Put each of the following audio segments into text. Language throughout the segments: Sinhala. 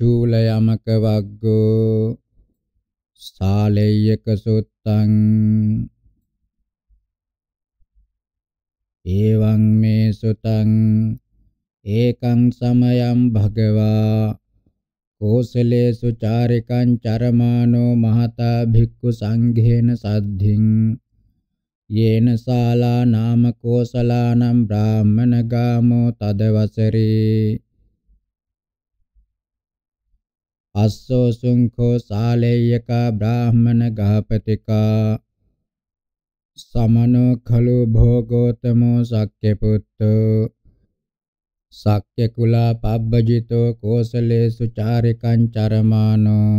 චූල යමක වග්ගෝ සාලේයක සුත්තං එවං මේ සුතං ඒකං සමයං භගවා කෝසලේසු චාරිකං චරමානෝ මහතා භික්ඛු සංඝේන සද්ධින් යේන ශාලා නාම කෝසලානම් බ්‍රාහ්මණ ගාමෝ තදවසරේ අස්සෝ සුංඛෝ සාලේයක බ්‍රාහමන ගහපතිකා සමනෝ khalo භෝගෝතමෝ සක්්‍ය පුත්තෝ සක්්‍ය කුලා පබ්බජිතෝ කෝසලේසු චාරිකං චරමානෝ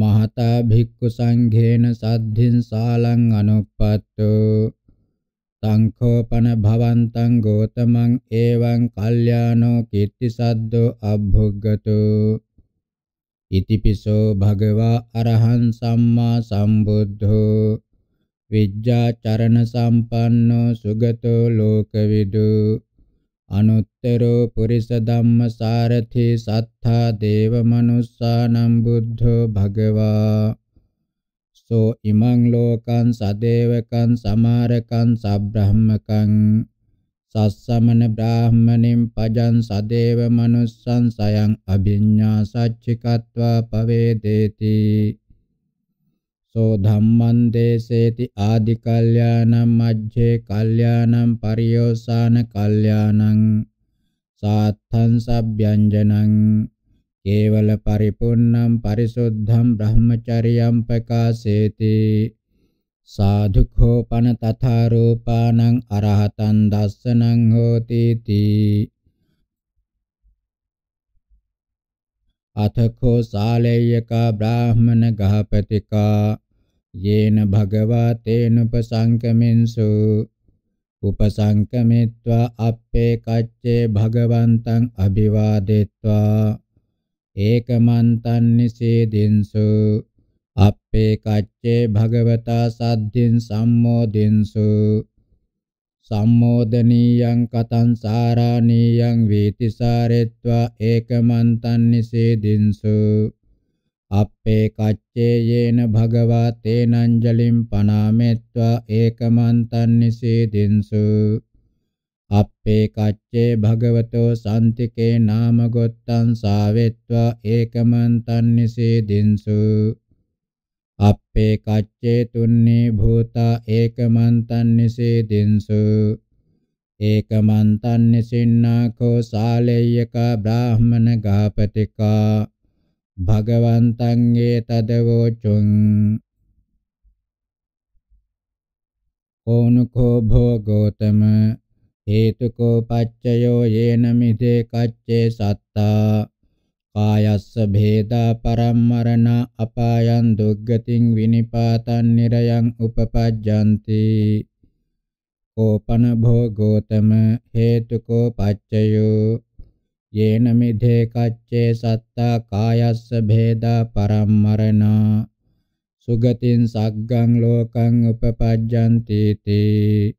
මහතා භික්ඛු සංඝේන සද්ධින් සාලං අනුප්පත්තෝ සංඛෝපන භවන්තං ගෝතමං එවං කල්යාණෝ කීර්ති සද්දෝ අභුග්ගතෝ ඉතිපිසෝ භගවා අරහං සම්මා සම්බුද්ධෝ විජ්ජා චරණ සම්පන්නෝ සුගතෝ ලෝකවිදු අනුත්තරෝ පුරිස ධම්ම සාරති සත්තා දේව මනුස්සානම් බුද්ධෝ භගවා සෝ ඉමං ලෝකං සදේවකං සමාරකං සබ්‍රහ්මකං සස්සමන බ්‍රාහ්මණින් පජන් සදේව මනුස්සං සයං අභිඤ්ඤා සච්චිකत्वा පවේදේති සෝ ධම්මං දේසේති ආදි කල්යාණං මජ්ජේ කල්යාණං පරියෝසాన කල්යාණං සාත්තං සබ්යංජනං කේවල පරිපුන්නම් පරිසුද්ධම් බ්‍රහ්මචරියම් ප්‍රකාශේති සාධුඛෝපන තථා රූපානං අරහතං දස්සනං හෝති තී අතකෝ සාලේයක බ්‍රාහමන ගහපතිකා යේන භගවා තේන උපසංකමින්සු උපසංකමිත්වා අප්පේ කච්චේ භගවන්තං අභිවාදෙත්වා ඒකමන්තං නිසේදින්සු අපේ කච්චේ භගවතා සද්ධින් සම්මෝදින්සු සම්මෝදනීයං කතං සාරාණීයං වීතිසාරෙත්වා ඒකමන්තං නිසේදින්සු අපේ කච්චේ යේන භගවා තේනංජලිම් පනාමෙත්වා ඒකමන්තං නිසීදින්සු අපේ කච්චේ භගවතෝ සම්තිකේ නාමගොත්තං සාවෙත්වා ඒකමන්තං නිසීදින්සු අපේ කච්චේ තුන්නේ භූතා ඒකමන්තන් නිසීදින්සු ඒකමන්තන් නිසින්නාකෝ සාලෙය්‍යක බ්‍රාහ්මන ගාපතිකා භගවන්තං ඒ තදවෝචුං ඕනුකෝ භෝගෝතම හේතුකෝ පච්චයෝ යේන මිදේ කච්චේ සත්තා ආයස්ස භේදා පරම්මරණ අපායන් දුග්ගතින් විනිපාතන් නිරයන් උපපජ්ජಂತಿ කෝපන භෝගෝතම හේතුකෝ පච්චයෝ යේන මිධේ කච්චේ සත්තා කායස්ස භේදා පරම්මරණ සුගතින් සග්ගං ලෝකං උපපජ්ජಂತಿ තී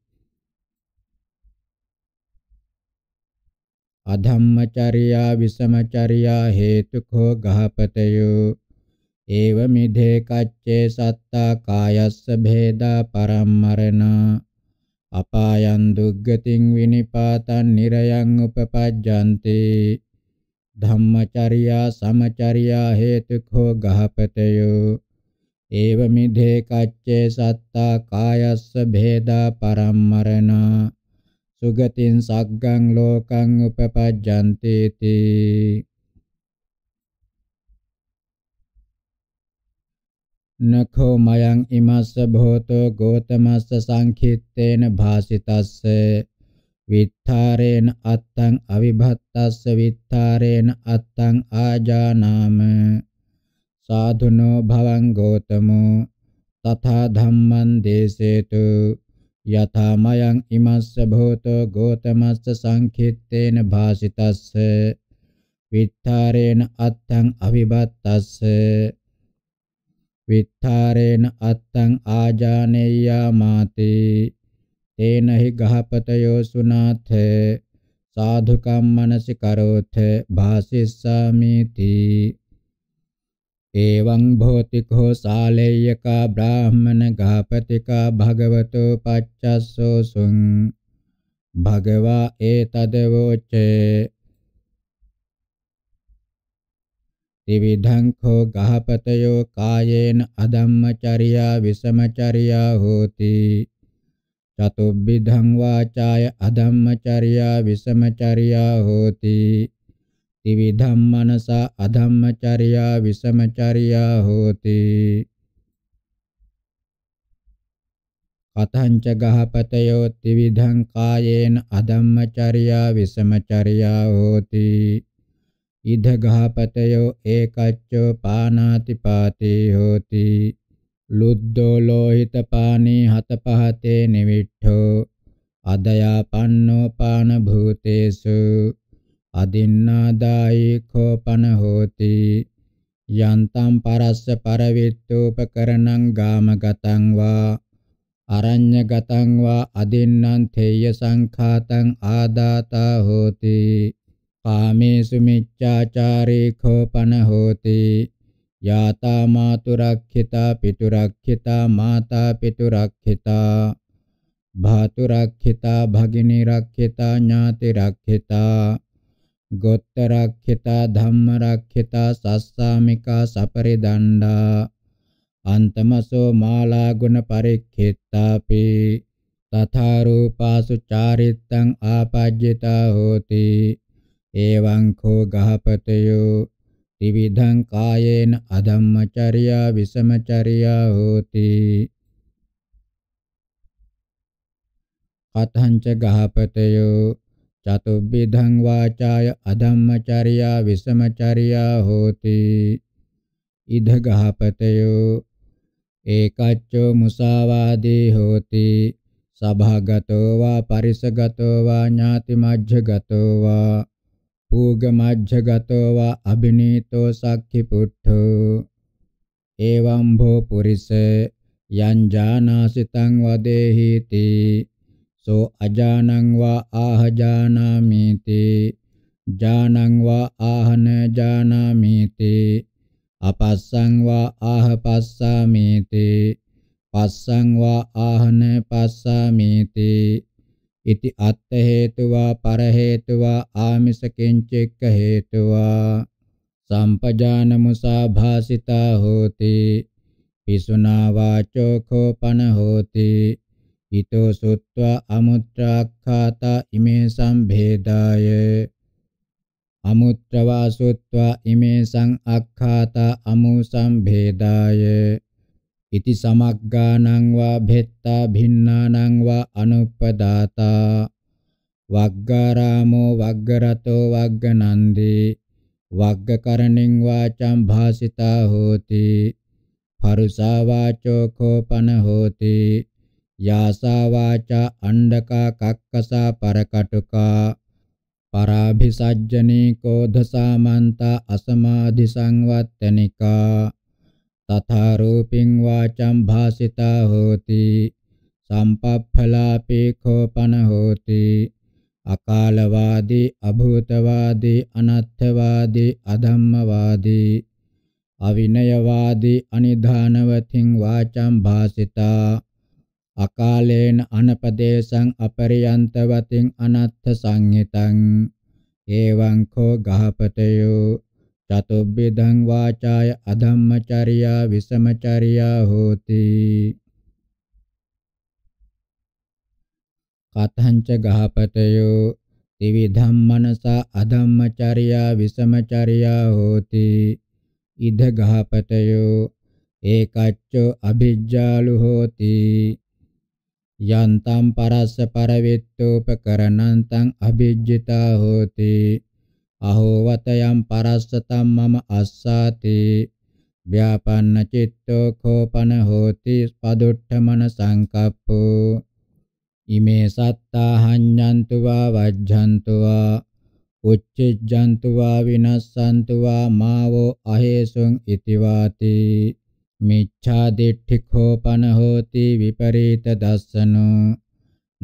අධම්මචරියා විසමචරියා හේතුකෝ ගහපතයෝ ඒව මිධේ කච්චේ සත්තා කායස්ස භේදා පරම්මරණ අපායන් දුග්ගතින් විනිපාතං නිරයන් උපපජ්ජන්ති ධම්මචරියා සමචරියා හේතුකෝ ගහපතයෝ ඒව මිධේ කච්චේ සත්තා කායස්ස භේදා පරම්මරණ සුගතින් සග්ගං ලෝකං උපපජ්ජන්ති තී නඛෝ මයං ඉමස්ස භෝතෝ ගෝතමස්ස සංඛිත්තේන භාසිතස්ස විත්තරේන අත්තං අවිභත්තස්ස විත්තරේන අත්තං ආජානාම සාධුනෝ භවං ගෝතමෝ තථා ධම්මං දේසේතු යථාමයං ඉමස්ස භූතෝ ගෝතමස්ස සංඛිත්තේන භාසිතස්ස විත්තරේන අත්තං අවිබත්තස්ස විත්තරේන අත්තං ආජානේයා මාතේ තේන හි ගහපතයෝ සුනාථ සාධුකම් මනසි කරෝථ භාසිස්සාමීති एवं भवति को सालेयका ब्राह्मण घापतिका भगवतो पच्चसोऽसुं भगवा एतदवोचे त्रिविधं खो घापतयो कायेन अधम्मचर्या विषमचर्या होति चतुर्विधं वाचाय अधम्मचर्या विषमचर्या होति ත්‍රිවිධම්මනස අධම්මචර්යා විසමචර්යා හෝති කතංච ගහපතයෝ ත්‍රිවිධං කායේන අධම්මචර්යා විසමචර්යා හෝති ඉද ගහපතයෝ ඒකච්චෝ පානාති පාතේ හෝති ලුද්දෝ ලෝහිත පානේ හත පහතේ නිවිට්ඨෝ අදයාපන්නෝ පාන භූතේසු අදින්නාදායේකෝ පනහෝති යන්තම් පරස්ස පරවිත්තූපකරණං ගාමගතං වා අරඤ්ඤගතං වා අදින්නං තේය සංඛාතං ආදාතා හෝති කාමේසු මිච්ඡාචාරේකෝ පනහෝති යාතා මාතුරක්ඛිතා පිතුරක්ඛිතා මාතා පිතුරක්ඛිතා භාතුරක්ඛිතා භගිනී රක්ඛිතා ඥාති රක්ඛිතා ගොත්ත රක්ඛිතා ධම්ම රක්ඛිතා සස්සාමිකා සපරිදණ්ඩා අන්තමසෝ මාලා ගුණ පරික්ඛිතාපි තථා රූපාසු චාරිත්තං ආපජ්ජිතා හෝති එවං කෝ ගහපතයෝ ත්‍රිවිධං කායේන අධම්මචර්යා විසමචර්යා හෝති කතංච ගහපතයෝ චතුබ්බිධං වාචාය අධම්මචර්යා විසමචර්යා හෝති ඉද ගහපතයෝ ඒකච්චෝ මුසාවාදී හෝති සභාගතෝ වා පරිසගතෝ වා ඥාති මජ්ජගතෝ වා පූග මජ්ජගතෝ වා අබිනීතෝ සක්ඛි පුට්ඨෝ එවම් භෝ පුරිස යං ජානාසිතං වදේහිති සෝ අජානං වා ආහජානාමේති ජානං වා ආහන ජානාමේති අපස්සං වා ආහපස්සාමේති පස්සං වා ආහන පස්සාමේති ඉති අත්ථ හේතුවා පර හේතුවා ආමිස කිංචෙක්ක හේතුවා සම්පජාන මුසාභාසිතා හෝති පිසුනා වාචෝ කෝපන හෝති හිතෝ සුත්වා අමුත්‍රාක්ඛාතා ඉමේ සම්භේදාය අමුත්‍රවා සුත්වා ඉමේ සං අක්ඛාතා අමු සම්භේදාය ඉති සමග්ගානං වා භෙත්තා භින්නානං වා අනුප්පදාතා වග්ගාරාමෝ වග්ගරතෝ වග්ගනන්දේ වග්ගකරණින් වාචම් භාසිතා හෝති පරුසා වාචෝ කෝපන හෝති යාසා වාචා අණ්ඩකා කක්කසා පරකටුකා පරාභිසජ්ජනී කෝධසාමන්ත අසමාධි සංවත්තනිකා තථා රූපින් වාචම් භාසිතා හෝති සම්පප්ඵලාපේ කෝපන හෝති අකාලවාදී අභූතවාදී අනත්ථවාදී අධම්මවාදී අවිනයවාදී අනිධානවතින් වාචම් භාසිතා අකාලේන අනපදේශං අපරියන්තවතින් අනත්ථ සංහිතං එවං කෝ ගහපතයෝ චතුබ්බිදං වාචාය අධම්මචර්යා විසමචර්යා හෝති කතංච ගහපතයෝ ත්‍රිවිධම් මනසා අධම්මචර්යා විසමචර්යා හෝති ඉද ගහපතයෝ ඒකච්චෝ අභිජ්ජාලු හෝති යන්තම් පරස්ස පරවිත්තෝපකරණං තං අභිජ්ජිතා හෝති අහෝ වතයන් පරස්සතම් මම අස්සාති ව්‍යාපන්න චිත්තෝ කෝපන හෝති පදුට්ඨමන සංකප්පෝ ඉමේ සත්තා හඤ්ඤන්තු වා වජ්ජන්තු වා උච්චිජ්ජන්තු වා විනස්සන්තු වා මාවෝ අහේසුං ඉතිවාති මිච්ඡා දිට්ඨිකෝ පන හෝති විපරීත දස්සනෝ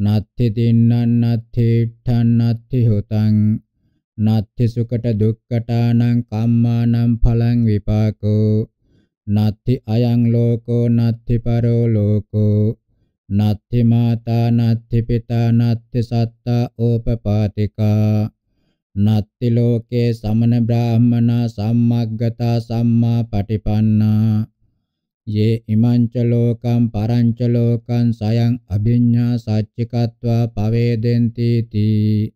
නත්ථි දින්නං නත්ථි ඨං නත්ථි හොතං නත්ථි සුකට දුක්කටානං කම්මානං ඵලං විපාකෝ නත්ථි අයං ලෝකෝ නත්ථි පරෝ ලෝකෝ නත්ථි මාතා නත්ථි පිතා නත්ථි සත්තා ඕපපාතිකා නත්ති ලෝකේ සමන බ්‍රාහ්මනා සම්මග්ගතා සම්මා පටිපන්නා යේ ඉමංච ලෝකං පරංච ලෝකං සයං අභිඤ්ඤා සච්චිකत्वा පවේදෙන්ති තී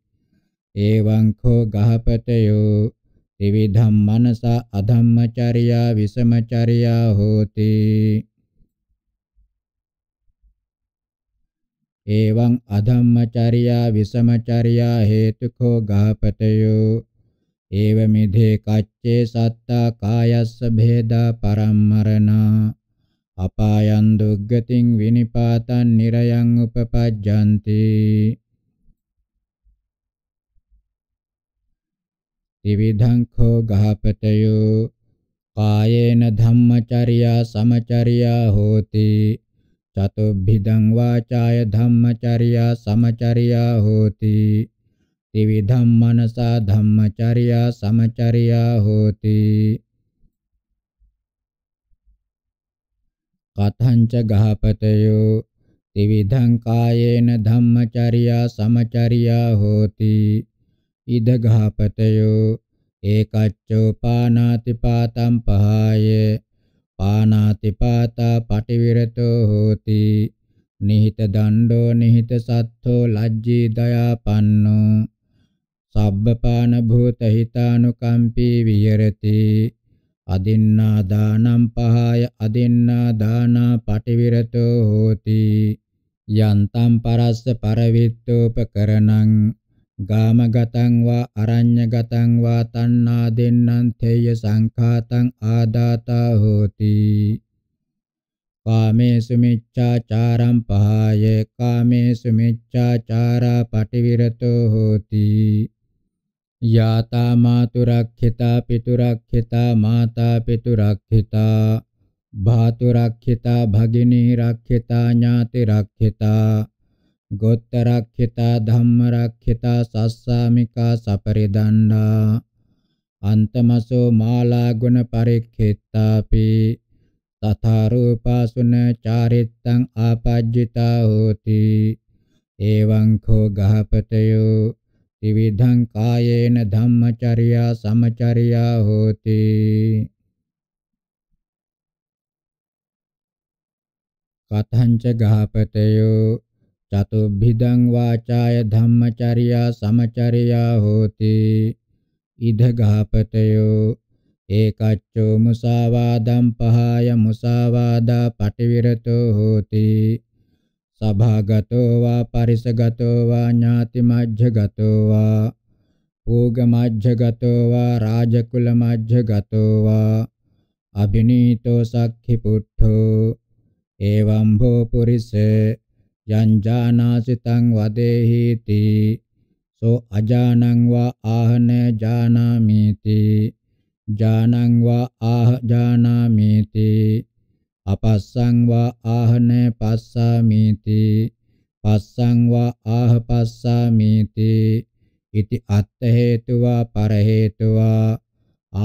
එවං කෝ ගහපතයෝ ත්‍රිවිධම් මනස අධම්මචර්යා විසමචර්යා හෝති එවං අධම්මචර්යා විසමචර්යා හේතුකෝ ගහපතයෝ ඒව මිධේ කච්චේ සත්තා කායස්ස භේදා පරම්මරණා අපායන් දුග්ගතින් විනිපාතං නිරයන් උපපජ්ජanti ත්‍රිවිධං කෝ ගහපතයෝ කායේන ධම්මචර්යා සමචර්යා හෝති චතුබ්බිදං වාචාය ධම්මචර්යා සමචර්යා හෝති ත්‍රිවිධං මනසා ධම්මචර්යා සමචර්යා හෝති පතංච ගහපතයෝ ත්‍රිවිධං කායේන ධම්මචර්යා සමචර්යා හෝති ඉද ගහපතයෝ ඒකච්චෝ පානාති පාතම් පහය පානාති පාතා පටිවිරතෝ හෝති නිහිත දණ්ඩෝ නිහිත සත්තෝ ලජ්ජී දයාපන්නෝ සබ්බපාන භූත හිතානුකම්පී විහෙරති අදින්නා දානම් පහය අදින්නා දානා පටිවිරතෝ හෝති යන්තම් පරස්ස පරවිත්තෝපකරණං ගාමගතං වා අරඤ්ඤගතං වා තණ්හා දෙන්නං තේය සංඛාතං ආදාතා හෝති කාමේසු මිච්ඡාචාරං පහය කාමේසු මිච්ඡාචාරා පටිවිරතෝ හෝති යතා මාතුරක්ඛිතා පිතුරක්ඛිතා මාතා පිතුරක්ඛිතා භාතුරක්ඛිතා භගිනී රක්ඛිතා ඥාති රක්ඛිතා ගෝත්‍රරක්ඛිතා ධම්මරක්ඛිතා සස්සාමිකා සපරිදණ්ණා අන්තමසෝ මාලා ගුණ පරික්ඛිතාපි තථා රූපාසුන චාරිත්තං ආපජ්ජිතා හෝති එවං කෝ ගහපතයෝ ත්‍රිවිධං කායේන ධම්මචර්යා සමචර්යා හෝති කතංච ගහපතයෝ චතුබ්බිදං වාචාය ධම්මචර්යා සමචර්යා හෝති ඉද ගහපතයෝ ඒකච්චෝ මුසාවාදම් පහාය මුසාවාදා පටිවිරතෝ හෝති සභාගතෝ වා පරිසගතෝ වා ඥාති මජ්ජගතෝ වා භෝග මජ්ජගතෝ වා රාජකුල මජ්ජගතෝ වා අබිනීතෝ සක්ඛි පුට්ඨෝ එවං භෝ පුරිස යං ජානාසිතං වදේහිති සෝ අජානං වා ආහන ජානාමීති ජානං වා ආහ ජානාමීති අපස්සං වා ආහනේ පස්සාමීති පස්සං වා ආහ පස්සාමීති ඉති අත්ථ හේතුවා පර හේතුවා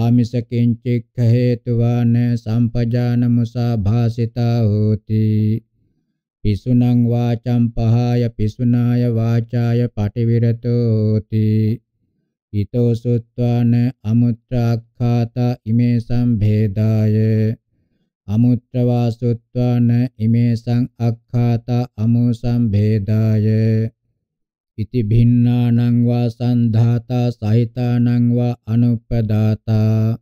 ආමිස කිංචික්ඛ හේතුවා න සම්පජාන මුසා භාසිතා හෝති පිසුනං වාචම් පහාය පිසුනාය වාචාය පටිවිරතෝ හෝති ඊතෝ සුත්වාන අමුත්‍රාක්ඛාත ඉමේ සම්භේදාය අමුත්‍රවා සුත්වාන ඉමේසං අක්ඛාත අමුසං භේදාය ඉති භින්නානං වා සන්ධාතා සහිතානං වා අනුපදාතා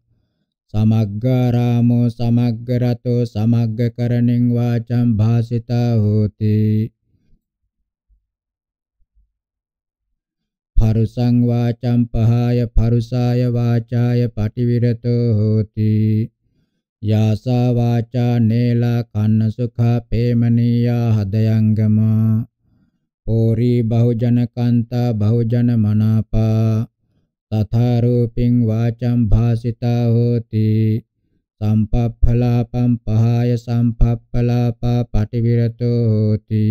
සමග්ගාරාමෝ සමග්ගරතෝ සමග්ගකරණින් වාචං භාසිතා හෝති පරුසං වාචං පහාය පරුසාය වාචාය පටිවිරතෝ හෝති යාසා වාචා නේලා කන්න සුඛා පේමනීයා හදයංගමා ඕරි බහුජන කාන්තා බහුජන මනාපා තථා රූපින් වාචම් භාසිතා හෝති සම්පප්ඵලාපම් පහය සම්පප්ඵලාපා පටිවිරතෝ හෝති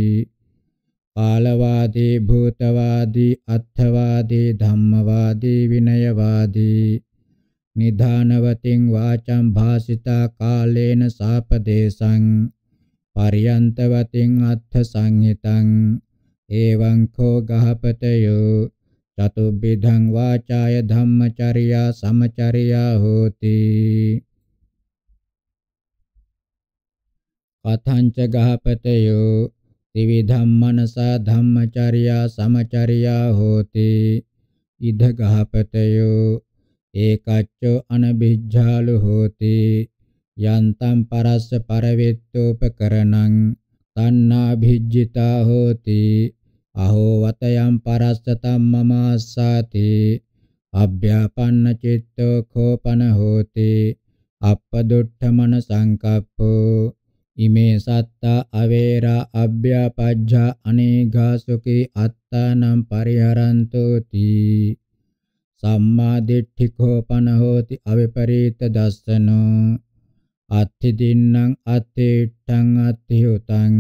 පාලවාදී භූතවාදී අත්ථවාදී ධම්මවාදී විනයවාදී නිධානවතින් වාචම් භාසිතා කාලේන සාපදේශං පරියන්තවතින් අත්ථ සංහිතං එවං කෝ ගහපතයෝ චතුබ්බිධං වාචාය ධම්මචර්යා සමචර්යා හෝති කතංච ගහපතයෝ ත්‍රිවිධම් මනසා ධම්මචර්යා සමචර්යා හෝති ඉද ගහපතයෝ ඒකච්චෝ අනබිජ්ජාලු හෝති යන්තම් පරස්ස පරවිත්තෝපකරණං තණ්හා භිජ්ජිතා හෝති අහෝ වතයන් පරස්ස තම්මමාස්සාති අභ්‍යාපන්න චිත්තෝ කෝපන හෝති අප්පදොට්ඨමන සංකප්පෝ ඉමේ සත්තා අවේරා අභ්‍යාපජ්ජා අනේඝාසුකේ අත්තානම් පරිහරන්තෝති සම්මා දිට්ඨිකෝ පනහෝති අවිපරීත දස්සනෝ අත්ථි දින්නම් අත්තේට්ඨං අත්ථි උතං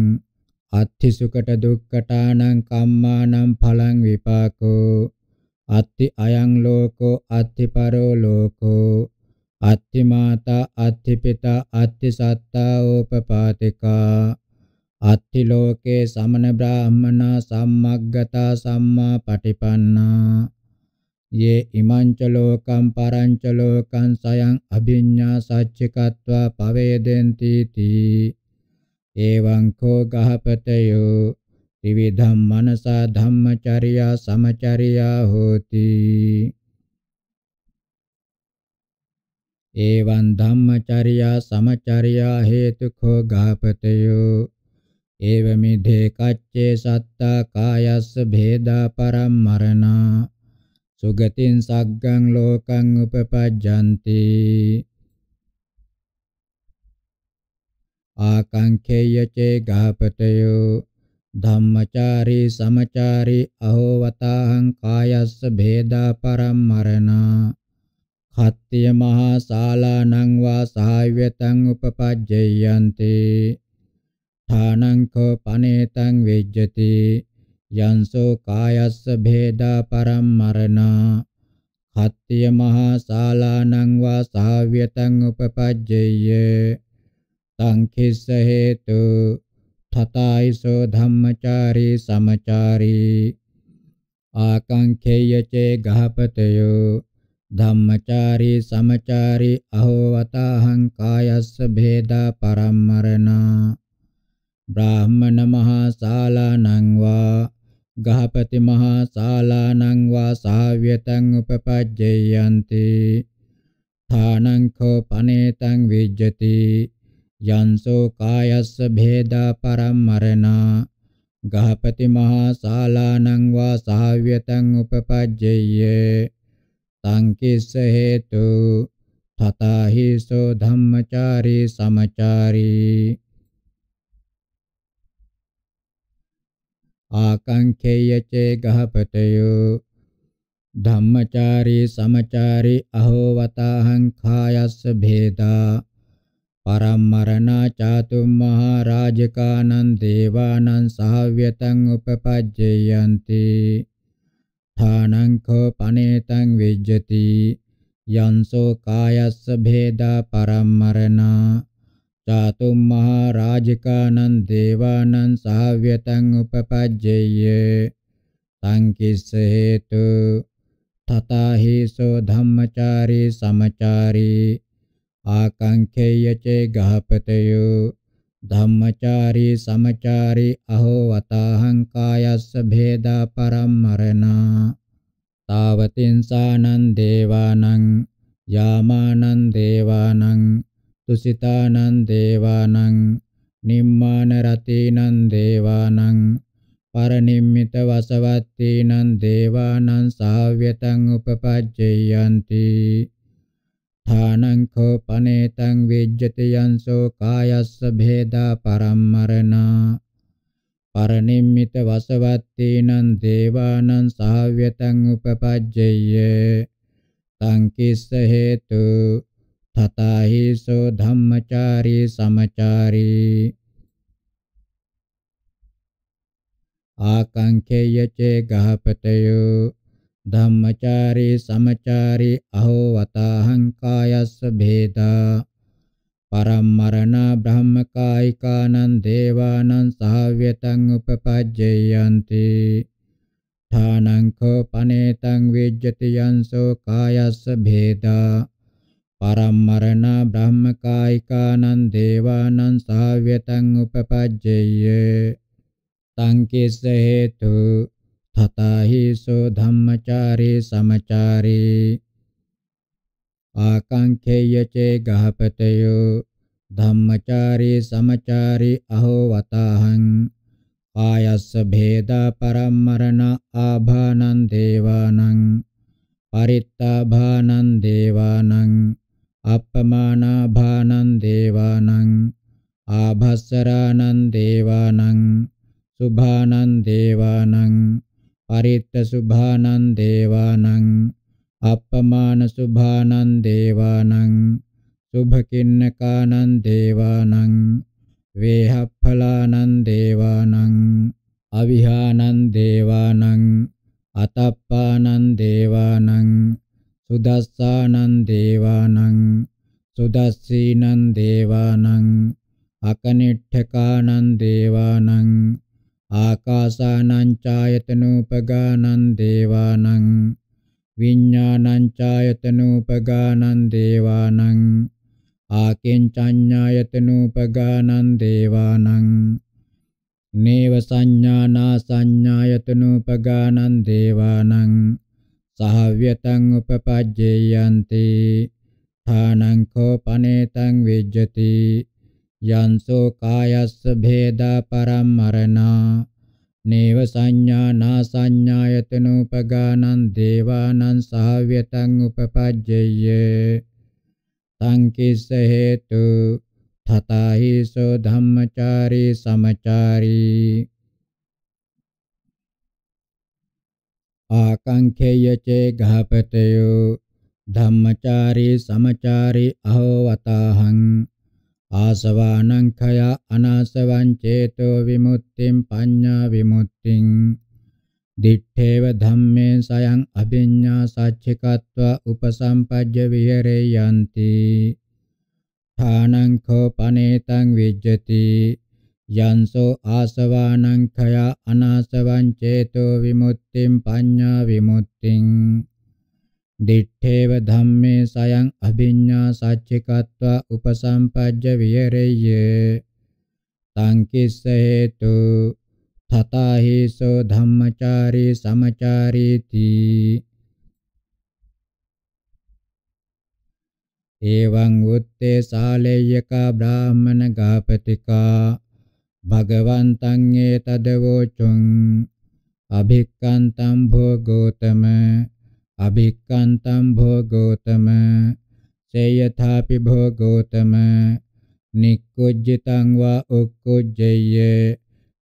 අත්ථි සුකට දුක්කටානං කම්මානම් ඵලං විපාකෝ අත්ථි අයං ලෝකෝ අත්ථි පරෝ ලෝකෝ අත්ථි මාතා අත්ථි පිතා අත්ථි සත්තා ඕපපාතිකා අත්ති ලෝකේ සමන බ්‍රාහ්මනා සම්මග්ගතා සම්මා පටිපන්නා ये इमञ्च लोकं परञ्च लोकं सयं अभिज्ञा सच्चिकत्वा पवेदन्तीति एवं को गहपतयो त्रिविधं मनसा धम्मचर्या समचर्या होति एवं धम्मचर्या समचर्या हेतुखो गहपतयो एवमिधे कच्चे सत्ता कायस्य भेदा परं मरणा සුගතින් සග්ගං ලෝකං උපපජ්ජන්ති ආකංකේය චේ ගාපතයෝ ධම්මචාරී සමචාරී අහෝවතාහං කායස්ස භේදා පරම්මරණා කත්තිය මහා ශාලානං වා සාව්‍යතං උපපජ්ජයන්ති ථානං කෝ පනේතං වෙජ්ජති යන්සෝ කායස්ස භේදා පරම්මරණා හත්ත්‍ය මහා ශාලානං වා සාව්‍යතං උපපජ්ජේය සංඛිස්ස හේතු තතයිසෝ ධම්මචාරී සමචාරී ආකංඛේය චේ ගහපතයෝ ධම්මචාරී සමචාරී අහෝ වතාහං කායස්ස භේදා පරම්මරණා බ්‍රාහ්මණ මහා ශාලානං වා ගහපති මහා ශාලානං වා සාව්‍යතං උපපජ්ජයන්ති ථානං කෝ පනේතං විජ්ජති යන්සෝ කායස්ස භේදා පරම්මරණා ගහපති මහා ශාලානං වා සාව්‍යතං උපපජ්ජයේ තං කිස්ස හේතු තථාහිසෝ ධම්මචාරී සමචාරී ආකංකේයචේ ගහපතයෝ ධම්මචාරී සමචාරී අහෝ වතාහං කායස්ස භේදා පරම්මරණා චාතුම් මහා රාජකානං දේවානං සහව්‍යතං උපපජ්ජයන්ති ථානං කෝ පනේතං විජ්ජති යන්සෝ කායස්ස භේදා පරම්මරණා චාතුම් මහා රාජිකානං දේවානං සාව්‍යතං උපපජ්ජේය තං කිස්ස හේතු තථාහිසෝ ධම්මචාරී සමචාරී ආකංකේය චේ ගහපතයෝ ධම්මචාරී සමචාරී අහෝ වතාහං කායස්ස භේදා පරම්මරණා තාවතින්සානං දේවානං යාමානං දේවානං තුසිතානං දේවානං නිම්මාන රතේනං දේවානං පරනිම්මිත වසවත්තේනං දේවානං සාව්‍යතං උපපජ්ජයන්ති ථානං කෝපනේතං විජ්ජති යන්සෝ කායස්ස භේදා පරම්මරණා පරනිම්මිත වසවත්තේනං දේවානං සාව්‍යතං උපපජ්ජය්‍ය තං කිස්ස හේතු තතහිසෝ ධම්මචාරී සමචාරී ආකංකේය චේ ගහපතයෝ ධම්මචාරී සමචාරී අහෝ වතාහං කායස්ස භේදා පරම්මරණ බ්‍රහ්මකායිකානං දේවානං සහව්‍යතං උපපජ්ජයන්ති ථානං කෝ පනේතං විජ්ජති යන්සෝ කායස්ස භේදා parammarana brahmakaikanan devanan savyatang upapajjayye tankissa hetu තතහි සෝ ධම්මචාරේ සමචාරේ ආකාංකේය චේ ගහපතයෝ ධම්මචාරේ සමචාරේ අහෝ වතාහං ආයස්ස භේදා පරම්මරණ ආභානං දේවානං පරිත්තාභානං දේවානං අප්පමානා භානං දේවානං ආභස්සරාණං දේවානං සුභානං දේවානං පරිත්ත සුභානං දේවානං අප්පමාන සුභානං දේවානං සුභකින්නකානං දේවානං වේහප්ඵලානං දේවානං අවිහානං දේවානං අතප්පානං දේවානං සුදස්සානං දේවානං සුදස්සීනං දේවානං අකනිට්ඨකානං දේවානං ආකාසානං ඡායතනූපගානං දේවානං විඤ්ඤාණං ඡායතනූපගානං දේවානං ආකින්චඤ්ඤායතනූපගානං දේවානං නේව සංඥානා සංඥායතනූපගානං දේවානං සහව්‍යතං උපපජ්ජේයන්ති ථානං කෝපනේතං විජ්ජති යන්සෝ කායස්ස භේදා පරම්මරණා නේව සංඥා නා සංඥායතනෝපගානං දේවානං සහව්‍යතං උපපජ්ජේය සංකිස්ස හේතු තතහිසෝ ධම්මචාරී සමචාරී ආකංඛේයචේ ඝාපතයෝ ධම්මචාරී සමචාරී අහෝ වතාහං ආසවානං khය අනාසවං චේතෝ විමුක්තිං පඤ්ඤා විමුක්තිං දිත්තේව ධම්මේ සයං අභිඤ්ඤා සච්චිකත්වා උපසම්පජ්ජ විහෙරේ යන්ති ථානං කෝ පනේතං විජ්ජති Yanso asavanang khaya anasavan ceto vimuttim paññā vimuttim dittheva dhamme sayang abhinñā sacchikattva upasampajja viyareyye tankisse hetu tatahi so dhammacari samacārīti evaṁ utte sāleyaka brāhmana gāpatika භගවන්තං ඒතදවෝචුං අභික්කන්තම් භෝගෝතම අභික්කන්තම් භෝගෝතම සේයථාපි භෝගෝතම නික්කුජ්ජිතං වා උක්කුජ්ජේය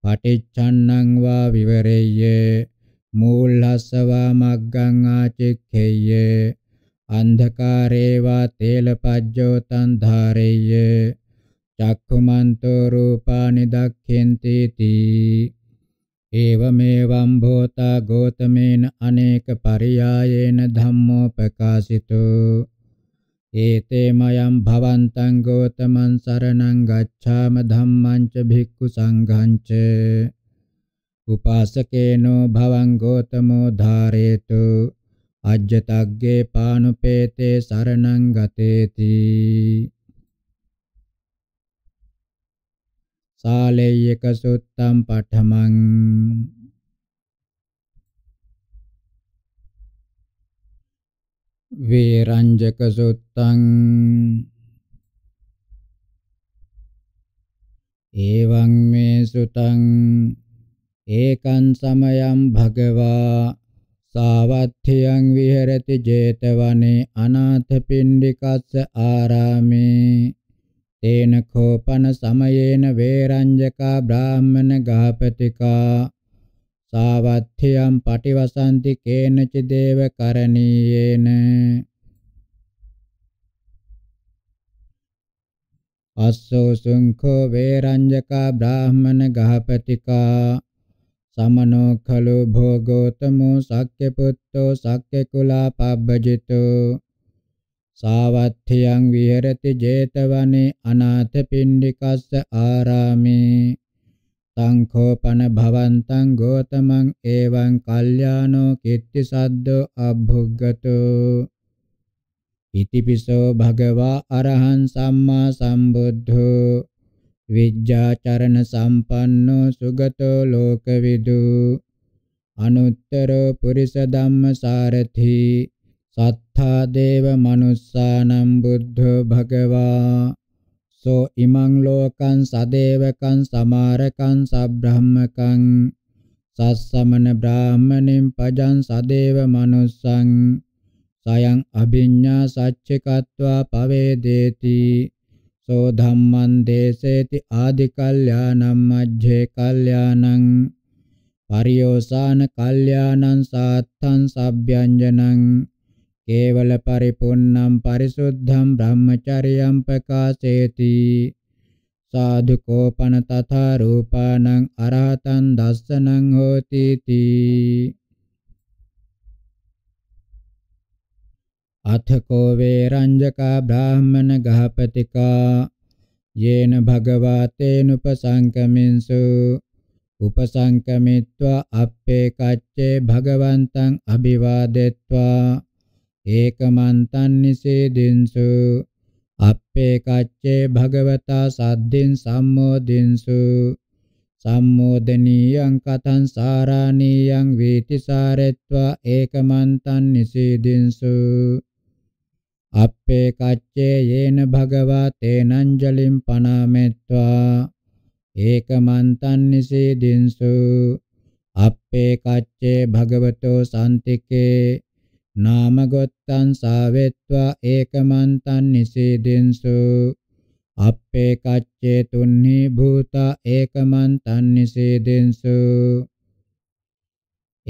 පටිච්ඡන්නං වා විවරේය මූල්හස්සවා මග්ගං ආචික්ඛේය අන්ධකාරේ වා තේලපජ්ජෝ තන් ධාරේය චක්ඛුමන්තෝ රූපානි දක්ඛෙන්ති තී එවමෙවම් භෝතා ගෝතමේන අනේක පරියායේන ධම්මෝ ප්‍රකාශිතෝ ඒතේ මයම් භවන්තං ගෝතමං සරණං ගච්ඡාම ධම්මං ච භික්ඛු සංඝං ච උපාසකේනෝ භවං ගෝතමෝ ධාරේතු අජ්ජතග්ගේ පානුපේතේ සරණං ගතේති සාලේයක සුත්තම් පඨමං වේරංජක සුත්තං එවං මේ සුතං ඒකං සමයං භගවා සාවත්ථියං විහෙරති 제තවනේ අනාථපිණ්ඩිකස්ස ආරාමේ තේන කෝපන සමයේන වේරංජකා බ්‍රාහ්මන ගාපතිකා සාවත්ථයම් පටිවසන්ති කේනච දේව කරණීයේන අස්සෝ සුංඛෝ වේරංජකා බ්‍රාහ්මන ගහපතිකා සමනෝ khalo භෝගෝතමෝ සක්්‍ය පුත්තෝ සක්්‍ය කුලා පබ්බජිතෝ සාවත්ථියං විහෙරති 제තවනේ අනාථ පිණ්ඩිකස්ස ආරාමේ සංඛෝපන භවන්තං ගෝතමං එවං කල්යාණෝ කිත්ති සද්දෝ අභුග්ගතෝ ඉතිපිසෝ භගවා අරහං සම්මා සම්බුද්ධෝ විජ්ජාචරණ සම්පන්නෝ සුගතෝ ලෝකවිදු අනුත්තරෝ පුරිස ධම්ම සාරථී සත්තා දේව මනුස්සානම් බුද්ධ භගවා සෝ ඉමං ලෝකං සදේවකං සමාරකං සබ්‍රහ්මකං සස්සමන බ්‍රාහමණින් පජං සදේව මනුස්සං සයං අභිඤ්ඤා සච්චකත්වා පවේදේති සෝ ධම්මං දේසේති ආදි කල්යාණං මජ්ජේ කල්යාණං පරියෝසాన කල්යාණං සාත්තං සබ්බ්‍යංජනං කේවල පරිපුන්නම් පරිසුද්ධම් බ්‍රහ්මචරියම් ප්‍රකාශේති සාදු කෝපන තථා රූපානං අරහතං දස්සනං හෝති තී අතකෝ වේරංජකා බ්‍රාහ්මන ගහපතිකා යේන භගවා තේනුපසංකමින්සු උපසංකමිත්වා අප්පේ කච්චේ භගවන්තං අභිවාදෙත්වා ඒකමන්තං නිසේදෙන්සු අප්පේ කච්චේ භගවතා සද්දින් සම්මෝදින්සු සම්මෝදනීයං කතං සාරාණීයං වේති සාරෙත්වා ඒකමන්තං නිසීදින්සු අප්පේ කච්චේ යේන භගවා තේනංජලිම් පනාමෙත්වා ඒකමන්තං නිසීදින්සු අප්පේ කච්චේ භගවතෝ සම්තිකේ නාමගොත්තං සාවෙත්වා ඒකමන්තං නිසීදින්සු අප්පේ කච්චේ තුන්නි භූතා ඒකමන්තං නිසීදින්සු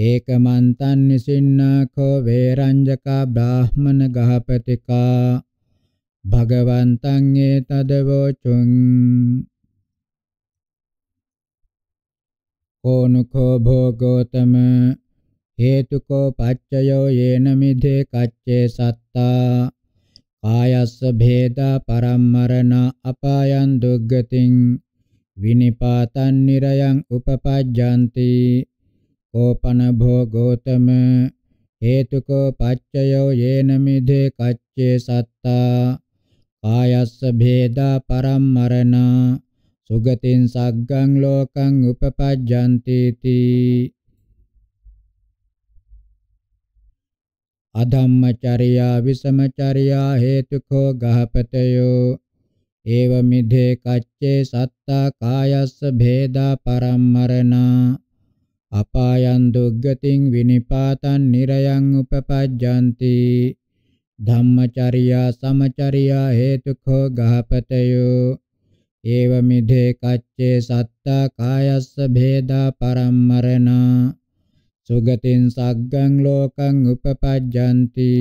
ඒකමන්තං නිසින්නාඛෝ වේරංජකා බ්‍රාහ්මන ගහපතිකා භගවන්තං ඒතදවෝචුං ඕනුඛෝ භෝගෝතම හේතුකෝ පච්චයෝ යේන මිදේ කච්චේ සත්තා කායස්ස භේදා පරම්මරණ අපායන් දුග්ගතින් විනිපාතන් නිරයන් උපපජ්ජanti කෝපන භෝගෝතම හේතුකෝ පච්චයෝ යේන මිදේ කච්චේ සත්තා කායස්ස භේදා පරම්මරණ සුගතින් සග්ගං ලෝකං උපපජ්ජanti තී අධම්මචරියා විසමචරියා හේතුකෝ ගහපතයෝ ඒව මිධේ කච්චේ සත්තා කායස්ස භේදා පරම්මරණා අපායන් දුග්ගතින් විනිපාතං නිරයන් උපපජ්ජಂತಿ ධම්මචර්යා සමචර්යා හේතුකෝ ගහපතයෝ ඒව මිධේ කච්චේ සත්තා කායස්ස භේදා පරම්මරණා සුගතින් සග්ගං ලෝකං උපපජ්ජಂತಿ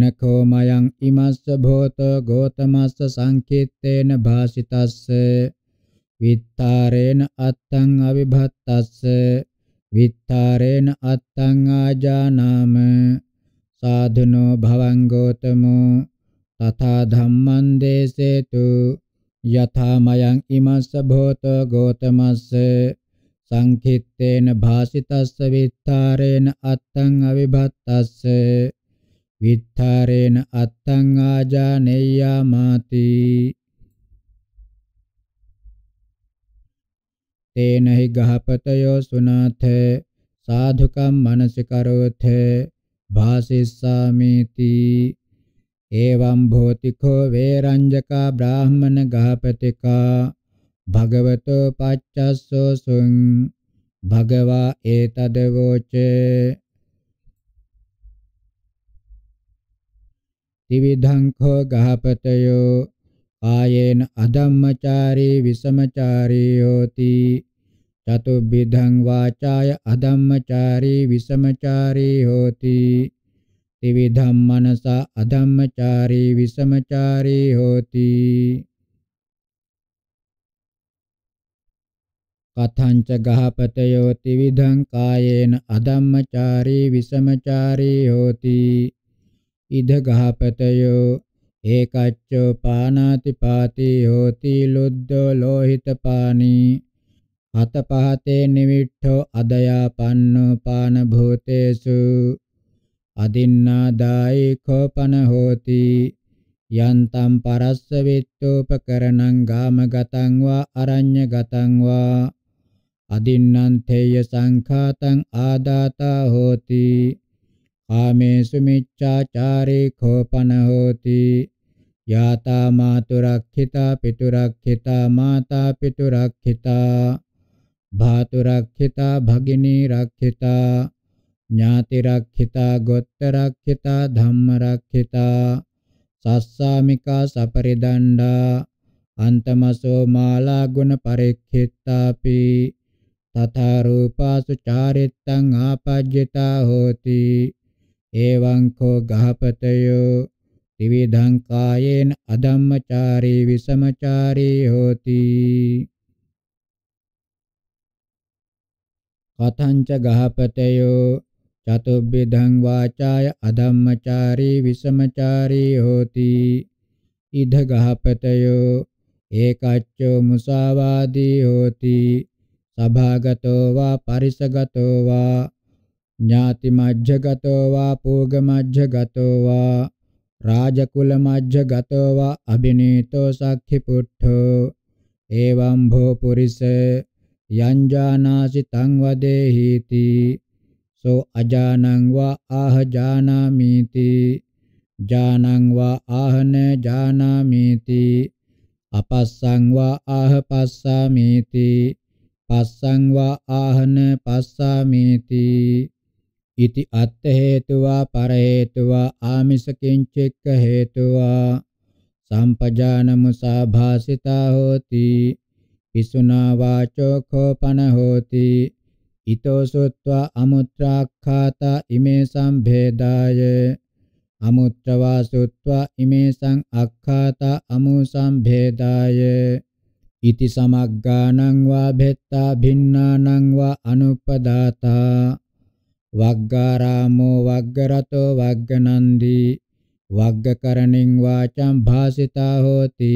නකෝ මයං ඉමස්ස භෝත ගෝතමස්ස සංකීර්තේන භාසිතස්ස විත්තරේන අත්තං අවිභත්තස්ස විත්තරේන අත්තං ආජානාම සාධනෝ භවං ගෝතමෝ තථා ධම්මං දේසේතු යථා මයං ඉමස්ස භෝත ගෝතමස්ස සංඛිත්තේන භාසිතස්ස විත්තරේන අත්තං අවිභත්තස්ස විත්තරේන අත්තං ආජානෙය්‍යාමාති තේන හි ගහපතයෝ සුනාථ සාධුකම් මනසිකරෝථ භාසිස්සාමේති एवं भौतिको वेरञ्जका ब्राह्मण गापतिका भगवतो पच्चसो सुं भगवा एतदवोचे ත්‍රිවිධංඛෝ ගහපතයෝ කායේන අධම්මචාරී විසමචාරී හෝති චතුබ්බිධං වාචාය අධම්මචාරී විසමචාරී හෝති ත්‍රිවිධම් මනස අධම්මචාරී විසමචාරී හෝති කතංච ගහපතයෝ ත්‍රිවිධං කායේන අධම්මචාරී විසමචාරී හෝති ඉද ගහපතයෝ ඒකච්චෝ පානාති පාති හෝති ලුද්ධෝ ලෝහිත පානී අත පහතේ නිවිට්ඨෝ අදයාපන්නෝ පාන භූතේසු අදින්නාදායිකෝ පනහෝති යන්තම් පරස්ස විච්ඡෝපකරණං ගාමගතං වා අරඤ්‍යගතං වා අදින්නං තේය සංඛාතං ආදාතා හෝති කාමේසු මිච්ඡාචාරේ කෝපන හෝති යාතා මාතුරක්ඛිතා පිතුරක්ඛිතා මාතා පිතුරක්ඛිතා භාතුරක්ඛිතා භගිනී රක්ඛිතා ඥාති රක්ඛිතා ගොත්ත රක්ඛිතා ධම්ම රක්ඛිතා සස්සාමිකා සපරිදණ්ඩා අන්තමසෝ මාලා ගුණ පරික්ඛිතාපි තථා රූපාසු චාරිත්තං ආපජ්ජිතා හෝති එවං කෝ ගහපතයෝ ත්‍රිවිධං කායේන අධම්මචාරී විසමචාරී හෝති කතංච ගහපතයෝ චතුබ්බිධං වාචාය අධම්මචාරී විසමචාරී හෝති ඉද ගහපතයෝ ඒකච්චෝ මුසාවාදී හෝති සභාගතෝ වා පරිසගතෝ වා ඥාති මජ්ජගතෝ වා පූග මජ්ජගතෝ වා රාජකුල මජ්ජගතෝ වා අබිනීතෝ සක්ඛි පුට්ඨෝ එවම් භෝ පුරිස යං ජානාසි තං වදේහිති සෝ අජානං වා ආහ ජානාමීති ජානං වා ආහන ජානාමීති අපස්සං වා ආහ පස්සාමීති පස්සං වා ආහන පස්සාමීති ඉති අත්ථ හේතුවා පර හේතුවා ආමිස කිංචෙක්ක හේතුවා සම්පජානමුසා භාසිතා හෝති පිසුනා වාචෝ කෝපන හෝති හිතෝ සුත්වා අමුත්‍රාක්ඛාත ඉමේ සම්භේදාය අමුත්‍රවා සුත්වා ඉමේ සං අක්ඛාත අමු සම්භේදාය ඉති සමග්ගානං වා භෙත්තා භින්නානං වා අනුපදාතා වග්ගාරාමෝ වග්ගරතෝ වග්ගනන්දි වග්ගකරණින් වාචං භාසිතා හෝති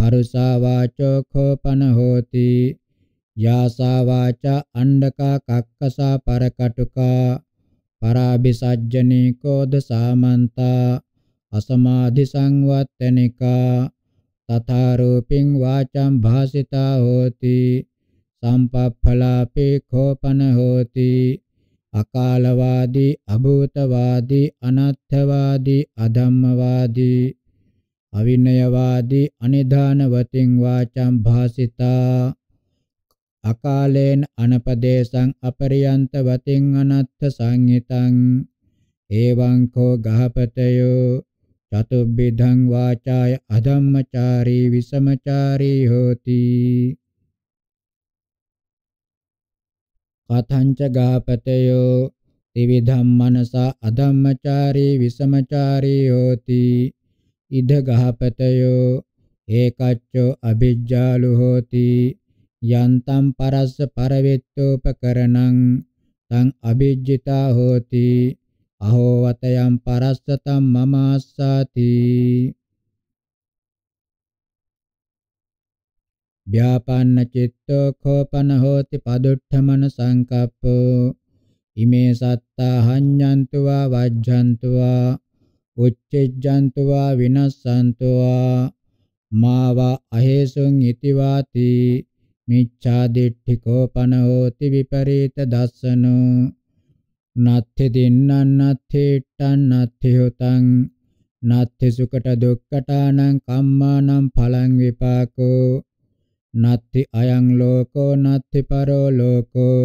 පරුසා වාචෝ කෝපන හෝති යාසා වාචා අණ්ඩකා කක්කසා පරකටුකා පරාබිසජ්ජනී කෝද සාමන්තා අසමාධි සංවත්තනිකා තථා රූපින් වාචං භාසිතා හෝති සම්පප්ඵලාපේ කෝපන හෝති අකාලවාදී අභූතවාදී අනත්ථවාදී අධම්මවාදී අවිනයවාදී අනිධානවතින් වාචං භාසිතා අකාලේන අනපදේශං අපරියන්ත වතින් අනත්ථ සංහිතං එවං කෝ ගහපතයෝ චතුබ්බිධං වාචාය අධම්මචාරී විසමචාරී හෝති කතංච ගාපතයෝ ත්‍රිවිධම් මනසා අධම්මචාරී විසමචාරී හෝති ඉද ගාපතයෝ ඒකච්චෝ අභිජ්ජාලු හෝති යන්තම් පරස්ස පරවෙත්තෝපකරණං තං අභිජ්ජිතා හෝති අහෝ වතයන් පරස්ස තම් මම අස්සාති ව්‍යාපන්න චිත්තෝ කෝපන හෝති පදුට්ඨමන සංකප්පෝ ඉමේ සත්තා හඤ්ඤන්තු වා වජ්ජන්තු වා උච්චෙජ්ජන්තු වා විනස්සන්තු වා මාවා අහේසුං ඉතිවාති මිච්ඡා දිට්ඨිකෝ පනෝති විපරීත දස්සනෝ නත්ථි දින්නම් නත්ථි ට්ටං නත්ථි හොතං නත්ථි සුකට දුක්කටානං කම්මානම් ඵලං විපාකෝ නත්ති අයං ලෝකෝ නත්ති පරෝ ලෝකෝ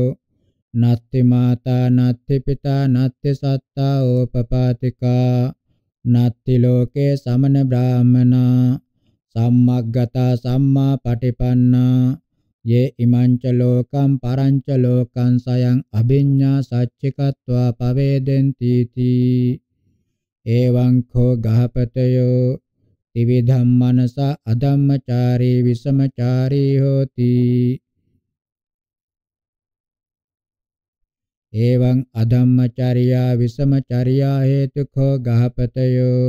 නත්ති මාතා නත්ති පිතා නත්ති සත්තා ඕපපාතිකා නත්ති ලෝකේ සමන බ්‍රාහමනා සම්මග්ගතා සම්මා පටිපන්නා යේ ඉමංච ලෝකං පරංච ලෝකං සයං අභිඤ්ඤා සච්චිකत्वा පවේදෙන්ති තී එවං කෝ ගහපතයෝ ත්‍රිවිධම් මනස අධම්මචාරී විසමචාරී හෝති එවං අධම්මචර්යා විසමචර්යා හේතුකෝ ගහපතයෝ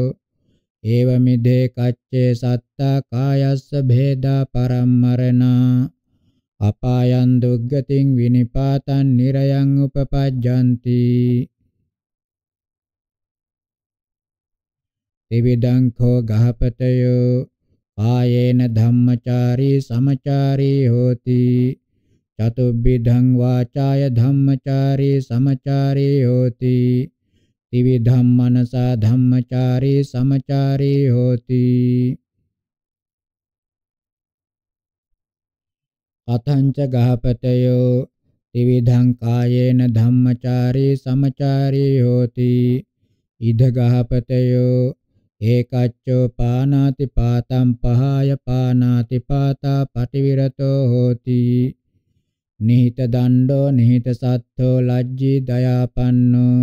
ඒවමිදේ කච්චේ සත්තා කායස්ස භේදා පරම්මරණා අපායන් දුග්ගතින් විනිපාතං නිරයං උපපජ්ජಂತಿ ත්‍රිවිධං කෝ ගහපතයෝ ආයේන ධම්මචාරී සමචාරී හෝති චතුබ්බිධං වාචාය ධම්මචාරී සමචාරී හෝති ත්‍රිවිධං මනසා ධම්මචාරී සමචාරී හෝති අතංච ගහපතයෝ ත්‍රිවිධං කායේන ධම්මචාරී සමචාරී හෝති ඉද ගහපතයෝ ඒකච්චෝ පානාති පාතම් පහාය පානාති පාතා පටිවිරතෝ හෝති නිහිත දණ්ඩෝ නිහිත සත්ථෝ ලජ්ජී දයාපන්නෝ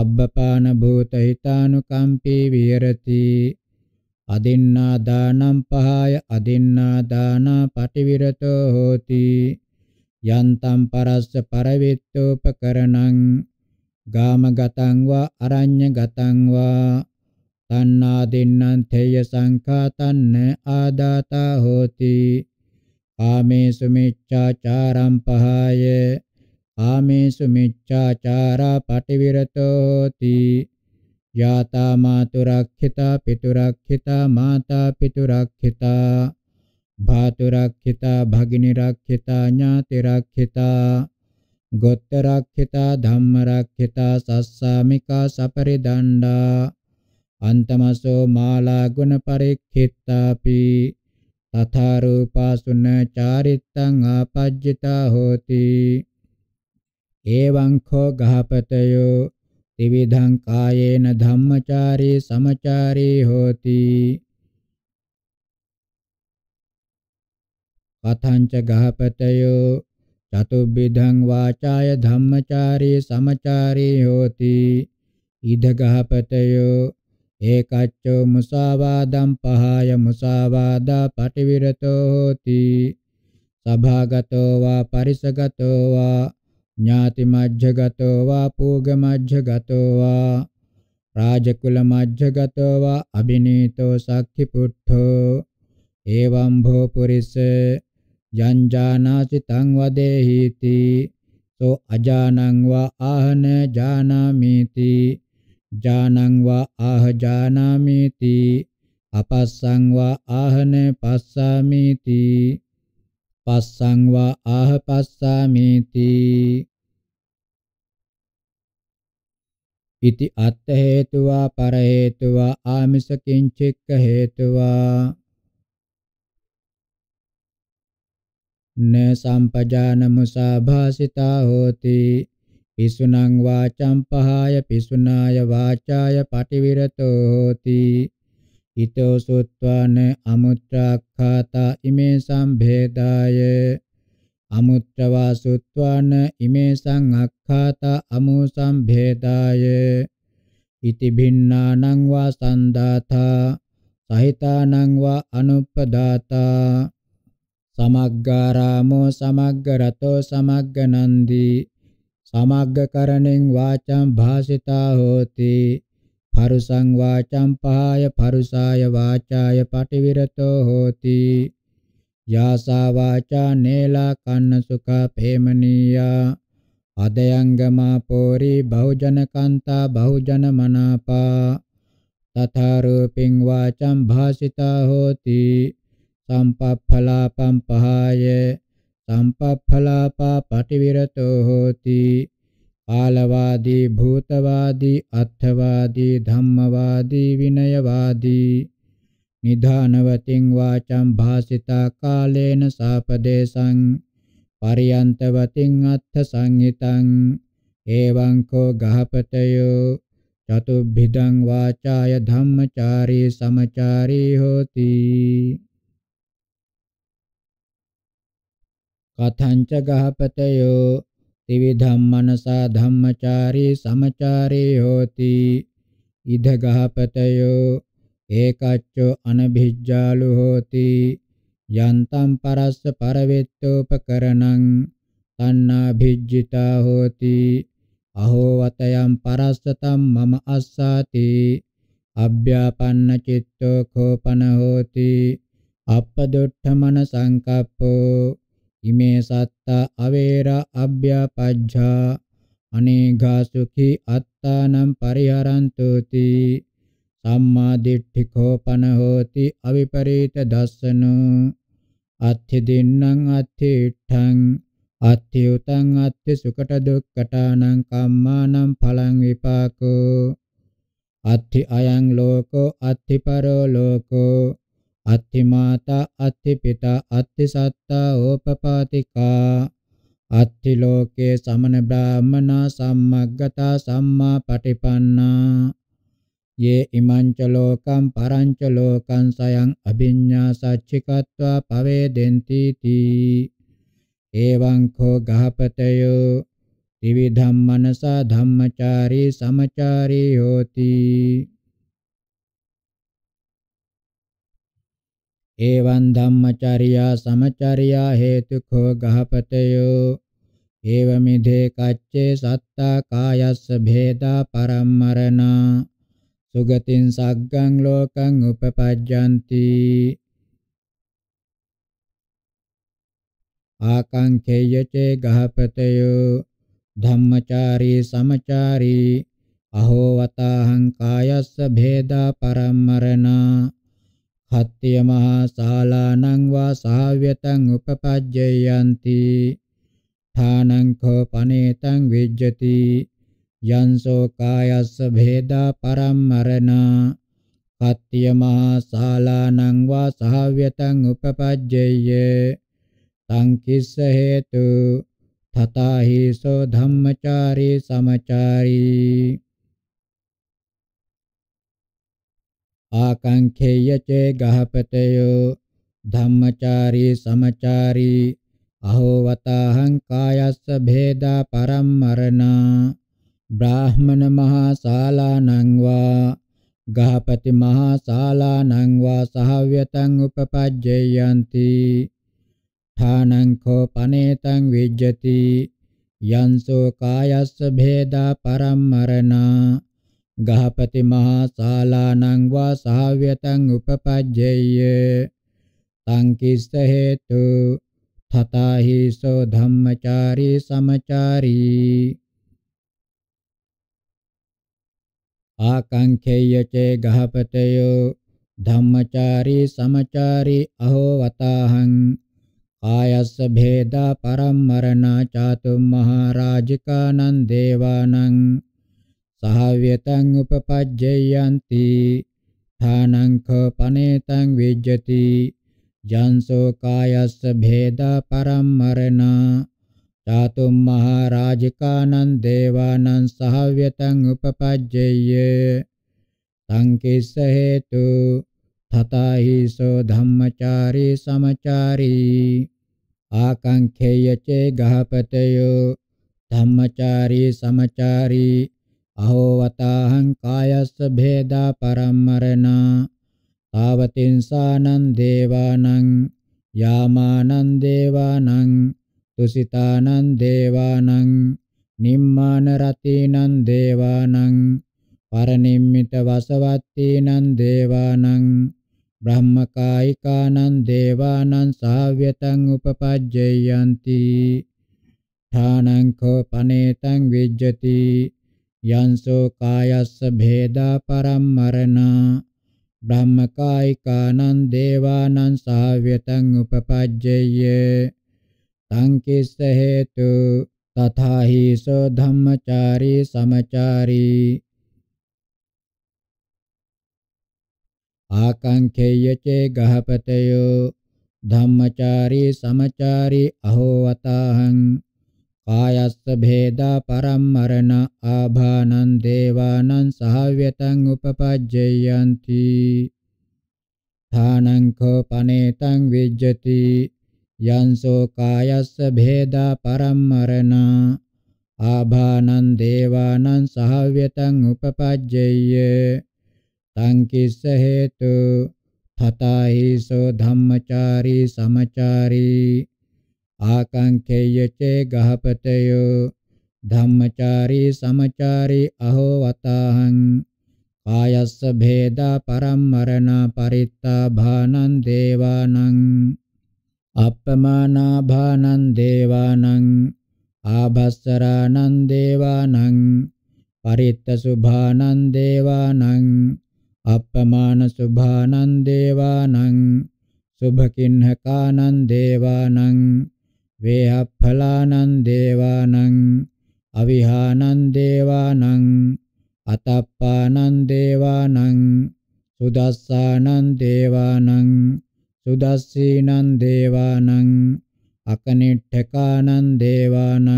සබ්බපාන භූත හිතානුකම්පී විහෙරති අදින්නා දානම් පහය අදින්නා දානා පටිවිරතෝ හෝති යන්තම් පරස්ස පරවිත්තෝපකරණං ගාමගතං වා අරඤ්‍යගතං වා තණ්හා දින්නම් තේය සංඛා තන්න ආදාතා හෝති කාමේසු මිච්ඡාචාරම් පහය කාමේසු මිච්ඡාචාරා පටිවිරතෝ හෝති ජාතා මාතුරක්ඛිතා පිතුරක්ඛිතා මාතා පිතුරක්ඛිතා භාතුරක්ඛිතා භගිනිරක්ඛිතා ඥාතිරක්ඛිතා ගොත්තරක්ඛිතා ධම්මරක්ඛිතා සස්සාමිකා සපරිදණ්ඩා අන්තමසෝ මාලා ගුණ පරික්ඛිතාපි තථා රූපාසුන චාරිත්තං ආපජ්ජිතා හෝති එවං කෝ ගහපතයෝ ත්‍රිවිධං කායේන ධම්මචාරී සමචාරී හෝති කතංච ගහපතයෝ චතුබ්බිධං වාචාය ධම්මචාරී සමචාරී හෝති ඉද ගහපතයෝ ඒකච්චෝ මුසාවාදම් පහාය මුසාවාදා පටිවිරතෝ හෝති සභාගතෝ වා පරිසගතෝ වා ඥාති මජ්ජගතෝ වා පූග මජ්ජගතෝ වා රාජකුල මජ්ජගතෝ වා අබිනීතෝ සක්ඛි පුට්ඨෝ එවං භෝ පුරිස යං ජානාති තං වදේහිති සෝ අජානං වා ආහන ජානාමේති ජානං වා ආහ ජානාමේති අපස්සං වා ආහන පස්සාමේති පස්සං වා ආහ පස්සාමිති ඉති අත්ථ හේතුවා පර හේතුවා ආමිස කිංචික්ක හේතුවා න සම්පජාන මුසාභාසිතා හෝති පිසුනං වාචම් පහාය පිසුනාය වාචාය පටිවිරතෝ හෝති හිතෝ සුත්වාන අමුත්‍රාක්ඛාතා ඉමේ සම්භේදාය අමුත්‍රවා සුත්වාන ඉමේ සංඝක්ඛාතා අමෝ සම්භේදාය ඉති භින්නානං වා සන්දාතා සහිතානං වා අනුප්පදාතා සමග්ගාරාමෝ සමග්ගරතෝ සමග්ගනන්දි සමග්ගකරණෙන් වාචං භාසිතා හෝති පරුසං වාචං පහාය පරුසාය වාචාය පටිවිරතෝ හෝති යාසා වාචා නේලා කන්න සුඛා ප්‍රේමනීයා අදයංගමා පෝරි බහුජන කන්තා බහුජන මනාපා තථා රූපින් වාචං භාසිතා හෝති සම්පප්ඵලාපං පහාය සම්පප්ඵලාපා පටිවිරතෝ හෝති ආලවාදී භූතවාදී අත්ථවාදී ධම්මවාදී විනයවාදී නිධානවතින් වාචං භාසිතා කාලේන සාපදේශං පරියන්තවතින් අත්ථ සංහිතං එවං කෝ ගහපතයෝ චතුබ්බිදං වාචාය ධම්මචාරී සමචාරී හෝති කතංච ගහපතයෝ ත්‍රිවිධම්මනසා ධම්මචාරී සමචාරී හෝති ඉද ගහපතයෝ ඒකච්චෝ අනභිජ්ජාලු හෝති යන්තම් පරස්ස පරවෙත්තෝපකරණං තණ්හාභිජ්ජිතා හෝති අහෝ වතයන් පරස්සතම් මම අස්සාති අභ්‍යාපන්න චිත්තෝ කෝපන හෝති අප්පදොට්ඨමන සංකප්පෝ ඉමේ සත්තා අවේර අබ්භ්‍යපජ්ජා අනේඝා සුඛී අත්තානම් පරිහරන්තුති සම්මා දිට්ඨිකෝ පන හෝති අවිපරීත දස්සනෝ අත්ථි දින්නම් අත්ථිඨං අත්ථි උතං අත්ථි සුකට දුක්කටානම් කම්මානම් ඵලං විපාකෝ අත්ථි අයං ලෝකෝ අත්ථි පරෝ ලෝකෝ අත්ථි මාතා අත්ථි පිතා අත්ථි සත්තා ඕපපාතිකා අත්ථි ලෝකේ සමන බ්‍රාහ්මනා සම්මග්ගතා සම්මා පටිපන්නා යේ ඉමංච ලෝකම් පරංච ලෝකං සයං අභිඤ්ඤා සච්චිකत्वा පවේදෙන්ති තී එවං කෝ ගහපතයෝ ත්‍රිවිධම් මනසා ධම්මචාරී සමචාරී හෝති එවං ධම්මචර්යා සමචර්යා හේතුකෝ ගහපතයෝ ඒවමිදේ කච්චේ සත්තා කායස්ස භේදා පරම්මරණා සුගතින් සග්ගං ලෝකං උපපජ්ජಂತಿ ආකාංකේයචේ ගහපතයෝ ධම්මචාරී සමචාරී අහෝ වතාහං කායස්ස භේදා පරම්මරණා හත්තිය මහා ශාලානං වා සාව්‍යතං උපපජ්ජයන්ති ථානං කෝ පනේතං විජ්ජති යන්සෝ කායස්ස භේදා පරම්මරණා පත්තිය මහා ශාලානං වා සහව්‍යතං උපපජ්ජය තං කිස්ස හේතු තථාහිසෝ ධම්මචාරී සමචාරී ආකංඛේය චේ ගහපතයෝ ධම්මචාරී සමචාරී අහෝ වතාහං කායස්ස භේදා පරම්මරණා බ්‍රාහ්මණ මහා ශාලානං වා ගහපති මහා ශාලානං වා සහව්‍යතං උපපජ්ජයන්ති ථානං කෝ පනේතං විජ්ජති යන්සෝ කායස්ස භේදා පරම්මරණා ගහපති මහා ශාලානං වා සාව්‍යතං උපපජ්ජේය තං කිස්ස හේතු තතාහි සෝ ධම්මචාරී සමචාරී ආකංඛේය චේ ගහපතයෝ ධම්මචාරී සමචාරී අහෝ වතාහං ආයස්ස භේදා පරම්මරණා චාතුම් මහරජිකානං දේවානං සහව්‍යතං උපපජ්ජයන්ති ථානං කපනේතං විජ්ජති ජන්සෝ කායස්ස භේදා පරම්මරණා ධාතුම් මහරජකානං දේවානං සහව්‍යතං උපපජ්ජය සංකේස හේතු තතහිසෝ ධම්මචාරී සමචාරී ආකංඛේයචේ ගහපතයෝ ධම්මචාරී සමචාරී අහෝ වතාහං කායස්ස භේදා පරම්මරණා තාවතින්සානං දේවානං යාමානං දේවානං තුසිතානං දේවානං නිම්මාන රතිනං දේවානං පරනිම්මිත වසවත්තීනං දේවානං බ්‍රහ්මකායිකානං දේවානං සාව්‍යතං උපපජ්ජයන්ති ථානං කෝ පනේතං විජ්ජති යන්සෝ කායස්ස භේදා පරම්මරණා බ්‍රහ්මකායිකානං දේවානං සාව්‍යතං උපපජ්ජේය සංකිස්ස හේතු තථාහි සෝ ධම්මචාරී සමචාරී ආකංකේය චේ ගහපතයෝ ධම්මචාරී සමචාරී අහෝ වතාහං කායස්ස භේදා පරම්මරණ ආභානං දේවානං සහව්‍යතං උපපජ්ජයන්ති ථානං කෝපනේතං විජ්ජති යන්සෝ කායස්ස භේදා පරම්මරණ ආභානං දේවානං සහව්‍යතං උපපජ්ජේය තං කිස්ස හේතු තතයිසෝ ධම්මචාරී සමචාරී ආකංකේයචේ ගහපතයෝ ධම්මචාරී සමචාරී අහෝ වතාහං කායස්ස භේදා පරම්මරණා පරිත්තා භානං දේවානං අප්පමානා භානං දේවානං ආභස්සරාණං දේවානං පරිත්ත සුභානං දේවානං අප්පමාන සුභානං දේවානං සුභකින්හකානං දේවානං වේහප්ඵලානං දේවානං අවිහානං දේවානං අතප්පානං දේවානං සුදස්සානං දේවානං සුදස්සීනං දේවානං අකනිට්ඨකානං දේවානං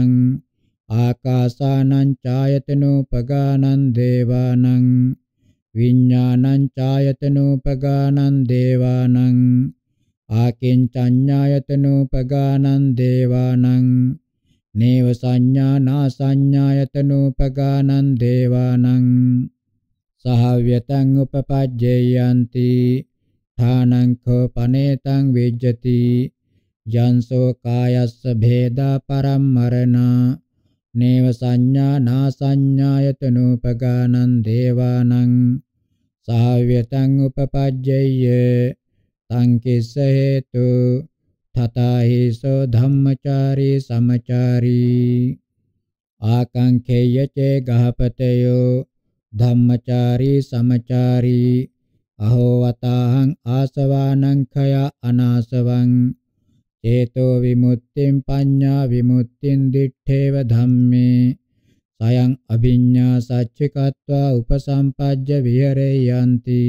ආකාසානං ඡායතනෝපගානං දේවානං විඤ්ඤාණං ඡායතනෝපගානං දේවානං ආකින්චඤ්ඤායතනෝපගානං දේවානං නේව සංඥා නාසඤ්ඤායතනෝපගානං දේවානං සහව්‍යතං උපපජ්ජේයන්ති ථානං කෝපනේතං විජ්ජති යන්සෝ කායස්ස භේදා පරම්මරණා නේව සංඥා නාසඤ්ඤායතනෝපගානං දේවානං සහව්‍යතං උපපජ්ජේය තං කිස්ස හේතු තතහිසෝ ධම්මචාරී සමචාරී ආකංකේය චේ ගහපතයෝ ධම්මචාරී සමචාරී අහෝ වතාහං ආසවානං khය අනාසවං චේතෝ විමුක්තිං පඤ්ඤා විමුක්තිං දිත්තේව ධම්මේ සයං අභිඤ්ඤා සච්චිකत्वा උපසම්පජ්ජ විහෙරේ යන්ති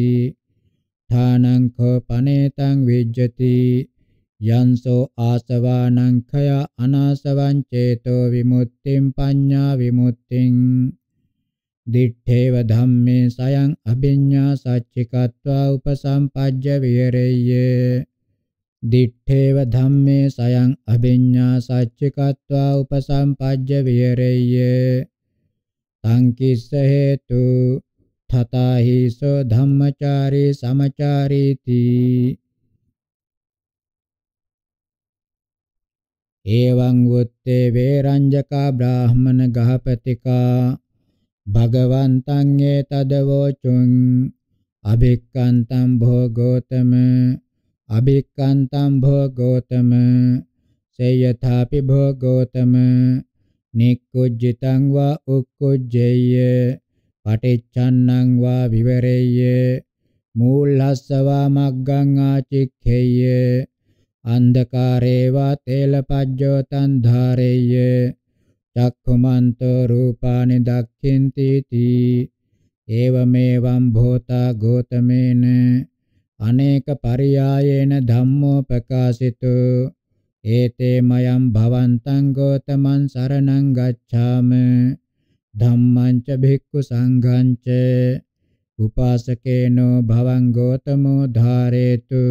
ඨානං කෝපනේතං විජ්ජති යන්සෝ ආසවානං khය අනාසවං චේතෝ විමුක්තිං පඤ්ඤා විමුක්තිං දිත්තේව ධම්මේ සයං අභිඤ්ඤා සච්චිකत्वा උපසම්පජ්ජ විහෙරෙය්‍ය දිත්තේව ධම්මේ සයං අභිඤ්ඤා සච්චිකत्वा උපසම්පජ්ජ විහෙරෙය්‍ය සංකිස්ස හේතු තථා හේසෝ ධම්මචාරේ සමචාරීති එවං වුත්තේ වේරංජකා බ්‍රාහමන ගහපතිකා භගවන්තං ඒතදවෝචුං අභික්කන්තං භෝගෝතම අභික්කන්තං භෝගෝතම සේයථාපි භෝගෝතම නික්කුජ්ජිතං වා උක්කුජ්ජේය පටිච්චන්නං වා විවරෙය්‍ය මූලස්සවා මග්ගං ආචික්ඛෙය්‍ය අන්ධකාරේවා තේලපජ්ජෝ තං ධාරෙය්‍ය චක්ඛුමන්තෝ රූපානි දක්ඛින්ති තී ඒවමේවම් භෝතා ගෝතමේන අනේක පරියායේන ධම්මෝ ප්‍රකාශිතෝ ඒතේ මයම් භවන්තං ගෝතමං සරණං ගච්ඡාමි ධම්මං ච භික්ඛු සංඝං ච උපාසකේනෝ භවං ගෝතමෝ ධාරේතු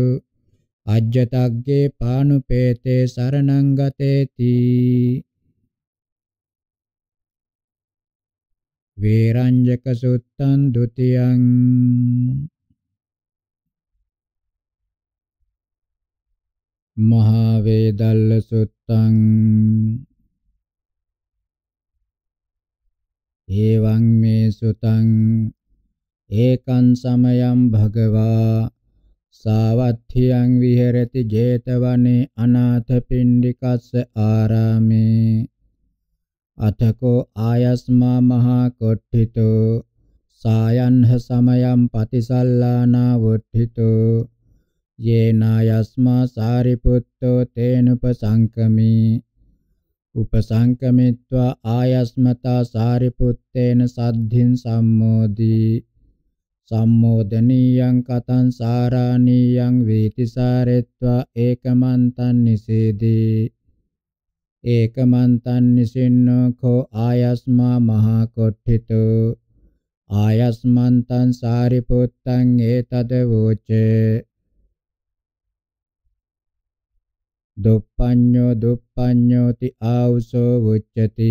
අජ්ජතග්ගේ පානුපේතේ සරණං ගතේති වේරංජක සුත්තං ဒ ුතියං මහා වේදල්ල සුත්තං එවං මේ සුතං ඒකං සමයං භගවා සාවත්ථියං විහෙරති 제තවනේ අනාථපිණ්ඩිකස්ස ආරාමේ අතකෝ ආයස්මා මහා කොට්ඨිතෝ සායන්හ සමයං පතිසල්ලානා වොට්ඨිතෝ යේනායස්මා සාරිපුත්තෝ තේනුපසංකමී උපසංකමිත්වා ආයස්මතා සාරිපුත්තේන සද්ධින් සම්මෝදී සම්මෝදනීයං කතං සාරාණීයං වේති සාරෙත්වා ඒකමන්තං නිසීදී ඒකමන්තං නිසින්නෝ කෝ ආයස්මා මහා කොට්ඨිතෝ ආයස්මන්තං සාරිපුත්තං ඒතද වූචේ දුප්පඤ්ඤෝ දුප්පඤ්ඤෝති ආවුසෝ උච්චති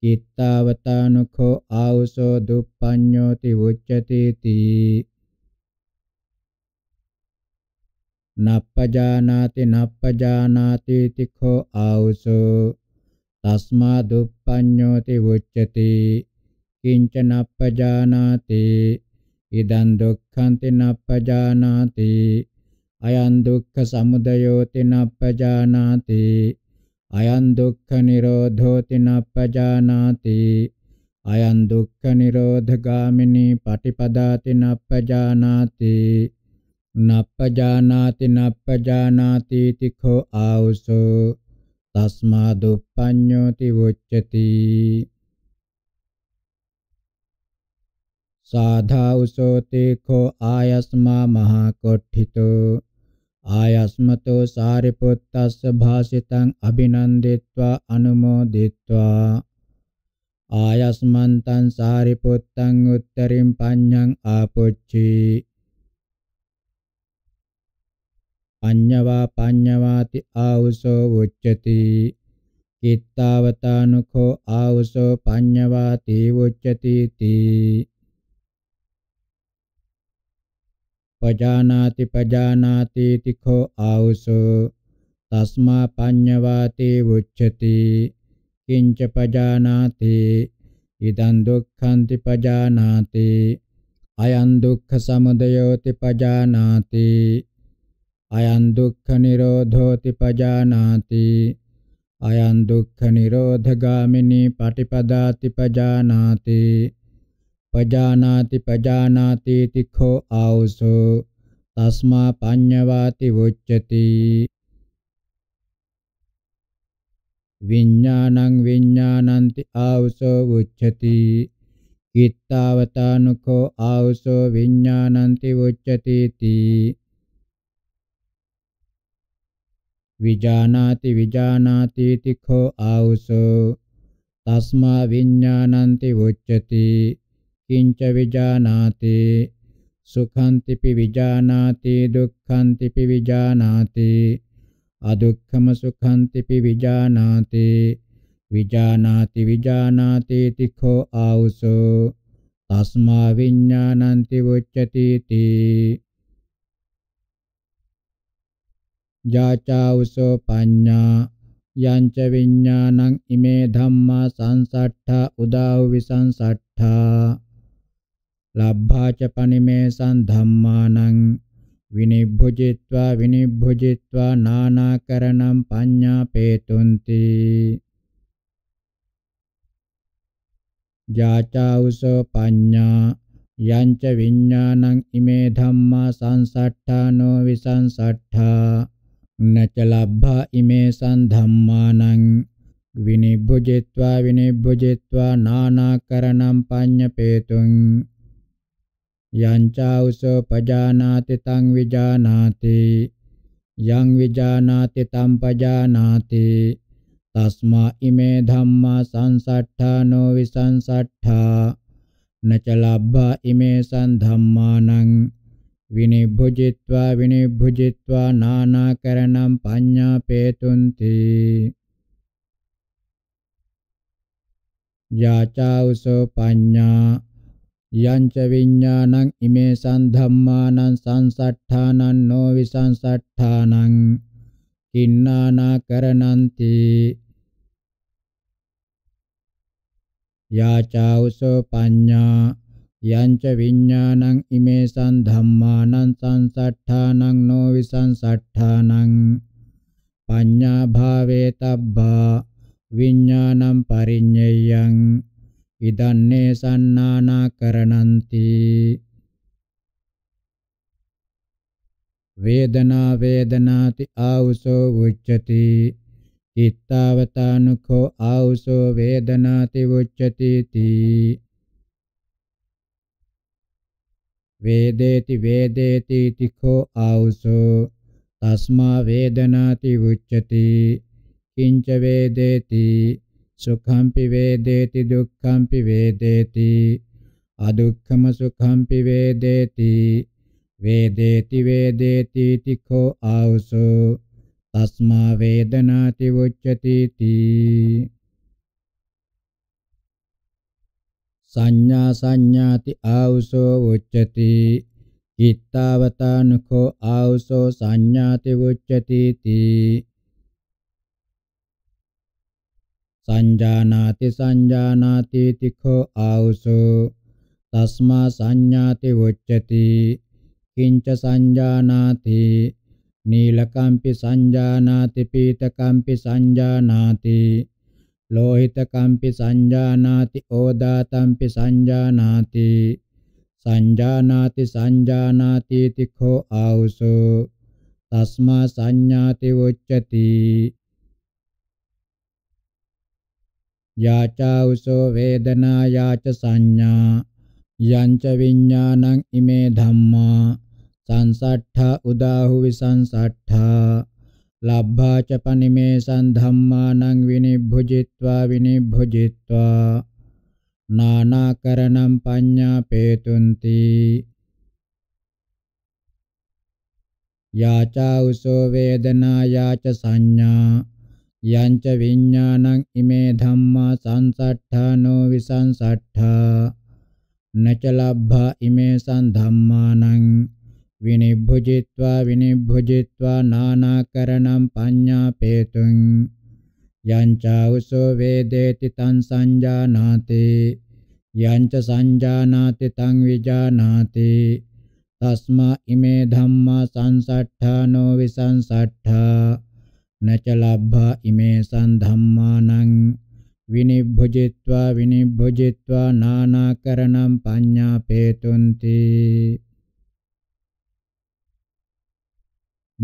කිත්තවතානුඛෝ ආවුසෝ දුප්පඤ්ඤෝති උච්චති තී නප්පජානාති නප්පජානාති තිඛෝ ආවුසෝ තස්මා දුප්පඤ්ඤෝති උච්චති කිංච නප්පජානාති ඉදං දුක්ඛන්ති නප්පජානාති අයං දුක්ඛ සමුදයෝති නප්පජානාති අයං දුක්ඛ නිරෝධෝති නප්පජානාති අයං දුක්ඛ නිරෝධගාමිනී පටිපදාති නප්පජානාති නප්පජානාති නප්පජානාති තිඛෝ ආවුසෝ තස්මා දුප්පඤ්ඤෝති වොච්චති සාධාවුසෝ තේඛෝ ආයස්මා මහා කොට්ඨිතෝ ආයස්මතෝ සාරිපුත්තස්ස භාසිතං අභිනන්දිත්වා අනුමෝදිත්වා ආයස්මන්තං සාරිපුත්තං උත්තරින් පඤ්ඤං ආපොච්චි පඤ්ඤවා පඤ්ඤවාති ආවුසෝ උච්චති කිත්තාවතානුඛෝ ආවුසෝ පඤ්ඤවාති උච්චති තී පජානාති පජානාති තිඛෝ ආවුසෝ තස්මා පඤ්ඤවාති උච්චති කිංච පජානාති ඉදං දුක්ඛන්ති පජානාති අයං දුක්ඛ සමුදයෝති පජානාති අයං දුක්ඛ නිරෝධෝති පජානාති අයං දුක්ඛ නිරෝධගාමිනී පටිපදාති පජානාති පජානාති පජානාති තිඛෝ ආවසෝ තස්මා පඤ්ඤවාති වොච්චති විඤ්ඤාණං විඤ්ඤාණන්ති ආවසෝ වොච්චති කිත්තාවතානුකෝ ආවසෝ විඤ්ඤාණන්ති වොච්චති තී විජානාති විජානාති තිඛෝ ආවසෝ තස්මා විඤ්ඤාණන්ති වොච්චති කිංච විජානාති සුඛාන්තිපි විජානාති දුක්ඛාන්තිපි විජානාති අදුක්ඛම සුඛාන්තිපි විජානාති විජානාති විජානාති තිඛෝ ආවුසෝ තස්මා විඥානන්ති උච්චති තී යාචාවුසෝ පඤ්ඤා යංච විඥානං ඉමේ ධම්මා සංසට්ඨා උදාහු විසංසට්ඨා ලබ්භාච පනිමේසං ධම්මානං විනිබ්බුජිත්වා විනිබ්බුජිත්වා නානාකරණං පඤ්ඤාපේතුන්ති ජාචෞසෝ පඤ්ඤා යංච විඥානං ඉමේ ධම්මා සංසට්ඨානෝ විසංසට්ඨා නච ලබ්භා ඉමේ සම්ධම්මානං විනිබ්බුජිත්වා විනිබ්බුජිත්වා නානාකරණං පඤ්ඤපේතුං යංචා උසෝ පජානාති තං විජානාති යං විජානාති තං පජානාති තස්මා ඉමේ ධම්මා සංසට්ඨානෝ විසංසට්ඨා නච ලබ්භා ඉමේ සං ධම්මානං විනිබ්බුජිත්වා විනිබ්බුජිත්වා නානාකරණම් පඤ්ඤාපේතුන්ති යාචා උසෝ පඤ්ඤා යංච විඥානං ඉමේසං ධම්මානං සංසට්ඨානං නෝ විසංසට්ඨානං කින්නානා කරණන්ති යාචාවසෝ පඤ්ඤා යංච විඥානං ඉමේසං ධම්මානං සංසට්ඨානං නෝ විසංසට්ඨානං පඤ්ඤා භාවේ තබ්බා විඥානං පරිඤ්ඤයං ඉදන්නේ සන්නානා කරණන්ති වේදනා වේදනාති ආවුසෝ උච්චති ඉත්තාවතානුඛෝ ආවුසෝ වේදනාති උච්චති තී වේදේති වේදේති තිඛෝ ආවුසෝ තස්මා වේදනාති උච්චති කිංච වේදේති සුඛම්පි වේදේති දුක්ඛම්පි වේදේති අදුක්ඛම සුඛම්පි වේදේති වේදේති වේදේති තිඛෝ ආවසෝ තස්මා වේදනාති උච්චති තී සංඥා සංඥාති ආවසෝ උච්චති කිත්තාවතානකෝ ආවසෝ සංඥාති උච්චති තී සංජානාති සංජානාති තිඛෝ ආවුසෝ තස්මා සංඥාති උච්චති කිංච සංජානාති නීලකම්පි සංජානාති පීතකම්පි සංජානාති ලෝහිතකම්පි සංජානාති ඕදාතම්පි සංජානාති සංජානාති සංජානාති තිඛෝ ආවුසෝ තස්මා සංඥාති උච්චති යාචාවසෝ වේදනා යාච සංඥා යංච විඥානං ඉමේ ධම්මා සංසට්ඨා උදාහු විසංසට්ඨා ලබ්භා ච පනිමේසං ධම්මානං විනිබ්බුජිත්වා විනිබ්බුජිත්වා නානාකරණම් පඤ්ඤාපේතුන්ති යාචා උසෝ වේදනා යාච සංඥා යංච විඥානං ඉමේ ධම්මා සංසට්ඨානෝ විසංසට්ඨා නච ලබ්භා ඉමේ සං ධම්මානං විනිබ්බුජිत्वा විනිබ්බුජිत्वा නානාකරණම් පඤ්ඤාපේතුං යංචෞසෝ වේදේති තං සංජානාති යංච සංජානාති තං විජානාති තස්මා ඉමේ ධම්මා සංසට්ඨානෝ විසංසට්ඨා නච ලබ්භා ඉමේසං ධම්මානං විනිබ්බුජිත්වා විනිබ්බුජිත්වා නානාකරණම් පඤ්ඤාපේතුන්ති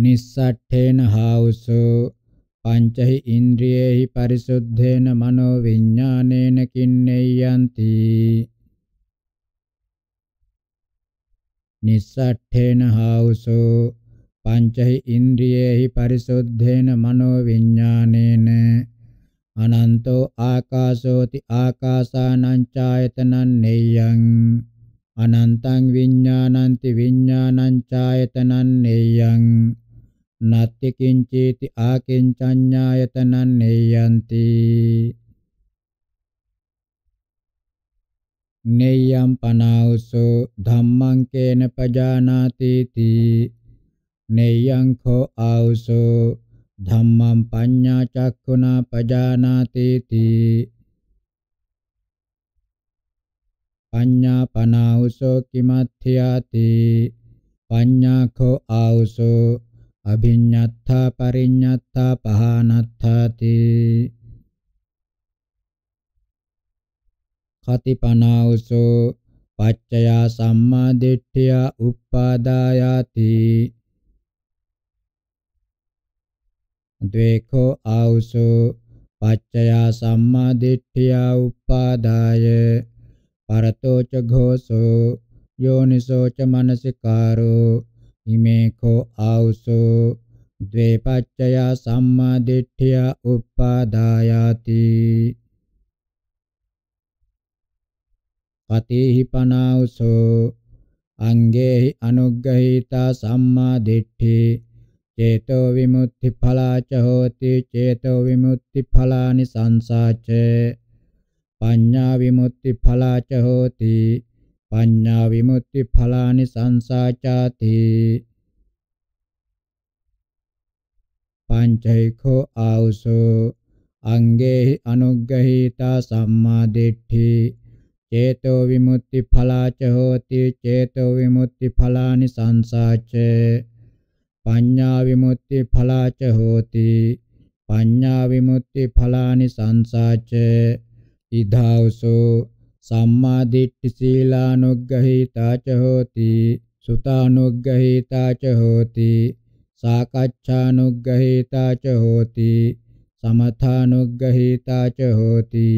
නිස්සට්ඨේන හාවසෝ පංචහි ඉන්ද්‍රියේහි පරිසුද්ධේන මනෝ විඥානේන කින්නේයන්ති නිස්සට්ඨේන හාවසෝ පංචහි ඉන්ද්‍රියේහි පරිසුද්ධේන මනෝ විඥානේන අනන්තෝ ආකාශෝති ආකාසානං ඡායතනං නෙය්‍යං අනන්තං විඥානන්ති විඥානං ඡායතනං නෙය්‍යං නත්ති කිංචීති ආකින්චඤ්ඤායතනං නෙය්‍යන්ති නෙය්‍යම් පනාවසෝ ධම්මං කේන පජානාති තී neyyang kho auso dhammam paññā cakkhuna pajānāti ti paññā panāuso kimatthiyāti paññā kho auso abhiññatthā pariññatthā pahānatthāti කතිපනාවසෝ පච්චයා සම්මා දිට්ඨිය උප්පාදායාති ද්වේකෝ ආවුසෝ පච්චයා සම්මා දිට්ඨියා උපාදාය පරතෝ ච ഘോഷෝ යෝනිසෝ ච මනසිකාරෝ ඉමේකෝ ආවුසෝ ද්වේපච්චයා සම්මා දිට්ඨියා උපාදායාති පතේහි පනාවුසෝ අංගේහි අනුග්ගහිතා සම්මා දිට්ඨේ චේතෝ විමුක්ති ඵලාච හෝති චේතෝ විමුක්ති ඵලානි සංසාච පඤ්ඤා විමුක්ති ඵලාච හෝති පඤ්ඤා විමුක්ති ඵලානි සංසාචාති පංචෛකෝ ආවසෝ අංගේහි අනුග්‍රහීතා සම්මා දිට්ඨි චේතෝ විමුක්ති ඵලාච හෝති චේතෝ විමුක්ති ඵලානි සංසාචේ පඤ්ඤා විමුක්ති ඵලාච හෝති පඤ්ඤා විමුක්ති ඵලානි සංසාච ඉදාවසෝ සම්මා දිට්ඨි සීලානුග්ගහිතාච හෝති සුතානුග්ගහිතාච හෝති සාකච්ඡානුග්ගහිතාච හෝති සමථානුග්ගහිතාච හෝති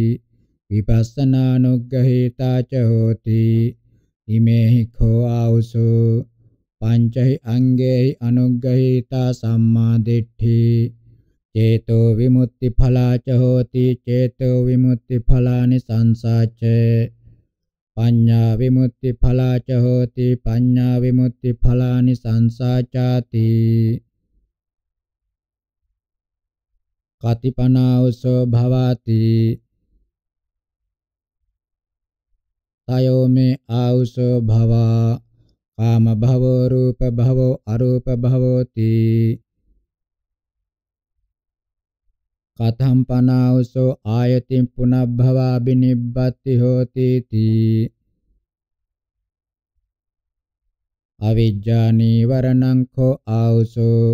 විපස්සනානුග්ගහිතාච හෝති ඉමේහි කෝ ආවසෝ පංචෛ අංගේයි අනුග්‍රහීතා සම්මා දිට්ඨි චේතෝ විමුක්ති ඵලාච හෝති චේතෝ විමුක්ති ඵලානි සංසාච පඤ්ඤා විමුක්ති ඵලාච හෝති පඤ්ඤා විමුක්ති ඵලානි සංසාචාති කතිපනාවසෝ භවාති තයෝ මේ ආවුසෝ භවා කාම භවෝ රූප භවෝ අරූප භවෝති කතම් පනාවසෝ ආයතින් පුනබ්භවා බිනිබ්බති හෝති තී අවිජ්ජා නීවරණං කෝ ආවසෝ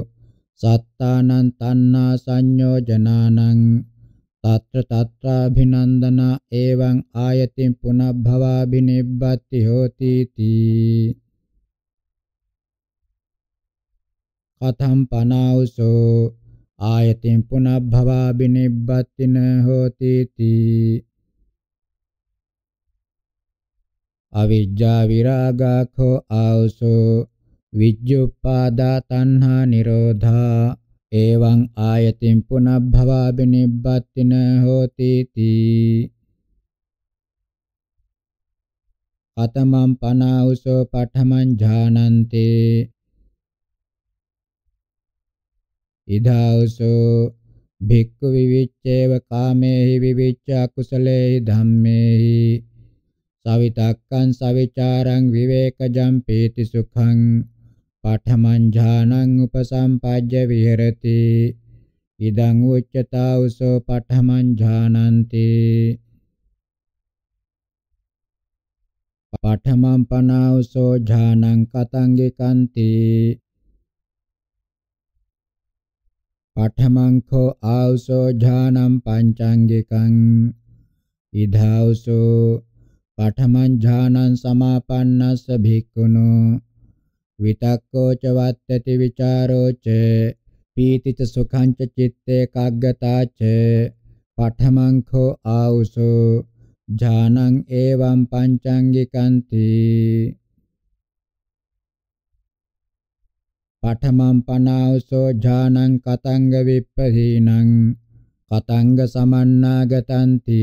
සත්තානං තණ්හා සංයෝජනානං తత్ర తత్రాభినందన ఏవం ఆయతిం పునఃభవాభినిబ్బత్తి హోతి తీ කතම් පනාවසෝ ආයතින් පුනබ්භවා බිනිබ්බත්තින හෝති තී අවිජ්ජා විරාගඛෝ ආවසෝ විජ්ජුප්පාදා තණ්හා නිරෝධා එවං ආයතින් පුනබ්භවා බිනිබ්බත්තින හෝති තී අතමං පනාවසෝ පඨමං ඥානන්තේ ඉදාවසෝ භික්ඛු විවිච්ඡේව කාමේහි විවිච්ඡ අකුසලේහි ධම්මේහි සවිතක්කං සවිචාරං විවේකජම් පීති සුඛං පාඨමං ඥානං උපසම්පජ්ජ විහෙරති ඉදං උච්චතා උසෝ පාඨමං ඥානන්ති පාඨමං පනාවසෝ ඥානං කතං ගිකන්ති පඨමංඛෝ ආවසෝ ඥානං පංචාංගිකං ඉදාවසෝ පඨමං ඥානං සමාපන්නස්ස භික්ඛුනෝ විතක්කෝ ච වත්තති විචාරෝ ච පීති ච සුඛං ච චitte කග්ගතා ච පඨමංඛෝ ආවසෝ ඥානං එවං පංචාංගිකන්ති පඨමං පනාවසෝ ඥානං කතංග විප්පහීනං කතංග සමන්නාගතන්ති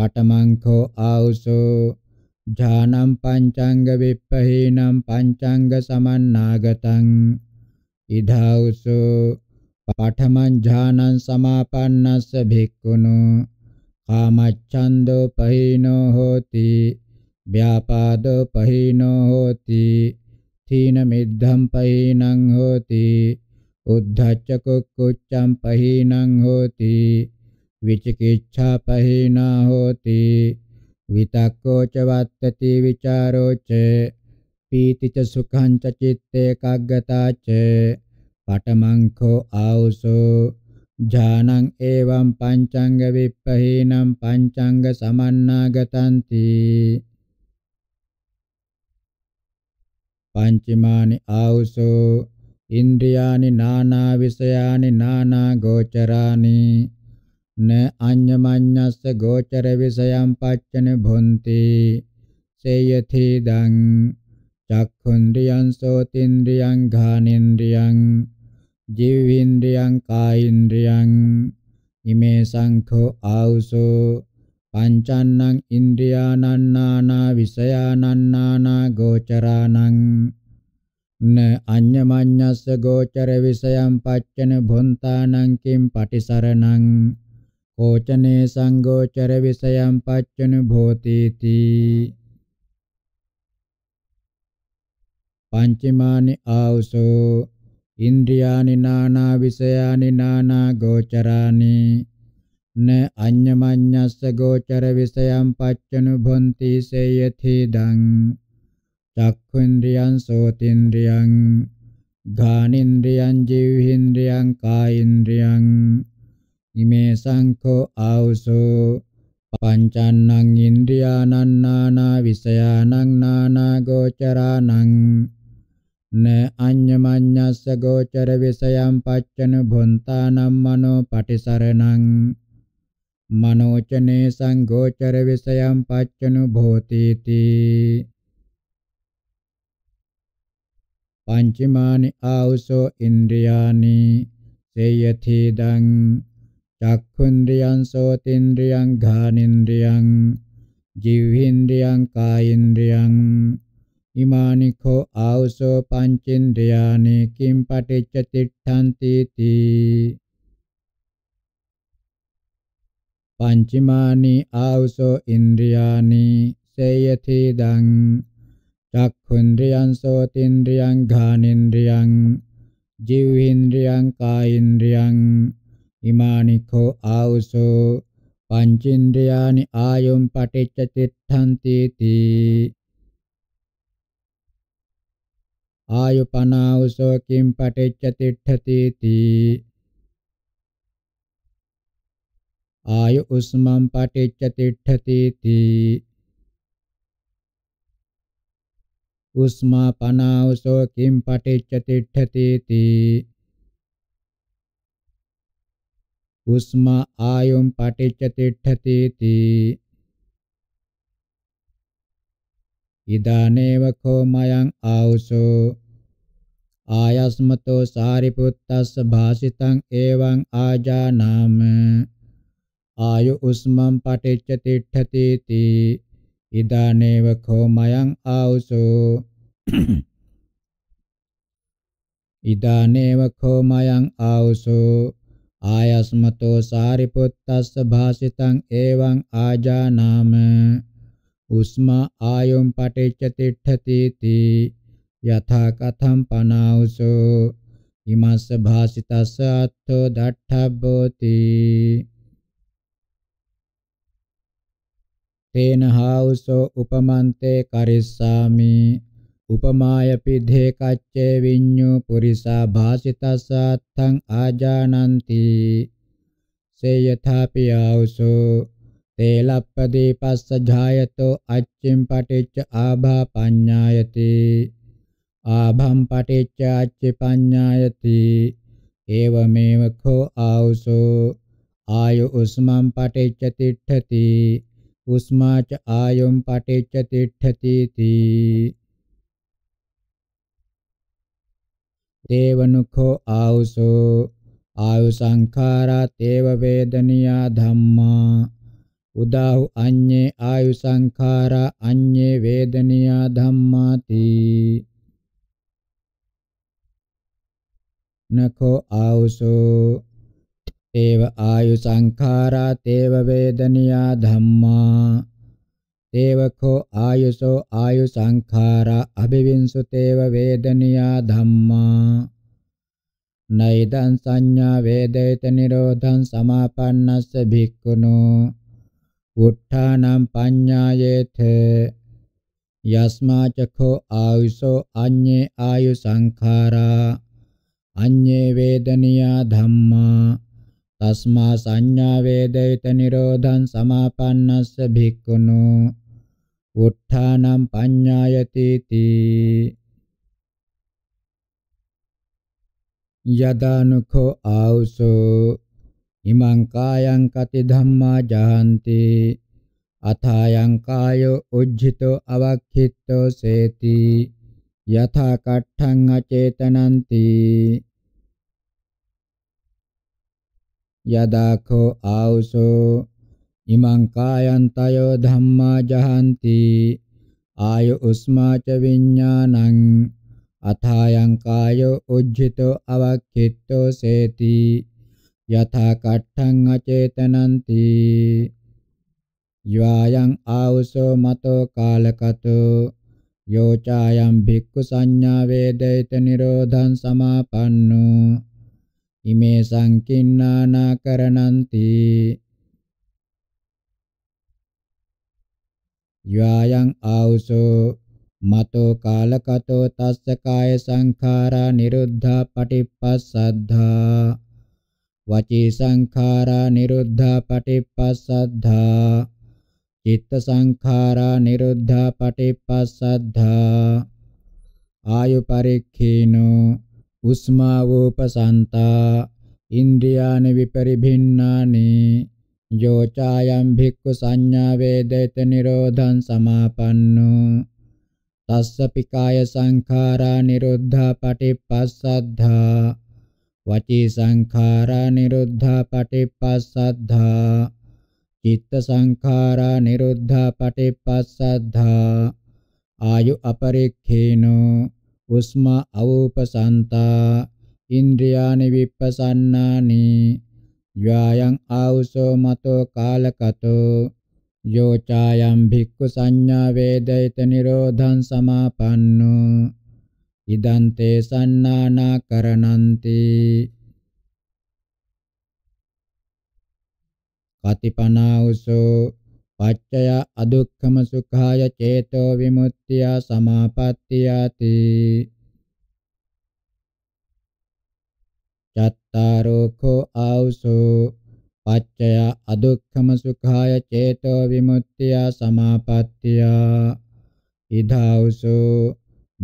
පඨමං කෝ ආවසෝ ඥානං පංචංග විප්පහීනං පංචංග සමන්නාගතං ඉදාවසෝ පඨමං ඥානං සමාපන්නස්ස භික්ඛුනෝ කාමච්ඡන්தோ පහීනෝ හෝති ව්‍යාපාදෝ පහිනෝ හෝති තීන මිද්ධම් පහිනං හෝති උද්ධච්ච කුක්කුච්ඡම් පහිනං හෝති විචිකිච්ඡා පහිනා හෝති විතක්කෝ ච වත්තති විචාරෝ ච පීති ච සුඛං ච චිත්තේ කග්ගතා ච පටමංඛෝ ආවුසෝ ඥානං එවං පංචංග විප්පහීනම් පංචංග සමන්නාගතಂತಿ පංචමානි ආවුසෝ ඉන්ද්‍රියානි නානා විෂයානි නානා ගෝචරානි න අඤ්ඤමඤ්ඤස්ස ගෝචර විෂයම් පච්චන භොන්ති සේයති දං චක්ඛුන්ද්‍රියං සෝතින්ද්‍රියං ඝානින්ද්‍රියං ජීවින්ද්‍රියං කායින්ද්‍රියං ඉමේ සංඛෝ ආවුසෝ පංචන්නං ඉන්ද්‍රියානං නානා විෂයානං නානා ගෝචරානං න අඤ්ඤමඤ්ඤස්ස ගෝචර විෂයං පච්චන භොන්තානං කිම් පටිසරණං කෝචනේ සංගෝචර විෂයං පච්චන භෝතීති පංචමානි ආවසෝ ඉන්ද්‍රියානි නානා විෂයානි නානා ගෝචරානි න අඤ්ඤමඤ්ඤස්ස ගෝචර විසයම් පච්චනුභන්ති සේයති දං චක්ඛුන්ද්‍රියං සෝතින්ද්‍රියං ඝානින්ද්‍රියං ජීවහින්ද්‍රියං කායින්ද්‍රියං ඉමේ සංඛෝ ආවසෝ පංචන්නං ඉන්ද්‍රියානං නානා විසයානං නානා ගෝචරානං න අඤ්ඤමඤ්ඤස්ස ගෝචර විසයම් පච්චනුභන්තානම් මනෝ පටිසරණං මනෝචනේ සංගෝචර විසයම් පච්චනු භෝතීති පංචමානි ආවුසෝ ඉන්ද්‍රියානි සේයතිදං චක්ඛුන්ද්‍රියං සෝතින්ද්‍රියං ඝානින්ද්‍රියං ජීවහින්ද්‍රියං කායින්ද්‍රියං ඉමානි කෝ ආවුසෝ පංචේන්ද්‍රියානි කිම් පටිච්ච තිට්ඨන්ති තී පංචමානි ආවුසෝ ඉන්ද්‍රියානි සේයති දං චක්ඛුන්ද්‍රියං සෝතින්ද්‍රියං ඝානින්ද්‍රියං ජීවේන්ද්‍රියං කායින්ද්‍රියං ඉමානිකෝ ආවුසෝ පංචේන්ද්‍රයානි ආයොම් පටිච්ච තිට්ඨන්ති තී ආයුපනාවසෝ කිම් පටිච්ච තිට්ඨති තී ආය උස්මම් පටිච්ච තිට්ඨති උස්මා පනාවසෝ කිම් පටිච්ච තිට්ඨති උස්මා ආයුම් පටිච්ච තිට්ඨති ඉදානේව කෝ මයං ආවුසෝ ආයස්මතෝ සාරිපුත්තස්ස භාසිතං එවං ආජානාම ආයු උස්මං පටිච්ච තිට්ඨති ඉදානේව කෝ මයං ආවුසෝ ඉදානේව කෝ මයං ආවුසෝ ආයස්මතෝ සාරිපුත්තස්ස භාසිතං එවං ආජානාම උස්මා ආයුම් පටිච්ච තිට්ඨති යථා කතම් පනාවුසෝ ඉමස්ස භාසිතස්ස අත්තෝ දට්ඨබ්බෝති තේන හාවසෝ උපමන්තේ කරිස්සාමි උපමායපි ධේකච්චේ විඤ්ඤු පුරිසා භාසිතස්සත්තං ආජානಂತಿ සේ යථාපි ආවසෝ තේලප්පදීපස්ස ඡායතෝ අච්චින් පටිච්ච ආභා පඤ්ඤායති ආභම් පටිච්ච අච්චි පඤ්ඤායති ඒවමේව කෝ ආවසෝ ආයු උස්මං පටිච්ච තිට්ඨති උස්මාච ආයොම් පටිච්ච තිට්ඨති තී දේවනුඛෝ ආවුසෝ ආයු සංඛාරා තේව වේදනියා ධම්මා උදාහු අඤ්ඤේ ආයු සංඛාරා අඤ්ඤේ වේදනියා ධම්මාති නඛෝ ආවුසෝ තේව ආයු සංඛාරා තේව වේදනියා ධම්මා තේවකෝ ආයුසෝ ආයු සංඛාරා අභිවින්සු තේව වේදනියා ධම්මා නයිදං සංඥා වේදේත නිරෝධං සමාපන්නස්ස භික්ඛුනෝ උත්ථානම් පඤ්ඤායේත යස්මා චඛෝ ආයුසෝ අඤ්ඤේ ආයු සංඛාරා අඤ්ඤේ වේදනියා ධම්මා තස්මා සංඥා වේදිත නිරෝධං සමාපන්නස්ස භික්ඛුනෝ උත්ථානම් පඤ්ඤායති තී යදානුඛෝ ආවුසෝ ඉමං කායං කති ධම්මා ජාන්ති අථායං කායෝ උජ්ජිතෝ අවක්ඛිතෝ සේති යථා කට්ඨං අචේතනන්ති යදාකෝ ආවුසෝ ඉමං කායන් තයෝ ධම්මා ජහಂತಿ ආය උස්මාච විඥානං අථායන් කායෝ උජ්ජිතෝ අවක්ඛිතෝ සේති යථා කට්ඨං අචේතනಂತಿ යවායන් ආවුසෝ මතෝ කාලකතෝ යෝචායම් භික්ඛු සංඥා වේදිත නිරෝධං සමාපන්නෝ ඉමේ සංකින්නානා කරණන්ති යායන් ආවුසෝ මතෝ කාලකතෝ තස්ස කාය සංඛාරා නිරුද්ධා පටිපස්සද්ධා වචී සංඛාරා නිරුද්ධා පටිපස්සද්ධා චිත්ත සංඛාරා නිරුද්ධා පටිපස්සද්ධා ආයු පරික්ඛීනෝ උස්මාවෝපසන්තා ඉන්ද්‍රියානි විපරිභින්නානි යෝචායම් භික්ඛු සංඥා වේදේත නිරෝධං සමාපන්නෝ තස්සපි කාය සංඛාරා නිරුද්ධා පටිපස්සද්ධා වචී සංඛාරා නිරුද්ධා පටිපස්සද්ධා චිත්ත සංඛාරා නිරුද්ධා පටිපස්සද්ධා ආයු අපරික්ඛේනෝ උස්ම අවූපසන්තා ඉන්ද්‍රියානි විප්පසන්නානි යායන් ආවුසෝ මතෝ කාලකතෝ යෝචායම් භික්ඛු සංඥා වේදිත නිරෝධං සමාපන්නෝ ඉදං තේ සන්නානා කරණන්ති කතිපනාවුසෝ පච්චය අදුක්ඛම සුඛාය චේතෝ විමුක්තිය සමාපත්තියති චත්තාරෝඛෝ ආවසෝ පච්චය අදුක්ඛම සුඛාය චේතෝ විමුක්තිය සමාපත්තිය ඉදාවසෝ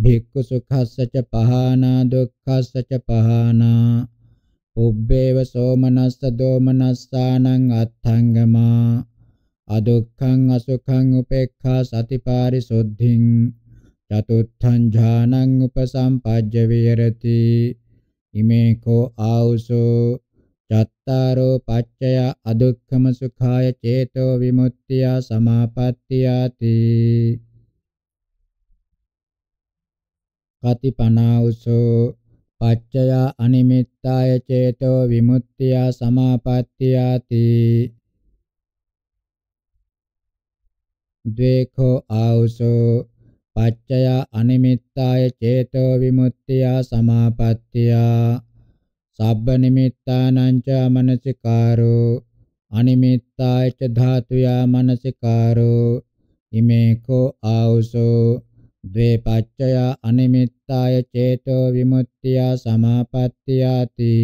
භික්ඛු සුඛස්ස ච පහනා දුක්ඛස්ස ච පහනා උබ්බේව සෝමනස්ස දෝමනස්සානං අත්ථංගමා අදුක්ඛං අසුඛං උපේක්ඛා සතිපාරිසුද්ධින් චතුත්ථං ඥානං උපසම්පජ්ජ විහෙරති ඉමේ කෝ ආවුසෝ චත්තාරෝ පච්චය අදුක්ඛම සුඛාය චේතෝ විමුක්තිය සමාපත්තියාති කතිපනාවුසෝ පච්චය අනිමිත්තාය චේතෝ විමුක්තිය සමාපත්තියාති ද්වේඛෝ ආවුසෝ පච්චය අනිමිත්තාය චේතෝ විමුක්තිය සමාපත්තිය සබ්බ නිමිත්තානං ච මනසිකාරෝ අනිමිත්තාය ච ධාතුයා මනසිකාරෝ ඉමේකෝ ආවුසෝ ද්වේපච්චය අනිමිත්තාය චේතෝ විමුක්තිය සමාපත්තියාති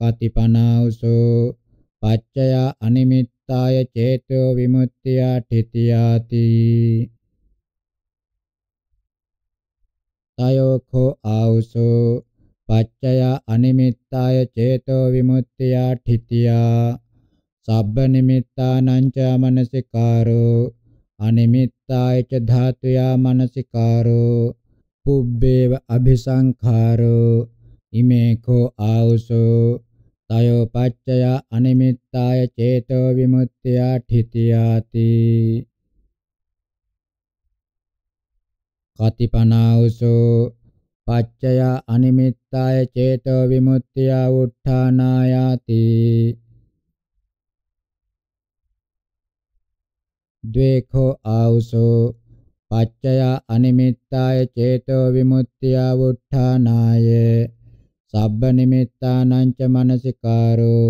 කතිපනාවුසෝ පච්චය අනිමිත්තාය චේතෝ විමුක්තිය ඨිතියාති තයෝඛෝ ආවුසෝ පච්චය අනිමිත්තාය චේතෝ විමුක්තිය ඨිතියා සබ්බ නිමිත්තානං ච මනසිකාරෝ අනිමිත්තාය ච ධාතුයා මනසිකාරෝ පුබ්බේව අபிසංඛාරෝ ඉමේකෝ ආවුසෝ තයෝ පච්චය අනිමිත්තාය චේතෝ විමුක්තිය ඨිතියාති කතිපනාවසෝ පච්චය අනිමිත්තාය චේතෝ විමුක්තිය උත්ථානායාති ද්වේඛෝ ආවසෝ පච්චය අනිමිත්තාය චේතෝ විමුක්තිය උත්ථානායේ සබ්බ නිමිත්තානං ච මනසිකාරෝ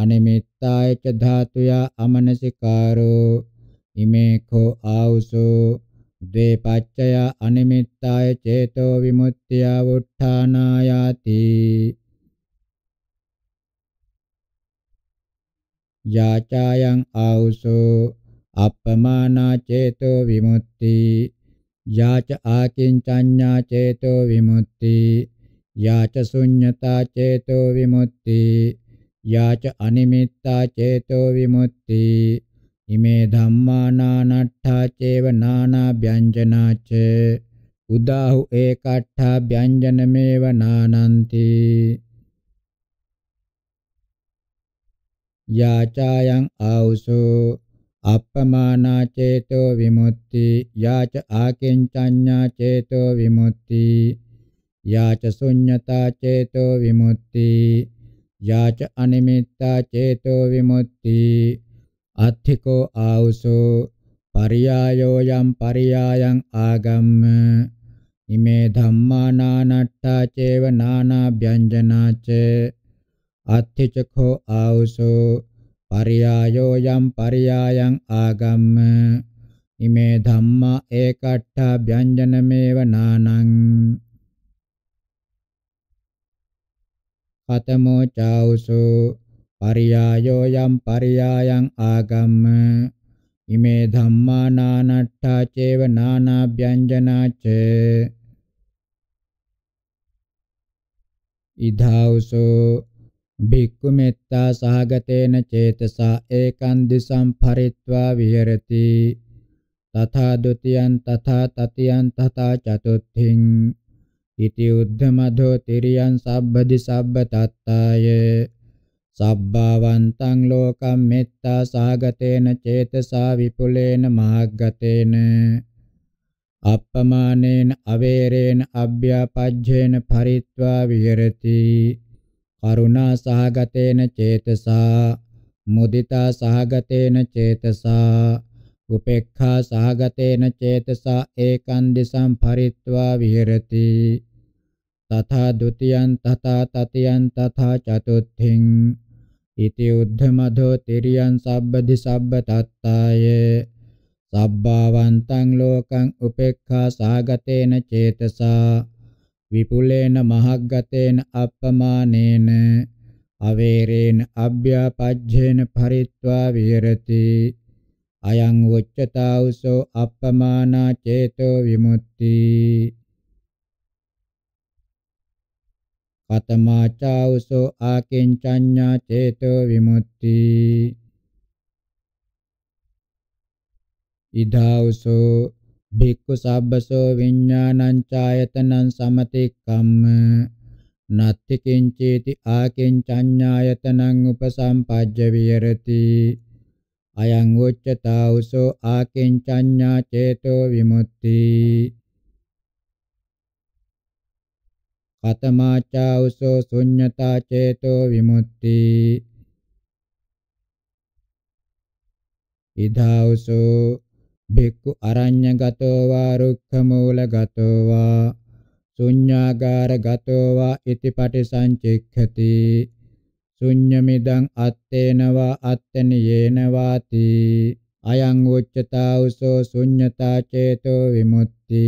අනිමිත්තාය ච ධාතුයා අමනසිකාරෝ ඉමේ කෝ ආවුසෝ ද්වේපච්චය අනිමිත්තාය චේතෝ විමුක්තිය වුට්ඨානායාති යාචායන් ආවුසෝ අප්පමානා චේතෝ විමුක්ති යාච ආකින්චඤ්ඤා චේතෝ විමුක්ති යාච ශුඤ්ඤතා චේතෝ විමුක්ති යාච අනිමිත්තා චේතෝ විමුක්ති ඉමේ ධම්මා නානට්ඨා චේව නානා ව්‍යංජනාච උදාහු ඒකට්ඨා ව්‍යංජනමේව නානන්ති යාචායන් ආවුසෝ අප්පමානා චේතෝ විමුක්ති යාච ආකින්චඤ්ඤා චේතෝ විමුක්ති යාච ශුඤ්ඤතා චේතෝ විමුක්ති යාච අනිමිත්තා චේතෝ විමුක්ති අත්ථිකෝ ආවුසෝ පරියායෝ යම් පරියායන් ආගම්ම ඉමේ ධම්මා නානට්ඨා චේව නානා ව්‍යංජනාච අත්ථිචඛෝ ආවුසෝ පරියායෝ යම් පරියායන් ආගම්ම ඉමේ ධම්මා ඒකට්ඨා ව්‍යංජනමේව නානං කතමෝ චෞසෝ පරියායෝ යම් පරියායන් ආගම්ම ඉමේ ධම්මා නානට්ඨා චේව නානා ව්‍යංජනාච ඉධාවසෝ භික්ඛු මෙත්තා සහගතේන චේතසා ඒකං දිසං පරිත්වා විහෙරති තථා ဒ උතියං තථා තතියං තථා චතුත්ථින් ඉති උද්ධමධෝ තිරියං සබ්බදි සබ්බ තත්තාය සබ්බවන්තං ලෝකම් මෙත්තා සාගතේන චේතසා විපුලේන මාග්ගතේන අප්පමානේන අවේරේන අභ්‍යාපජ්ජේන පරිත්වා විහෙරති කරුණා සහගතේන චේතසා මුදිතා සහගතේන චේතසා උපේක්ඛා සහගතේන චේතසා ඒකං දිසං පරිත්වා විහෙරති තථා ဒ ුතියං තථා තතියං තථා චතුත්ථින් ඉති උද්ධමධෝ තිරියං සබ්බදි සබ්බ තත්තාය සබ්බාවන්තං ලෝකං උපේක්ඛා සාගතේන චේතසා විපුලේන මහග්ගතේන අප්පමානේන අවේරේන අභ්‍යාපජ්ජේන පරිත්වා විහෙරති අයං උච්චතාවසෝ අප්පමානා චේතෝ විමුක්ති කතමාචාවසෝ ආකින්චඤ්ඤා චේතෝ විමුක්ති ඉදාවසෝ භික්ඛු සබ්බසෝ විඥානං ඡායතනං සමතික්කම්ම නත්ති කිංචේති ආකින්චඤ්ඤායතනං උපසම්පජ්ජ විහෙරති අයං උච්චතා උසෝ ආකින්චඤ්ඤා චේතෝ විමුක්ති කතමාචා උසෝ ශුඤ්ඤතා චේතෝ විමුක්ති ඉදාවසෝ භික්ඛු අරඤ්ඤගතෝ වා රුක්ඛමූලගතෝ වා ශුඤ්ඤාගාරගතෝ වා ඉතිපටි සංචෙක්ඛති ශුඤ්ඤමිදං අත්තේනවා අත්තනියේනවාති අයං උච්චතා උසෝ ශුඤ්ඤතා චේතෝ විමුක්ති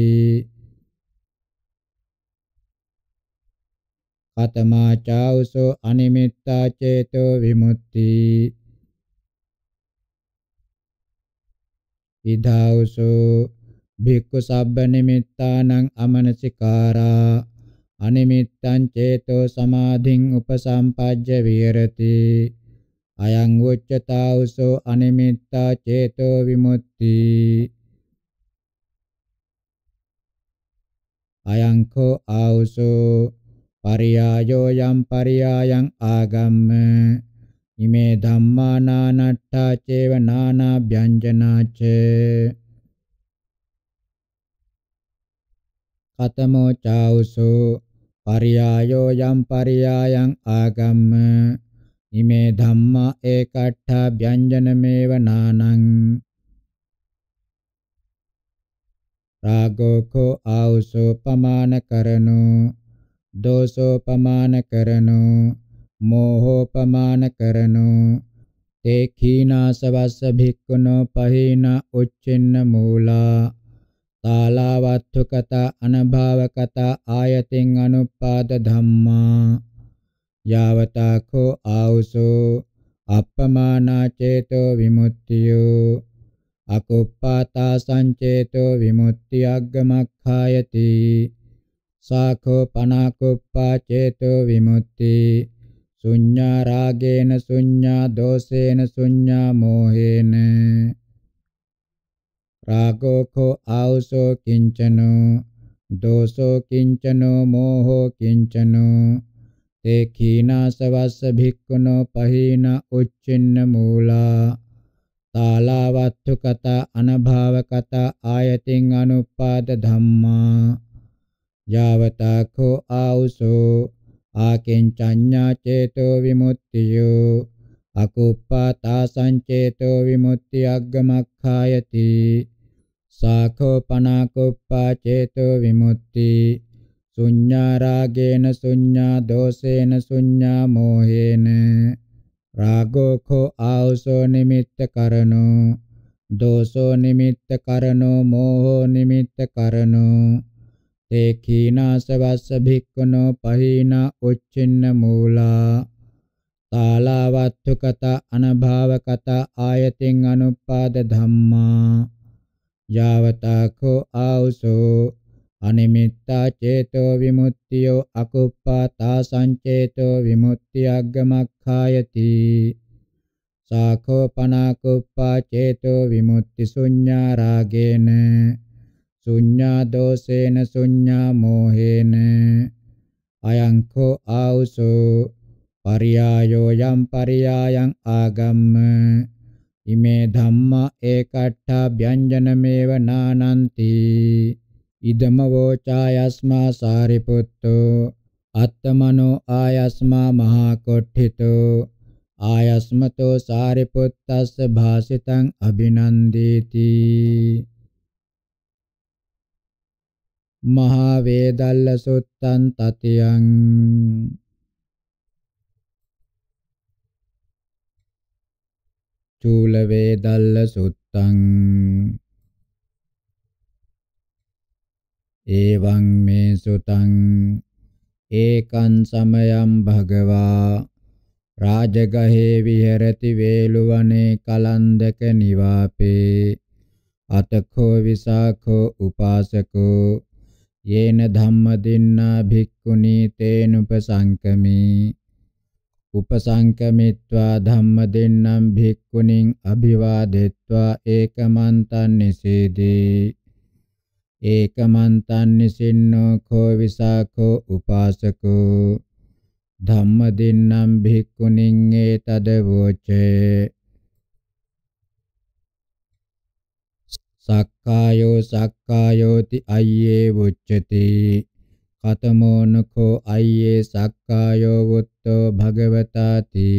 කතමා චෞසෝ අනිමිත්තා චේතෝ විමුක්ති ඉදාවසෝ භික්ඛු සබ්බ නිමිත්තානං අමනසිකාරා අනිමිත්තං චේතෝ සමාධින් උපසම්පජ්ජ විහෙරති අයං උච්චතාවසෝ අනිමිත්තා චේතෝ විමුක්ති අයං කෝ ආවසෝ පරියායෝ යම් පරියායන් ආගම්ම ඉමේ ධම්මා නානට්ඨා චේව නානා ව්‍යංජනාච කතමෝ චෞසෝ පරියායෝ යම් පරියායන් ආගම්ම ඉමේ ධම්මා ඒකට්ඨා ව්‍යංජනමේව නානං රාගෝ කෝ ආවසෝ පමාන කරනෝ දෝසෝ පමාන කරනෝ මෝහෝ පමාන කරනෝ තේඛීනාසවස්ස භික්ඛුනෝ පහේන උච්චෙන්න මූලා තාලාවත්තුකත අනභාවකත ආයතින් අනුපාද ධම්මා යාවතාකෝ ආවුසෝ අප්පමානා චේතෝ විමුක්තියෝ අකුප්පාතා සංචේතෝ විමුක්ති අග්ගමක්ඛායති සාඛෝ පනාකුප්පා චේතෝ විමුක්ති ශුඤ්ඤා රාගේන ශුඤ්ඤා දෝසේන ශුඤ්ඤා මෝහේන रागो खो आउसो किञ्चनो दोषो किञ्चनो मोहो किञ्चनो ते खीना सवस भिक्कुनो पहीना उच्चिन्नमूला तालावत्थु कथा अनभावकथा आयतिं अनुपादधम्मा यावता खो आउसो आकिञ्चन्या चेतो विमुक्तियो අකුප්පා තාසං චේතෝ විමුක්ති අග්ගමක්ඛායති සාඛෝ පනාකුප්පා චේතෝ විමුක්ති ශුඤ්ඤා රාගේන ශුඤ්ඤා දෝසේන ශුඤ්ඤා මෝහේන රාගෝ කෝ ආවසෝ නිමිත්ත කරණෝ දෝසෝ නිමිත්ත කරණෝ මෝහෝ නිමිත්ත කරණෝ තේඛීනාසවස්ස භික්ඛුනෝ පහීනා උච්චින්න මූලා තාලවත්තු කත අනභාව කත ආයතින් අනුපාද ධම්මා යාවතාකෝ ආවුසෝ අනිමිත්තා චේතෝ විමුක්තියෝ අකුප්පාතා සංචේතෝ විමුක්ති අග්ගමක්ඛායති සාඛෝ පනාකුප්පා චේතෝ විමුක්ති ශුඤ්ඤා රාගේන ශුඤ්ඤා දෝසේන ශුඤ්ඤා මෝහේන අයංකෝ ආවුසෝ පරියායෝ යම් පරියායන් ආගම්ම ඉමේ ධම්මා ඒකට්ඨා ව්‍යංජනමේව නානಂತಿ ඉදම වෝචායස්මා සාරිපුත්තෝ අත්තමනෝ ආයස්මා මහා කොට්ඨිතෝ ආයස්මතෝ සාරිපුත්තස්ස භාසිතං අභිනන්දේති මහා වේදල්ල සුත්තං තතියං චූල වේදල්ල සුත්තං එවං මේ සුතං ඒකං සමයං භගවා රාජගහේ විහෙරති වේලුවනේ කලන්දක නිවාපේ අතඛෝ විසාඛෝ උපාසකෝ යේන ධම්මදින්නා භික්ඛුනි තේනුපසංකමේ උපසංකමිත්වා ධම්ම දෙන්නම් භික්ඛුනින් අභිවාදෙත්වා ඒකමන්තං නිසීදී ඒකමන්තං නිසින්නෝ කෝ විසාකෝ උපාසකෝ ධම්ම දෙන්නම් භික්ඛුනින් ඒතද වෝචේ සක්කායෝ සක්කායෝති අයියේ වොච්චති කතමෝනකෝ අයියේ සක්කායෝ වොත් තෝ භගවතාති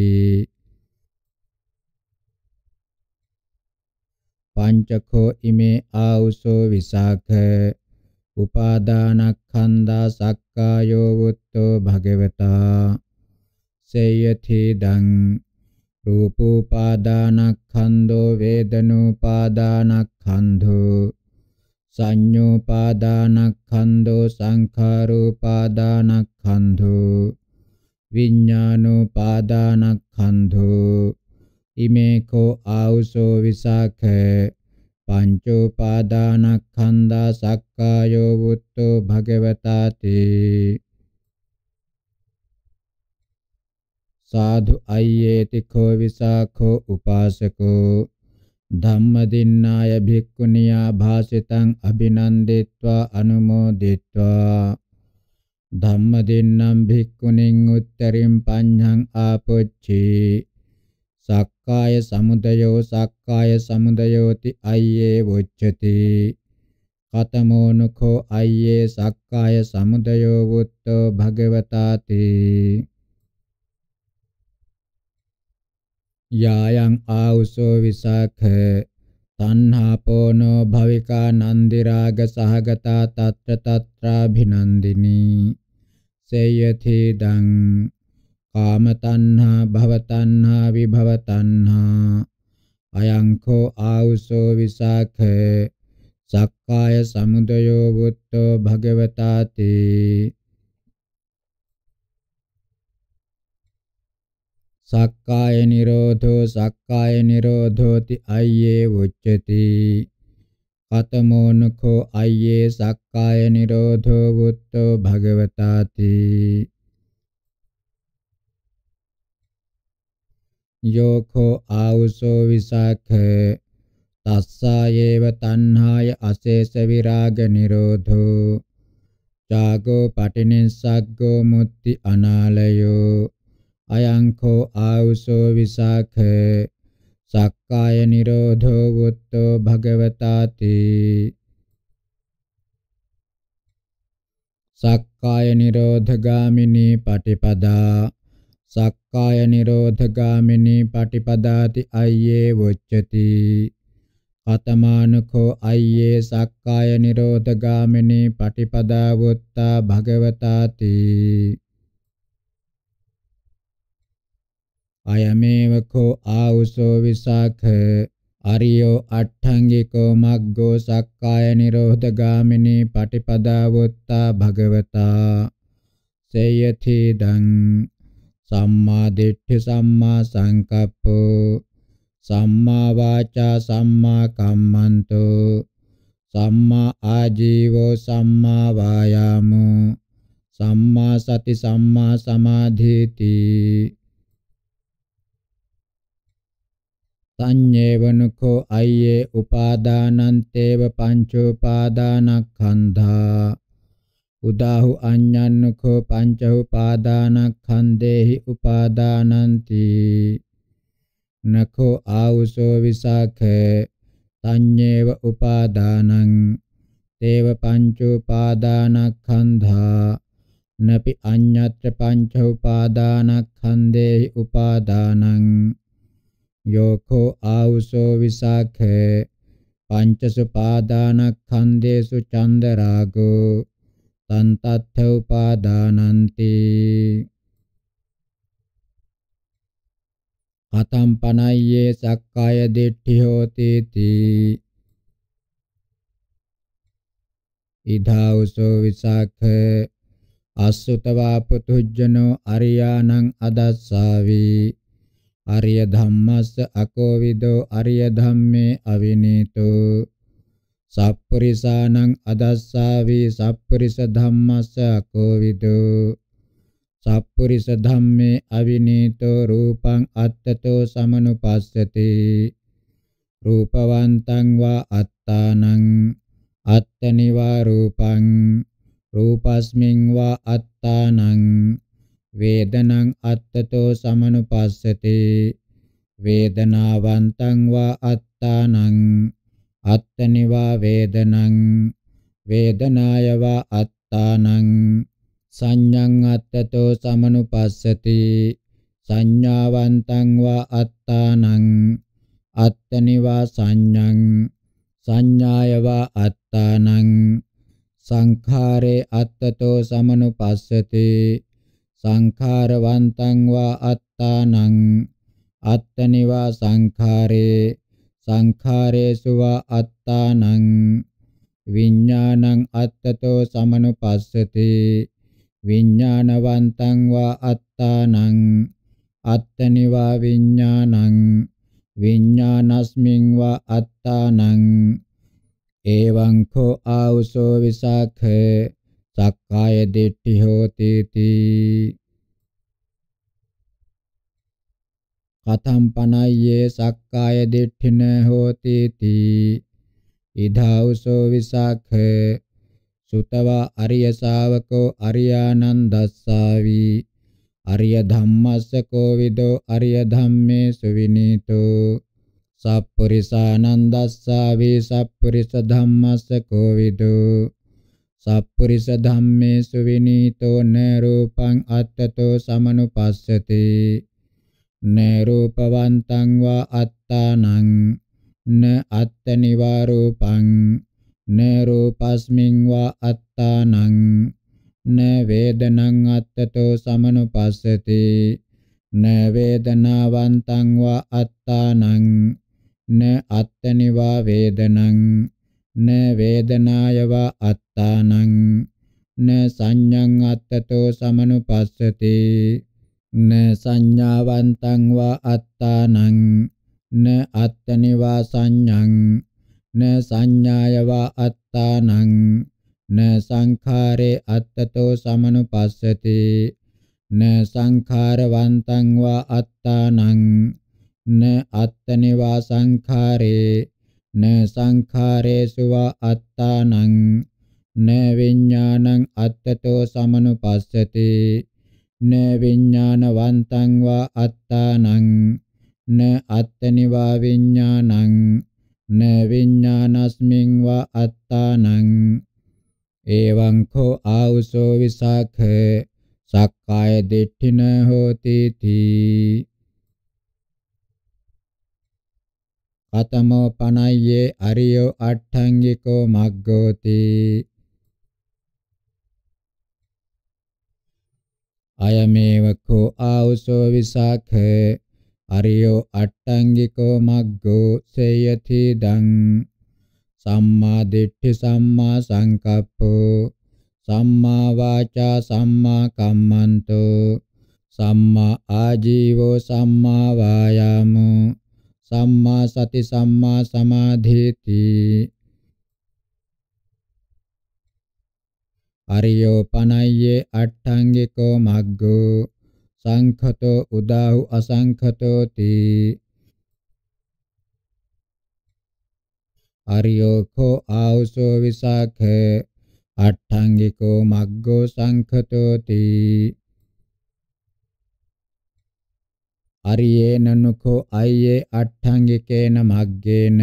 පංචකෝ ඉමේ ආවුසෝ විසාඛ උපාදානක්ඛන්දා සක්කායෝ වුත්තෝ භගවතා සේයති දං රූපෝපාදානක්ඛන්தோ වේදනෝපාදානක්ඛන්தோ සංඤෝපාදානක්ඛන්தோ සංඛාරෝපාදානක්ඛන්தோ විඤ්ඤාණෝපාදානස්කන්ධෝ ඉමේකෝ ආවුසෝ විසාඛ පංචෝපාදානස්කන්ධා සක්කායෝ වුත්තෝ භගවතාති සාදු අයේති කෝ විසාඛෝ උපාසකෝ ධම්මදින්නාය භික්ඛුනියා භාසිතං අභිනන්දිත්වා අනුමෝදිත්වා ධම්මදින්නම් භික්ඛුනින් උත්තරින් පඤ්ඤං ආපොච්චි සක්කාය සමුදයෝ සක්කාය සමුදයෝති අය්යේ වොච්චති කතමෝනුඛෝ අය්යේ සක්කාය සමුදයෝ වුත්තෝ භගවතාති යායන් ආවුසෝ විසාඛ තණ්හාපෝනෝ භවිකා නන්දි රාග සහගතා తත්‍ර తත්‍රාభిනන්දිනී සේයති දං කාම තණ්හා භව තණ්හා විභව තණ්හා අයං කෝ ආවුසෝ විසාඛේ සක්කාය සමුදයෝ වුත්තෝ භගවතාතේ සක්කාය නිරෝධෝ සක්කාය නිරෝධෝති අය්යේ උච්චති කතමෝනඛෝ අය්යේ සක්කාය නිරෝධෝ වුත්තෝ භගවතාති යෝඛෝ ආවුසෝ විසඛ තස්සායේව තණ්හාය අශේෂ විරාග නිරෝධෝ චාගෝ පටිනිස්සග්ගෝ මුත්‍ති අනාලයෝ අයංකෝ ආවුසෝ විසාඛ සක්කාය නිරෝධෝ වුත්තෝ භගවතාති සක්කාය නිරෝධගාමිනී පටිපදා සක්කාය නිරෝධගාමිනී පටිපදාති අය්යේ වොච්චති අතමානකෝ අය්යේ සක්කාය නිරෝධගාමිනී පටිපදා වුත්තා භගවතාති අයමේවකෝ ආවුසෝ විසාඛ අරියෝ අට්ඨංගිකෝ මග්ගෝ සක්කාය නිරෝධ ගාමිනී පටිපදාවොත්තා භගවතා සේයති දං සම්මා දිට්ඨි සම්මා සංකප්පෝ සම්මා වාචා සම්මා කම්මන්තෝ සම්මා ආජීවෝ සම්මා වායාමෝ සම්මා සති සම්මා සමාධිති සංඤේවනකෝ අය්යේ උපාදානන්තේව පංචෝපාදානක්ඛන්ධා උදාහු අඤ්ඤන්නකෝ පංච උපාදානක්ඛන්දේහි උපාදානಂತಿ නකෝ ආවුසෝ විසාඛේ සංඤේව උපාදානං තේව පංචෝපාදානක්ඛන්ධා නපි අඤ්ඤත්‍ය පංච උපාදානක්ඛන්දේහි උපාදානං යෝකෝ ආවුසෝ විසාඛේ පංචසුපාදානක්ඛන්දේසු චන්දරාගෝ තන්තත්ථ උපාදානන්ති කතම් පනයියේ සක්කාය දිට්ඨි හෝති තී ඉධාවසෝ විසාඛ අසුතවා පුතුජ්ජනෝ අරියාණං අදස්සාවි අරිය ධම්මස්ස අකෝවිදෝ අරිය ධම්මේ අවිනීතෝ සප්පරිසානං අදස්සාවි සප්පරිස ධම්මස්ස අකෝවිදෝ සප්පරිස ධම්මේ අවිනීතෝ රූපං අත්තතෝ සමනුපස්සති රූපවන්තං වා අත්තානං අත්තනිවා රූපං රූපස්මින් වා අත්තානං වේදනං අත්තතෝ සමනුපස්සති වේදනාවන්තං වා අත්තානං අත්තනිවා වේදනං වේදනාය වා අත්තානං සංඤං අත්තතෝ සමනුපස්සති සංඥාවන්තං වා අත්තානං අත්තනිවා සංඤං සංඥාය වා අත්තානං සංඛාරේ අත්තතෝ සමනුපස්සති සංඛාරවන්තං වා අත්තානං අත්තනිවා සංඛාරේ සංඛාරේසු වා අත්තානං විඥානං අත්තතෝ සමනුපස්සති විඥානවන්තං වා අත්තානං අත්තනිවා විඥානං විඥානස්මින් වා අත්තානං එවං කෝ ආවසෝ විසාඛේ සක්කාය දිට්ඨි හෝති තී කතම් පනය්යේ සක්කාය දිට්ඨින හෝති තී ඉධාවසෝ විසක්ඛ සුතව අරිය ශාවකෝ අරියානන්දස්සාවි අරිය ධම්මස්ස කෝවිදෝ අරිය ධම්මේ සුවිනීතෝ සප්පුරිසානන්දස්සාවි සප්පුරිස ධම්මස්ස කෝවිදෝ සප්පුරිස ධම්මේසු විනීතෝ න රූපං අත්තතෝ සමනුපස්සති න රූපවන්තං වා අත්තානං න අත්තනිවාරූපං න රූපස්මින් වා අත්තානං න වේදනං අත්තතෝ සමනුපස්සති න වේදනාවන්තං වා අත්තානං න අත්තනිවා වේදනං න වේදනායවා අත්තානං න සංඤං අත්තතෝ සමනුපස්සති න සංඥාවන්තං වා අත්තානං න අත්තනිවා සංඤං න සංඥායවා අත්තානං න සංඛාරේ අත්තතෝ සමනුපස්සති න සංඛාරවන්තං වා අත්තානං න අත්තනිවා සංඛාරේ න සංඛාරේසු වා අත්තානං න විඥානං අත්තතෝ සමනුපස්සති න විඥානවන්තං වා අත්තානං න අත්තනිවා විඥානං න විඥානස්මින් වා අත්තානං එවං කෝ ආවසෝ විසාඛ සක්කාය දිට්ඨින හෝති තී කතමෝ පනය්‍යේ අරියෝ අට්ඨංගිකෝ මග්ගෝති අයමේව කෝ ආවසෝ විසාඛ අරියෝ අට්ඨංගිකෝ මග්ගෝ සේයති දං සම්මා දිට්ඨි සම්මා සංකප්පෝ සම්මා වාචා සම්මා කම්මන්තෝ සම්මා ආජීවෝ සම්මා වායාමෝ සම්මා සති සම්මා සමාධේති අරියෝ පනයියේ අට්ඨංගිකෝ මග්ගෝ සංඛතෝ උදාහු අසංඛතෝ තී අරියෝ කෝ ආවසෝ විසාඛ අට්ඨංගිකෝ මග්ගෝ සංඛතෝ තී අරියේනනුකෝ අයියේ අට්ඨංගිකේන මග්ගේන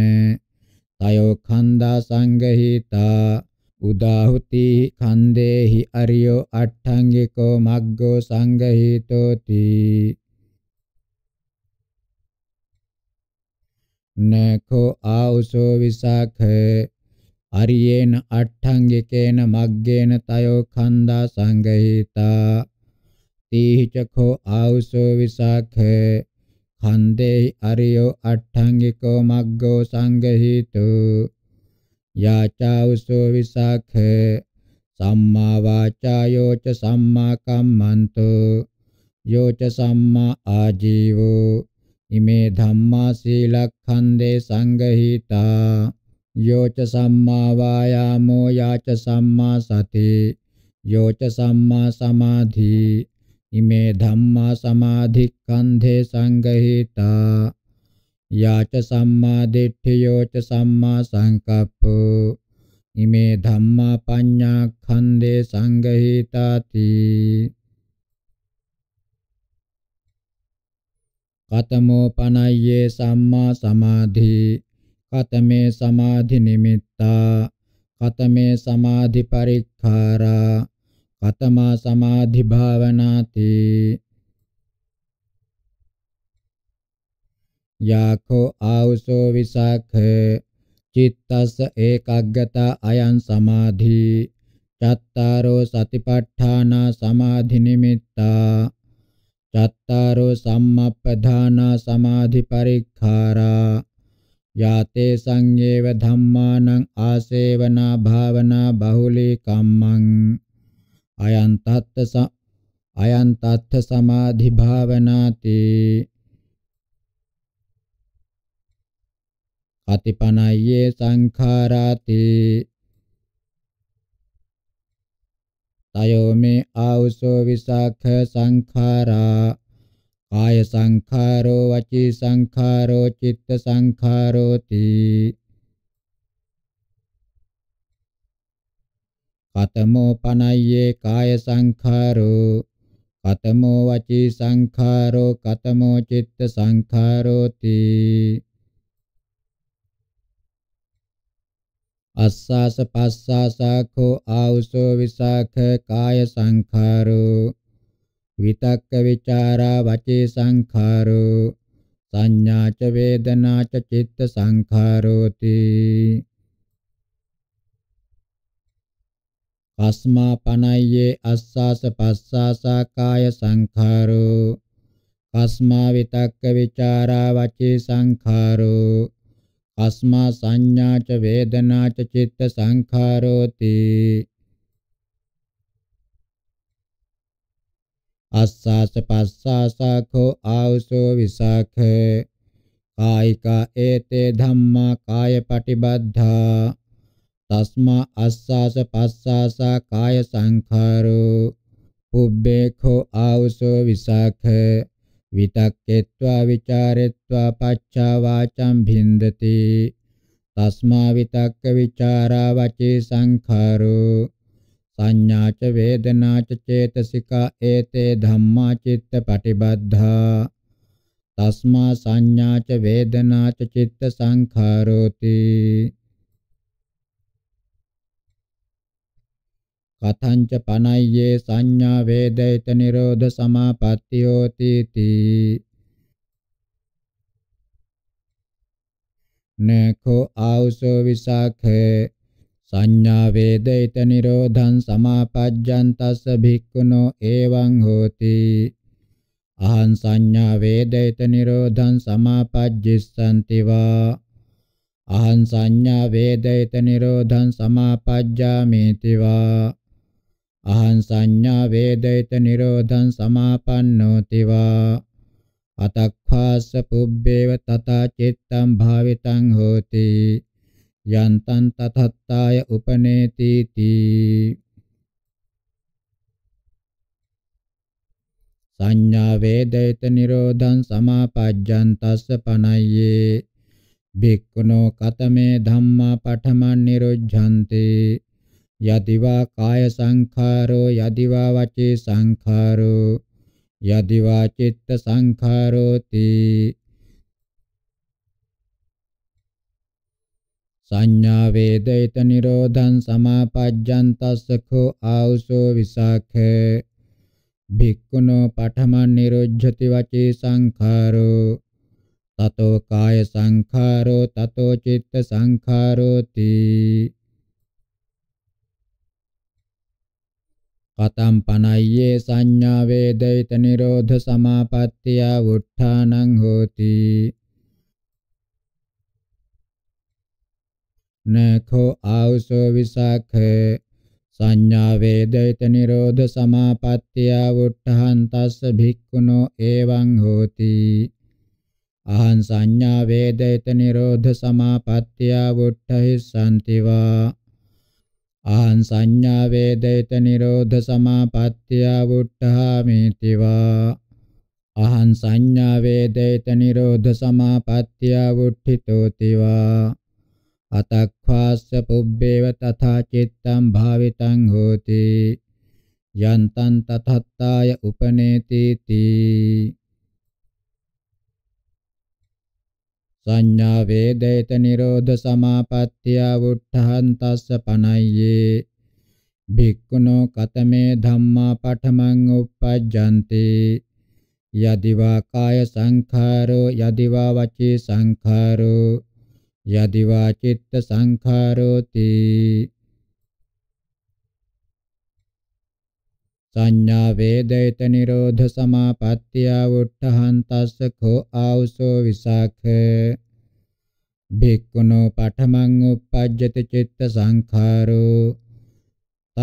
තයෝ ඛණ්ඩා සංගහිතා උදාහුති ඛණ්ඩේහි අරියෝ අට්ඨංගිකෝ මග්ගෝ සංගහිතෝති නඛෝ ආඋසෝ විසාඛ අරියේන අට්ඨංගිකේන මග්ගේන තයෝ ඛණ්ඩා සංගහිතා තීහි චඛෝ ආවුසෝ විසාඛ ඛණ්ඩේ අරියෝ අට්ඨංගිකෝ මග්ගෝ සංගහිතෝ යාචාවුසෝ විසාඛ සම්මා වාචායෝ ච සම්මා කම්මන්තෝ යෝ ච සම්මා ආජීවෝ ඉමේ ධම්මා සීලක්ඛන්දේ සංගහිතා යෝ ච සම්මා වායාමෝ යාච සම්මා සති යෝ ච සම්මා සමාධි ඉමේ ධම්මා සමාධික්ඛන්ධේ සංගහිතා යාච සම්මා දිට්ඨියෝ ච සම්මා සංකප්පෝ ඉමේ ධම්මා පඤ්ඤා ඛණ්ඩේ සංගහිතාති කතමෝ පනය්යේ සම්මා සමාධි කතමේ සමාධි නිමිත්තා කතමේ සමාධි පරික්ඛාරා කතමා සමාධි භාවනාති යාඛෝ ආවසෝ විසාඛ චිත්තස්ස ඒකග්ගත අයං සමාධි චත්තාරෝ සතිපට්ඨාන සමාධි නිමිත්තා චත්තාරෝ සම්මප්පධාන සමාධි පරික්ඛාරා යාතේ සංයේව ධම්මානං ආසේවනා භාවනා බහුලී කම්මං අයං තත්ත අයං තත්ත සමාධි භාවනාති අතිපනයේ සංඛාරාති තයෝ මේ ආවසෝ විසාඛ සංඛාරා කාය සංඛාරෝ වචී සංඛාරෝ චිත්ත සංඛාරෝති කතමෝ පනය්යේ කාය සංඛාරෝ කතමෝ වචී සංඛාරෝ කතමෝ චිත්ත සංඛාරෝති අස්සාස පස්සාසාඛෝ ආවුසෝ විසාඛ කාය සංඛාරෝ විතක්ක විචාරා වචේ සංඛාරෝ සංඥාච වේදනාච චිත්ත සංඛාරෝති කස්මා පනයියේ අස්සාස පස්සාසා කාය සංඛාරෝ කස්මා විතක්ක විචාරා වචී සංඛාරෝ කස්මා සංඥා ච වේදනා ච චිත්ත සංඛාරෝති අස්සාස පස්සාසඛෝ ආවසෝ විසාඛ කායිකා ඒතේ ධම්මා කාය පටිබද්ධා තස්මා අස්සාස පස්සාසා කාය සංඛාරෝ පුබ්බේඛෝ ආවසෝ විසාඛ විතක්කේत्वा විචාරෙत्वा පච්චා වාචම් භින්දති තස්මා විතක්ක විචාරා වචේ සංඛාරෝ සංඥාච වේදනාච චේතසිකා ඒතේ ධම්මා චිත්ත පටිබද්ධා තස්මා සංඥාච වේදනාච චිත්ත සංඛාරෝති කතංච පනයියේ සංඥා වේදිත නිරෝධ සමාපත්තියෝ තීති නඛෝ ආවසෝ විසාඛේ සංඥා වේදිත නිරෝධං සමාපජ්ජන්තස්ස භික්ඛුනෝ එවං හෝති අහං සංඥා වේදිත නිරෝධං සමාපජ්ජිස්සන්ති වා අහං සංඥා වේදිත නිරෝධං සමාපජ්ජාමේති වා අහං සංඥා වේදිත නිරෝධං සමාපන්නෝති වා අතක්ඛාස පුබ්බේව තථා චිත්තං භාවිතං හෝති යන්තං තතත්තාය උපනේති තී සංඥා වේදිත නිරෝධං සමාපජ්ජං තස්ස පනයියේ භික්ඛුනෝ කතමේ ධම්මා පඨමන් නිරුද්ධන්තේ යදිවා කාය සංඛාරෝ යදිවා වචේ සංඛාරෝ යදිවා චිත්ත සංඛාරෝති සංඥා වේදිත නිරෝධං සමාපජ්ජන්තස්සඛෝ ආවුසෝ විසාඛේ භික්ඛුනෝ පඨමං නිරුද්ධති වචේ සංඛාරෝ තතෝ කාය සංඛාරෝ තතෝ චිත්ත සංඛාරෝති කතම් පනය්‍යේ සංඥා වේදිත නිරෝධ සමාපත්තිය උත්ථානං හෝති නඛෝ ආවසෝ විසාඛේ සංඥා වේදිත නිරෝධ සමාපත්තිය උට්ඨහන්තස්ස භික්ඛුනෝ එවං හෝති අහං සංඥා වේදිත නිරෝධ සමාපත්තිය උට්ඨහිසන්තිවා ආං සංඥා වේදිත නිරෝධ සමාපත්තිය වුට්ඨාමිති වා අහං සංඥා වේදිත නිරෝධ සමාපත්තිය වුට්ඨිතෝති වා අතක්ඛාස්ස පුබ්බේව තථා චිත්තං භාවිතං හෝති යන්තං තතත්තාය උපනේති තී සංඥා වේදේත නිරෝධ සමාපත්තිය වුට්ඨහන්තස්ස පනයියේ භික්ඛුනෝ කතමේ ධම්මා පඨමං uppajjanti යදිවා කාය සංඛාරෝ යදිවා වචී සංඛාරෝ යදිවා චිත්ත සංඛාරෝති සංඥා වේදේත නිරෝධ සමාපත්තිය උට්ඨහන්තස්ස කෝ ආවසෝ විසාඛ භික්ඛුනෝ පඨමං uppajjati citta සංඛාරෝ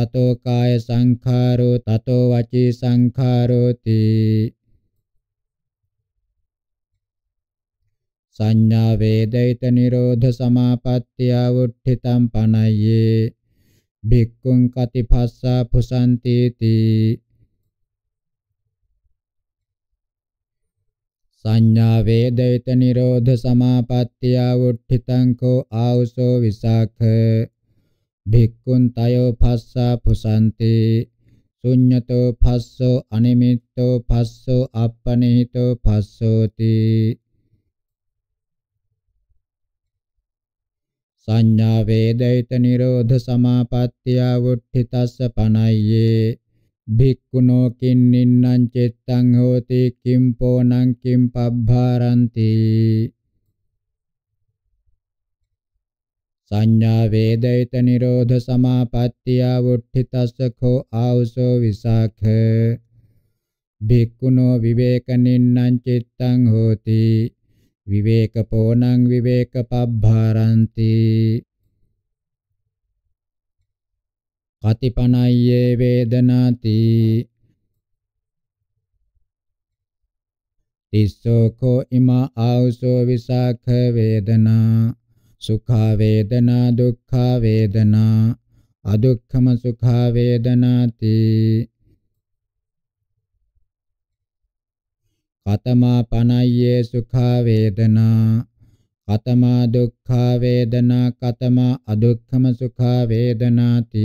තතෝ කාය සංඛාරෝ තතෝ වචී සංඛාරෝති සංඥා වේදේත නිරෝධ සමාපත්තිය උට්ඨිතම් පනයේ භික්ඛුං කතිපස්සා පුසන්තේති සංඥා වේදිත නිරෝධ සමාපත්තිය වුට්ඨිතං කෝ ආවසෝ විසාඛ භික්ඛුන් තයෝ පස්සා පුසන්ති ශුඤ්ඤතෝ පස්සෝ අනිමිත්තෝ පස්සෝ අප්පනිහිතෝ පස්සෝති සංඥා වේදිත නිරෝධ සමාපත්තිය වුට්ඨිතස්ස පනයියේ භික්ඛුනෝ කින්නින්නම් චිත්තං හෝති කිම්පෝනං කිම්පබ්භාරಂತಿ සංඥා වේදිත නිරෝධ සමාපත්තිය වුට්ඨිතස්ස කෝ ආවසෝ විසාඛ භික්ඛුනෝ විවේකනින්නම් චිත්තං හෝති විවේකපෝනං විවේකපබ්භාරಂತಿ කතිපනය්‍යේ වේදනාති තිස්සෝ කෝ ඉමා ආවසෝ විසාඛ වේදනා සුඛා වේදනා දුක්ඛා වේදනා අදුක්ඛම සුඛා වේදනාති කතමා පනය්‍යේ සුඛා වේදනා කතමා දුක්ඛා වේදනා කතමා අදුක්ඛම සුඛා වේදනාති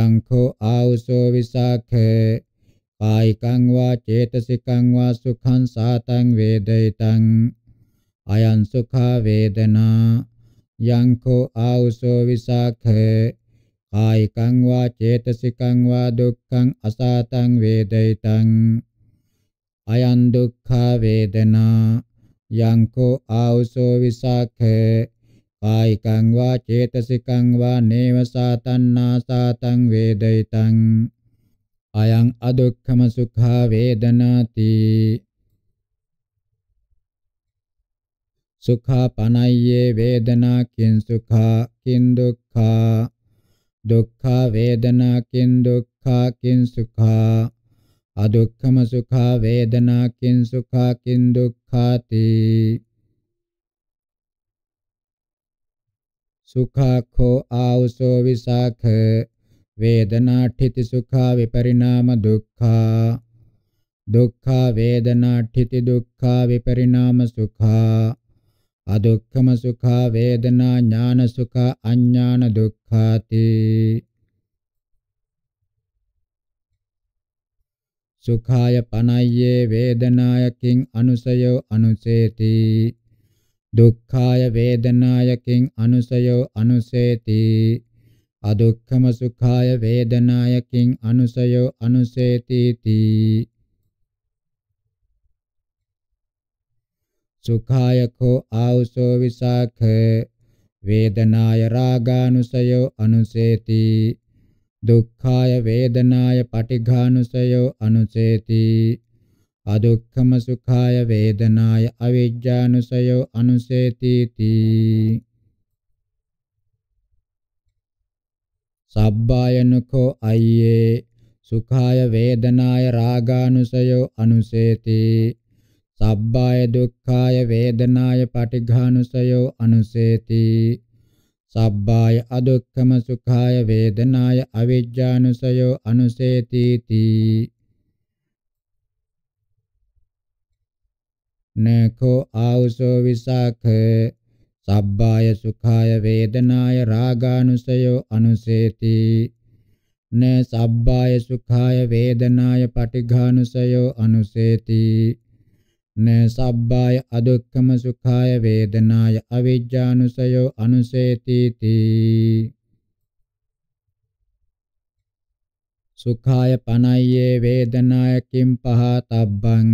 යංකෝ ආවසෝ විසාඛේ කායිකං වා චේතසිකං වා සුඛං සාතං වේදිතං අයං සුඛා වේදනා යංකෝ ආවසෝ විසාඛේ කායිකං වා චේතසිකං වා දුක්ඛං අසාතං වේදිතං අයං දුක්ඛා වේදනා යංකෝ ආවසෝ විසාඛේ කායිකං වා චේතසිකං වා නේව සාතන්නා සාතං වේදිතං අයං අදුක්ඛම සුඛා වේදනාති සුඛා පනය්‍යේ වේදනා කින් සුඛා කින් දුක්ඛා දුක්ඛා වේදනා කින් දුක්ඛා කින් සුඛා අදුක්ඛම සුඛා වේදනා කින් සුඛා කින් දුක්ඛාති සුඛාඛෝ ආවසෝ විසාඛ වේදනාඨිති සුඛා විපරිණාම දුක්ඛා දුක්ඛා වේදනාඨිති දුක්ඛා විපරිණාම සුඛා අදුක්ඛම සුඛා වේදනා ඥාන සුඛා අඥාන දුක්ඛාති සුඛාය පනය්‍යේ වේදනායකින් අනුසයෝ අනුසේති දුක්ඛාය වේදනායකින් අනුසයෝ අනුසේති අදුක්ඛම සුඛාය වේදනායකින් අනුසයෝ අනුසේති තී සුඛායකෝ ආවසෝ විසාඛ වේදනාය රාගානුසයෝ අනුසේති දුක්ඛාය වේදනාය පටිඝානුසයෝ අනුසේති අදුක්ඛම සුඛාය වේදනාය අවිජ්ජානුසයෝ අනුසේති තී සබ්බායනකෝ අයියේ සුඛාය වේදනාය රාගානුසයෝ අනුසේති සබ්බාය දුක්ඛාය වේදනාය පටිඝානුසයෝ අනුසේති සබ්බාය අදුක්ඛම සුඛාය වේදනාය අවිජ්ජානුසයෝ අනුසේති තී නකෝ ආවසෝ විසාඛ සබ්බාය සුඛාය වේදනාය රාගානුසයෝ අනුසේති න සබ්බාය සුඛාය වේදනාය පටිඝානුසයෝ අනුසේති න සබ්බාය අදුක්ඛම සුඛාය වේදනාය අවිජ්ජානුසයෝ අනුසේති තී සුඛාය පනය්‍යේ වේදනාය කිම් පහතබ්බං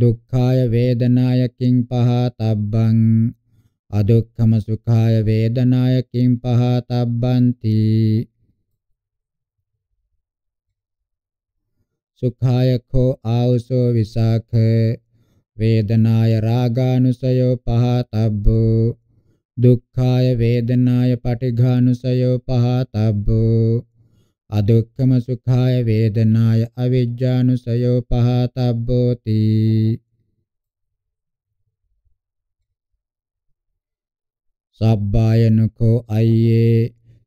දුක්ඛාය වේදනාය කිම් පහතබ්බං අදුක්ඛම සුඛාය වේදනාය කිම් පහතබ්බන්ති සුඛාය කෝ ආවසෝ විසාඛේ වේදනාය රාගානුසයෝ පහතබ්බෝ දුක්ඛාය වේදනාය පටිඝානුසයෝ පහතබ්බෝ අදුක්ඛම සුඛාය වේදනාය අවිජ්ජානුසයෝ පහතබ්බෝති සබ්බායනකෝ අයියේ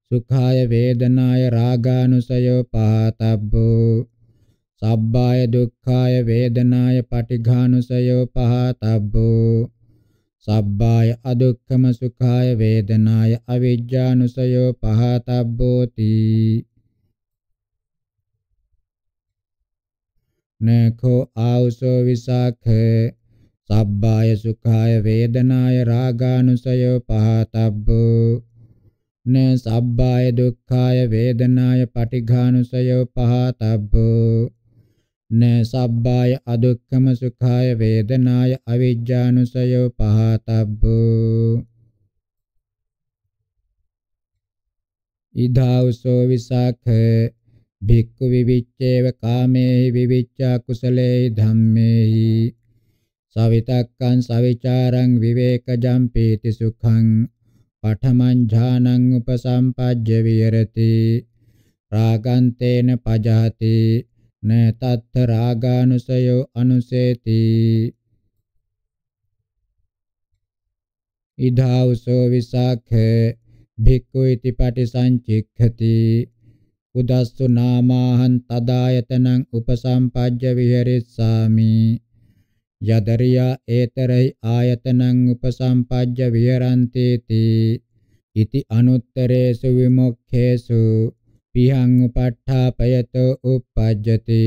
සුඛාය වේදනාය රාගානුසයෝ පහතබ්බෝ සබ්බාය දුක්ඛාය වේදනාය පටිඝානුසයෝ පහතබ්බෝ සබ්බාය අදුක්ඛම සුඛාය වේදනාය අවිජ්ජානුසයෝ පහතබ්බෝති නඛෝ ආවසෝ විසාඛ සබ්බාය සුඛාය වේදනාය රාගානුසයෝ පහතබ්බෝ න සබ්බාය දුක්ඛාය වේදනාය පටිඝානුසයෝ පහතබ්බෝ න සබ්බාය අදුක්කම සුඛාය වේදනාය අවිජ්ජානුසයෝ පහතබ්බෝ ඉදාවසෝ විසාඛ භික්ඛු විවිච්ඡේව කාමේහි විවිච්ඡා කුසලේහි ධම්මේහි සවිතක්කං සවිචාරං විවේකජං පීති සුඛං පඨමං ඥානං උපසම්පජ්ජ විහෙරති රාගන්තේන පජහති න තත්ථ රාගානුසයෝ අනුසේති ඉදාවසෝ විසාඛේ භික්ඛු इति පටිසංචික්ඛති උදස්සු නාමාහං තදායතනං උපසම්පජ්ජ විහෙරිස්සාමි යදරියා ඒතරයි ආයතනං උපසම්පජ්ජ විහෙරන්තේති ඉති අනුත්තරේසු විමුක්ඛේසු පිහං උපට්ඨාපයතෝ uppajjati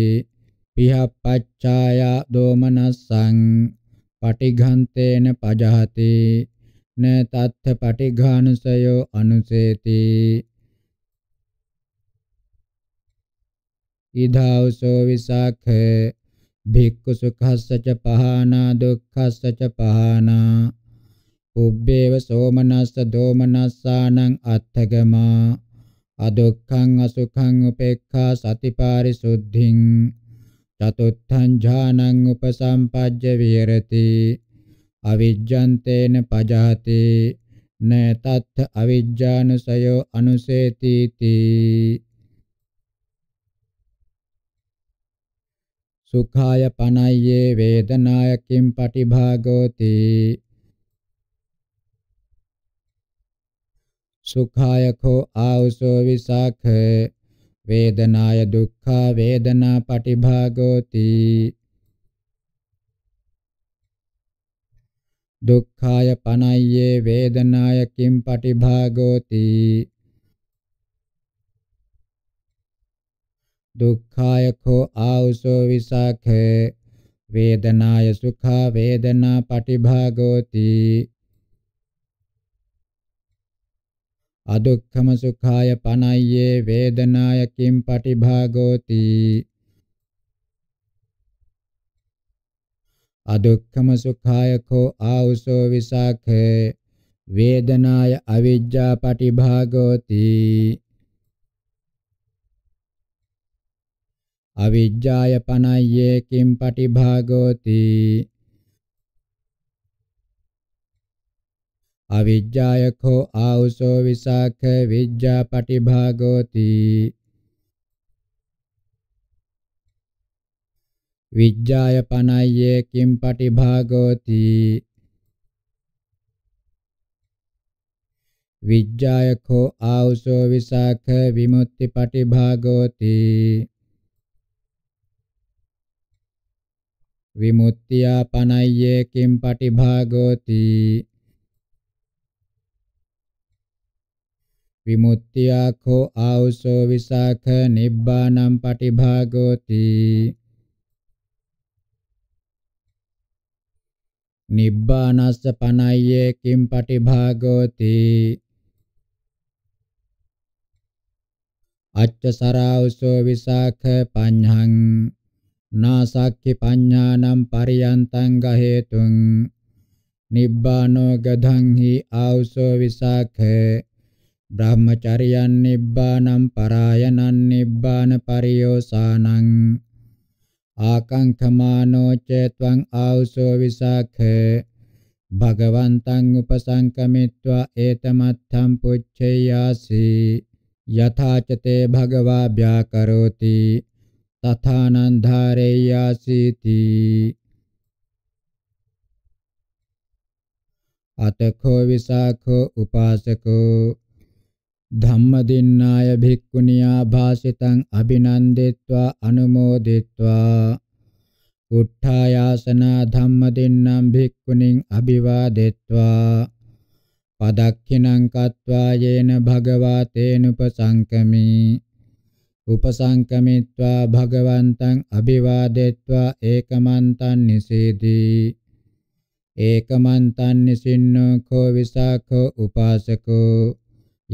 පිහප්පච්ඡාය දෝමනස්සං පටිඝන්තේන පජහති න තත්ථ පටිඝානුසයෝ අනුසේති ඉදාවසෝ විසාඛ භික්ඛු සුඛස්ස ච පහනා දුක්ඛස්ස ච පහනා උබ්බේව සෝමනස්ස දෝමනස්සානං අත්ථගමා අදුක්ඛං අසුඛං උපේක්ඛා සතිපාරිසුද්ධින් චතුත්ථං ඥානං උපසම්පජ්ජ විහෙරති අවිජ්ජන්තේන පජහති නතත් අවිජ්ජානුසයෝ අනුසේති තී සුඛාය පනය්‍යේ වේදනායකින් පටිභාගෝති සුඛාය කෝ ආවසෝ විසාඛ වේදනාය දුක්ඛා වේදනා පටිභාගෝති දුක්ඛාය පනය්යේ වේදනාය කිම් පටිභාගෝති දුක්ඛාය කෝ ආවසෝ විසාඛ වේදනාය සුඛා වේදනා පටිභාගෝති අදුක්ඛම සුඛාය පනය්යේ වේදනාය කිම් පටිභාගෝති අදුක්ඛම සුඛාය කෝ ආවසෝ විසාඛේ වේදනාය අවිජ්ජා පටිභාගෝති අවිජ්ජාය පනය්යේ කිම් පටිභාගෝති අවිජ්ජායකෝ ආවුසෝ විසාඛ විජ්ජා පටිභාගෝති විජ්ජාය පනය්‍යේ කිම් පටිභාගෝති විජ්ජායකෝ ආවුසෝ විසාඛ විමුක්ති පටිභාගෝති විමුක්තියා පනය්‍යේ කිම් පටිභාගෝති විමුක්තියාඛෝ ආවුසෝ විසාඛ නිබ්බානම් පටිභාගෝති නිබ්බානස්ස පනය්‍යේ කිම් පටිභාගෝති අච්චසරාවුසෝ විසාඛ පඤ්ඤං නාසක්ඛි පඤ්ඤානම් පරියන්තං ගහේතුං නිබ්බානෝ ගධං හි ආවුසෝ විසාඛේ බ්‍රහ්මචරියන් නිබ්බානම් පරායනං නිබ්බාන පරියෝසානං ආකංඛමානෝ චේත්වං ආවසෝ විසාඛ භගවන්තං උපසංකමිත්වා ඒතමත්තම් පුච්චයාසි යථාචතේ භගවා ව්‍යාකරෝති තථානං ධාරේයාසීති අතකෝ විසාඛෝ උපාසකෝ ධම්මදින්නාය භික්ඛුනියා භාසිතං අභිනන්දෙත්වා අනුමෝදෙත්වා උත්ථායාසන ධම්මදින්නම් භික්ඛුනින් අභිවාදෙත්වා පදක්ඛිනං කତ୍වා යේන භගවා තේනුපසංකමි උපසංකමිත්වා භගවන්තං අභිවාදෙත්වා ඒකමන්තං නිසීදී ඒකමන්තං නිසින්නෝ කෝ විසාඛෝ උපාසකෝ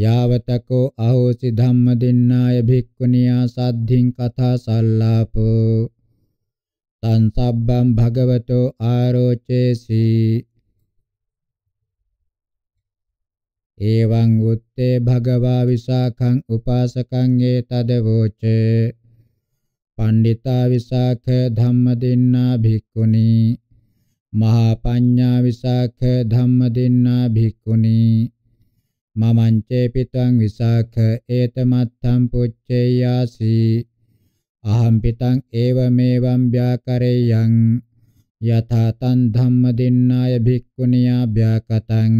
යාවතකෝ අහෝසි ධම්ම දින්නාය භික්ඛුනියා සද්ධින් කථා සල්ලාපෝ තං සබ්බං භගවතෝ ආරෝචේසි එවං උත්තේ භගවා විසාඛං උපාසකං ඒ තදවෝච පණ්ඩිතා විසාඛ ධම්ම දින්නා භික්ඛුනි මහා පඤ්ඤා විසාඛ ධම්ම දින්නා භික්ඛුනි mamance pitang visakha etamatthaṃ pucceyasi aham pitang eva mevam vyakareyan yatha tan dhamma dinnaya bhikkuniya vyakatan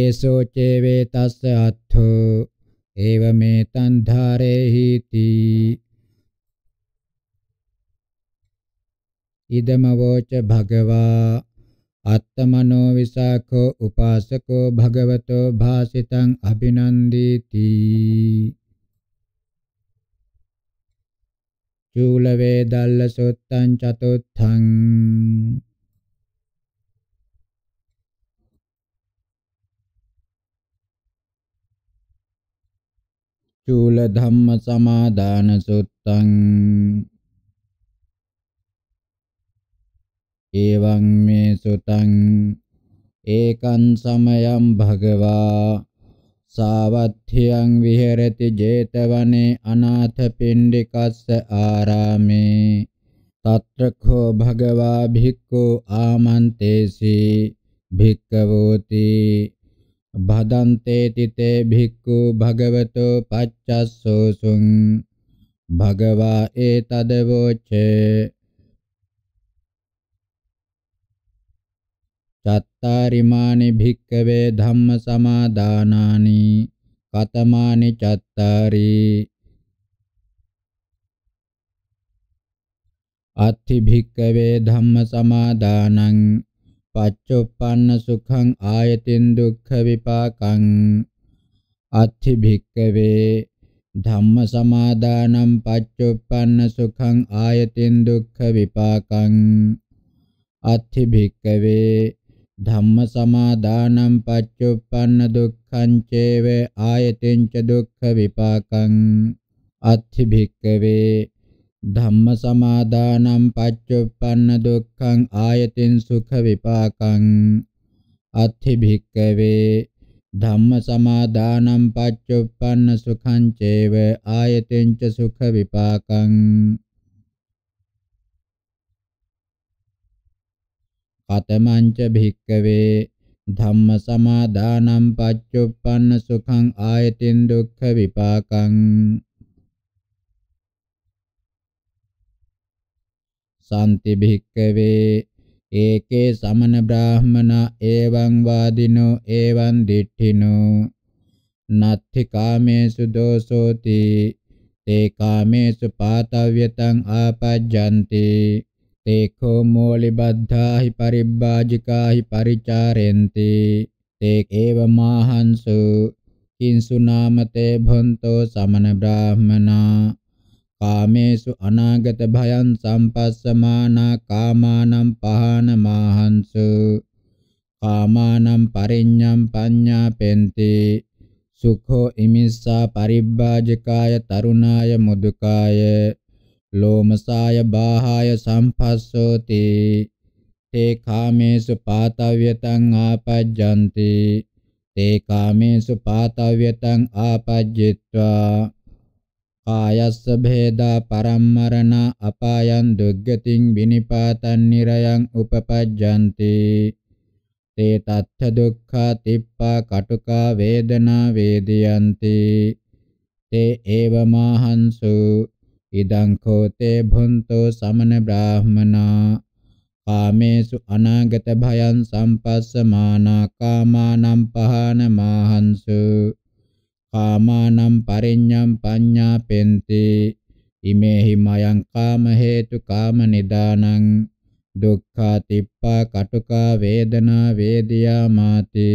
ඒසෝ චේවේ තස්ස අත්ථෝ ඒවමෙතං ධාරේහිති ඉදමවෝච භගවා අත්තමනෝ විසාඛෝ උපාසකෝ භගවතෝ භාසිතං අභිනන්දීති චූල වේදල්ල සොත්තං චතුත්ථං චූල ධම්ම සමාදාන සොත්තං එවං මේ සුතං ඒකං සමයං භගවා සාවත්ථියං විහෙරති 제තවනේ අනාථ පිණ්ඩිකස්ස ආරාමේ తත්‍රඛෝ භගවා භික්ඛු ආමන්තේසි භික්ඛවෝති භදන්තේ තිතේ භික්ඛු භගවතෝ පච්චස්සෝසුං භගවා ඒතදවෝචේ චත්තාරිමානි භික්කවේ ධම්ම සමාදානානි කතමානි චත්තාරී අත්ථි භික්කවේ ධම්ම සමාදානං පච්චුප්පන්න සුඛං ආයතින් දුක්ඛ විපාකං අත්ථි භික්කවේ ධම්ම සමාදානං පච්චුප්පන්න සුඛං ආයතින් දුක්ඛ විපාකං අත්ථි භික්කවේ ධම්ම සමාදානං පච්චුප්පන්න දුක්ඛං චේව ආයතෙන් ච දුක්ඛ විපාකං අත්ථි භික්කවේ ධම්ම සමාදානං පච්චුප්පන්න දුක්ඛං ආයතෙන් සුඛ විපාකං අත්ථි භික්කවේ ධම්ම සමාදානං පච්චුප්පන්න සුඛං චේව ආයතෙන් ච සුඛ විපාකං කතමංච භික්කවේ ධම්ම සමාදානම් පච්චුප්පන්න සුඛං ආයතින් දුක්ඛ විපාකං සාන්ති භික්කවේ ඒකේ සමන බ්‍රාහමන එවං වාදිනෝ එවං දිඨිනෝ නත්ථි කාමේසු දෝසෝති තේ කාමේසු පාතව්‍යතං ආපජ්ජන්ති තේකෝ මූලි බද්ධාහි පරිබ්බාජිකාහි පරිචාරෙන්ති තේක ඒව මාහංසු කිංසු නාමතේ භන්තෝ සමන බ්‍රාහමනා කාමේසු අනාගත භයං සම්පස්සමානා කාමානම් පහන මාහංසු කාමානම් පරිඤ්ඤම් පඤ්ඤා පෙන්ති සුඛෝ ඉමිස්සා පරිබ්බාජකාය තරුණාය මුදුකාය ලෝමසාය බාහාය සම්පස්සෝති තේ කාමේසු පාතව්‍යතං ආපජ්ජಂತಿ තේ කාමේසු පාතව්‍යතං ආපජ්ජිत्वा කායස්ස භේදා පරම්මරණ අපායන් දුග්ගතින් විනිපාතන් නිරයන් උපපජ්ජಂತಿ තේ තත්ථ දුක්ඛා තිප්පා කටුකා වේදනා වේදයන්ති තේ ඒවමාහංසු ඉදං කෝතේ භුන්තු සමන බ්‍රාහමනා කාමේසු අනාගත භයං සම්පස්සමානා කාමානම් පහන මාහන්සු කාමානම් පරිඤ්ඤම් පඤ්ඤා පෙන්ති ඉමේහි මයං කාම හේතු කාම නිදානං දුක්ඛා තිප්පා කටුකා වේදනා වේදියා මාති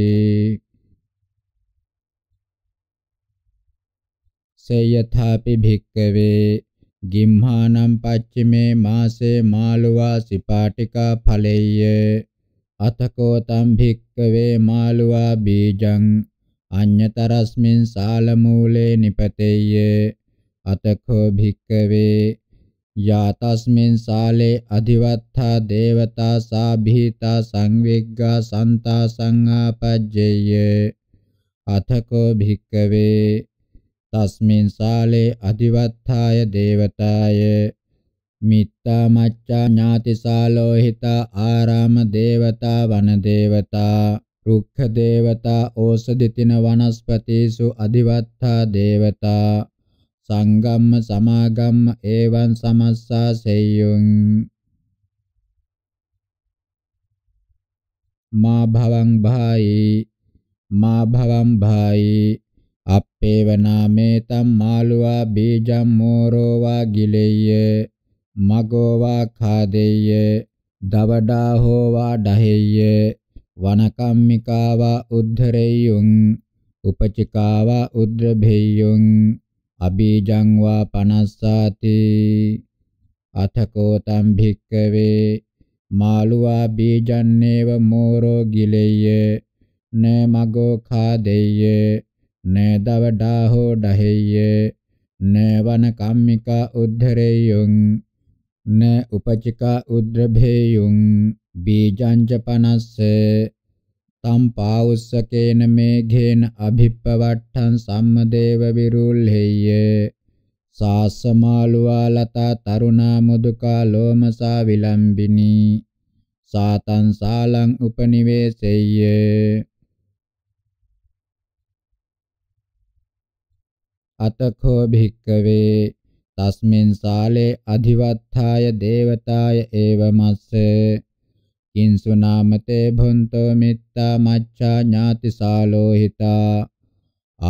සේයථාපි භික්කවේ ගිම්හානම් පච්චිමේ මාසේ මාළුවා සිපාටිකා ඵලෙය්‍ය අතකෝ තම් භික්කවේ මාළුවා බීජං අඤ්‍යතරස්මින් සාලමූලේ නිපතෙය්‍ය අතකෝ භික්කවේ යාතස්මින් සාලේ අධිවත්තා දේවතා සාභීතා සංවේග්ගා සන්තා සංආපජ්ජේය අතකෝ භික්කවේ තස්මින් සාලේ අධිවත්ථාය දේවතාය මිත්තා මච්ඡා ඥාතිසාලෝ හිත ආරාම දේවතා වන දේවතා රුක්ඛ දේවතා ඕසදි තින වනස්පතිසු අධිවත්ථා දේවතා සංගම්ම සමාගම්ම ඒවං සමස්සා සෙය්‍යුං මා භවං භායි මා භවං භායි පේවනාමේ තම්මාලුවා බීජම් මෝරෝවා ගිලෙය්‍ය මගෝවා ඛාදෙය්‍ය දවඩා හෝවා ඩහෙය්‍ය වනකම්මිකාවා උද්ධරෙය්‍යුං උපචිකාවා උද්දභෙය්‍යුං අබීජං වා පනස්සාති අතකෝ තම් භික්කවේ මාළුවා බීජන්නේව මෝරෝ ගිලෙය්‍ය න මගෝ ඛාදෙය්‍ය නෑ දවඩා හෝ ඩහෙය්‍ය නෑ වන කම්මිකා උද්ධරේයුං නෑ උපචිකා උද්ද්‍රභේයුං බීජං ච පනස්ස තම් පාඋස්සකේන මේඝේන අභිප්පවට්ඨං සම්මදේව විරුල්හෙය්‍ය සාසමාලුවා ලතා තරුණා මුදුකා ලෝමසා විලම්බිනී සාතං සාලං උපනිවේසෙය්‍ය අතඛෝ භික්කවේ තස්මින් සාලේ අධිවත්ථාය දේවතාය ඒවමස්ස කිංසු නාමතේ භුන්තෝ මිත්තා මච්ඡා ඥාති සාලෝහිතා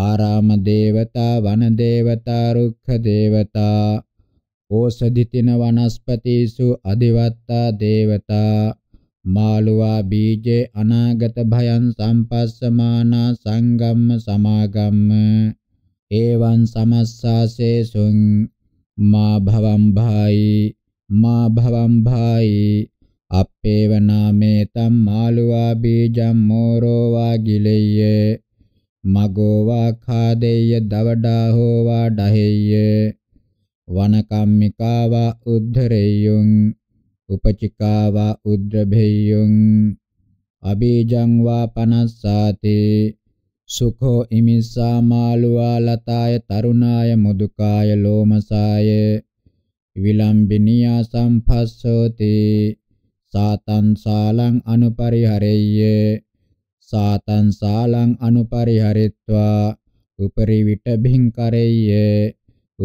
ආරාම දේවතා වන දේවතා රුක්ඛ දේවතා ඕසදිතින වනස්පතිසු අධිවත්තා දේවතා මාළුවා බීජේ අනාගත භයන් සම්පස්සමානා සංගම්ම සමාගම්ම එවං සමස්සාසේසුං මා භවම් භායි මා භවම් භායි අපේව නාමේ තම්මාලුවා බීජම් මෝරෝ වාගිලෙය්‍ය මගෝ වා ඛාදෙය්‍ය දවඩා හෝ වා ඩහෙය්‍ය වනකම්මිකා වා උද්ධරෙය්‍යුං උපචිකා වා උද්දභෙය්‍යුං අබීජං වා පනස්සාතේ සුඛෝ ඉමිස්සා මාළුවා ලතාය තරුණාය මුදුකාය ලෝමසාය විලම්බිනියා සම්පස්සෝති සාතං සාලං අනුපරිහරෙය්‍ය සාතං සාලං අනුපරිහරිත්වා උපරි විට භින්කරෙය්‍ය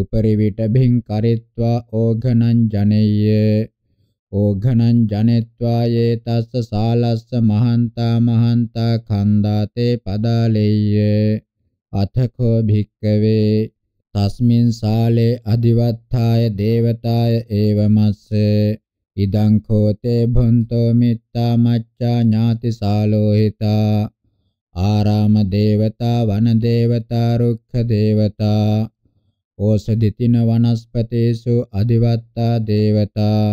උපරි විට භින්කරිත්වා ඕඝනං ජනෙය්‍ය ඕඝනං ජනෙත්වා යේ තස්ස සාලස්ස මහන්තා මහන්තා ඛණ්ඩාතේ පදාලෙය්‍ය අතකෝ භික්කවේ තස්මින් සාලේ අදිවත්තාය දේවතාය ඒවමස්සේ ඉදං කෝතේ භන්තෝ මිත්තා මච්ඡා ඥාති සාලෝහිතා ආරාම දේවතා වන දේවතා රුක්ඛ දේවතා ඕසදිතින වනස්පතේසු අදිවත්තා දේවතා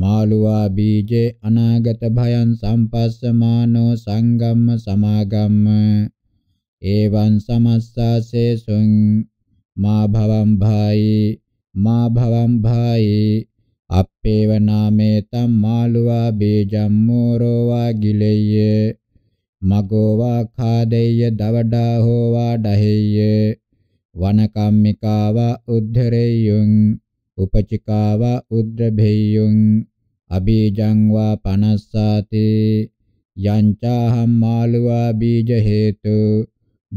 මාළුවා බීජේ අනාගත භයං සම්පස්සමානෝ සංගම්ම සමාගම්ම එවං සමස්සාසේසුං මා භවං භායි මා භවං භායි අපේව නාමේ තම් මාළුවා බීජම් මෝරෝ වාගිලෙය්‍ය මගෝ වා ඛාදෙය්‍ය දවඩා හෝ වා ඩහෙය්‍ය වනකම්මිකාවා උද්ධරෙය්‍යං උපචිකාව උද්දභේයුං අබීජං වා පනස්සාති යංචාහම් මාළුවා බීජ හේතු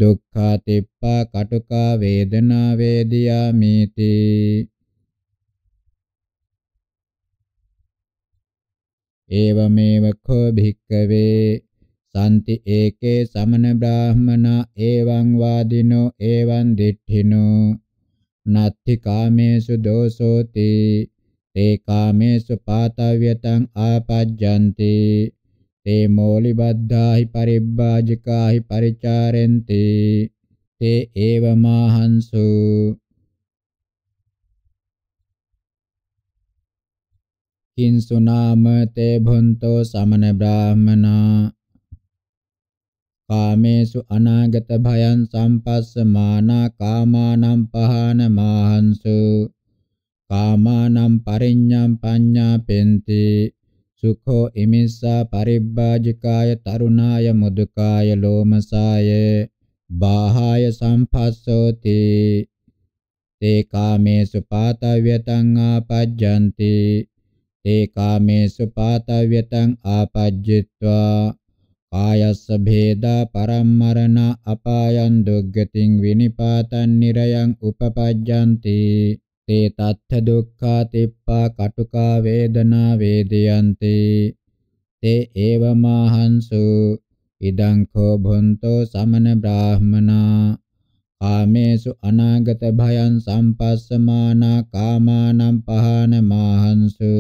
දුක්ඛා තිප්පා කටුකා වේදනා වේදියාමේති ඒවමේව කෝ භික්කවේ සම්ති ඒකේ සමන බ්‍රාහමනා එවං වාදිනෝ එවං දිඨිනෝ නත්ථි කාමේසු දෝසෝති තේ කාමේසු පාතව්‍යතං ආපජ්ජಂತಿ තේ මෝලි බද්ධාහි පරිබ්බාජිකාහි පරිචාරෙන්ති තේ ඒවමාහංසු කිංසුනාම තේ භන්තෝ සමන බ්‍රාහමනා කාමේසු අනාගත භයං සම්පස්සමානා කාමානම් පහන මාහන්සු කාමානම් පරිඤ්ඤම් පඤ්ඤා පෙන්ති සුඛෝ ඉමිස්සා පරිබ්බාජිකාය තරුණාය මුදුකාය ලෝමසාය බාහාය සම්පස්සෝති තේ කාමේසු පාතව්‍යතං ආපජ්ජಂತಿ තේ කාමේසු පාතව්‍යතං ආපජ්ජිත්වා ආයස්ස භේදා පරම්මරණ අපායන් දුග්ගතින් විනිපාතන් නිරයන් උපපජ්ජಂತಿ තේ තත්ථ දුක්ඛා තිප්පා කටුකා වේදනා වේදයන්ති තේ ඒවමහංසු ඉදං කෝ භොන්තෝ සමන බ්‍රාහමනා කාමේසු අනාගත භයං සම්පස්සමානා කාමානම් පහන මාහංසු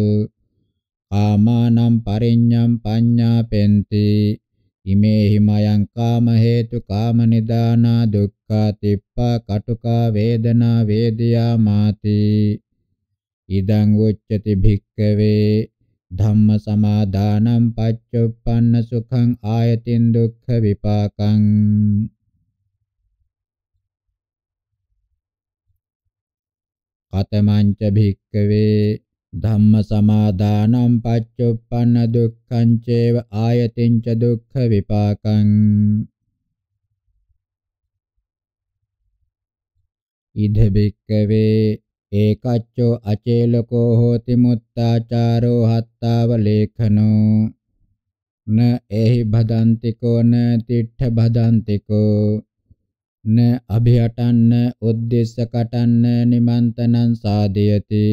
කාමානම් පරිඤ්ඤම් පඤ්ඤාපෙන්ති ඉමේ හිමයන් කාම හේතු කාම නිදානා දුක්ඛා තිප්පා කටුකා වේදනා වේදියා මාති ඉදං උච්චති භික්ඛවේ ධම්ම සමාදානං පච්චුප්පන්න සුඛං ආයතින් දුක්ඛ විපාකං කතමංච භික්ඛවේ ධම්ම සමාදානම් පච්චුප්පන්න දුක්ඛං චේව ආයතින් ච දුක්ඛ විපාකං ඉද බික්කවේ ඒකච්චෝ අචේලකෝ හෝති මුත්තාචාරෝ හත්තාව ලේඛනෝ න එහි භදන්තිකෝ න තිට්ඨ භදන්තිකෝ න અભියටන්න උද්දේශකටන්න නිමන්තනං සාදීයති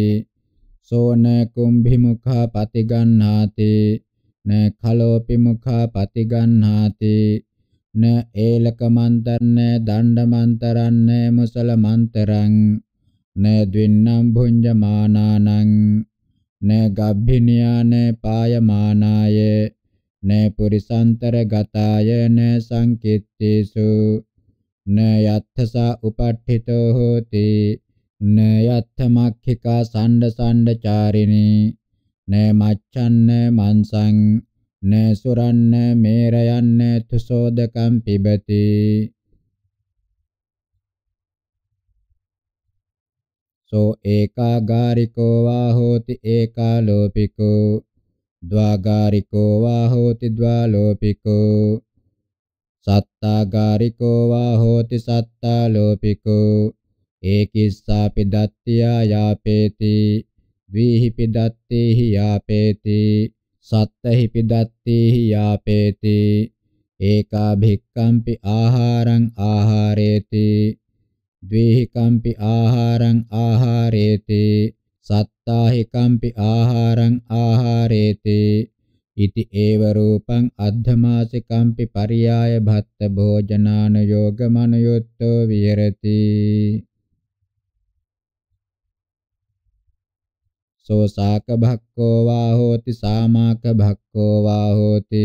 සෝ න කුම්භි මුඛා පතිගන්හාති න ඛලෝපි මුඛා පතිගන්හාති න ඒලක මන්තරන දණ්ඩ මන්තරන්න මුසල මන්තරං න ද්වින්නම් භුඤ්ජමානානං න ගබ්බිනියාන පායමානාය න පුරිසන්තර ගතාය න සංකිට්ඨේසු න යත්තසා උපට්ඨිතෝ හෝති න යත්තමක්ඛිකා සණ්ඩ සණ්ඩ චාරිනී න මච්ඡන්න මන්සං න සුරන්න මේරයන්න තුසෝදකම් පිබති සෝ ඒකාගාරිකෝ වා හෝති ඒකාලෝපිකෝ ද්වාගාරිකෝ වා හෝති ද්වාලෝපිකෝ සත්තාගාරිකෝ වා හෝති සත්තාලෝපිකෝ ඒකිස්සාපි දත්තියා යාපේති වීහිපි දත්තේහි යාපේති සත්තහිපි දත්තේහි යාපේති ඒකා භික්කම්පි ආහාරං ආහාරේති ද්වේහිකම්පි ආහාරං ආහාරේති සත්තාහිකම්පි ආහාරං ආහාරේති ඉති ඒව රූපං අද්ධමාසිකම්පි පරියාය භත්ත භෝජනාන යෝග මනයොත්තෝ විහෙරති සෝ සාක භක්ඛෝ වා හෝති සාමාක භක්ඛෝ වා හෝති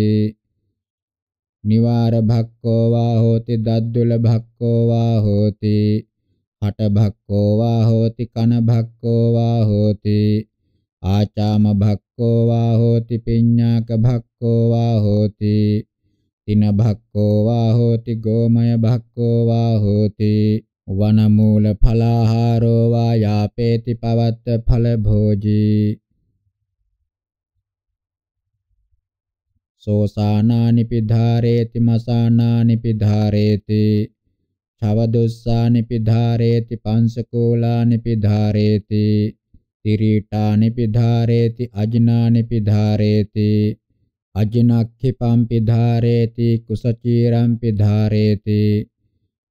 නිවාර භක්ඛෝ වා හෝති දද්දුල භක්ඛෝ වා හෝති හට භක්ඛෝ වා හෝති කන භක්ඛෝ වා හෝති ආචාම භක්ඛෝ වා හෝති පිඤ්ඤාක භක්ඛෝ වා හෝති තින භක්ඛෝ වා හෝති ගෝමය භක්ඛෝ වා හෝති වනමූල ඵලාහාරෝ වා යාපේති පවත්ත ඵල භෝජී සෝසානානි පිධාරේති මසානානි පිධාරේති ඡවදුස්සානි පිධාරේති පංසකූලානි පිධාරේති තිරීටානි පිධාරේති අජිනානි පිධාරේති අජිනක්ඛිපම් පිධාරේති කුසචීරම් පිධාරේති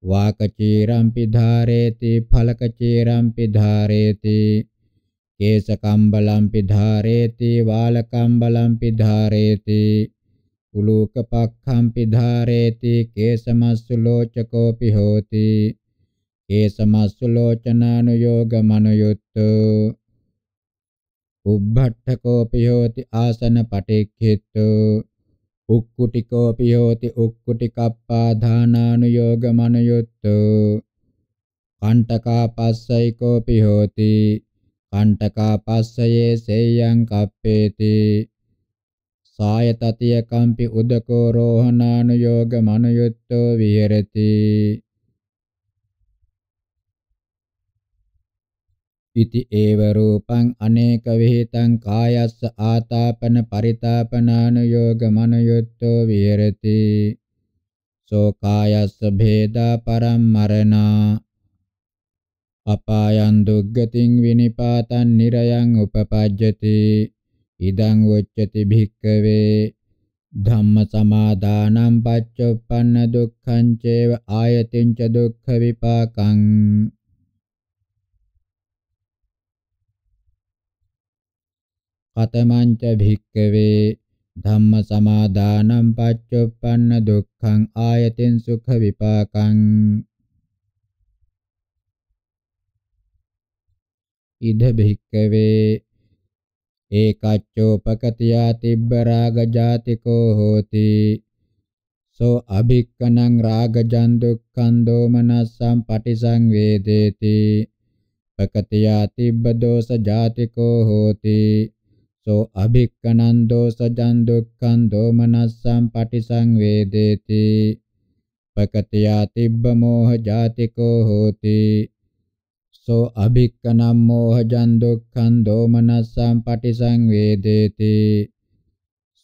වාකචීරම්පි ධාරේති ඵලකචීරම්පි ධාරේති කේසකම්බලම්පි ධාරේති වාලකම්බලම්පි ධාරේති උලූකපක්ඛම්පි ධාරේති කේසමස්සු ලෝචකෝපි හෝති කේසමස්සු ලෝචනානුയോഗ මනුයුත්තෝ උබ්බට්ඨකෝපි හෝති ආසන පටික්ඛිතෝ උක්කුටිකෝ පියෝති උක්කුටි කප්පාධානානුയോഗ මනයුත්තෝ කණ්ඨකා පස්සයිකෝ පිහෝති කණ්ඨකා පස්සයේ සේයං කප්පේති සායතතිය කම්පි උදකෝ රෝහණානුയോഗ මනයුත්තෝ විහෙරති ඉති ඒව රූපං අනේක විහිතං කායස්ස ආතාපන පරිතාපනානුയോഗ මනයොත්තෝ විහෙරති සෝ කායස්ස භේදා පරම් මරණා අපායන් දුග්ගතින් විනිපාතං නිරයන් උපපජ්ජති ඉදං වොච්චති භික්කවේ ධම්ම සමාදානං පච්චොප්පන්න දුක්ඛං චේව ආයතින් ච දුක්ඛ විපාකං කතමංච භික්කවේ ධම්ම සමාදානම් පච්චුප්පන්න දුක්ඛං ආයතෙන් සුඛ විපාකං ඉද භික්කවේ ඒකච්චෝපකතියා තිබ්බ රාග ජාතිකෝ හෝති සෝ අභික්කනං රාගජන් දුක්ඛං දෝමනස්සං පටිසංවේදේති පකතියා තිබ්බ දෝස ජාතිකෝ හෝති සෝ අභික්කනන් දෝසජන් දුක්ඛන් දෝමනස්සම් පටිසංවේදේති පකතියා තිබ්බ මෝහ ජාතිකෝ හෝති සෝ අභික්කනම් මෝහ ජන් දුක්ඛන් දෝමනස්සම් පටිසංවේදේති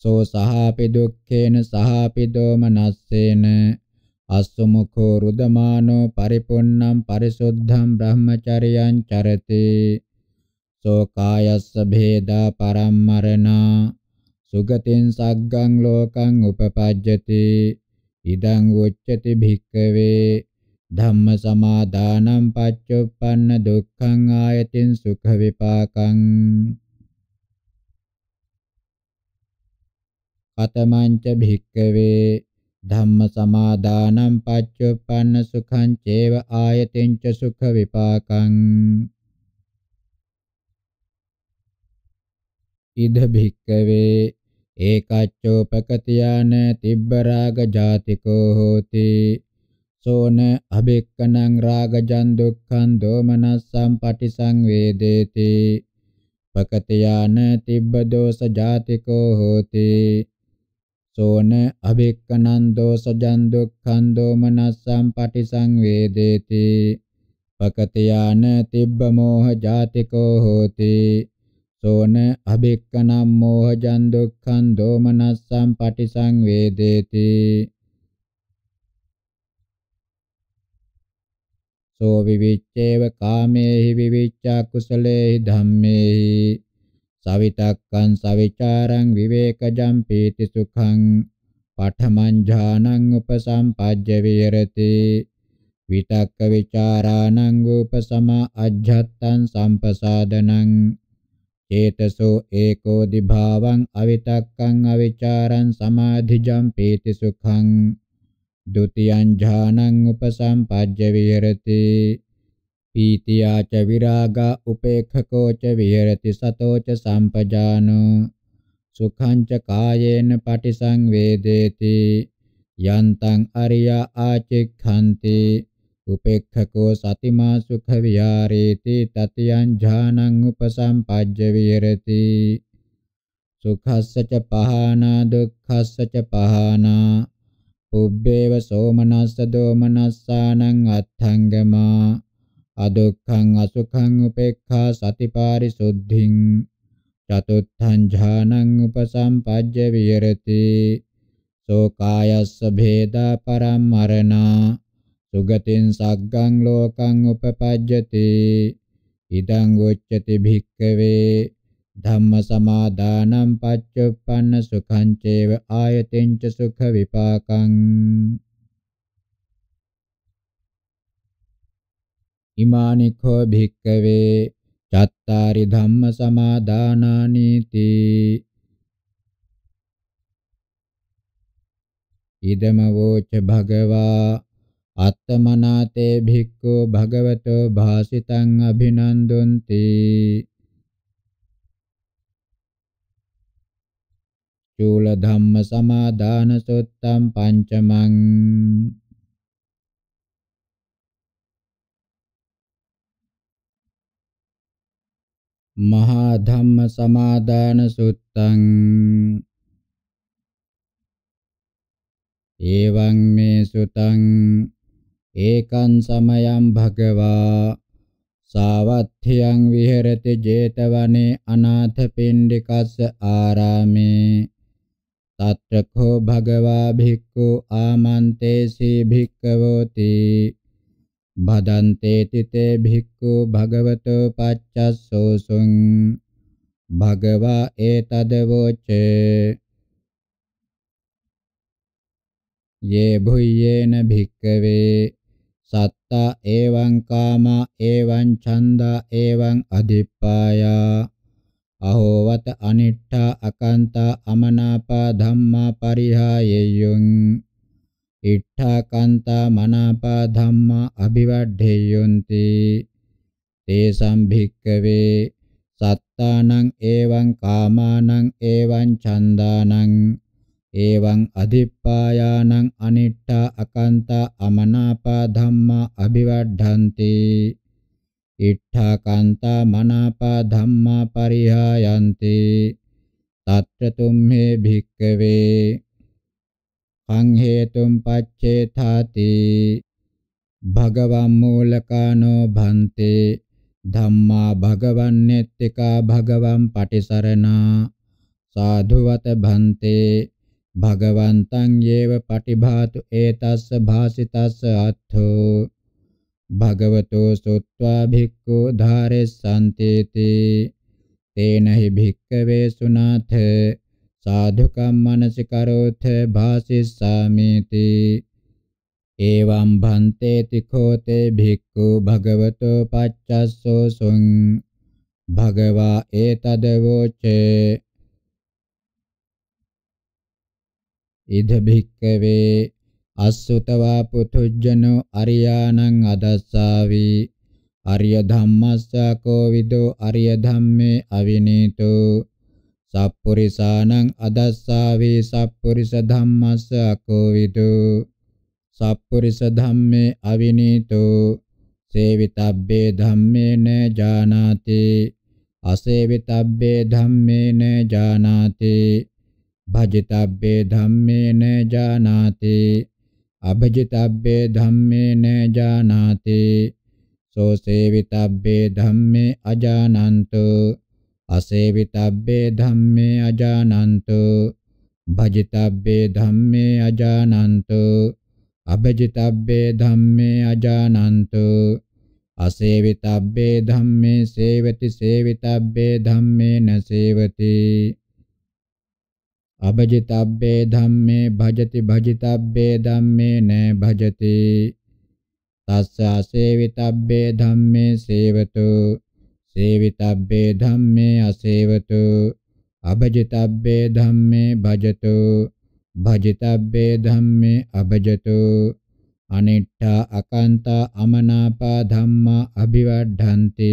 සෝ සහාපි දුක්ඛේන සහාපි දෝමනස්සේන අස්සමුඛෝ රුදමානෝ පරිපුන්නම් පරිසුද්ධම් බ්‍රහ්මචරියං චරති සෝ කායස්ස භේදා පරම්මරණා සුගතින් සග්ගං ලෝකං උපපජ්ජති ඉදං උච්චති භික්කවේ ධම්ම සමාදානං පච්චුප්පන්න දුක්ඛං ආයතින් සුඛ විපාකං කතමං ච භික්කවේ ධම්ම සමාදානං පච්චුප්පන්න සුඛං චේව ආයතින් ච සුඛ විපාකං इद भिक्कवे एकाच्योपकतया न तिब्बराग जातिको होति सो न राग रागजं दुःखं दोमनस्सं पटिसंवेदेति पकतया न तिब्बदोष जातिको होति सोन न अभिक्कनं दोषजं दुःखं दोमनस्सं पटिसंवेदेति पकतया न तिब्बमोह जातिको होती සෝන අබෙක්කනම් මෝහජන් දුක්ඛං දෝමනස්සං පටිසංවේදේති සෝ විවිච්ඡේව කාමේහි විවිච්ඡා කුසලේහි ධම්මේහි සවිතක්කං සවිචාරං විවේකජං පීති සුඛං පඨමං ඥානං උපසම්පජ්ජ විහෙරති විතක්ක විචාරාණං උපසම අජ්ජත්තං සම්පසාදනං චේතසෝ ඒකෝ දිභාවං අවිතක්කං අවිචාරං සමාධිජං පීති සුඛං ဒ ුතියං ඥානං උපසම්පජ්ජ විහෙරති පීතියා ච විරාගා උපේක්ඛකෝ ච විහෙරති සතෝ ච සම්පජානෝ සුඛං ච කායේන පටිසංවේදේති යන්තං අරියා ආචික්ඛන්ති උපේක්ඛකෝ සතිමා සුඛ විහාරේති තතියං ඥානං උපසම්පජ්ජ විහෙරති සුඛස්සච පහනා දුක්ඛස්සච පහනා පුබ්බේව සෝමනස්ස දෝමනස්සානං අත්ථංගමා අදුක්ඛං අසුඛං උපේක්ඛා සතිපාරිසුද්ධින් චතුත්ථං ඥානං උපසම්පජ්ජ විහෙරති සෝකායස්ස භේදා පරම්මරණා සුගතින් සග්ගං ලෝකං උපපජ්ජති ඉදං උච්චති භික්ඛවේ ධම්ම සමාදානං පච්චුප්පන්න සුඛං චේව ආයතෙන් ච සුඛ විපාකං ඉමානි කෝ භික්ඛවේ චත්තාරි ධම්ම සමාදානානි තී ඉදම වෝච භගවා අත්තමනාතේ භික්ඛු භගවතෝ භාසිතං අභිනන්දුන්ති චූල ධම්ම සමාදාන සුත්තම් පංචමං මහා ධම්ම සමාදාන සුත්තං එවං මේ සුතං ඒකං සමයං භගවා සාවත්ථයන් විහෙරති 제තවනේ අනාථ පින්ඩිකස්ස ආරාමේ තත්‍රකෝ භගවා භික්ඛු ආමන්තේසී භික්ඛවෝති භදන්තේ තිතේ භික්ඛු භගවතෝ පච්චස්සෝසුං භගවා ඒතදවෝචේ යේ භුයේන භික්ඛවේ සත්තා එවං කාමා එවං ඡන්දා එවං අධිප්පායා අහෝවත අනිට්ඨා අකන්තා අමනාපා ධම්මා පරිහායෙය්‍යුං ඉට්ඨා කන්තා මනාපා ධම්මා අභිවඩ්ඩේයොන්ති තේසම් භික්කවේ සත්තානං එවං කාමානං එවං ඡන්දානං එවං අදිප්පායානං අනිට්ඨා අකන්තා අමනාපා ධම්මා අභිවඩ්ඩಂತಿ ඉට්ඨාකාන්තා මනාපා ධම්මා පරිහායන්ති තත්ත්‍ර තුම්හේ භික්කවේ කං හේතුම් පච්චේ තාති භගවම් මූලකානෝ භන්තේ ධම්මා භගවන්නේත්තිකා භගවම් පටිසරණා සාධුවත භන්තේ භගවන්තං යේව පටිභාතු ඒතස්ස භාසිතස්ස අත්ථෝ භගවතෝ සොත්වා භික්ඛු ධාරෙස්සන්තේති තේන හි භික්ඛවේ සුනාථ සාධුකම් මනසිකරෝථ භාසිස්සාමේති එවං භන්තේති කෝතේ භික්ඛු භගවතෝ පච්චස්සෝ සුං භගවා ඒතදවෝචේ ඉද භික්කවේ අස්සුතවා පුතුජ්ජනෝ අරියාණං අදස්සාවි අරිය ධම්මස්සකෝ විදෝ අරිය ධම්මේ අවිනීතෝ සප්පුරිසානං අදස්සාවි සප්පුරිස ධම්මස්සකෝ විදෝ සප්පුරිස ධම්මේ අවිනීතෝ සේවිතබ්බේ ධම්මේන ජානාති අසේවිතබ්බේ ධම්මේන ජානාති භජිතබ්බේ ධම්මේන ජානාති අභජිතබ්බේ ධම්මේන ජානාති සෝ සේවිතබ්බේ ධම්මේ අජානන්තු අසේවිතබ්බේ ධම්මේ අජානන්තු භජිතබ්බේ ධම්මේ අජානන්තු අභජිතබ්බේ ධම්මේ අජානන්තු අසේවිතබ්බේ ධම්මේ සේවති සේවිතබ්බේ ධම්මේ නසේවති අබජිතබ්බේ ධම්මේ භජති භජිතබ්බේ ධම්මේ න භජති තස්ස අසේවිතබ්බේ ධම්මේ සේවතු සේවිතබ්බේ ධම්මේ අසේවතු අබජිතබ්බේ ධම්මේ භජතු භජිතබ්බේ ධම්මේ අබජතු අනිට්ඨා අකන්තා අමනාපා ධම්මා අභිවඩ්ඩಂತಿ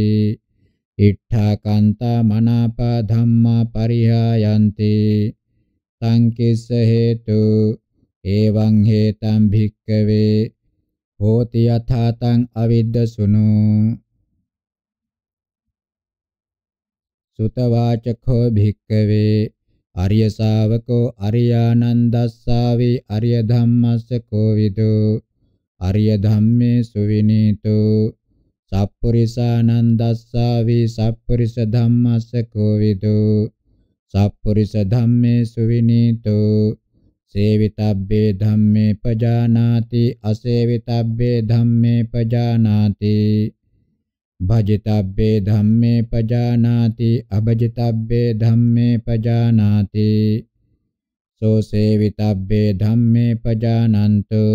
ඉට්ඨාකන්තා මනාපා ධම්මා පරිහායන්ති තං කිස්ස හේතු එවං හේතං භික්කවේ හෝති යථාතං අවිද්දසුනු සුතවාචකෝ භික්කවේ අරිය ශාවකෝ අරියානන්දස්සාවේ අරිය ධම්මස්ස කෝවිදෝ අරිය ධම්මේ සුවිනීතෝ සප්පුරිසානන්දස්සාවේ සප්පුරිස ධම්මස්ස කෝවිදෝ සප්පුරිස ධම්මේ සුවිනීතෝ සේවිතබ්බේ ධම්මේ පජානාති අසේවිතබ්බේ ධම්මේ පජානාති භජිතබ්බේ ධම්මේ පජානාති අභජිතබ්බේ ධම්මේ පජානාති සෝ සේවිතබ්බේ ධම්මේ පජානන්තු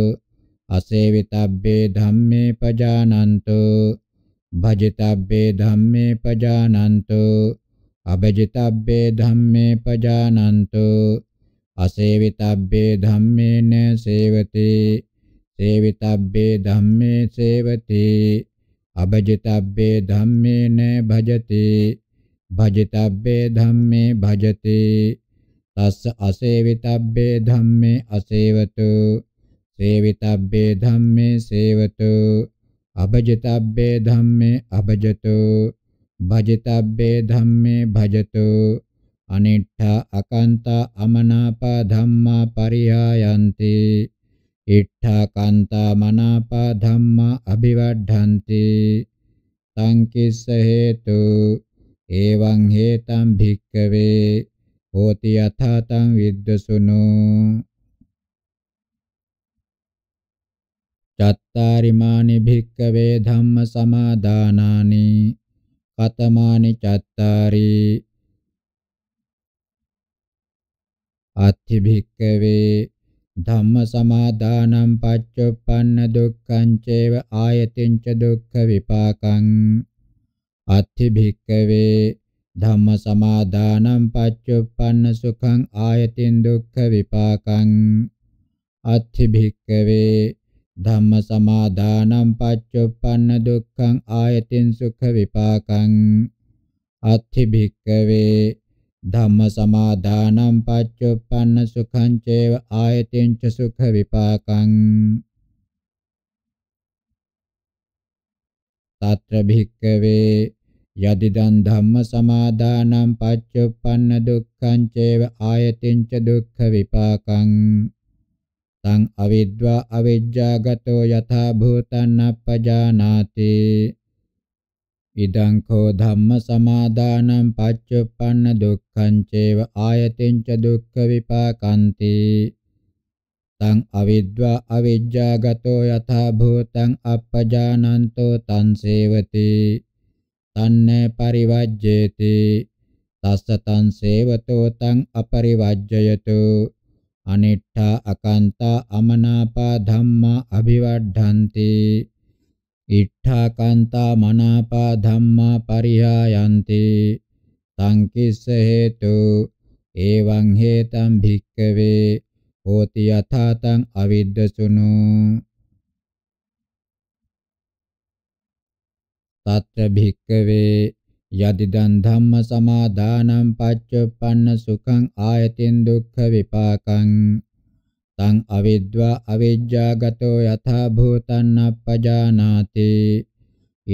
අසේවිතබ්බේ ධම්මේ පජානන්තු භජිතබ්බේ ධම්මේ පජානන්තු अभजितव्ये धम्मे पजानन्तु असेवितव्ये धम्मे न सेवते सेवितव्ये धम्मे सेवते अभजितव्ये धम्मे न भजते भजितव्ये धम्मे भजते तस् असेवितव्ये धम्मे असेवतो सेवितव्ये धम्मे सेवतो अभजितव्ये धम्मे अभजतो භජතබ්බේ ධම්මේ භජතු අනිට්ඨා අකන්තා අමනාපා ධම්මා පරියායන්ති ඉට්ඨා කන්තා මනාපා ධම්මා අභිවඩ්ඩಂತಿ තං කිස්ස හේතු එවං හේතං භික්කවේ හෝති යථාතං විද්දසුනෝ චත්තාරිමානි භික්කවේ ධම්ම සමාදානානි කතමානි චත්තාරි අත්ථි භික්කවේ ධම්ම සමාදානම් පච්චුප්පන්න දුක්ඛං චේව ආයතින් ච දුක්ඛ විපාකං අත්ථි භික්කවේ ධම්ම සමාදානම් පච්චුප්පන්න සුඛං ආයතින් දුක්ඛ විපාකං අත්ථි භික්කවේ ධම්ම සමාදානං පච්චුප්පන්න දුක්ඛං ආයතින් සුඛ විපාකං අත්ථි භික්කවේ ධම්ම සමාදානං පච්චුප්පන්න සුඛං චේව ආයතින් ච සුඛ විපාකං తత్ర භික්කවේ යදිදන් ධම්ම සමාදානං පච්චුප්පන්න දුක්ඛං චේව ආයතින් ච දුක්ඛ විපාකං තං අවිද්වා අවිජ්ජාගතෝ යථා භූතං අපජානාති ඉදං කෝ ධම්ම සමාදානං පච්චුප්පන්න දුක්ඛං චේව ආයතෙන් ච දුක්ඛ විපාකන්ති තං අවිද්වා අවිජ්ජාගතෝ යථා භූතං අපජානන්තෝ තං සේවති තන්නේ පරිවජ්ජේති තස්ස තං සේවතෝ තං අපරිවජ්ජයතෝ අනෙට්ඨා අකන්තා අමනාපා ධම්මා අභිවඩ්ඩಂತಿ ඉට්ඨාකාන්තා මනාපා ධම්මා පරිහායන්ති තං කිස්ස හේතු එවං හේතං භික්කවේ හෝති යථාතං අවිද්දසුනු තත්ත භික්කවේ යදිදන් ධම්ම සමාදානං පච්චුප්පන්න සුඛං ආයතින් දුක්ඛ විපාකං තං අවිද්වා අවිජ්ජා ගතෝ යථා භූතං අපජානාති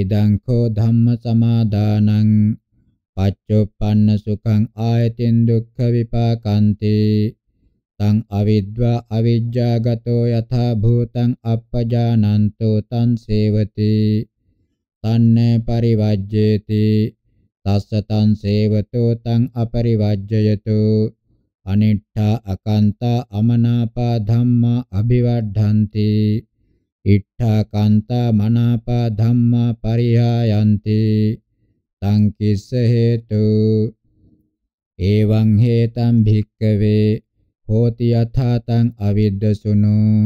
ඉදං කෝ ධම්ම සමාදානං පච්චුප්පන්න සුඛං ආයතින් දුක්ඛ විපාකන්ති තං අවිද්වා අවිජ්ජා ගතෝ යථා භූතං අපජානන්තෝ තං සේවති තන්නේ පරිවජ්ජේති තස්සතං සේවතෝ තං අපරිවජ්ජයතු අනිට්ඨා අකන්තා අමනාපා ධම්මා අභිවඩ්ඩಂತಿ ඉට්ඨා කන්තා මනාපා ධම්මා පරිහායන්ති තං කිස්ස හේතු එවං හේතං භික්කවේ හෝති යථා තං අවිද්දසුනෝ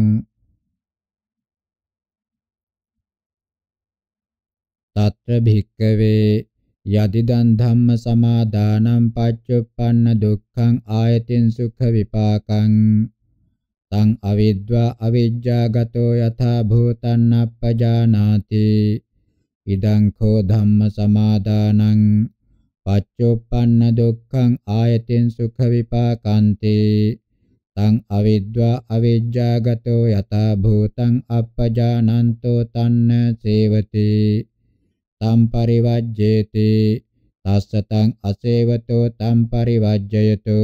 తత్ర භික්කවේ යතිදන් ධම්ම සමාදානං පච්චුප්පන්න දුක්ඛං ආයතින් සුඛ විපාකං තං අවිද්වා අවිජ්ජාගතෝ යථා භූතං අපජානාති ඉදං කෝ ධම්ම සමාදානං පච්චුප්පන්න දුක්ඛං ආයතින් සුඛ විපාකන්ති තං අවිද්වා අවිජ්ජාගතෝ යථා භූතං අපජානන්තෝ තන්න සේවති තම් පරිවජ්ජේති තස්සතං අසේවතෝ තම් පරිවජ්ජයතු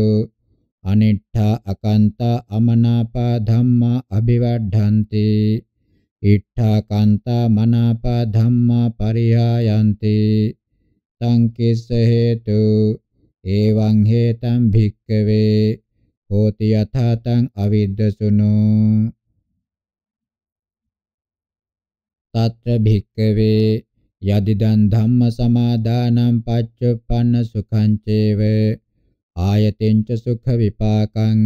අනිත්තා අකන්තා අමනාපා ධම්මා අභිවඩ්ඩಂತಿ ඉට්ඨා කන්තා මනාපා ධම්මා පරිහායන්ති තං කිස්ස හේතු එවං හේතං භික්කවේ හෝති යථාතං අවිද්දසුනෝ තත්‍ර භික්කවේ යදිදන් ධම්ම සමාදානං පච්චුප්පන්න සුඛං චේව ආයතෙන්ච සුඛ විපාකං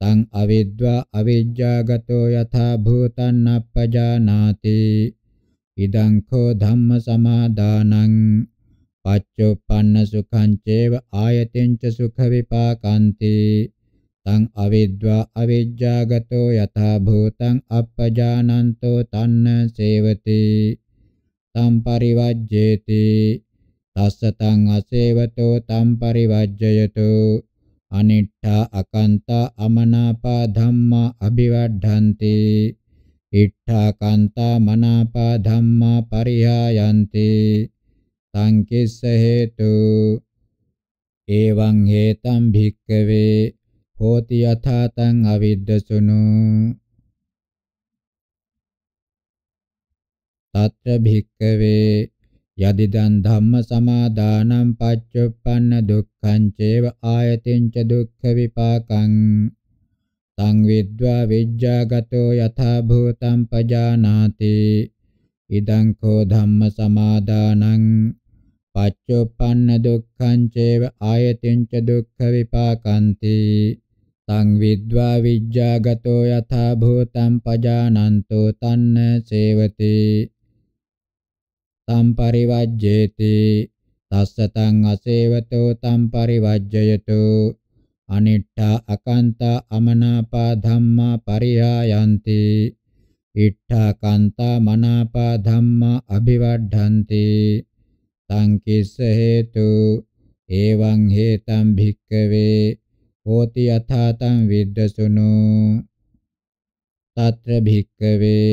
තං අවිද්වා අවිජ්ජාගතෝ යථා භූතං අපජානාති ඉදං කෝ ධම්ම සමාදානං පච්චුප්පන්න සුඛං චේව ආයතෙන්ච සුඛ විපාකන්ති තං අවිද්වා අවිජ්ජාගතෝ යථා භූතං අපජානන්තෝ තන්න සේවති තම් පරිවජ්ජේති තස්සතං අසේවතෝ තම් පරිවජ්ජයතු අනිට්ඨා අකන්තා අමනාපා ධම්මා අභිවඩ්ඩಂತಿ ඉට්ඨා කන්තා මනාපා ධම්මා පරිහායන්ති සංකිස්ස හේතු එවං හේතං භික්කවේ හෝති යථා තං අවිද්දසුනෝ తత్ర භික්කවේ යදිදන් ධම්ම සමාදානම් පච්චුප්පන්න දුක්ඛං චේව ආයතින් ච දුක්ඛ විපාකං තං විද්වා විජ්ජාගතෝ යථා භූතං පජානාති ඉදං කෝ ධම්ම සමාදානං පච්චුප්පන්න දුක්ඛං චේව ආයතින් ච දුක්ඛ විපාකන්ති තං විද්වා විජ්ජාගතෝ යථා භූතං පජානන්තෝ තන්න සේවතේ තම් පරිවජ්ජේති තස්සතං අසේවතෝ තම් පරිවජ්ජයතු අනිට්ඨා අකන්තා අමනාපා ධම්මා පරියායන්ති ඉට්ඨා කන්තා මනාපා ධම්මා අභිවඩ්ඩಂತಿ තං කිස්ස හේතු එවං හේතං භික්කවේ හෝති යථා තං විද්දසුනෝ తత్ర භික්කවේ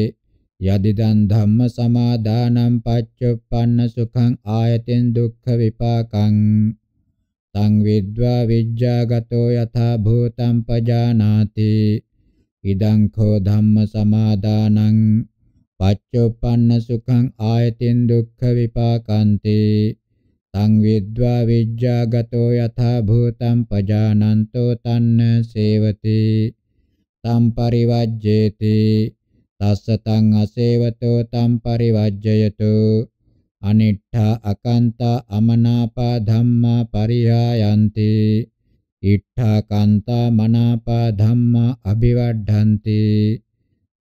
යදිදන් ධම්ම සමාදානං පච්චුප්පන්න සුඛං ආයතෙන් දුක්ඛ විපාකං තං විද්වා විජ්ජාගතෝ යථා භූතං පජානාති ඉදං කෝ ධම්ම සමාදානං පච්චුප්පන්න සුඛං ආයතෙන් දුක්ඛ විපාකන්ති තං විද්වා විජ්ජාගතෝ යථා භූතං පජානන්තෝ තන්න සේවති තම් පරිවජ්ජේති තස්සතං අසේවතෝ තම් පරිවජ්ජයතු අනිට්ඨා අකන්තා අමනාපා ධම්මා පරිහායන්ති ඉට්ඨා කන්තා මනාපා ධම්මා අභිවඩ්ඩಂತಿ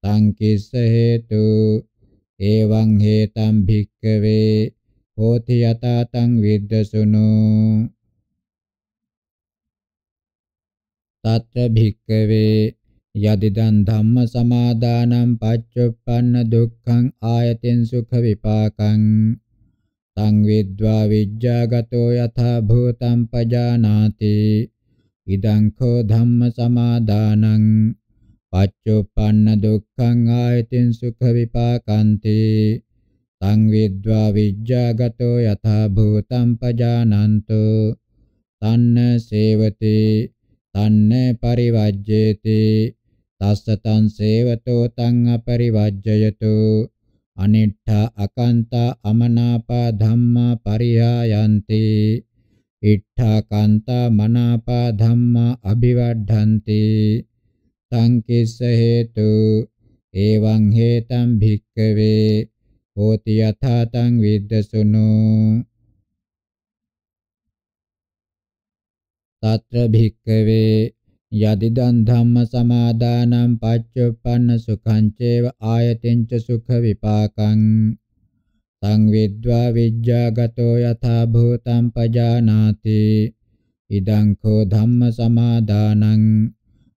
තං කිස්ස හේතු එවං හේතං භික්කවේ හෝති යතා තං විද්දසුනෝ තත්ත භික්කවේ යදිදන් ධම්ම සමාදානං පච්චුප්පන්න දුක්ඛං ආයතෙන් සුඛ විපාකං තං විද්වා විජ්ජාගතෝ යථා භූතං පජානාති ඉදං කෝ ධම්ම සමාදානං පච්චුප්පන්න දුක්ඛං ආයතෙන් සුඛ විපාකන්ති තං විද්වා විජ්ජාගතෝ යථා භූතං පජානන්තු තන්න සේවති තන්න පරිවජ්ජේති තස්සතං සේවතෝ තං අපරිවජ්ජයතු අනිට්ඨා අකන්තා අමනාපා ධම්මා පරිහායන්ති ඉට්ඨා කන්තා මනාපා ධම්මා අභිවඩ්ඩಂತಿ තං කිස්ස හේතු එවං හේතං භික්කවේ හෝති යථා තං විද්දසුනෝ తత్ర භික්කවේ යදිදන් ධම්ම සමාදානං පච්චුප්පන්න සුඛං චේව ආයතෙන්ච සුඛ විපාකං තං විද්වා විජ්ජාගතෝ යථා භූතං පජානාති ඉදං කෝ ධම්ම සමාදානං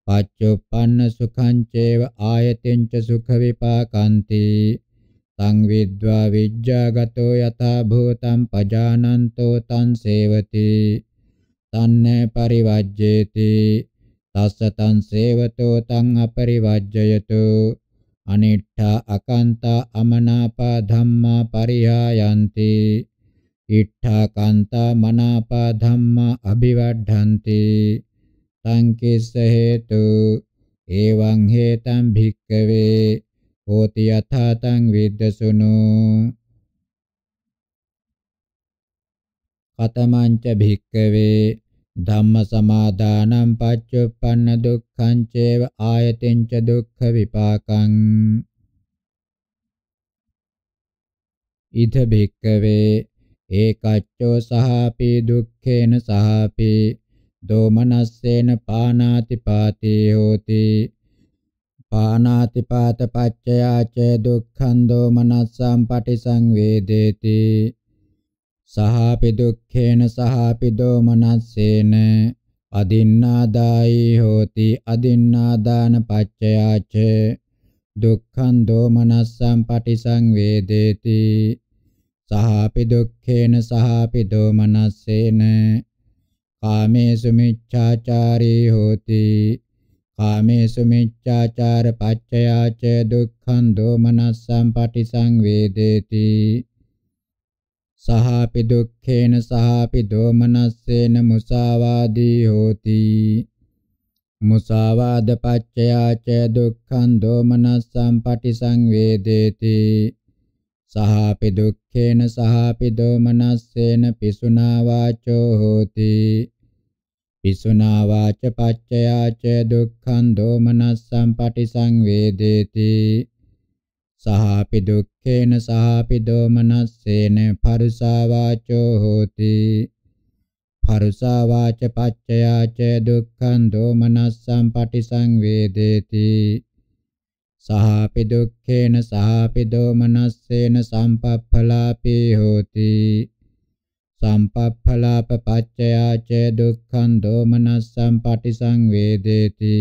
පච්චුප්පන්න සුඛං චේව ආයතෙන්ච සුඛ විපාකන්ති තං විද්වා විජ්ජාගතෝ යථා භූතං පජානන්තෝ තං සේවති තන්නේ පරිවජ්ජේති තස්සතං සේවතෝ තං අපරිවජ්ජයතු අනිට්ඨා අකන්තා අමනාපා ධම්මා පරිහායන්ති ඉට්ඨා කන්තා මනාපා ධම්මා අභිවඩ්ඩಂತಿ තං කිස්ස හේතු එවං හේතං භික්කවේ හෝති යථා තං විද්දසුනෝ කතමංච භික්කවේ ධම්ම සමාදානං පච්චුප්පන්න දුක්ඛං චේව ආයතෙන්ච දුක්ඛ විපාකං ඉද බික්කවේ ඒකච්චෝ සහාපි දුක්ඛේන සහාපි දෝමනස්සේන පානාති පාතේ හෝති පානාති පාත පච්චයාච දුක්ඛං දෝමනස්සං පටිසංවේදේති සහාපි දුක්ඛේන සහාපි දෝමනස්සේන අදින්නාදායි හෝති අදින්නාදාන පච්චයාච දුක්ඛං දෝමනස්සං පටිසංවේදේති සහාපි දුක්ඛේන සහාපි දෝමනස්සේන කාමේසු මිච්ඡාචාරී හෝති කාමේසු මිච්ඡාචාර පච්චයාච දුක්ඛං දෝමනස්සං පටිසංවේදේති සහාපි දුක්ඛේන සහාපි දෝමනස්සේන මුසාවාදී හෝති මුසාවාද පච්චයා ච දුක්ඛං දෝමනස්සං පටිසංවේදේති සහාපි දුක්ඛේන සහාපි දෝමනස්සේන පිසුනා වාචෝ හෝති පිසුනා වාච පච්චයා ච දුක්ඛං දෝමනස්සං පටිසංවේදේති සහාපි දුක්ඛේන සහාපි දෝමනස්සේන පරුසා වාචෝ හෝති පරුසා වාච පච්චයාච දුක්ඛං දෝමනස්සං පටිසංවේදේති සහාපි දුක්ඛේන සහාපි දෝමනස්සේන සම්පප්ඵලාපේ හෝති සම්පප්ඵලාප පච්චයාච දුක්ඛං දෝමනස්සං පටිසංවේදේති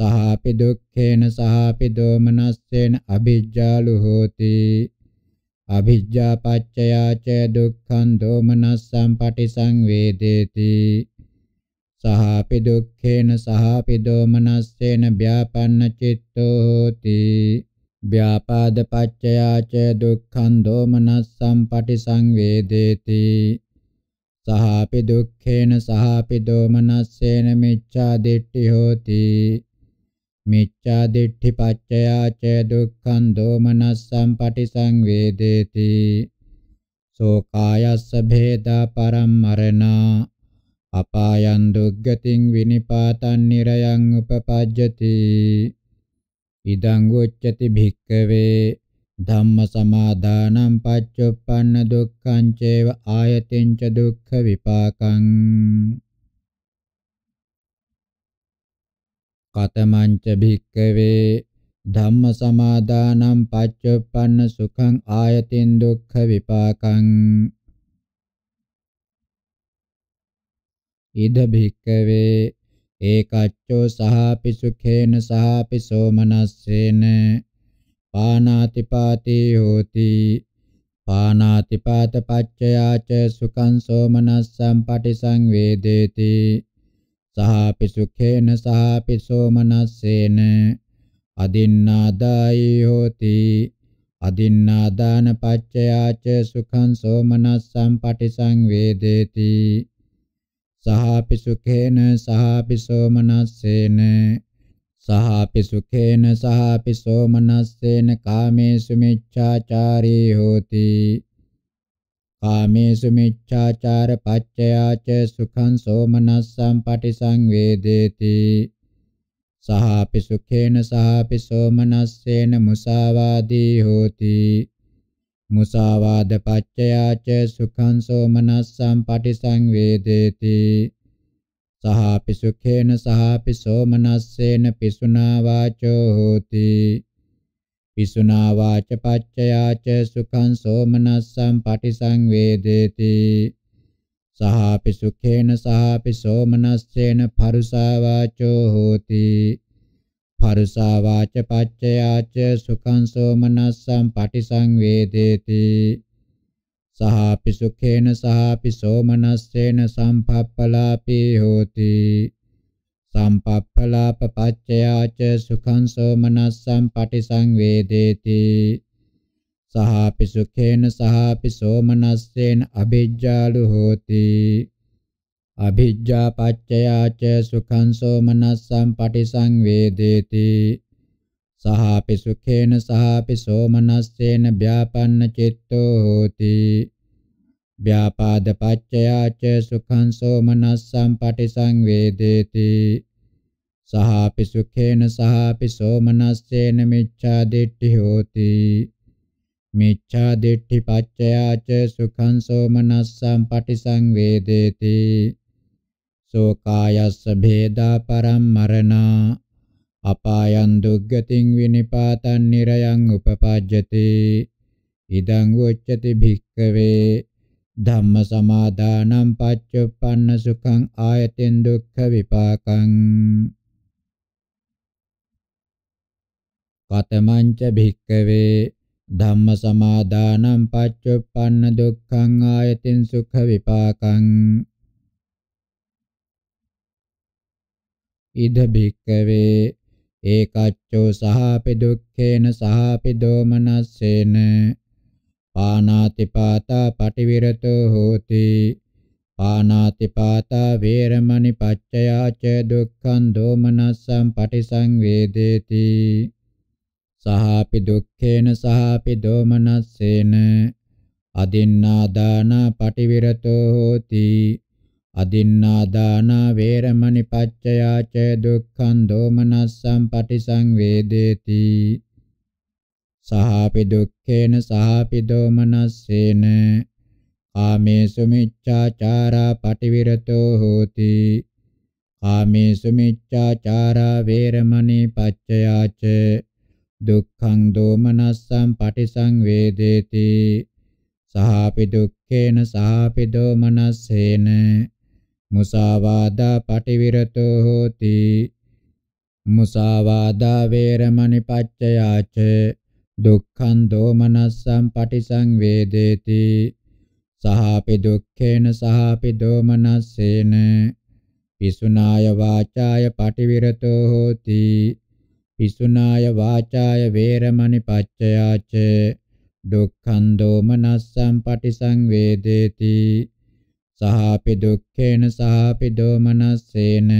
සහාපි දුක්ඛේන සහාපි දෝමනස්සේන අභිජ්ජාලු හෝති අභිජ්ජා පච්චයා ච දුක්ඛං දෝමනස්සං පටිසංවේදේති සහාපි දුක්ඛේන සහාපි දෝමනස්සේන ව්‍යාපන්න චිත්තෝ හෝති ව්‍යාපාද පච්චයා ච දුක්ඛං දෝමනස්සං පටිසංවේදේති සහාපි දුක්ඛේන සහාපි දෝමනස්සේන මිච්ඡා දිට්ඨි හෝති මිච්ඡා දිට්ඨි පච්චයා ච දුක්ඛං දෝමනස්සම් පටිසංවේදේති සෝකායස්ස භේදා පරම්මරණා අපායන් දුග්ගතින් විනිපාතං නිරයන් උපපජ්ජති ඉදං උච්චති භික්කවේ ධම්ම සමාදානං පච්චුප්පන්න දුක්ඛං චේව ආයතින් ච දුක්ඛ විපාකං කතමංච භික්කවේ ධම්ම සමාදානම් පච්චුප්පන්න සුඛං ආයතින් දුක්ඛ විපාකං ඉද භික්කවේ ඒකච්චෝ සහාපි සුඛේන සහාපි සෝමනස්සේන පානාති පාති හෝති පානාති පාත පච්චයාච සුඛං සෝමනස්සම් පටිසංවේදේති සහපි සුඛේන සහපි සෝමනස්සේන අදින්නාදායි හෝති අදින්නාදාන පච්චයාච සුඛං සෝමනස්සං පටිසංවේදේති සහපි සුඛේන සහපි සෝමනස්සේන සහපි සුඛේන සහපි සෝමනස්සේන කාමේසු මිච්ඡාචාරී හෝති කාමේසු මිච්ඡාචාර පච්චයාච සුඛං සෝමනස්සං පටිසංවේදේති සහාපි සුඛේන සහාපි සෝමනස්සේන මුසාවාදී හෝති මුසාවාද පච්චයාච සුඛං සෝමනස්සං පටිසංවේදේති සහාපි සුඛේන සහාපි සෝමනස්සේන පිසුනා වාචෝ හෝති පිසුනා වාච පච්චයාච සුඛං සෝමනස්සං පටිසංවේදේති සහාපි සුඛේන සහාපි සෝමනස්සේන පරුසා වාචෝ හෝති පරුසා වාච පච්චයාච සුඛං සෝමනස්සං පටිසංවේදේති සහාපි සුඛේන සහාපි සෝමනස්සේන සම්පප්පලාපී හෝති සම්පප්පලාප පච්චයාච සුඛං සෝමනස්සං පටිසංවේදේති සහාපි සුඛේන සහාපි සෝමනස්සේන අභිජ්ජාලු හෝති අභිජ්ජා පච්චයාච සුඛං සෝමනස්සං පටිසංවේදේති සහාපි සුඛේන සහාපි සෝමනස්සේන ව්‍යාපන්න චිත්තෝ හෝති ව්‍යාපාද පච්චයාච සුඛං සෝමනස්සං පටිසංවේදේති සහාපි සුඛේන සහාපි සෝමනස්සේන මිච්ඡා දිට්ඨි හෝති මිච්ඡා දිට්ඨි පච්චයාච සුඛං සෝමනස්සං පටිසංවේදේති සෝකායස්ස භේදා පරම් මරණා අපායන් දුග්ගතින් විනිපාතන් නිරයන් උපපජ්ජති ඉදං වොච්චති භික්කවේ ධම්ම සමාදානං පච්චුප්පන්න සුඛං ආයතෙන් දුක්ඛ විපාකං කතමංච භික්කවේ ධම්ම සමාදානං පච්චුප්පන්න දුක්ඛං ආයතෙන් සුඛ විපාකං ඉද භික්කවේ ඒකච්චෝ සහාපි දුක්ඛේන සහාපි දෝමනස්සේන පානාති පාතා පටිවිරතෝ හෝති පානාති පාතා වේරමණි පච්චයාච දුක්ඛං දෝමනස්සං පටිසංවේදේති සහාපි දුක්ඛේන සහාපි දෝමනස්සේන අදින්නා දාන පටිවිරතෝ හෝති අදින්නා දාන වේරමණි පච්චයාච දුක්ඛං දෝමනස්සං පටිසංවේදේති සහාපි දුක්ඛේන සහාපි දෝමනස්සේන කාමේසු මිච්ඡාචාරා පටිවිරතෝ හෝති කාමේසු මිච්ඡාචාරා වේරමණී පච්චයාච දුක්ඛං දෝමනස්සං පටිසංවේදේති සහාපි දුක්ඛේන සහාපි දෝමනස්සේන මුසාවාදා පටිවිරතෝ හෝති මුසාවාදා වේරමණී පච්චයාච දුක්ඛං දෝමනස්සං පටිසංවේදේති සහාපි දුක්ඛේන සහාපි දෝමනස්සේන පිසුනාය වාචාය පටිවිරතෝ හෝති පිසුනාය වාචාය වේරමණි පච්චයාච දුක්ඛං දෝමනස්සං පටිසංවේදේති සහාපි දුක්ඛේන සහාපි දෝමනස්සේන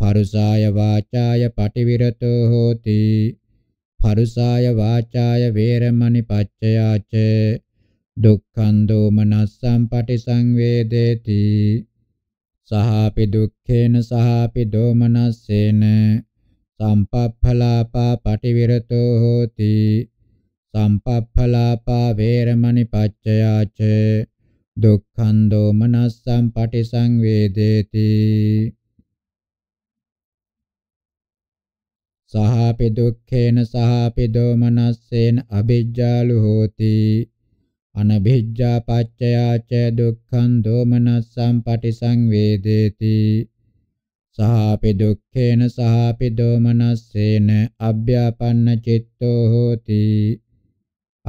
පරුසාය වාචාය පටිවිරතෝ හෝති පරුසාය වාචාය වේරමණි පච්චයාච දුක්ඛං දෝමනස්සං පටිසංවේදේති සහාපි දුක්ඛේන සහාපි දෝමනස්සේන සම්පප්ඵලාපා පටිවිරතෝ හෝති සම්පප්ඵලාපා වේරමණි පච්චයාච දුක්ඛං දෝමනස්සං පටිසංවේදේති සහාපි දුක්ඛේන සහාපි දෝමනස්සේන අවිජ්ජාලු හෝති අනබිජ්ජා පච්චයාච දුක්ඛං දෝමනස්සං පටිසංවේදේති සහාපි දුක්ඛේන සහාපි දෝමනස්සේන අභ්‍යාපන්න චිත්තෝ හෝති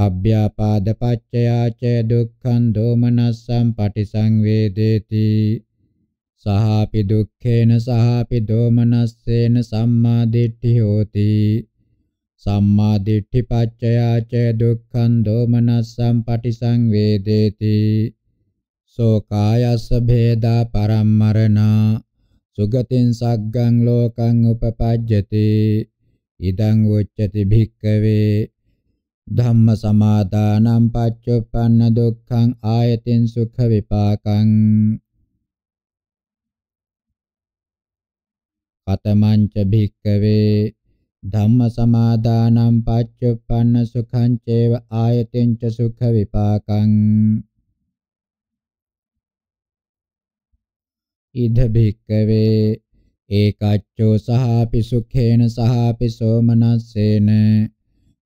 අභ්‍යාපාද පච්චයාච දුක්ඛං දෝමනස්සං පටිසංවේදේති සහාපි දුක්ඛේන සහාපි දෝමනස්සේන සම්මා දිට්ඨි හෝති සම්මා දිට්ඨි පච්චයාච දුක්ඛං දෝමනස්සං පටිසංවේදේති සෝකායස්ස භේදා පරම්මරණා සුගතින් සග්ගං ලෝකං උපපජ්ජති ඉදං උච්චති භික්කවේ ධම්ම සමාදානං පච්චුප්පන්න දුක්ඛං ආයතින් සුඛ විපාකං කතමංච භික්කවේ ධම්ම සමාදානං පච්චුප්පන්න සුඛං චේව ආයතෙන් ච සුඛ විපාකං ඉද භික්කවේ ඒකච්චෝ සහාපි සුඛේන සහාපි සෝමනස්සේන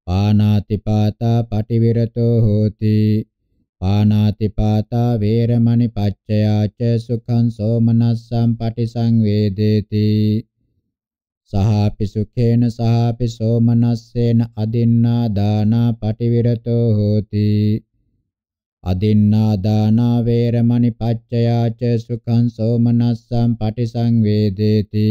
පානාති පාතා පටිවිරතෝ හෝති පානාති පාතා වේරමණි පච්චයාච සුඛං සෝමනස්සං පටිසංවේදේති සහාපි සුඛේන සහාපි සෝමනස්සේන අදින්නා දානා පටිවිරතෝ හෝති අදින්නා දානා වේරමණි පච්චයාච සුඛං සෝමනස්සං පටිසංවේදේති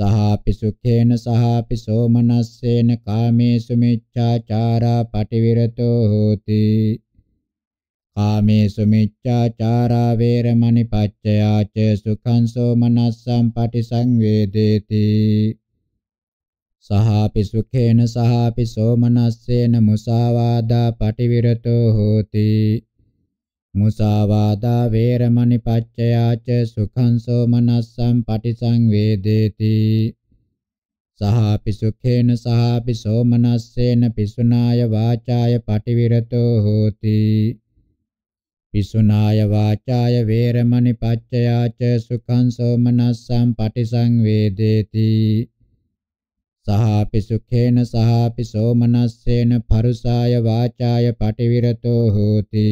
සහාපි සුඛේන සහාපි සෝමනස්සේන කාමේසු මිච්ඡාචාරා පටිවිරතෝ හෝති කාමේසු මිච්ඡාචාරා වේරමණි පච්චයා ච සුඛං සෝ මනස්සං පටිසංවේදේති සහාපි සුඛේන සහාපි සෝමනස්සේන මුසාවාදා පටිවිරතෝ හෝති මුසාවාදා වේරමණි පච්චයාච සුඛං සෝමනස්සං පටිසංවේදේති සහාපි සුඛේන සහාපි සෝමනස්සේන පිසුනාය වාචාය පටිවිරතෝ හෝති පිසුනාය වාචාය වේරමණි පච්චයාච සුඛං සෝමනස්සං පටිසංවේදේති සහාපි සුඛේන සහාපි සෝමනස්සේන පරුසාය වාචාය පටිවිරතෝ හෝති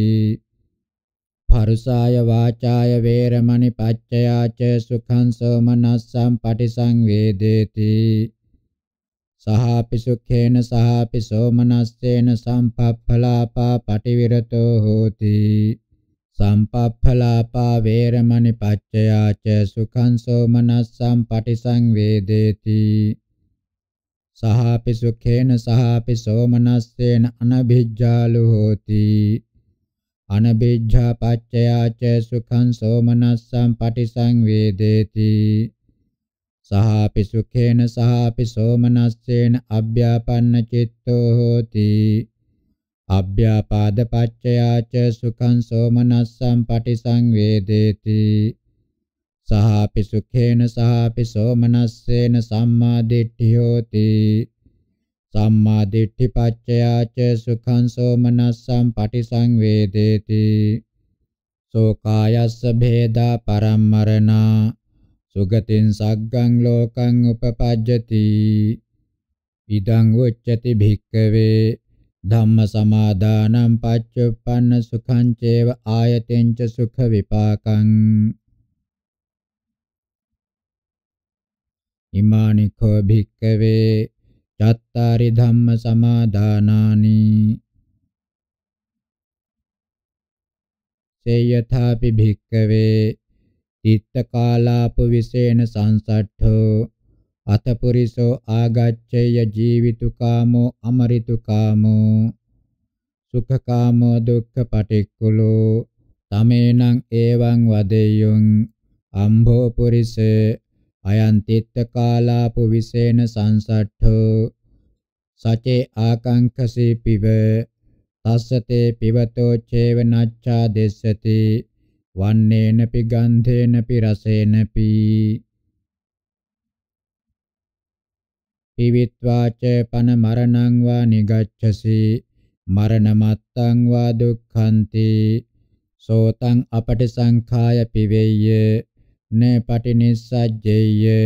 පරුසාය වාචාය වේරමණි පච්චයාච සුඛං සෝමනස්සං පටිසංවේදේති සහාපි සුඛේන සහාපි සෝමනස්සේන සම්පප්ඵලාපා පටිවිරතෝ හෝති සම්පප්ඵලාපා වේරමණි පච්චයා ච සුඛං සෝමනස්සං පටිසංවේදේති සහාපි සුඛේන සහාපි සෝමනස්සේන අනභිජ්ජාලු හෝති අනභිජ්ජා පච්චයා ච සුඛං සෝමනස්සං පටිසංවේදේති සහාපි සුඛේන සහාපි සෝමනස්සේන අභ්‍යාපන්න චිත්තෝ හෝති අභ්‍යාපාද පච්චයාච සුඛං සෝමනස්සං පටිසංවේදේති සහාපි සුඛේන සහාපි සෝමනස්සේන සම්මා දිට්ඨි හෝති සම්මා දිට්ඨි පච්චයාච සුඛං සෝමනස්සං පටිසංවේදේති සෝකායස්ස භේදා පරම්මරණා සුගතින් සග්ගං ලෝකං උපපජ්ජති ඉදං උච්චති භික්කවේ ධම්ම සමාදානං පච්චුප්පන්න සුඛං චේව ආයතෙන් ච සුඛ විපාකං ඉමානි කෝ භික්කවේ චත්තාරි ධම්ම සමාදානානි සේයථාපි භික්කවේ තිත්ත කාලාප විසේන සංසට්ඨෝ අතපුරිසෝ ආගච්ඡේය ජීවිතුකාමෝ අමරිතුකාමෝ සුඛකාමෝ දුක්ඛපටික්කුලෝ තමේනං ඒවං වදෙය්‍යං අම්භෝ පුරිසේ අයං තිත්ත කාලාපු විසේන සංසට්ඨෝ සචේ ආකංකසේ පිව තස්සතේ පිවතෝ චේව නච්ඡා දෙස්සති වන්නේනපි ගන්ධේනපි රසේනපි පිවිත්වාච පන මරණං වා නිගච්ඡසි මරණමත්තං වා දුක්ඛන්ති සෝතං අපටිසංඛාය පිවෙය්‍ය න පටිනිස්සජ්ජේය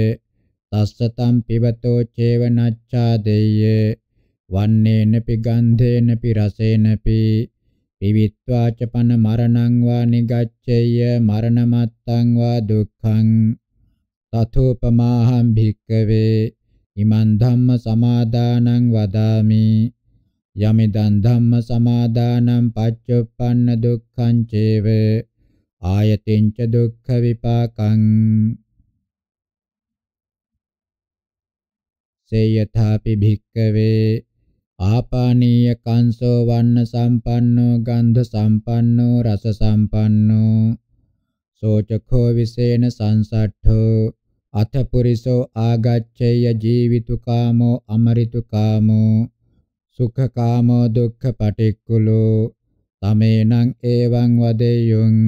තස්සතම් පිවතෝ චේවනච්ඡාදෙය්‍ය වන්නේන පිගන්ධේන පිරසේනපි පිවිත්වාච පන මරණං වා නිගච්ඡේය මරණමත්තං වා දුක්ඛං තථෝපමාහං භික්කවේ ඉමන් ධම්ම සමාදානං වදාමි යමිදන් ධම්ම සමාදානං පච්චුප්පන්න දුක්ඛං චේව ආයතින්ච දුක්ඛ විපාකං සේයථාපි භික්කවේ ආපානීය කංසෝ වන්න සම්පන්නෝ ගන්ධ සම්පන්නෝ රස සම්පන්නෝ සෝචකෝ විසේන සංසට්ඨෝ අත පුරිසෝ ආගච්ඡේය ජීවිතුකාමෝ අමරිතුකාමෝ සුඛකාමෝ දුක්ඛපටික්කුලෝ තමේනං එවං වදෙය්‍යං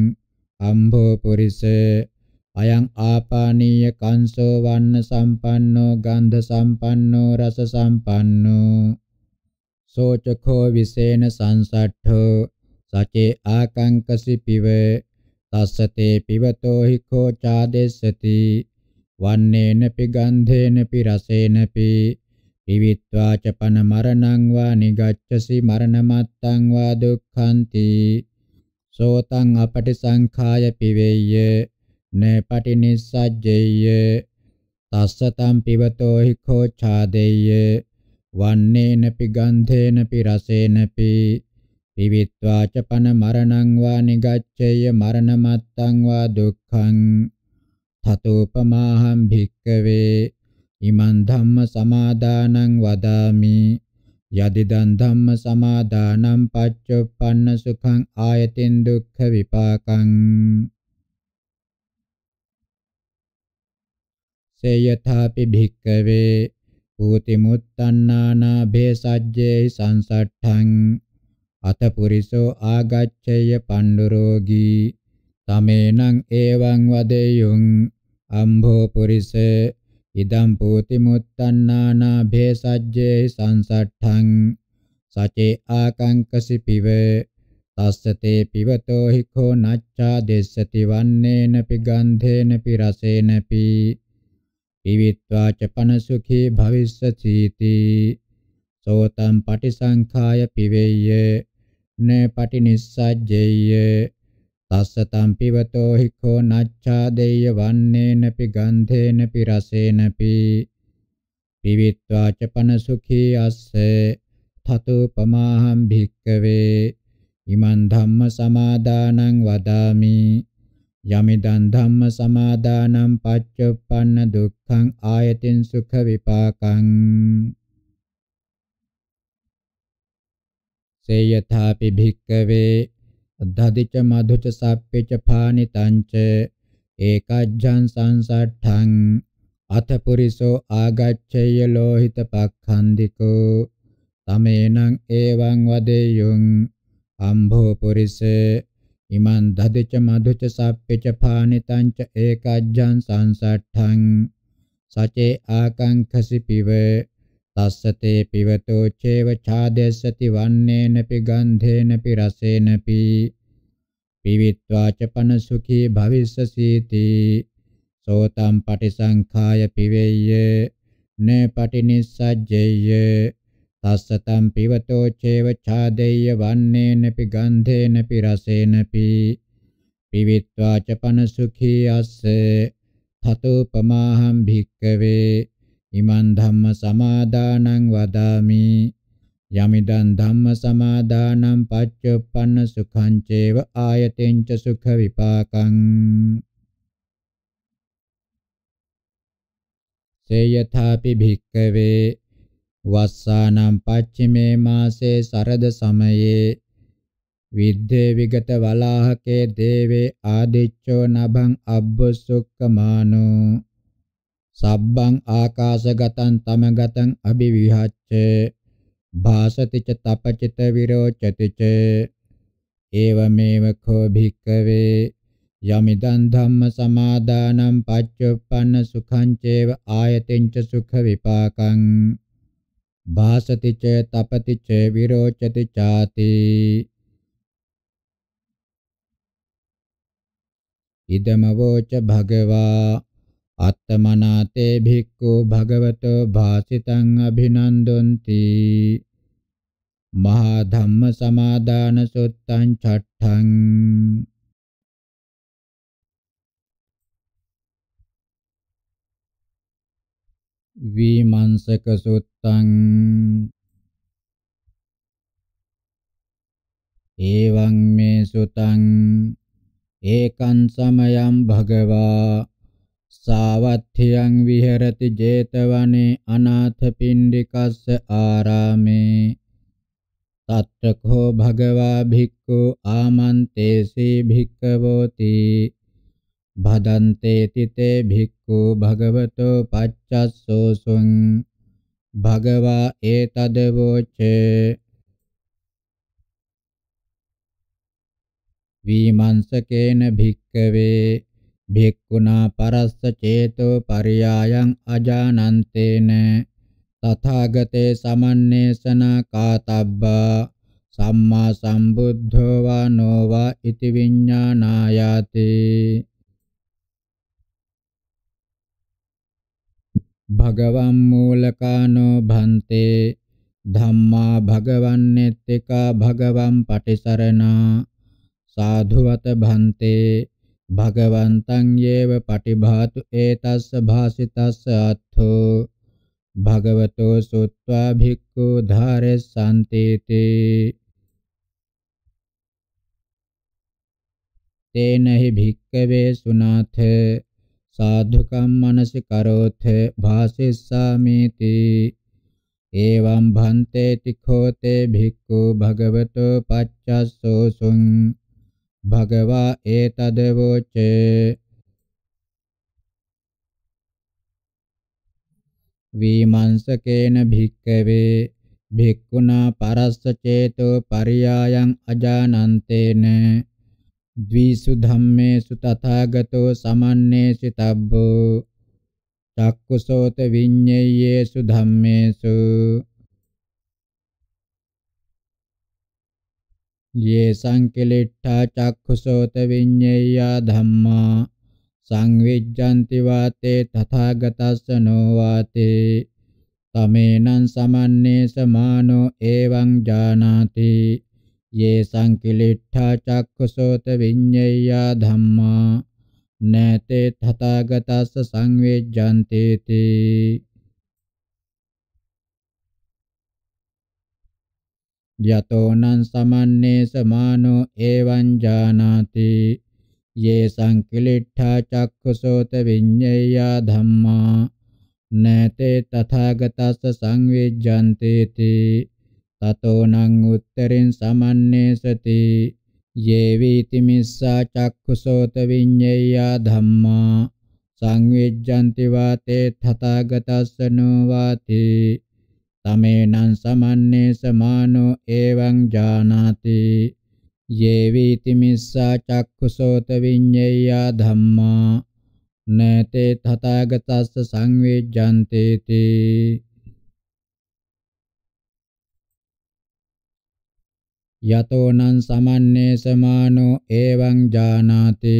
අම්භෝ පුරිස අයං ආපානීය කංසෝ වන්න සම්පන්නෝ ගන්ධ සම්පන්නෝ රස සම්පන්නෝ සෝචකෝ විසේන සංසට්ඨෝ සචේ ආකංකසි පිව තස්සතේ පිවතෝ හිකෝ චාදෙස්සති වන්නේනපි ගන්ධේනපි රසේනපි විවිත්වා චපන මරණං වා නිගච්ඡසි මරණමත්තං වා දුක්ඛන්ති සෝතං අපටිසංඛාය පිවේය්‍ය නපටි නිස්සජ්ජේය තස්ස තම් පිවතෝ හිඛෝ ඡාදේය වන්නේනපි ගන්ධේනපි රසේනපි විවිත්වා චපන මරණං වා නිගච්ඡේය මරණමත්තං වා දුක්ඛං තතෝපමාහම් භික්කවේ ඉමන් ධම්ම සමාදානං වදාමි යදිදන් ධම්ම සමාදානං පච්චුප්පන්න සුඛං ආයතින් දුක්ඛ විපාකං සේයථාපි භික්කවේ ඌති මුත්තන්නානා භේසජ්ජේ සංසට්ඨං අත පුරිසෝ ආගච්ඡේය පණ්ඩුරෝගී තමේනං එවං වදෙයුං අම්භෝ පුරිස ඉදම් පූති මුත්තන්නානා භේසජ්ජේ සංසට්ඨං සචේ ආකංකසි පිව තස්සතේ පිවතෝ හිඛෝ නච්ඡා දෙස්සති වන්නේන පිගන්ධේන පිරසේනපි විවිත්වා ච පනසුඛී භවිස්සසීති සෝතම් පටිසංඛාය පිවෙය්‍ය න පටිනිස්සජ්ජේය තස්සතම් පිවතෝ හික්ඛෝ නච්ඡාදෙය්‍ය වන්නේනපි ගන්ධේනපි රසේනපි විවිත්වා චපන සුඛී අස්සේ තතු පමාහම් භික්කවේ ඉමන් ධම්ම සමාදානං වදාමි යමිදන් ධම්ම සමාදානං පච්චුප්පන්න දුක්ඛං ආයතින් සුඛ විපාකං සේයථාපි භික්කවේ අද්ධාදිච්ච මధుච සප්පේච පානිතංච ඒකජ්ජං සංසට්ඨං අත පුරිසෝ ආගච්ඡය ලෝහිත පක්ඛන්දිකෝ තමේනං එවං වදේයුං අම්භෝ පුරිස ඉමන් දදිච මధుච සප්පේච පානිතංච ඒකජ්ජං සංසට්ඨං සචේ ආකං කසිපිවේ තස්සතේ පිවතෝ චේව ඡාදෙස්සති වන්නේනපි ගන්ධේනපි රසේනපි පිවිත්වාච පන සුඛී භවිස්සසීති සෝතම් පටිසංඛාය පිවෙය්‍ය න පටිනිස්සජ්ජේය තස්සතම් පිවතෝ චේව ඡාදෙය්‍ය වන්නේනපි ගන්ධේනපි රසේනපි පිවිත්වාච පන සුඛී අස්ස තතෝ පමාහම් භික්කවේ ඉමන් ධම්ම සමාදානං වදාමි යමිදන් ධම්ම සමාදානං පච්චුප්පන්න සුඛං චේව ආයතෙන් ච සුඛ විපාකං සේයථාපි භික්කවේ වස්සානම් පච්චිමේ මාසේ සරද සමයේ විද්දේ විගත වලාහකේ දේවේ ආදිච්චෝ නබං අබ්බ සුක්කමානෝ සබ්බං ආකාශගතං තමගතං අභිවිහච්ඡේ භාසති ච තපචිත විරෝචති ච ඒවමේව කෝ භික්කවේ යමිදන් ධම්ම සමාදානම් පච්චුප්පන්න සුඛං චේව ආයතෙන් ච සුඛ විපාකං භාසති ච තපති ච විරෝචති ചാති ඉදමවෝච භගවා අත්තමනාතේ භික්ඛු භගවතෝ භාසිතං අභිනන්දොන්ති මහා ධම්ම සමාදාන සුත්තං චට්ඨං විමංශක සුත්තං එවං මේ සුතං ඒකං සමයං භගවා සාවත්ථියං විහෙරති 제තවනේ අනාථපිණ්ඩිකස්ස ආරාමේ තත්‍රකෝ භගවා භික්ඛු ආමන්තේසී භික්ඛවෝති භදන්තේ තිතේ භික්ඛු භගවතෝ පච්චස්සෝසුං භගවා ඒතද වෝචේ විමංසකේන භික්කවේ භික්ඛුනා පරස්ස චේතෝ පරියායං අජානන්තේන තථාගතේ සමන්නේසනා කාතබ්බා සම්මා සම්බුද්ධෝ වා නොවා ඉති විඤ්ඤාණායාති භගවම් මූලකානෝ භන්තේ ධම්මා භගවන්නේත්තිකා භගවම් පටිසරණා සාධුවත භන්තේ භගවන්තං යේව පටිභාතු ඒතස්ස භාසිතස්ස අත්ථෝ භගවතෝ සුත්වා භික්ඛු ධාරස්සන්තේති තේනහි භික්ඛවේ සුනාථ සාධුකම් මනසි කරෝථ භාසිස්සාමේති එවං භන්තේති කෝතේ භික්ඛු භගවතෝ පච්චස්සෝසුං භගවා ඒතදවෝචේ විමංශකේන භික්කවේ භික්ඛුනා පරස්ස චේතෝ පරියායං අජානන්තේන ද්විසු ධම්මේසු තථාගතෝ සමන්නේසි තබ්බෝ චක්කුසෝත විඤ්ඤේයේසු ධම්මේසු ये සංකලිට්ඨා චක්ඛුසෝත විඤ්ඤේයා ධම්මා සංවිජ්ජන්ති වාතේ තථාගතස්ස නොවාතේ තමේනං සමන්නේ සමානෝ එවං ජානාති ये संकिलिट्ठा चक्षुसोत विඤ්ඤයා ධම්මා නේතේ තථාගතස්ස සංවේජ්ජන්තේති යතෝනං සමන්නේ සමානෝ එවං ජානාති යේ සංකිලිට්ඨා චක්ඛසෝත විඤ්ඤයා ධම්මා නතේ තථාගතස්ස සංවේජ්ජන්තේති තතෝනං උත්තරින් සමන්නේ සති යේ වීති මිස්සා චක්ඛසෝත විඤ්ඤයා ධම්මා සංවිජ්ජන්ති වාතේ තථාගතස්සනෝ වාතේ තමේනං සමන්නේ සමානෝ එවං ජානාති යේවිති මිස්සා චක්ඛුසෝත විඤ්ඤේයා ධම්මා නතේ තථාගතස්ස සංවේජ්ජන්තේති යතෝනං සමන්නේ සමානෝ එවං ජානාති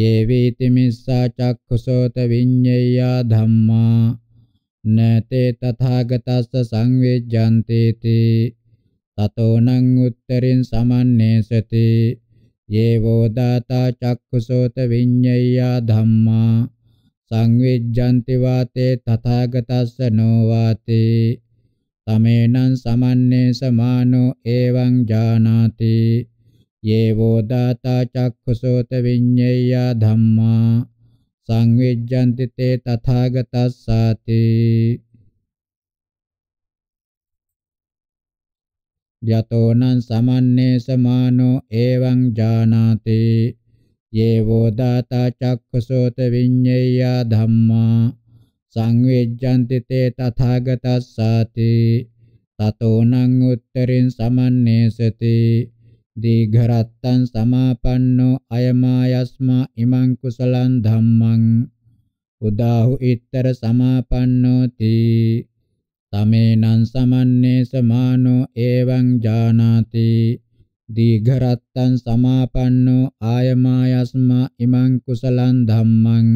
යේවිති මිස්සා චක්ඛුසෝත විඤ්ඤේයා ධම්මා නතේ තථාගතස්ස සංවේජ්ජන්තේති තතෝ නං උත්තරින් සමන්නේසති යේවෝ දාතා චක්කුසෝත විඤ්ඤයා ධම්මා සංවේජ්ජන්ති වාතේ තථාගතස්ස නොවාති තමේනං සමන්නේ සමානෝ එවං ජානාති යේවෝ දාතා චක්කුසෝත විඤ්ඤයා ධම්මා සංවිජ්ජන්ති තේ තථාගතස්සාති යතෝනං සමන්නේ සමානෝ එවං ජානාති යේවෝ දාතා චක්ඛසෝත විඤ්ඤේයා ධම්මා සංවේජ්ජන්ති තේ තථාගතස්සාති තතෝනං උත්තරින් සමන්නේසති දීඝරත්තං සමාපන්නෝ අයමායස්මා ඉමං කුසලං ධම්මං උදාහු ඊතර සමාපන්නෝති තමේනං සමන්නේ සමානෝ එවං ජානාති දීඝරත්තං සමාපන්නෝ ආයමායස්මා ඉමං කුසලං ධම්මං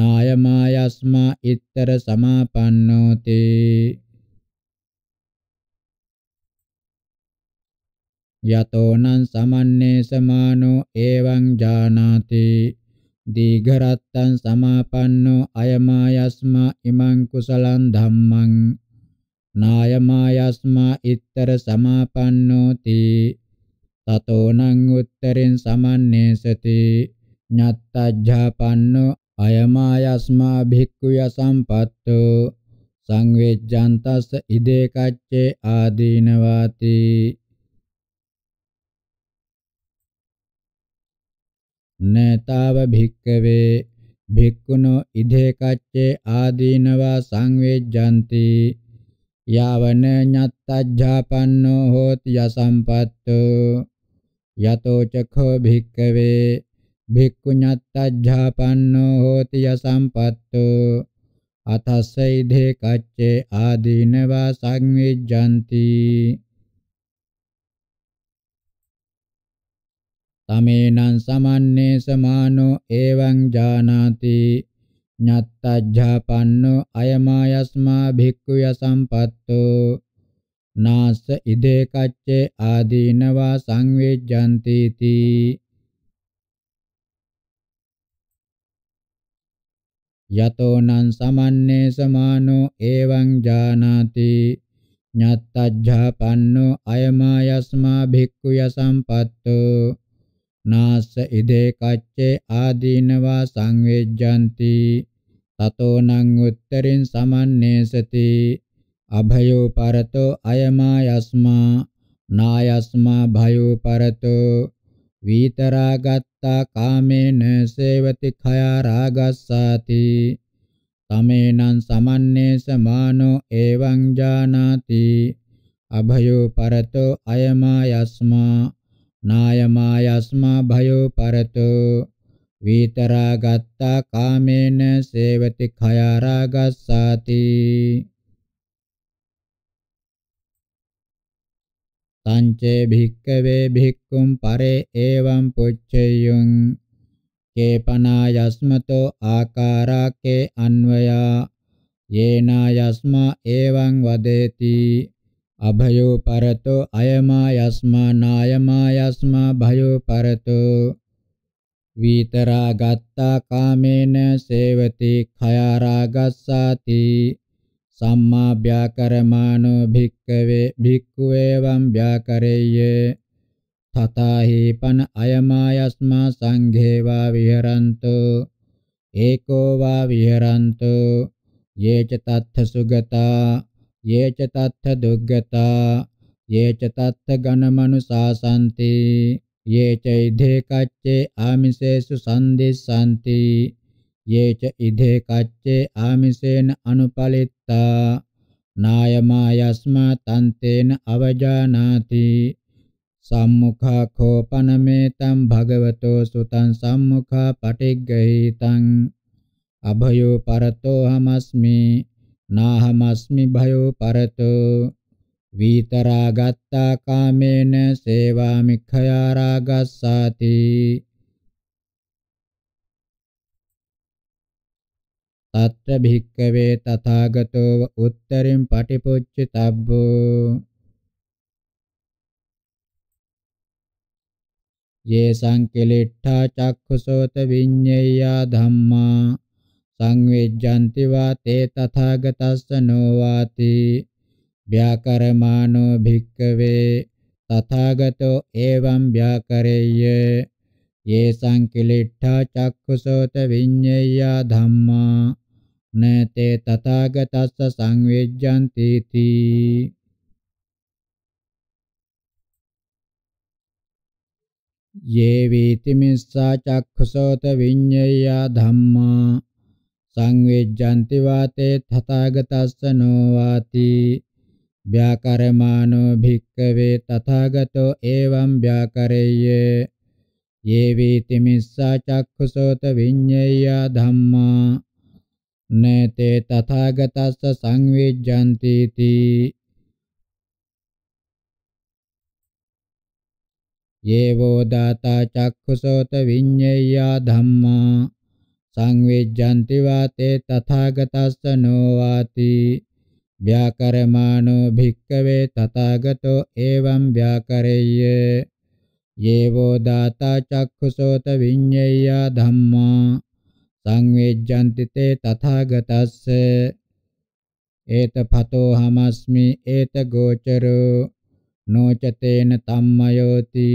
නායමායස්මා ඊතර සමාපන්නෝති යතෝ නං සමන්නේ සමානෝ එවං ජානාති දීඝරත්තං සමාපන්නෝ අයමායස්මා ඉමං කුසලං ධම්මං නායමායස්මා ඉත්තර සමාපන්නෝ තී තතෝ නං උත්තරින් සමන්නේ සති ඤත්තජ්ජාපන්නෝ අයමායස්මා භික්ඛුය සම්පත්තෝ සංවේජ්ජන්තස්ස ඉදේ කච්චේ ආදීනවාති නතාව භික්කවේ භික්ඛුනෝ ඉදේ කච්චේ ආදීනවා සංවේජ්ජಂತಿ යවන ඤත්තජ්ජාපන්නෝ හෝති යසම්පත්තෝ යතෝ චඛෝ භික්කවේ භික්ඛු ඤත්තජ්ජාපන්නෝ හෝති යසම්පත්තෝ අතස්සයිදේ කච්චේ ආදීනවා සංවේජ්ජಂತಿ තමේනං සමන්නේ සමානෝ එවං ජානාති ඤත්තජ්ජාපන්නෝ අයමායස්මා භික්ඛුය සම්පත්තෝ නාස ඉදේ කච්චේ ආදීනවා සංවේජ්ජಂತಿ තී යතෝ නං සමන්නේ සමානෝ එවං ජානාති ඤත්තජ්ජාපන්නෝ අයමායස්මා භික්ඛුය සම්පත්තෝ නාස්ස ඉදේ කච්චේ ආදීනවා සංවේජ්ජಂತಿ තතෝ නං උත්තරින් සමන්නේසති අභයෝ පරතෝ අයමා යස්මා නායස්මා භයෝ පරතෝ විතරාගත්තා කාමේන සේවති khaya රාගස්සාති තමේනං සමන්නේස මානෝ එවං ජානාති අභයෝ පරතෝ අයමා යස්මා නායමායස්මා භයෝ පරතෝ විතරාගත්තා කාමේන සේවති khයාරාගස්සාති තංචේ භික්කවේ භික්කුම් පරේ එවං පුච්චයුං කේපනා යස්මතෝ ආකාරාකේ අන්වයා යේනා යස්මා එවං වදේති अभयो परतो अयमायस्मा नायमायस्मा भयो परतो वीतरागत्ता कामेन सेवति खयारागस्साति සම්මා ව්‍යාකරමානෝ භික්කවේ භික්ඛු එවං ව්‍යාකරෙය්‍ය තථාහි පන අයමායස්මා සංඝේ වා විහරන්තෝ ඒකෝ වා විහරන්තෝ යේච තත්ථ සුගතා යේච තත්ථ දුග්ගතා යේච තත්ථ ගණමනුසාසන්ති යේච ඉදේ කච්චේ ආමිසේසු සම්දිස්සanti යේච ඉදේ කච්චේ ආමිසේන අනුපලිත්තා නායමායස්මා තන්තේන අවජානාති සම්මුඛා කෝපනමේතං භගවතෝ සුතං සම්මුඛා පටිග්ගහීතං අභයෝ පරතෝ හමස්මි නාහමස්මි භයෝ පරතෝ විතරාගත්තා කාමේන සේවාමි khයාරාගස්සාති తత్ర භික්කවේ තථාගතෝ උත්තරින් පටිපොච්චිතබ්බෝ යේ සංකලෙට්ඨා චක්ඛසෝත විඤ්ඤේයා ධම්මා සංවේජ්ජಂತಿ වාතේ තථාගතස්ස නොවාති ව්‍යාකරමානෝ භික්කවේ තථාගතෝ එවං ව්‍යාකරෙය්‍ය යේ සංකිලිට්ඨා චක්ඛුසෝත විඤ්ඤේයා ධම්මා නතේ තථාගතස්ස සංවේජ්ජಂತಿ තී යේ වීතිමිස්සා චක්ඛුසෝත විඤ්ඤේයා ධම්මා සංවේජ්ජಂತಿ වාතේ තථාගතස්ස නොවාති ව්‍යාකරමානෝ භික්කවේ තථාගතෝ එවං ව්‍යාකරෙය්‍ය යේ වේති මිස්සා චක්ඛසෝත විඤ්ඤේය ධම්මා නේතේ තථාගතස්ස සංවේජ්ජಂತಿ තී යේවෝ දාතා චක්ඛුසෝත විඤ්ඤේයා ධම්මා සංවිජ්ජಂತಿ වාතේ තථාගතස්ස නොවාති ව්‍යාකරමානෝ භික්කවේ තථාගතෝ එවං ව්‍යාකරෙය්‍ය යේවෝ දාතා චක්ඛුසෝත විඤ්ඤේය ධම්මා සංවේජ්ජಂತಿ තේ තථාගතස්ස ඒත පතෝ හමස්මි ඒත ගෝචරෝ නොචතේන තම්මයෝති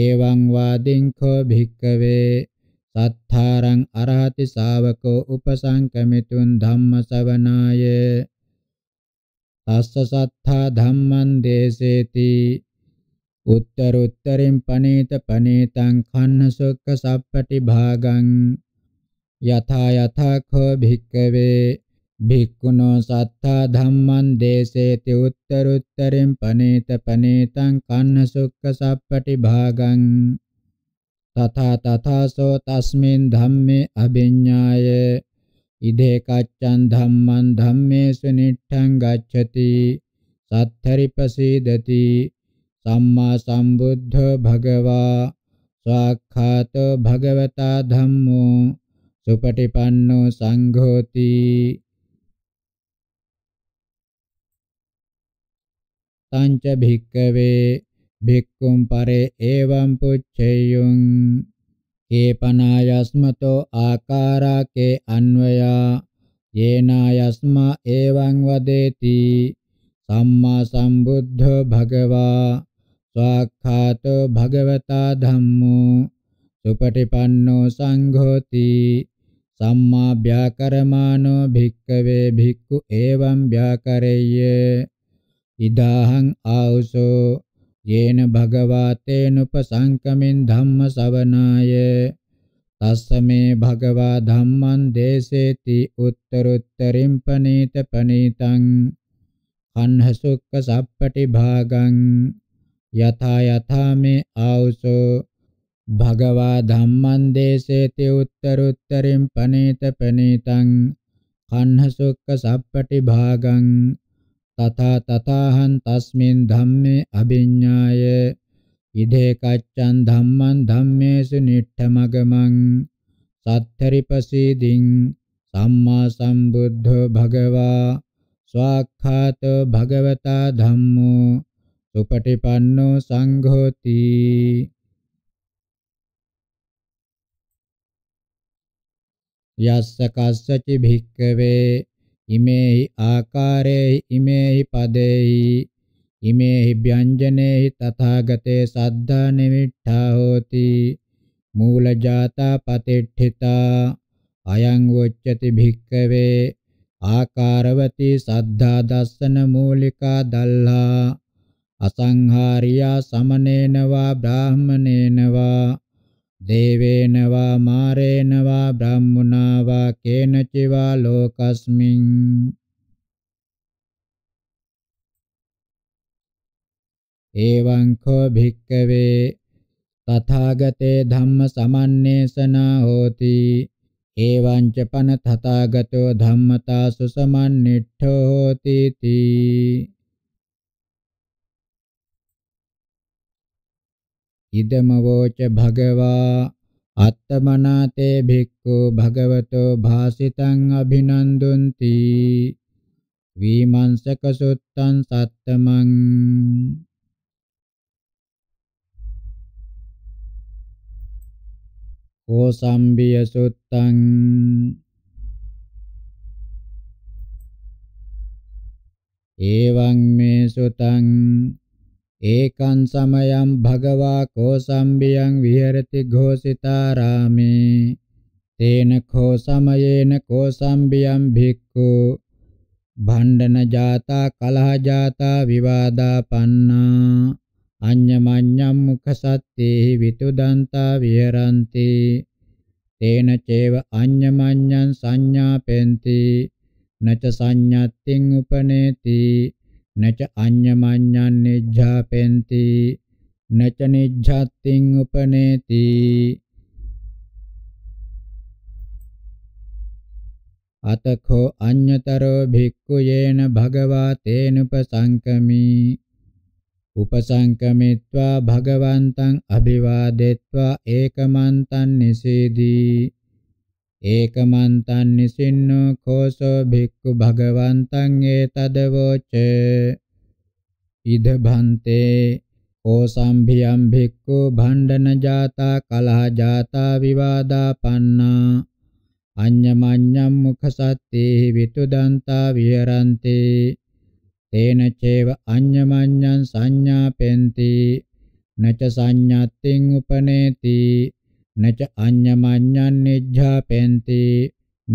එවං වාදින්ඛෝ භික්ඛවේ සත්තාරං අරහති ශාවකෝ උපසංකමිතුන් ධම්ම ශවනාය තස්ස සත්තා ධම්මං දේසේති උත්තරුත්තරින් පනේත පනේතං කන්න සොක්ක සප්පටි භාගං යථා යථා කෝ භික්කවේ භික්ඛුනෝ සත්තා ධම්මං දේසේති උත්තරුත්තරින් පනේත පනේතං කන්න සුක්ඛ සප්පටි භාගං තථා තථාසෝ තස්මින් ධම්මේ අභිඤ්ඤාය ඉදේ කච්ඡන් ධම්මං ධම්මේසු නිට්ඨං ගච්ඡති සත්තරිපසීදති සම්මා සම්බුද්ධ භගවා ස්වාක්ඛාතෝ භගවතා ධම්මෝ සුපටිපන්නෝ සංඝෝති තංච භික්කවේ භික්ඛුම් පරේ එවං පුච්චේයං කේපනායස්මතෝ ආකාරාකේ අන්වයා යේනායස්මා එවං වදේති සම්මා සම්බුද්ධ භගවා ස්වාක්ඛාතෝ භගවතා ධම්මෝ සුපටිපන්නෝ සංඝෝති සම්මා ව්‍යාකරමානෝ භික්කවේ භික්ඛු එවං ව්‍යාකරෙය්‍ය ඉදාහං ආවුසෝ යේන භගවාතේනුපසංකමින් ධම්ම සවනාය තස්සමේ භගවා ධම්මං දේසේති උත්තරුත්තරින් පනීත පනීතං කන්හ සුක්ඛ සප්පටි භාගං යථා යථා මේ ආවුසෝ භගවා ධම්මං දේසේති උත්තරුත්තරින් පනීත පනීතං කන්හ සුක්ඛ සප්පටි භාගං තථා තථාහං තස්මින් ධම්මේ අභිඤ්ඤාය ඉදේ කච්ඡන් ධම්මං ධම්මේසු නිට්ඨමගමං සත්තරිපසීදින් සම්මා සම්බුද්ධෝ භගවා ස්වාක්ඛාතෝ භගවතා ධම්මෝ සුපටිපන්නෝ සංඝෝති යස්ස කස්සචි භික්කවේ ඉමේහි ආකාරේ ඉමේහි පදේහි ඉමේහි ව්‍යංජනේහි තථාගතේ සද්ධා නිමිට්ඨා හෝති මූලජාතා පතිට්ඨිතා අයං වොච්චති භික්කවේ ආකාරවති සද්ධා දස්සන මූලිකා දල්හා අසංහාරියා සමනේනවා බ්‍රාහමනේනවා දේවේන වා මාරේන වා බ්‍රාහ්මනා වා කේනචි වා ලෝකස්මින් එවං කෝ භික්කවේ තථාගතේ ධම්ම සමන්නේසනා හෝති එවං ච පන තථාගතෝ ධම්මතා සුසමන්නිට්ඨෝ හෝති තී ඉදමවෝච භගවා අත්තමනාතේ භික්ඛු භගවතෝ භාසිතං අභිනන්දුන්ති විමංශක සුත්තං සත්තමං කෝසම්බිය සුත්තං එවං මේ සුතං ඒකං සමයං භගවා කෝසම්බියං විහෙරති ഘോഷිතා රාමේ තේන කෝ සමයේන කෝසම්බියං භික්ඛු භණ්ඩන ජාතා කලහ ජාතා විවාදා පන්නා අඤ්ඤමඤ්ඤම් මුඛ සත්තේ විතුදන්තා විහෙරಂತಿ තේන චේව අඤ්ඤමඤ්ඤං සංඥාපෙන්ති නච සංඤත්තිං උපනේති නච අඤ්ඤමඤ්ඤං නිජ්ජාපෙන්ති නච නිජ්ජත්තිං උපනේති අතඛෝ අඤ්ඤතරෝ භික්ඛු යේන භගවා තේනුපසංකමි උපසංකමිත්වා භගවන්තං අභිවාදෙත්වා ඒකමන්තං නිසීදී ඒකමන්තං නිසින්නෝ කෝසෝ භික්ඛු භගවන්තං ඒතදවෝච ඉද භන්තේ කෝසම්භියම් භික්ඛු භණ්ඩන ජාතා කලහ ජාතා විවාදා පන්නා අඤ්ඤමඤ්ඤම් මුඛ සත්තේ විතුදන්තා විහරන්තේ තේන චේව අඤ්ඤමඤ්ඤං සංඥාපෙන්ති නච සංඤාත්තිං උපනේති නච අඤ්ඤමඤ්ඤං නිජ්ජාපෙන්ති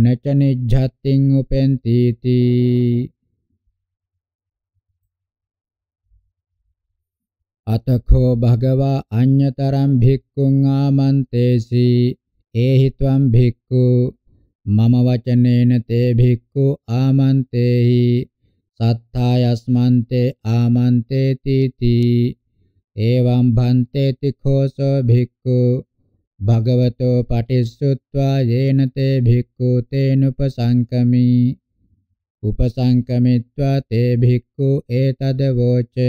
නච නිජ්ජත්තිං උපෙන්ති තී අතඛෝ භගවා අඤ්ඤතරං භික්ඛුං ආමන්තේසි ඒහි ත්වං භික්ඛු මම වචනේන තේ භික්ඛු ආමන්තේහි සත්තායස්මන්තේ ආමන්තේති තී එවං භන්තේති ඛෝසෝ භික්ඛු භගවතෝ පටිස්සුත්වා යේන තේ භික්ඛු තේනුපසංකමි උපසංකමිත්වා තේ භික්ඛු ඒතද වෝච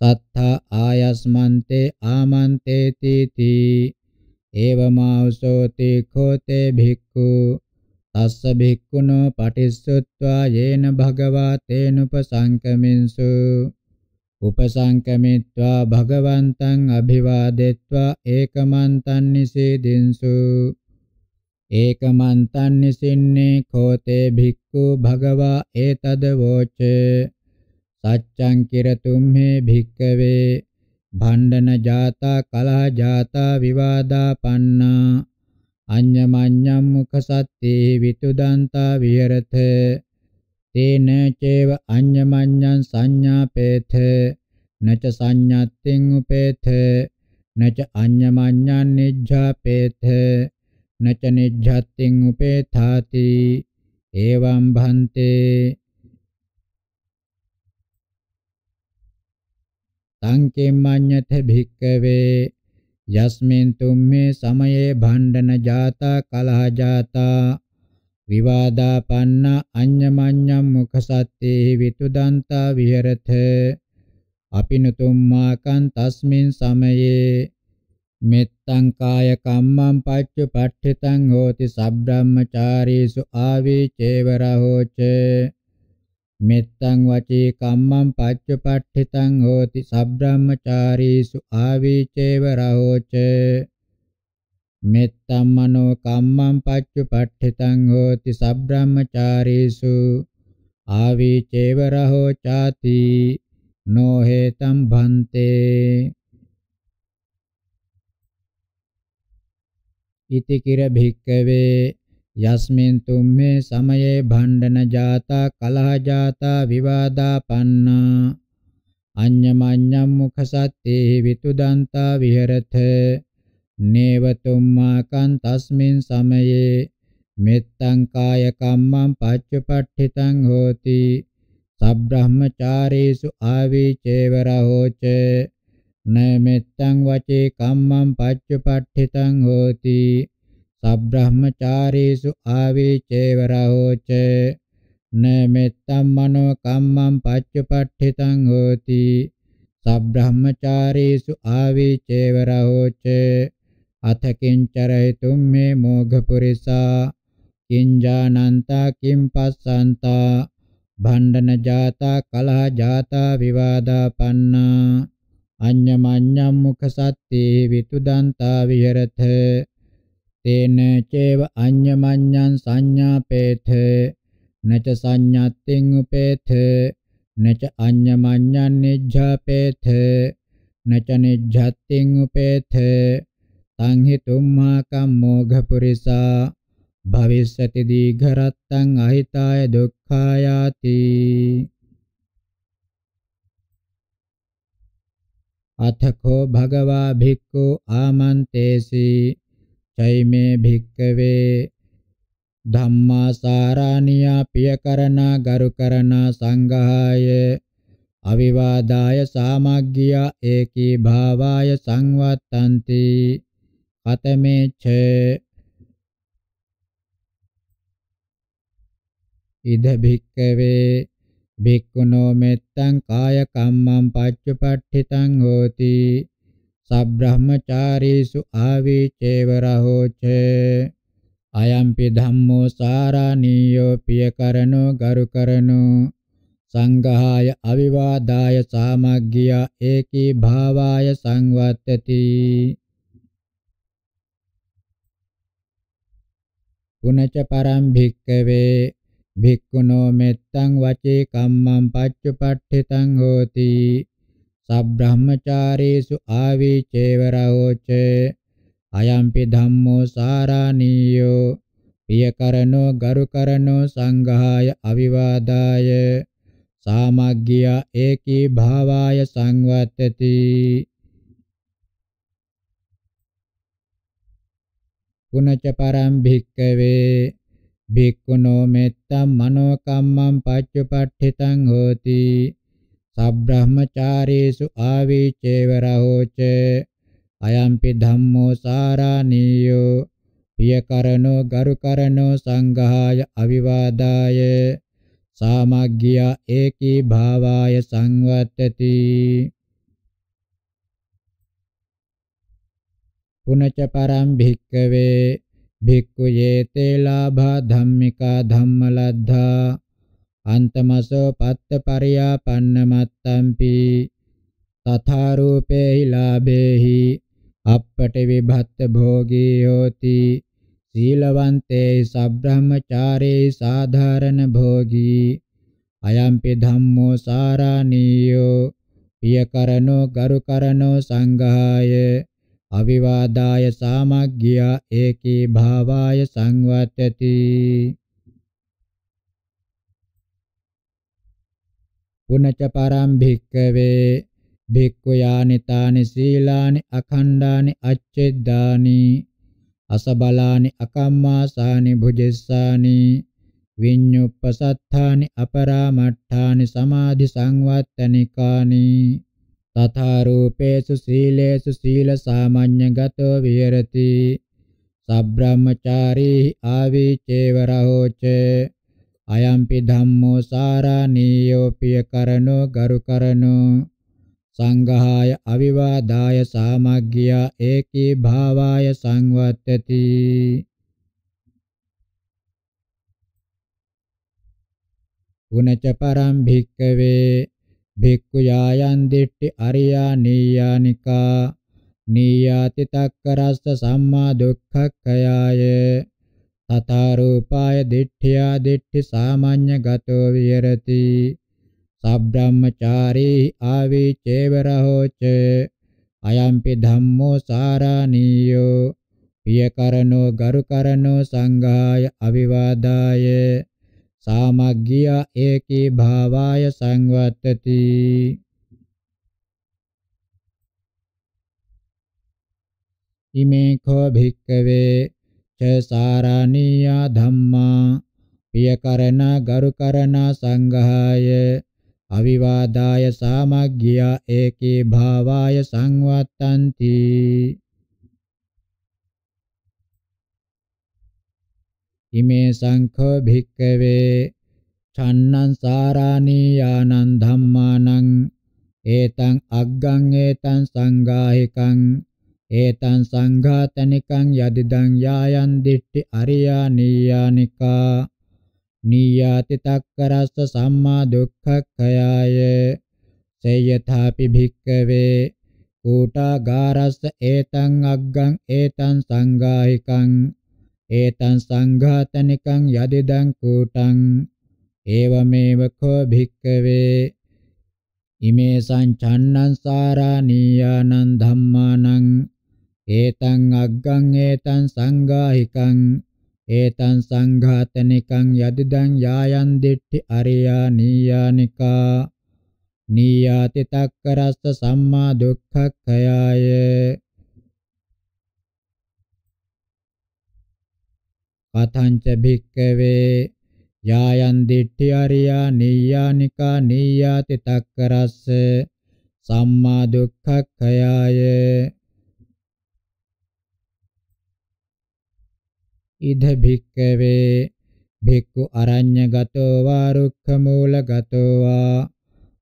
සත්තා ආයස්මන්තේ ආමන්තේති තී එවමාවසෝ තේඛෝ තේ භික්ඛු තස්ස භික්ඛුනෝ පටිස්සුත්වා යේන භගවා තේනුපසංකමින්සු උපසංකමිත්වා භගවන්තං අභිවාදෙත්වා ඒකමන්තං නිසීදින්සු ඒකමන්තං නිසින්නේ කෝතේ භික්ඛු භගවා ඒතද වෝච සච්ඡං කිරතුම් හේ භික්ඛවේ භණ්ඩන ජාතා කලහ ජාතා විවාදා පන්නා අඤ්ඤමඤ්ඤම් මුඛ සත්‍ති විතුදන්තා විහෙරතේ තේන චේව අඤ්ඤමඤ්ඤං සංඥාපේත නච සංඤත්තිං උපේත නච අඤ්ඤමඤ්ඤං නිජ්ජාපේත නච නිජ්ජත්තිං උපේතාති එවං භන්තේ තං කිම්මඤ්ඤත භික්කවේ යස්මින් තුම්මේ සමයේ භණ්ඩන ජාතා කලහ ජාතා විවාදාපන්න අඤ්ඤමඤ්ඤම් මුඛසත්තේ විතුදන්තා විහෙරත අපිනුතුම්මාකං තස්මින් සමයේ මෙත්තං කාය කම්මං පච්චපට්ඨිතං හෝති සබ්‍රාහ්මචාරීසු ආවිචේවරහෝච මෙත්තං වචී කම්මං පච්චපට්ඨිතං හෝති සබ්‍රාහ්මචාරීසු ආවිචේවරහෝච මෙත්තම් මනෝ කම්මං පච්චුපට්ඨිතං හෝති සබ්‍රාහ්මචාරීසු ආවිචේව රහෝ ചാති නොහෙතම් භන්තේ ඉති කිර භික්කවේ යස්මින් තුම්මේ සමයේ භණ්ඩන ජාතා කලහ ජාතා විවාදා පන්නා අඤ්ඤමඤ්ඤම් මුඛ සත්තේ විතුදන්තා විහෙරතේ නේවතුම්මාකං තස්මින් සමයේ මෙත්තං කාය කම්මං පච්චපට්ඨිතං හෝති සබ්‍රහ්මචාරීසු ආවිචේව රහෝච නමෙත්තං වචේ කම්මං පච්චපට්ඨිතං හෝති සබ්‍රහ්මචාරීසු ආවිචේව රහෝච නමෙත්තං මනෝ කම්මං පච්චපට්ඨිතං හෝති සබ්‍රහ්මචාරීසු ආවිචේව රහෝච අත කිංචරයතුම් මේ මෝඝ පුරිසා කිංජානන්තා කිම්පස්සන්තා භණ්ඩන ජාතා කලහ ජාතා විවාදා පන්නා අඤ්ඤමඤ්ඤම් මුඛ සත්තේ විතුදන්තා විහෙරත තේන චේව අඤ්ඤමඤ්ඤං සංඥාපේත නච සංඤත්තිං උපේත නච අඤ්ඤමඤ්ඤං නිජ්ජාපේත නච නිජ්ජත්තිං උපේත අංහිතුම්මා කම්මෝඝ පුරිසා භවිස්සති දීඝරත්තං අහිතාය දුක්ඛායාති අතකෝ භගවා භික්ඛු ආමන්තේසි චෛමේ භික්ඛවේ ධම්මා සාරාණියා පියකරණා ගරුකරණා සංඝාය අවිවාදාය සාමග්ගියා ඒකී භාවාය සංවත්තන්ති පතමේච ඉද භික්කවේ භික්ඛුනෝ මෙත්තං කාය කම්මං පච්චපට්ඨිතං හෝති සබ්‍රහ්මචාරීසු ආවිචේව රහෝච අයම්පි ධම්මෝ සාරාණීයෝ පියකරණෝ ගරුකරණෝ සංඝාය අවිවාදාය සාමග්ගියා ඒකී භාවාය සංවත්තති පුනච පරම් භික්කවේ භික්ඛුනෝ මෙත්තං වචේ කම්මං පච්චපට්ඨිතං හෝති සබ්‍රහ්මචාරීසු ආවිචේව රහෝච අයම්පි ධම්මෝ සාරාණීයෝ පියකරණෝ ගරුකරණෝ සංඝාය අවිවාදාය සාමග්ගියා ඒකී භාවාය සංවත්තති උනච පරම් භික්කවේ භික්ඛුනෝ මෙත්තම් මනෝ කම්මං පච්චපට්ඨිතං හෝති සබ්‍රහ්මචාරීසු ආවිචේව රහෝච අයම්පි ධම්මෝ සාරාණීයෝ පියකරණෝ ගරුකරණෝ සංඝාය අවිවාදාය සාමග්ගියා ඒකී භාවාය සංවත්තති පුනච පරම් භික්කවේ භික්ඛු යේතේ ලාභා ධම්මිකා ධම්මලද්ධා අන්තමසෝ පත්ත පරියාපන්න මත්තම්පි තථා රූපේහි ලාභේහි අප්පට විභත්ත භෝගී යෝති සීලවන්තේ සබ්‍රහ්මචාරේ සාධාරණ භෝගී අයම්පි ධම්මෝ සාරාණීයෝ පියකරණෝ ගරුකරණෝ සංඝාය අවිවාදාය සාමග්ගියා ඒකී භාවාය සංවත්තති පුනච පරම් භික්කවේ භික්ඛු යානි තානි සීලානි අඛණ්ඩානි අච්ඡෙද්දානි අසබලානි අකම්මාසානි භුජස්සානි විඤ්ඤුප්පසත්තානි අපරාමට්ඨානි සමාධි සංවත්තනිකානි තථා රූපේසු සීලේසු සීල සාමාඤ්ඤ ගතෝ විහෙරති සබ්‍රාහ්මචාරී ආවිචේවරෝච අයම්පි ධම්මෝ සාරාණීයෝ පිය කරණෝ ගරු කරණෝ සංඝාය අවිවාදාය සාමග්ගිය ඒකී භාවාය සංවත්තති උනච පරම් භික්කවේ භික්ඛු යායන් දිට්ඨි අරියා නීයානිකා නීයාති තක්කරස්ස සම්මා දුක්ඛක්ඛයාය තථා රූපාය දිට්ඨියා දිට්ඨි සාමාඤ්ඤ ගතෝ විහෙරති සබ්‍රාහ්මචාරී ආවේ චේවරහෝච අයම්පි ධම්මෝ සාරාණීයෝ පියකරණෝ ගරුකරණෝ සංඝාය අවිවාදාය සාමග්ගිය ඒකී භාවාය සංවත්තති ඉමේ කෝ භික්කවේ ච සාරාණීය ධම්මා පියකරණ ගරුකරණ සංඝාය අවිවාදාය සාමග්ගිය ඒකී භාවාය සංවත්තන්ති ඉමේ සංඛ භික්කවේ චන්නං සාරාණී යානං ධම්මානං ඒතං අග්ගං ඒතං සංඝායිකං ඒතං සංඝාතනිකං යදිදං යායන් දිට්ඨි අරියා නීයානිකා නීයාති තක්කරස්ස සම්මා දුක්ඛක්ඛයාය සේයථාපි භික්කවේ කූටාගාරස්ස ඒතං අග්ගං ඒතං සංඝායිකං ඒතං සංඝාතනිකං යදිදං කූටං ඒවමේව කෝ භික්කවේ ඉමේ සංචන්නං සාරාණීයානං ධම්මානං ඒතං අග්ගං ඒතං සංඝාහිකං ඒතං සංඝාතනිකං යදිදං යායන් දිට්ඨි අරියා නීයානිකා නීයාති තක්කරස්ස සම්මා දුක්ඛක්ඛයාය කතංච භික්කවේ යායන් දිට්ඨි අරියා නීයානිකා නීයාති තක්කරස්ස සම්මා දුක්ඛක්ඛයාය ඉද භික්කවේ භික්ඛු අරඤ්‍ය ගතෝ වා රුක්ඛ මූල ගතෝ වා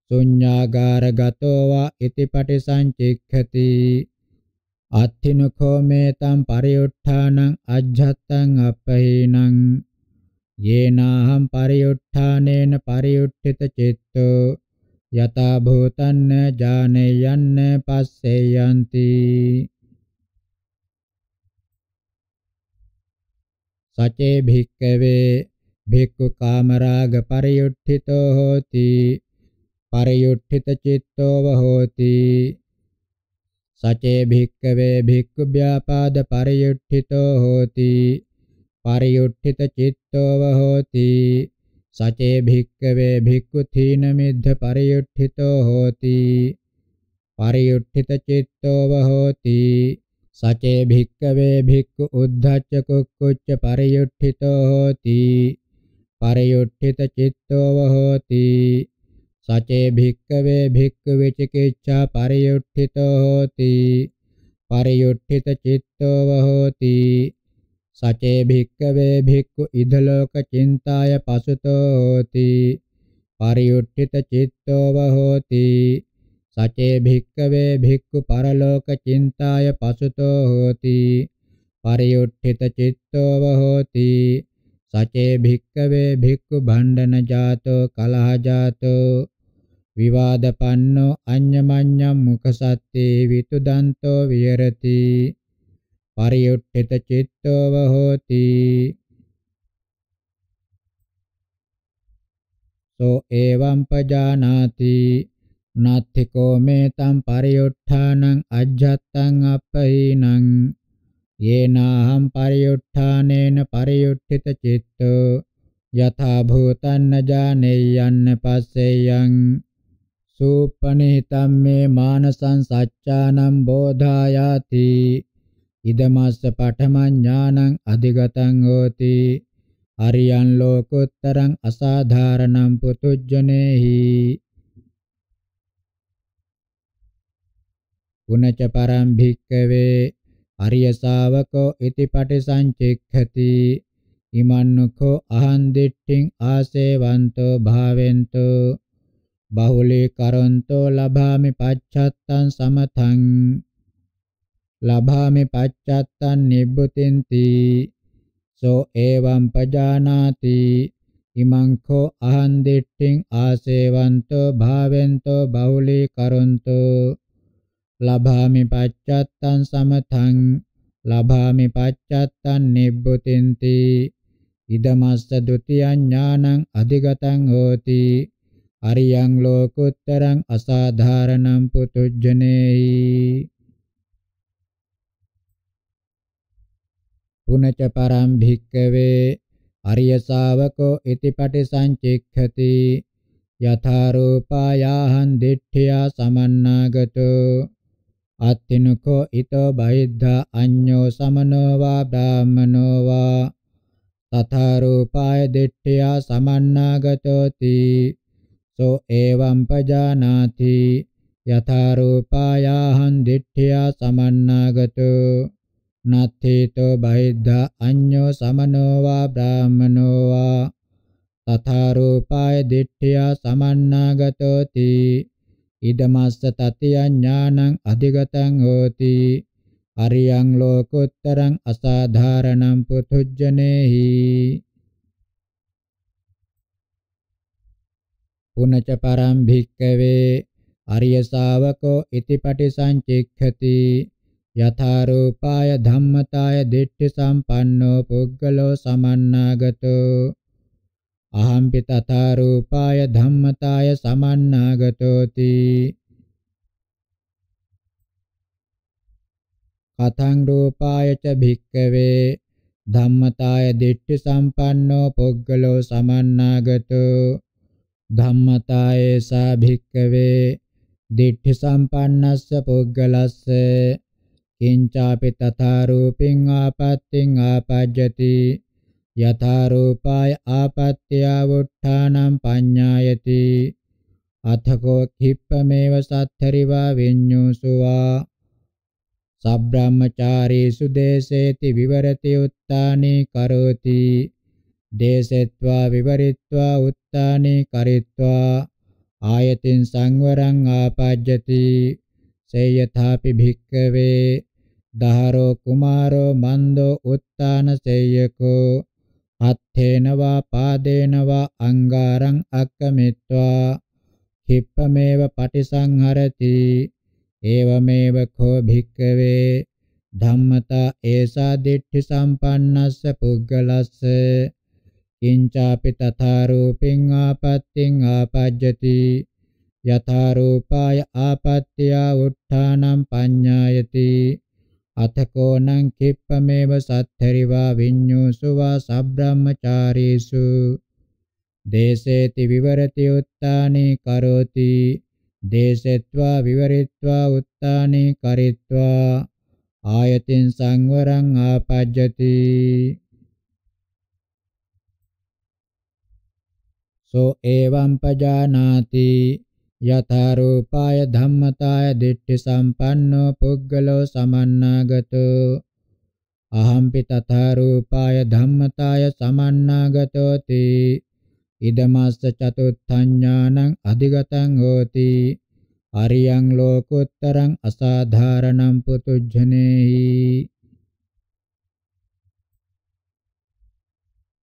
ශුඤ්ඤාගාර ගතෝ වා ඉති පටිසංචික්ඛති අත්ථිනකෝ මේතම් පරියුට්ඨානං අජ්ජත්තං අපහේනං යේනාහම් පරියුට්ඨානේන පරියුට්ඨිත චිත්තෝ යතා භූතන්න ජානේ යන්න පස්සේ යන්ති සචේ භික්කවේ භික්ඛු කාමරාග පරියුට්ඨිතෝ හෝති පරියුට්ඨිත චිත්තෝව හෝති සචේ භික්කවේ භික්ඛු ව්‍යාපාද පරියුට්ඨිතෝ හෝති පරියුට්ඨිත චිත්තෝව හෝති සචේ භික්කවේ භික්ඛු තීන මිද්ධ පරියුට්ඨිතෝ හෝති පරියුට්ඨිත චිත්තෝව හෝති සචේ භික්කවේ භික්ඛු උද්ධච්ච කුක්කුච්ච පරියුට්ඨිතෝ හෝති පරියුට්ඨිත චිත්තෝව හෝති सचे भिक्कवे भिक् चिकित्सा परियुत्थितो होति परियुत्थित चित्तो वहोति सचे भिक्कवे भिक्खु इधलोक चिंताय पासुतो होति परियुत्थित चित्तो वहोति सचे भिक्कवे भिक्खु परलोक चिंताय पशु होति परियुत्थित चित्तो वहोति सचे भिक्कवे भिक्खु भंडन जातो कलह जातो විවාදපන්නෝ අඤ්ඤමඤ්ඤම් මුඛසත්තේ විතුදන්තෝ විහෙරති පරියුට්ඨිත චිත්තෝව හෝති සෝ එවං පජානාති නාත්තිකෝ මේතම් පරියුට්ඨානං අජ්ජත්තං අපහීනං යේනාහම් පරියුට්ඨානේන පරියුට්ඨිත චිත්තෝ යථා භූතං න ජානෙය්‍යන්න පස්සෙයං සූපනිතම් මේ මානසං සච්චානං බෝධායාති ඉදමස්ස පඨමඥානං අධිගතං හෝති අරියං ලෝකෝත්තරං අසාධාරණං පුතුජ්ජනේහි පුනච පරම් භික්කවේ අරිය ශාවකෝ ඉති පටිසංචික්ඛති ඉමන්නුඛෝ අහං දිට්ඨින් ආසේවන්තෝ භාවෙන්තෝ බහුලී කරොන්තෝ ලභාමි පච්චත්තං සමතං ලභාමි පච්චත්තං නිබ්බුතින්ති සෝ එවං පජානාති ඉමං කෝ අහං දිට්ඨින් ආසේවන්තෝ භාවෙන්තෝ බහුලී කරොන්තෝ ලභාමි පච්චත්තං සමතං ලභාමි පච්චත්තං නිබ්බුතින්ති ඉදමස්ස ဒ ුතියං ඥානං අධිගතං හෝති අරියං ලෝකුත්තරං අසාධාරණං පුතුජ්ජනේයි පුනච පරම් භික්කවේ අරිය ශාවකෝ ඉතිපටි සංචික්ඛති යථා රූපායහං දිඨ්ඨියා සමන්නාගතෝ අත්තිනුකෝ ඊතෝ බහිද්ධා අඤ්ඤෝ සමනෝ වා බ්‍රාහමනෝ වා තථා රූපාය දිඨ්ඨියා සමන්නාගතෝති සෝ එවං පජානාති යථා රූපායාහං දිට්ඨියා සමන්නාගතෝ නත්තේතෝ බහිද්ධා අඤ්ඤෝ සමනෝ වා බ්‍රාහමනෝ වා තථා රූපාය දිට්ඨියා සමන්නාගතෝ තී ඉදමස්ස තතිය ඥානං අධිගතං හෝති අරියං ලෝකුත්තරං අසාධාරණං පුතුජ්ජනේහි පුනච පරම් භික්කවේ අරිය ශාවකෝ ඉති පටිසංචික්ඛති යථා රූපාය ධම්මතාය දිට්ඨි සම්පන්නෝ පුද්ගලෝ සමන්නාගතෝ අහම්පි තථා රූපාය ධම්මතාය සමන්නාගතෝති කතං රූපාය ච භික්කවේ ධම්මතාය දිට්ඨි සම්පන්නෝ පුද්ගලෝ සමන්නාගතෝ ධම්මතායේ සා භික්කවේ දිට්ඨි සම්පන්නස්ස පුද්ගලස්ස කිංචාපි තථා රූපින් ආපත්තින් ආපජ්ජති යථා රූපාය ආපත්‍ය වුට්ඨානම් පඤ්ඤායති අතකෝ කිප්පමේව සත්තරිවා විඤ්ඤුසුවා සබ්‍රාහ්මචාරීසු දේසේති විවරති උත්තානේ කරෝති දේසෙත්වා විවරිත්වා උත්තානේ කරිත්වා ආයතින් සංවරං ආපජ්ජති සේයථාපි භික්කවේ දහරෝ කුමාරෝ මන්දෝ උත්තාන සේයකෝ අත්තේන වා පාදේන වා අංගාරං අක්කමිත්වා කිප්පමේව පටිසංහරති ඒවමේව කෝ භික්කවේ ධම්මතා ඒසා දිට්ඨි සම්පන්නස්ස පුග්ගලස්ස කිංචාපි තථා රූපෙන් ආපත්‍තින් ආපජ්ජති යථා රූපාය ආපත්‍ය උත්ථානම් පඤ්ඤායති අතකෝ නං කිප්පමේව සත්තරිවා විඤ්ඤෝසුවා සබ්‍රාහ්මචාරීසු දේසේති විවරති උත්තානේ කරෝති දේසෙත්වා විවරිත්වා උත්තානේ කරිත්වා ආයතින් සංවරං ආපජ්ජති සෝ එවං පජානාති යථා රූපාය ධම්මතාය දිට්ඨි සම්පන්නෝ පුද්ගලෝ සමන්නාගතෝ අහම්පි තථා රූපාය ධම්මතාය සමන්නාගතෝති ඉදමස්ස චතුත්ථඥානං අධිගතං හෝති අරියං ලෝකෝත්තරං අසාධාරණං පුතුජ්ජනේහි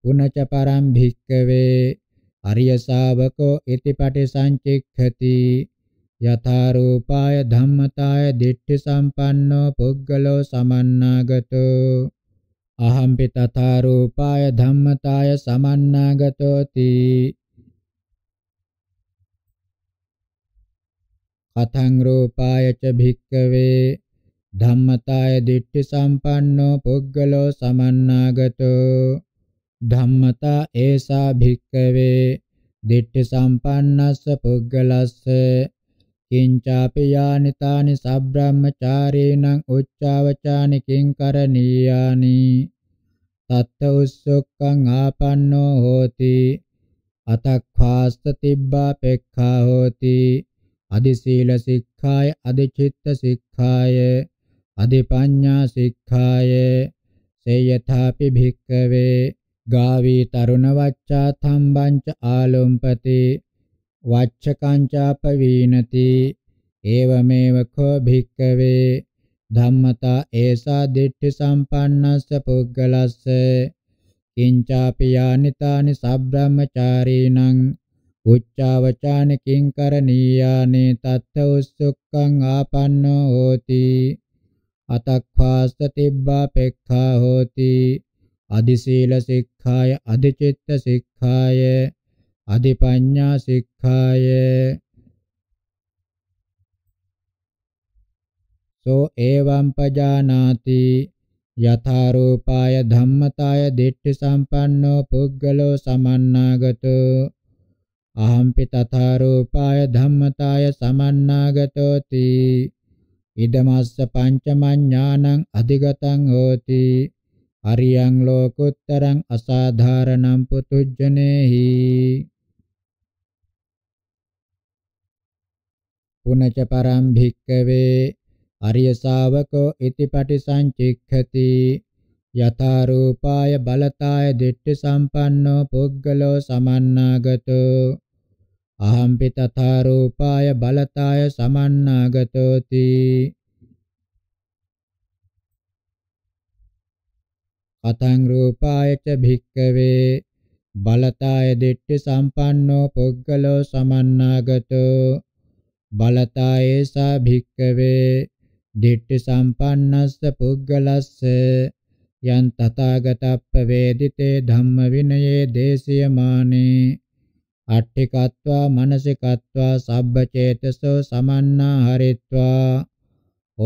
පුනච පරම් භික්කවේ අරිය ශාවකෝ ඉති පටි සංචික්ඛති යථා රූපාය ධම්මතාය දිට්ඨි සම්පන්නෝ පුද්ගලෝ සමන්නාගතෝ අහම්පි තථා රූපාය ධම්මතාය සමන්නාගතෝති කතං රූපාය ච භික්කවේ ධම්මතාය දිට්ඨි සම්පන්නෝ පුද්ගලෝ සමන්නාගතෝ ධම්මතා ඒසා භික්කවේ දිට්ඨි සම්පන්නස්ස පුද්ගලස්ස කිංචාපි යානිතානි සබ්‍රාහ්මචාරීනං උච්චාවචානි කිංකරණීයානි තත්ත උස්සොක්කං ආපන්නෝ හෝති අතක්ඛාස්ත තිබ්බා පෙක්ඛා හෝති අදි සීල සික්ඛාය අදි චිත්ත සික්ඛාය අදි පඤ්ඤා සික්ඛාය සේයථාපි භික්කවේ ගාවී තරුණ වච්චා තම්බංච ආලොම්පති වච්චකංචාප වීනති ඒවමේව කෝ භික්කවේ ධම්මතා ඒසා දිට්ඨි සම්පන්නස්ස පුද්ගලස්ස කිංචාපි යානිතානි සබ්‍රාහ්මචාරීණං උච්චාවචානි කිං කරණීයානි තත්ත උස්සුක්ඛං ආපන්නෝ හෝති අතක්ඛාස්ස තිබ්බා පෙක්ඛා හෝති අධිශීල සික්ඛාය අධිචිත්ත සික්ඛාය අධිපඤ්ඤා සික්ඛාය සෝ එවං පජානාති යථා රූපාය ධම්මතාය දිට්ඨි සම්පන්නෝ පුද්ගලෝ සමන්නාගතෝ අහම්පි තථා රූපාය ධම්මතාය සමන්නාගතෝති ඉදමස්ස පංචමඥානං අධිගතං හෝති අරියං ලෝකුත්තරං අසාධාරණං පුතුජ්ජනේහි පුනච පරම් භික්කවේ අරිය ශාවකෝ ඉති පටිසංචික්ඛති යථා රූපාය බලතාය දිට්ඨි සම්පන්නෝ පුද්ගලෝ සමන්නාගතෝ අහම්පි තථා රූපාය බලතාය සමන්නාගතෝති අතං රූපාය ච භික්කවේ බලතාය දිට්ඨි සම්පන්නෝ පුද්ගලෝ සමන්නාගතෝ බලතායේසා භික්කවේ දිට්ඨි සම්පන්නස්ස පුද්ගලස්ස යන් තථාගතප්ප වේදිතේ ධම්ම විනයේ දේශයමානේ අට්ඨිකත්වා මනසිකත්වා සබ්බචේතසෝ සමන්නා හරිත්වා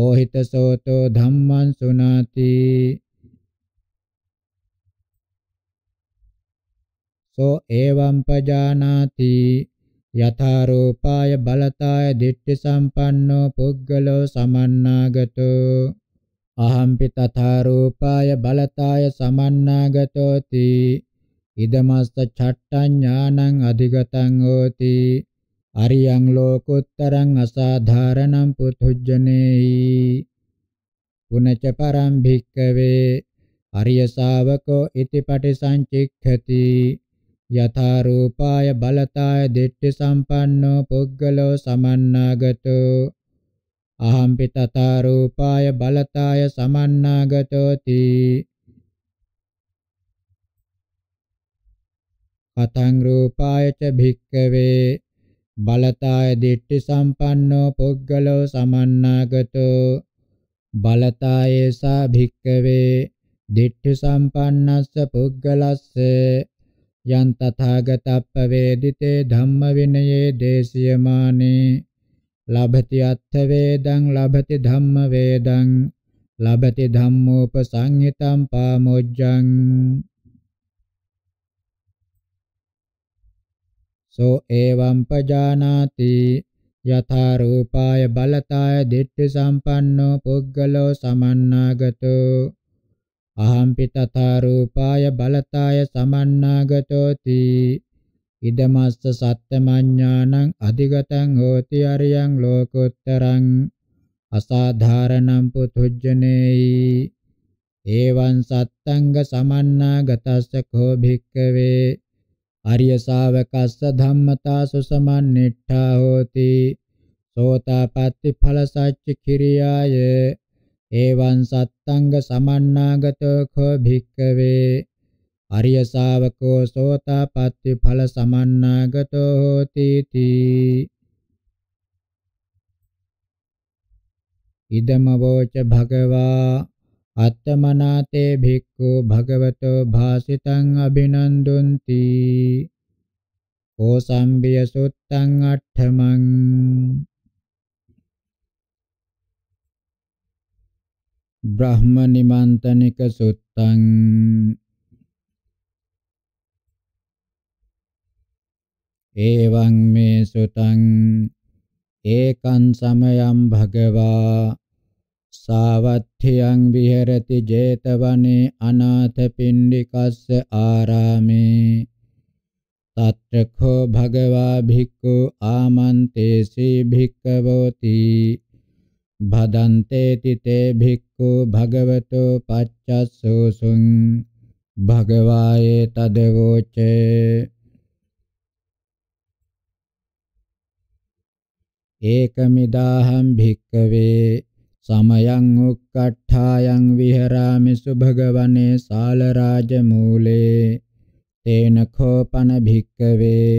ඕහිතසෝතෝ ධම්මං සුනාති සෝ එවම් පජානාති යථා රූපාය බලතාය දිට්ඨි සම්පන්නෝ පුද්ගලෝ සමන්නාගතෝ අහම්පි තථා රූපාය බලතාය සමන්නාගතෝති ඉදමස්ස චට්ඨඥානං අධිගතං හෝති අරියං ලෝකුත්තරං අසාධාරණං පුතුජ්ජනේයි පුනච පරම් භික්කවේ අරිය ශාවකෝ ඉති පටිසංචික්ඛති යථා රූපාය බලතාය දිට්ඨි සම්පන්නෝ පුද්ගලෝ සමන්නාගතෝ අහම්පි තථා රූපාය බලතාය සමන්නාගතෝති කතං රූපාය ච භික්කවේ බලතාය දිට්ඨි සම්පන්නෝ පුද්ගලෝ සමන්නාගතෝ බලතායේසා භික්කවේ දිට්ඨි සම්පන්නස්ස පුද්ගලස්ස යන් තථාගතප්පවේදිතේ ධම්ම විනයේ දේශියමානේ ලබති අත්ථ වේදං ලබති ධම්ම වේදං ලබති ධම්මෝපසංහිතං පාමොජ්ජං සෝ එවං පජානාති යථා රූපාය බලතාය දිට්ඨි සම්පන්නෝ පුද්ගලෝ සමන්නාගතෝ අහම්පි තථා රූපාය බලතාය සමන්නාගතෝති ඉදමස්ස සත්‍යමඤ්ඤානං අධිගතං හෝති අරියං ලෝකෝත්තරං අසාධාරණං පුතුජ්ජනේයි එවං සත්තංග සමන්නාගතස්ස කෝ භික්කවේ ආර්ය ශාවකස්ස ධම්මතා සුසමන්නිට්ඨා හෝති සෝතාපට්ටි ඵල සච්ච කිරියාය එවං සත්තංග සමන්නාගතෝ කෝ භික්කවේ අරිය ශාවකෝ සෝතාපට්ටි ඵල සමන්නාගතෝ හෝති තී ඉදම වෝච භගවා අත්තමනාතේ භික්ඛු භගවතෝ භාසිතං අභිනන්දුන්ති ඕසම්බිය සුත්තං අට්ඨමං බ්‍රහ්ම නිමන්තනික සුත්තං එවං මේ සුතං ඒකං සමයං භගවා සාවත්ථියං විහෙරති 제තවනේ අනාථපිණ්ඩිකස්ස ආරාමේ තත්‍රඛෝ භගවා භික්ඛු ආමන්තේසි භික්ඛවෝති භදන්තේති තේ භික්ඛු භගවතෝ පච්චස්සෝසුං භගවායේ තදවෝචේ ඒකමිදාහම් භික්කවේ සමයං උක්කට්ඨායන් විහෙරාමි සුභගවනේ සාලරාජ මූලේ තේන කෝපන භික්කවේ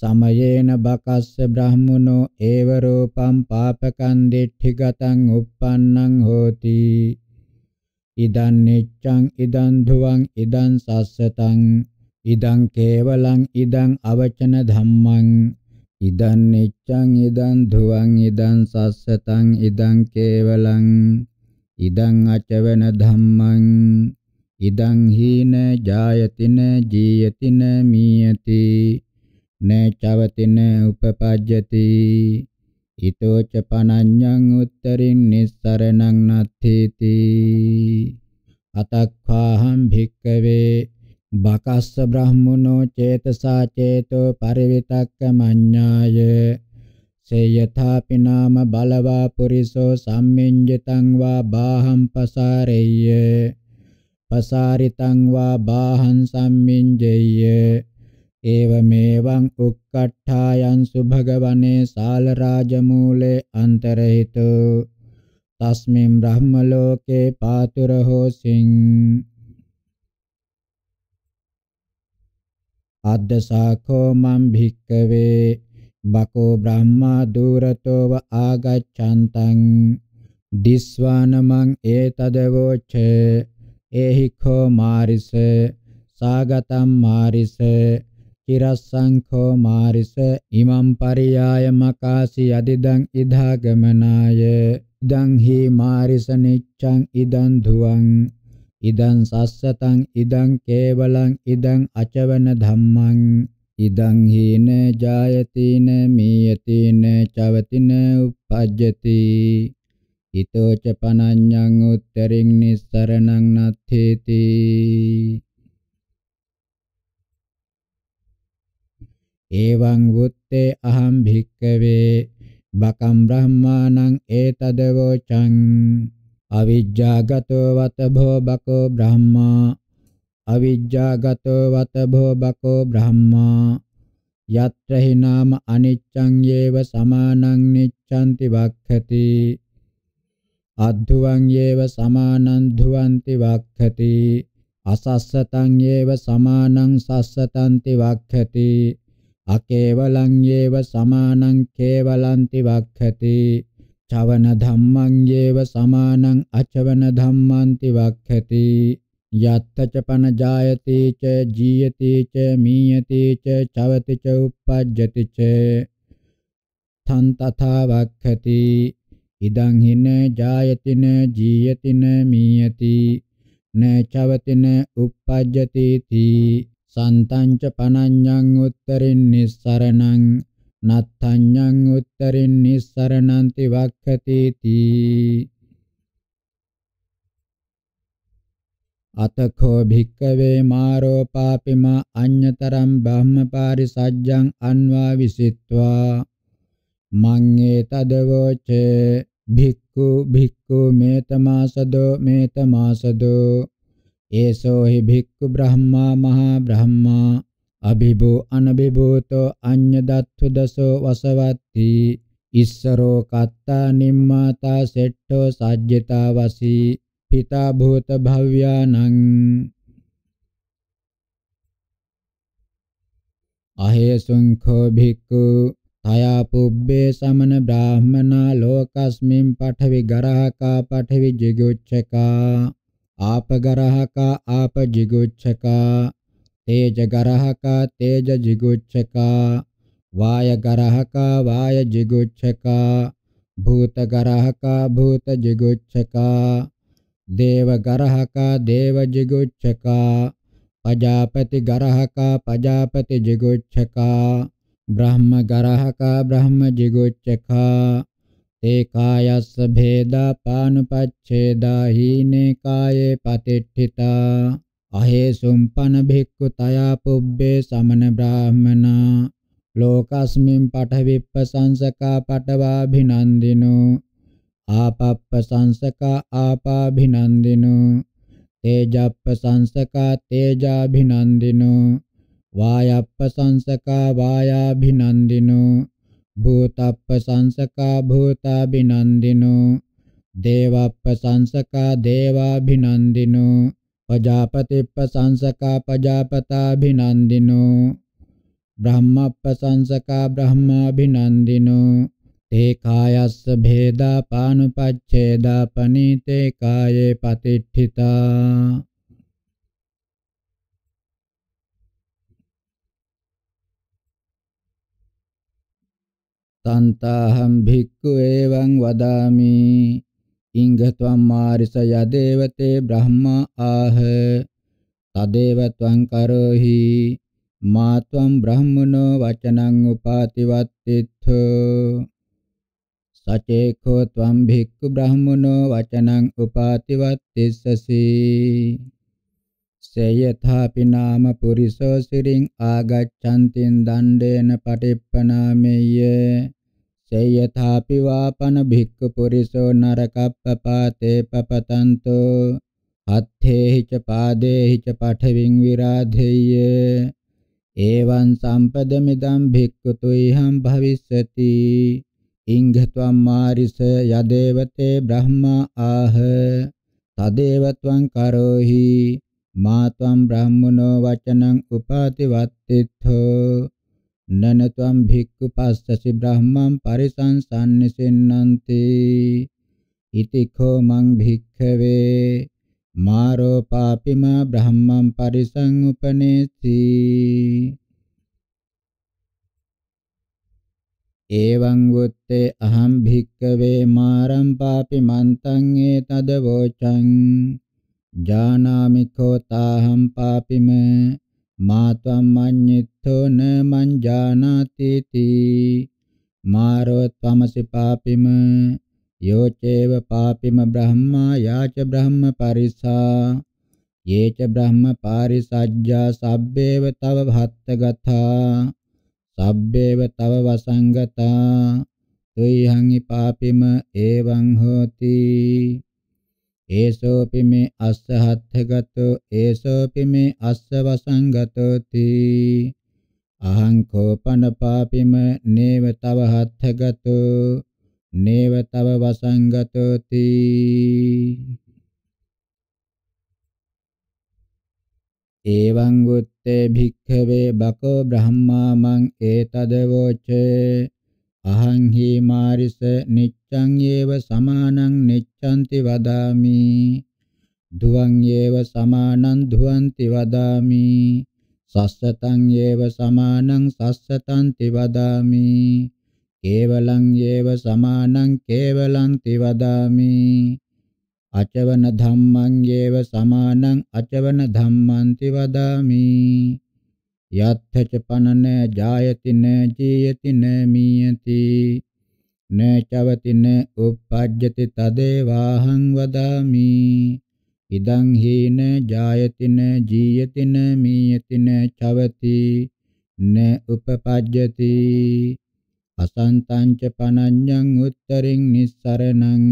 සමයේන බකස්ස බ්‍රහ්මනෝ ඒව රූපං පාපකං දිට්ඨිගතං uppannං හෝති ඉදං නිච්ඡං ඉදං ධුවං ඉදං සස්සතං ඉදං කේවලං ඉදං අවචන ධම්මං ඉදං නිච්ඡං ඉදං ධුවං ඉදං සස්සතං ඉදං කේවලං ඉදං අචවන ධම්මං ඉදං හීන ජායතින ජීයතින මීයති න චවතින උපපජ්ජති ඊතෝ ච පනඤ්ඤං උත්තරින් නිස්සරණං නත්ථේති අතක්ඛාහං භික්කවේ බකස්ස බ්‍රහ්මනෝ චේතසා චේතෝ පරිවිතක්ක මඤ්ඤාය සේයථාපි නාම බලවා පුරිසෝ සම්මිඤ්ජතං වා බාහං පසාරෙය්‍ය පසාරිතං වා බාහං සම්මිඤ්ජෙය්‍ය ඒවමේවං උක්කට්ඨායන්සු භගවනේ සාලරාජමූලේ අන්තරහිතෝ තස්මින් බ්‍රහ්ම ලෝකේ පාතුරහෝ සිං අද්දසාඛෝ මම් භික්කවේ බකෝ බ්‍රහ්මා දුරතෝව ආගච්ඡන්තං දිස්වානමං ඒතදවෝච ඒහිඛෝ මාරිස සාගතම් මාරිස චිරස්සංඛෝ මාරිස ඉමම් පරියාය මකාසි අදිදං ඉදාගමනාය ඉදං හි මාරිස නිච්ඡං ඉදං ධුවං ඉදං සස්සතං ඉදං කේවලං ඉදං අචවන ධම්මං ඉදං හීන ජායතින මීයතින චවතින උපජ්ජති ඊතෝච පනඤ්ඤං උත්තරින් නිස්සරණං නත්තේති එවං වුත්තේ අහං භික්කවේ බකම් බ්‍රහ්මානං ඒතදවෝචං අවිජ්ජාගතෝ වත භෝ බකෝ බ්‍රහ්මා අවිජ්ජාගතෝ වත භෝ බකෝ බ්‍රහ්මා යත්‍ර හි නාම අනිච්ඡං යේව සමානං නිච්ඡන්ති වක්ඛති අද්ධුවං යේව සමානං ධුවන්ති වක්ඛති අසස්සතං යේව සමානං සස්සතන්ති වක්ඛති අකේවලං යේව සමානං කේවලන්ති වක්ඛති චවන ධම්මං යේව සමානං අචවන ධම්මන්ති වක්ඛති යත්ත ච පන ජායති ච ජීයති ච මීයති ච චවති ච uppajjati ච තන් තථා වක්ඛති ඉදං හින ජායතින ජීයතින මීයති න චවතින uppajjati තී santanc panaññaṃ uttariṃ nissaraṇaṃ natthaññaṃ uttariṃ nissaraṇaṃ ti vakkhati ti අතඛෝ භික්ඛවේ මාරෝපාපිමා අඤ්ඤතරම් බ්‍රහ්මපාරිසජ්ජං අන්වා විසිට්වා මං ඒතදවෝච භික්ඛු භික්ඛු මේතමාසදෝ මේතමාසදෝ ඒසෝ හි භික්ඛු බ්‍රහ්මා මහා බ්‍රහ්මා අභිභූ අනභිභූතෝ අඤ්ඤ දත්තු දසෝ වසවත්ති ඉස්සරෝ කත්තා නිම්මාතා සෙට්ඨෝ සජ්ජිතා වසී පිතා භූත භව්‍යානං අහේසුංඛෝ භික්ඛු තයා පුබ්බේ සමන බ්‍රාහ්මනා ලෝකස්මින් පඨවි ගරහකා පඨවි ජිගුච්ඡකා आपगरह का आप जिगुच्छका तेजगरह का तेज जिगुच्छका वायगरह का वाय जिगुच्छका भूतगरह का भूत जिगुच्छका देवगरह का देव जिगुच्छका प्रजापति गरह का प्रजापति जिगुच्छका ब्रह्म गरह का ब्रह्म जिगुच्छका ඒ කායස්ස භේදා පානුපච්ඡේදා හීනේ කායේ පතිට්ඨිතා අහේසුම්පන භික්ඛු තයා පුබ්බේ සමන බ්‍රාහමනා ලෝකස්මින් පඨවිප්ප සංසකා පඨවා භිනන්දිනෝ ආපප්ප සංසකා ආපා භිනන්දිනෝ තේජප්ප සංසකා තේජා භිනන්දිනෝ වායප්ප සංසකා වායා භිනන්දිනෝ භූතප්පසංසකා භූතාබිනන්දිනෝ දේවප්පසංසකා දේවාබිනන්දිනෝ පජාපතිප්පසංසකා පජාපතාබිනන්දිනෝ බ්‍රහ්මප්පසංසකා බ්‍රහ්මාබිනන්දිනෝ තේ කායස්ස භේදා පානුපච්ඡේදා පනීතේ කායේ පතිට්ඨිතා තන්තාහම් භික්ඛු එවං වදාමි ඉංගත්වම් මාරිස යදේවතේ බ්‍රහ්මා ආහ තදේව ත්වං කරෝහි මාත්වම් බ්‍රහ්මනෝ වචනං උපාතිවත්තිත්ථ සචේඛෝ ත්වම් භික්ඛු බ්‍රහ්මනෝ වචනං උපාතිවත්තිස්සසී සේයථාපි නාම පුරිසෝ සිරින් ආගච්ඡන්තින් දණ්ඩේන පටිප්පනාමෙය්‍ය සේයථාපි වාපන භික්ඛු පුරිසෝ නරකප්පපාතේ පපතන්තෝ අත්තේහි ච පාදේහි ච පඨවින් විරාධෙය්‍ය එවං සම්පදමිදම් භික්ඛුතුයිහං භවිස්සති ඉංඝත්වම් මාරිස යදේවතේ Brahma ආහ තදේවත්වං කරෝහි mātvam brahmano vacanam upāti vattitho nanatvam bhikkhu passasi brahmam parisansannisinanti iti kho maṁ bhikkhave māro pāpima brahmam parisaṁ upanesi evaṁ vutte aham bhikkave māram pāpimantaṁ etad vocaṁ ජානාමි කෝ තාහම් පාපිම මාත්වම් මඤ්ඤිත්තෝ න මං ජානාති තී මාරොත්වමසි පාපිම යෝචේව පාපිම බ්‍රහ්මා යාච බ්‍රහ්ම පරිසා යේච බ්‍රහ්ම පාරිසජ්ජා සබ්බේව තව භත්තගතා සබ්බේව තව වසංගතා තුයිහං පාපිම එවං හෝති ඒසෝපි මේ අස්ස හත්ථගතෝ ඒසෝපි මේ අස්ස වසංගතෝති අහං කෝපන පාපිම නේව තව හත්ථගතෝ නේව තව වසංගතෝති එවං උත්තේ භික්ඛවේ බකෝ බ්‍රහ්මා මං ඒතදවෝචේ අහං හි මාරිස නිච්ඡං ඒව සමානං නිච්ඡන්ති වදාමි ධුවං ඒව සමානං ධුවන්ති වදාමි සස්සතං ඒව සමානං සස්සතන්ති වදාමි කේවලං ඒව සමානං කේවලන්ති වදාමි අචවන ධම්මං ඒව සමානං අචවන ධම්මන්ති වදාමි යත්තච පනන ජායති න ජීයති න මීයති න චවති න උප්පජ්ජති තදේවාහං වදාමි ඉදං හීන ජායති න ජීයති න මීයති න චවති න උපපජ්ජති අසන්තං ච පනඤ්ඤං උත්තරින් නිස්සරණං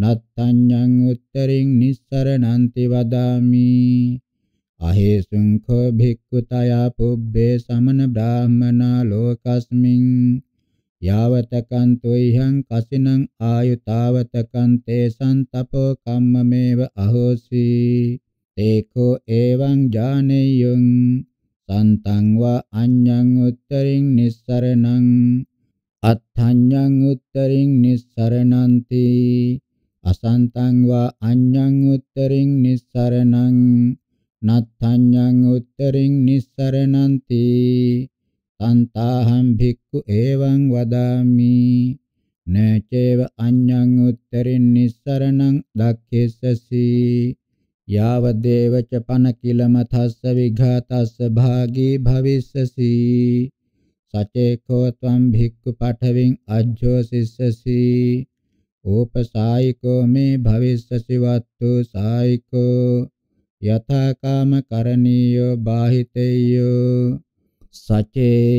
නත්තඤ්ඤං උත්තරින් නිස්සරණන්ති වදාමි අහේසුංඛෝ භික්ඛුතයා පුබ්බේ සමන බ්‍රාහමනා ලෝකස්මින් යාවතකන්තෝ ඉහං කසිනං ආයුතාවතකන්තේ සන්තපෝ කම්මමේව අහෝසි තේකෝ එවං ඥානෙයං සන්තං වා අඤ්ඤං උත්තරින් නිස්සරණං අත්ථඤ්ඤං උත්තරින් නිස්සරණන්ති අසන්තං වා අඤ්ඤං උත්තරින් නිස්සරණං නත්තඤ්ඤං උත්තරින් නිස්සරණන්ති තන්තාහං භික්ඛු එවං වදාමි නචේව අඤ්ඤං උත්තරින් නිස්සරණං දක්ඛේසසි යාව දේවච පන කිල මතස්ස විඝාතස්ස භාගී භවිස්සසි සචේකෝ ත්වං භික්ඛු පඨවින් අජ්ජෝසිස්සසි ඕපසායිකෝ මේ භවිස්සසි වත්තු සායිකෝ යථා කාම කරණීයෝ බාහිතේයෝ සචේ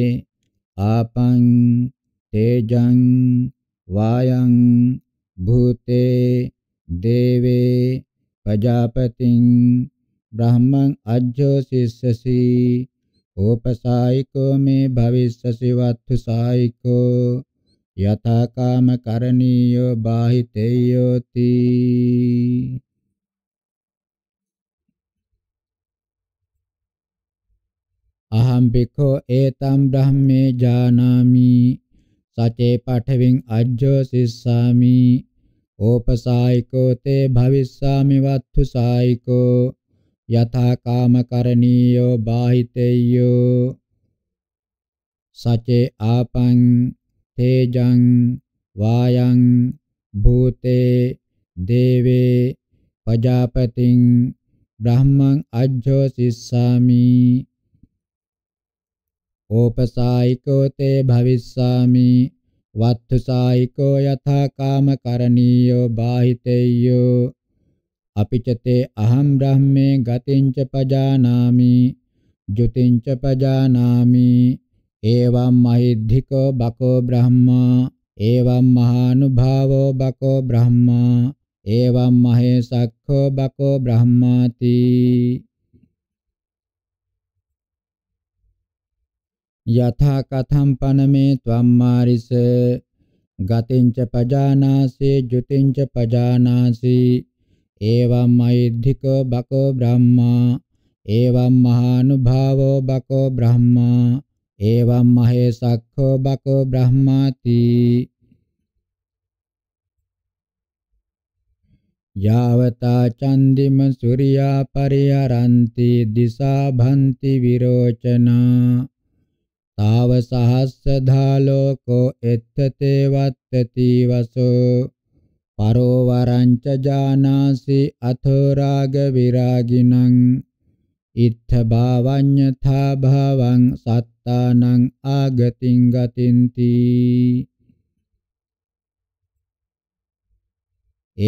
ආපං තේජං වායං භූතේ දේවේ පජාපතින් බ්‍රහ්මං අජ්ජෝ සිස්සසි ඕපසායිකෝ මේ භවිස්සසි වත්තු සායිකෝ යථා කාම කරණීයෝ බාහිතේයෝති අහම් බිකෝ ඒතම් බ්‍රහ්මේ ජානාමි සචේ පඨවින් අජ්ජෝ සිස්සාමි ඕපසායිකෝ තේ භවිස්සාමි වත්තු සායිකෝ යථා කාම කරණීයෝ බාහිතේයෝ සචේ ආපං තේජං වායං භූතේ දේවේ පජාපතින් බ්‍රහ්මං අජ්ජෝ සිස්සාමි ඕපසායිකෝ තේ භවිස්සාමි වත්තුසායිකෝ යථා කාමකරණීයෝ බාහිතේයෝ අපිචතේ අහම් බ්‍රහ්මේ ගතින්ච පජානාමි ජුතින්ච පජානාමි එවම් මහිද්ධිකෝ බකෝ බ්‍රහ්මා එවම් මහානුභාවෝ බකෝ බ්‍රහ්මා එවම් මහේසක්ඛෝ බකෝ බ්‍රහ්මාති යථා කතම් පනමේ ත්වම්මාරිස ගතින්ච පජානාසේ ජුතින්ච පජානාසී එවම් මෛද්ධික බකෝ බ්‍රහ්මා එවම් මහානුභාවෝ බකෝ බ්‍රහ්මා එවම් මහේසක්ඛෝ බකෝ බ්‍රහ්මාති යාවතා චන්දිම සූර්යා පරිහරಂತಿ දිසා භන්ති විරෝචනා තාව සහස්සදා ලෝකෝ එත්තතේ වත්තති වසෝ පරෝ වරංච ජානාසි අතෝ රාග විරාගිනං ඉත්ථ භාවඤ්ඤතා භවං සත්තානං ආගතින් ගතින්ති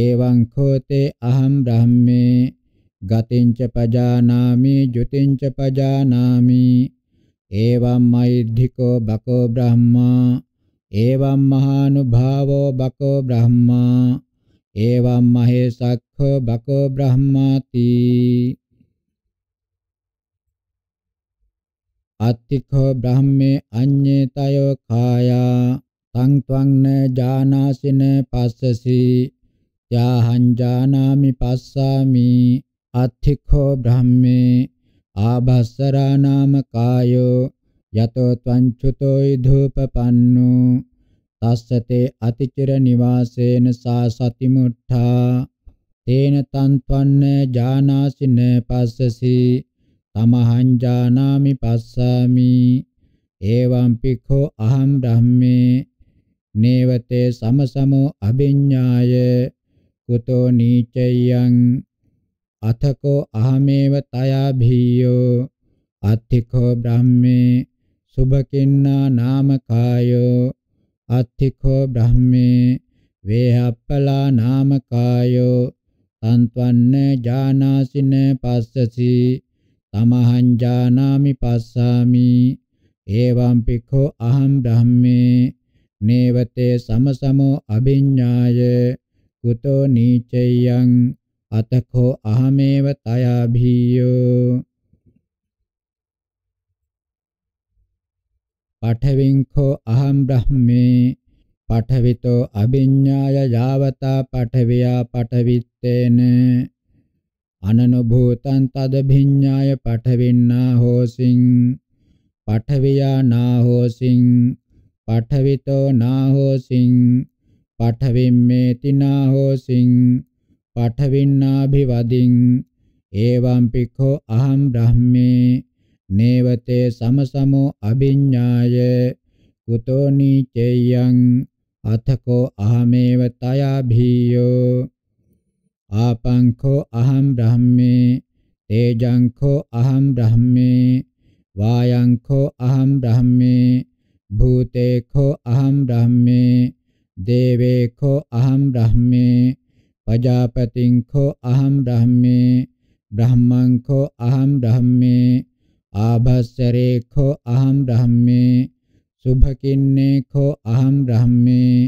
එවං කෝතේ අහම් බ්‍රහ්මේ ගතින්ච පජානාමි ජුතින්ච පජානාමි एवं मैद्धिको बको ब्रह्मा एवं महानुभावो बको ब्रह्मा एवं महेशक्खो बको ब्रह्माति අත්තිඛෝ බ්‍රහ්මේ අඤ්ඤේ තයෝ කායා තං ත්වං න ජානාසි න පස්සසි යාහං ජානාමි පස්සාමි අත්තිඛෝ බ්‍රහ්මේ ආභස්සරා නාම කායෝ යතෝ ත්වංචුතෝයි ධූපපන්නෝ තස්සතේ අතිචිර නිවාසේන සා සතිමුත්තා තේන තන්ත්වන්න ජානාසින පස්සසි තමහං ජානාමි පස්සාමි එවං පිඛෝ අහම් ධම්මේ නේවතේ සමසමෝ අභිඤ්ඤාය කුතෝ නීචයං අතකෝ අහමේව තයා භීයෝ අත්තිකෝ බ්‍රාහ්මේ සුභකින්නා නාමකායෝ අත්තිකෝ බ්‍රාහ්මේ වේහප්පලා නාමකායෝ තන්ත්වන්න ජානාසින පස්සසි තමහං ජානාමි පස්සාමි එවං පිඛෝ අහං බ්‍රාහ්මේ නේවතේ සමසමෝ අභිඤ්ඤාය කුතෝ නීචයං අතකෝ අහමේව තයාභීයෝ පඨවින්ඛෝ අහම් බ්‍රහ්මේ පඨවිතෝ අභිඤ්ඤාය යාවතා පඨවියා පඨවිත්තේන අනනුභූතං තදභිඤ්ඤාය පඨවින්නා හෝසින් පඨවියා නා හෝසින් පඨවිතෝ නා හෝසින් පඨවිම්මේති නා හෝසින් පඨවින්නාභිවදින් එවං පිඛෝ අහං බ්‍රහ්මේ නේවතේ සමසමෝ අභිඤ්ඤාය කුතෝ නීචයං අතකෝ අහමේව තයා භීයෝ ආපංඛෝ අහං බ්‍රහ්මේ තේජංඛෝ අහං බ්‍රහ්මේ වායංඛෝ අහං බ්‍රහ්මේ භූතේඛෝ අහං බ්‍රහ්මේ දේවේඛෝ අහං බ්‍රහ්මේ පජාපතිංඛෝ අහම් බ්‍රහ්මේ බ්‍රහ්මංඛෝ අහම් බ්‍රහ්මේ ආභස්සරේඛෝ අහම් බ්‍රහ්මේ සුභකින්නේඛෝ අහම් බ්‍රහ්මේ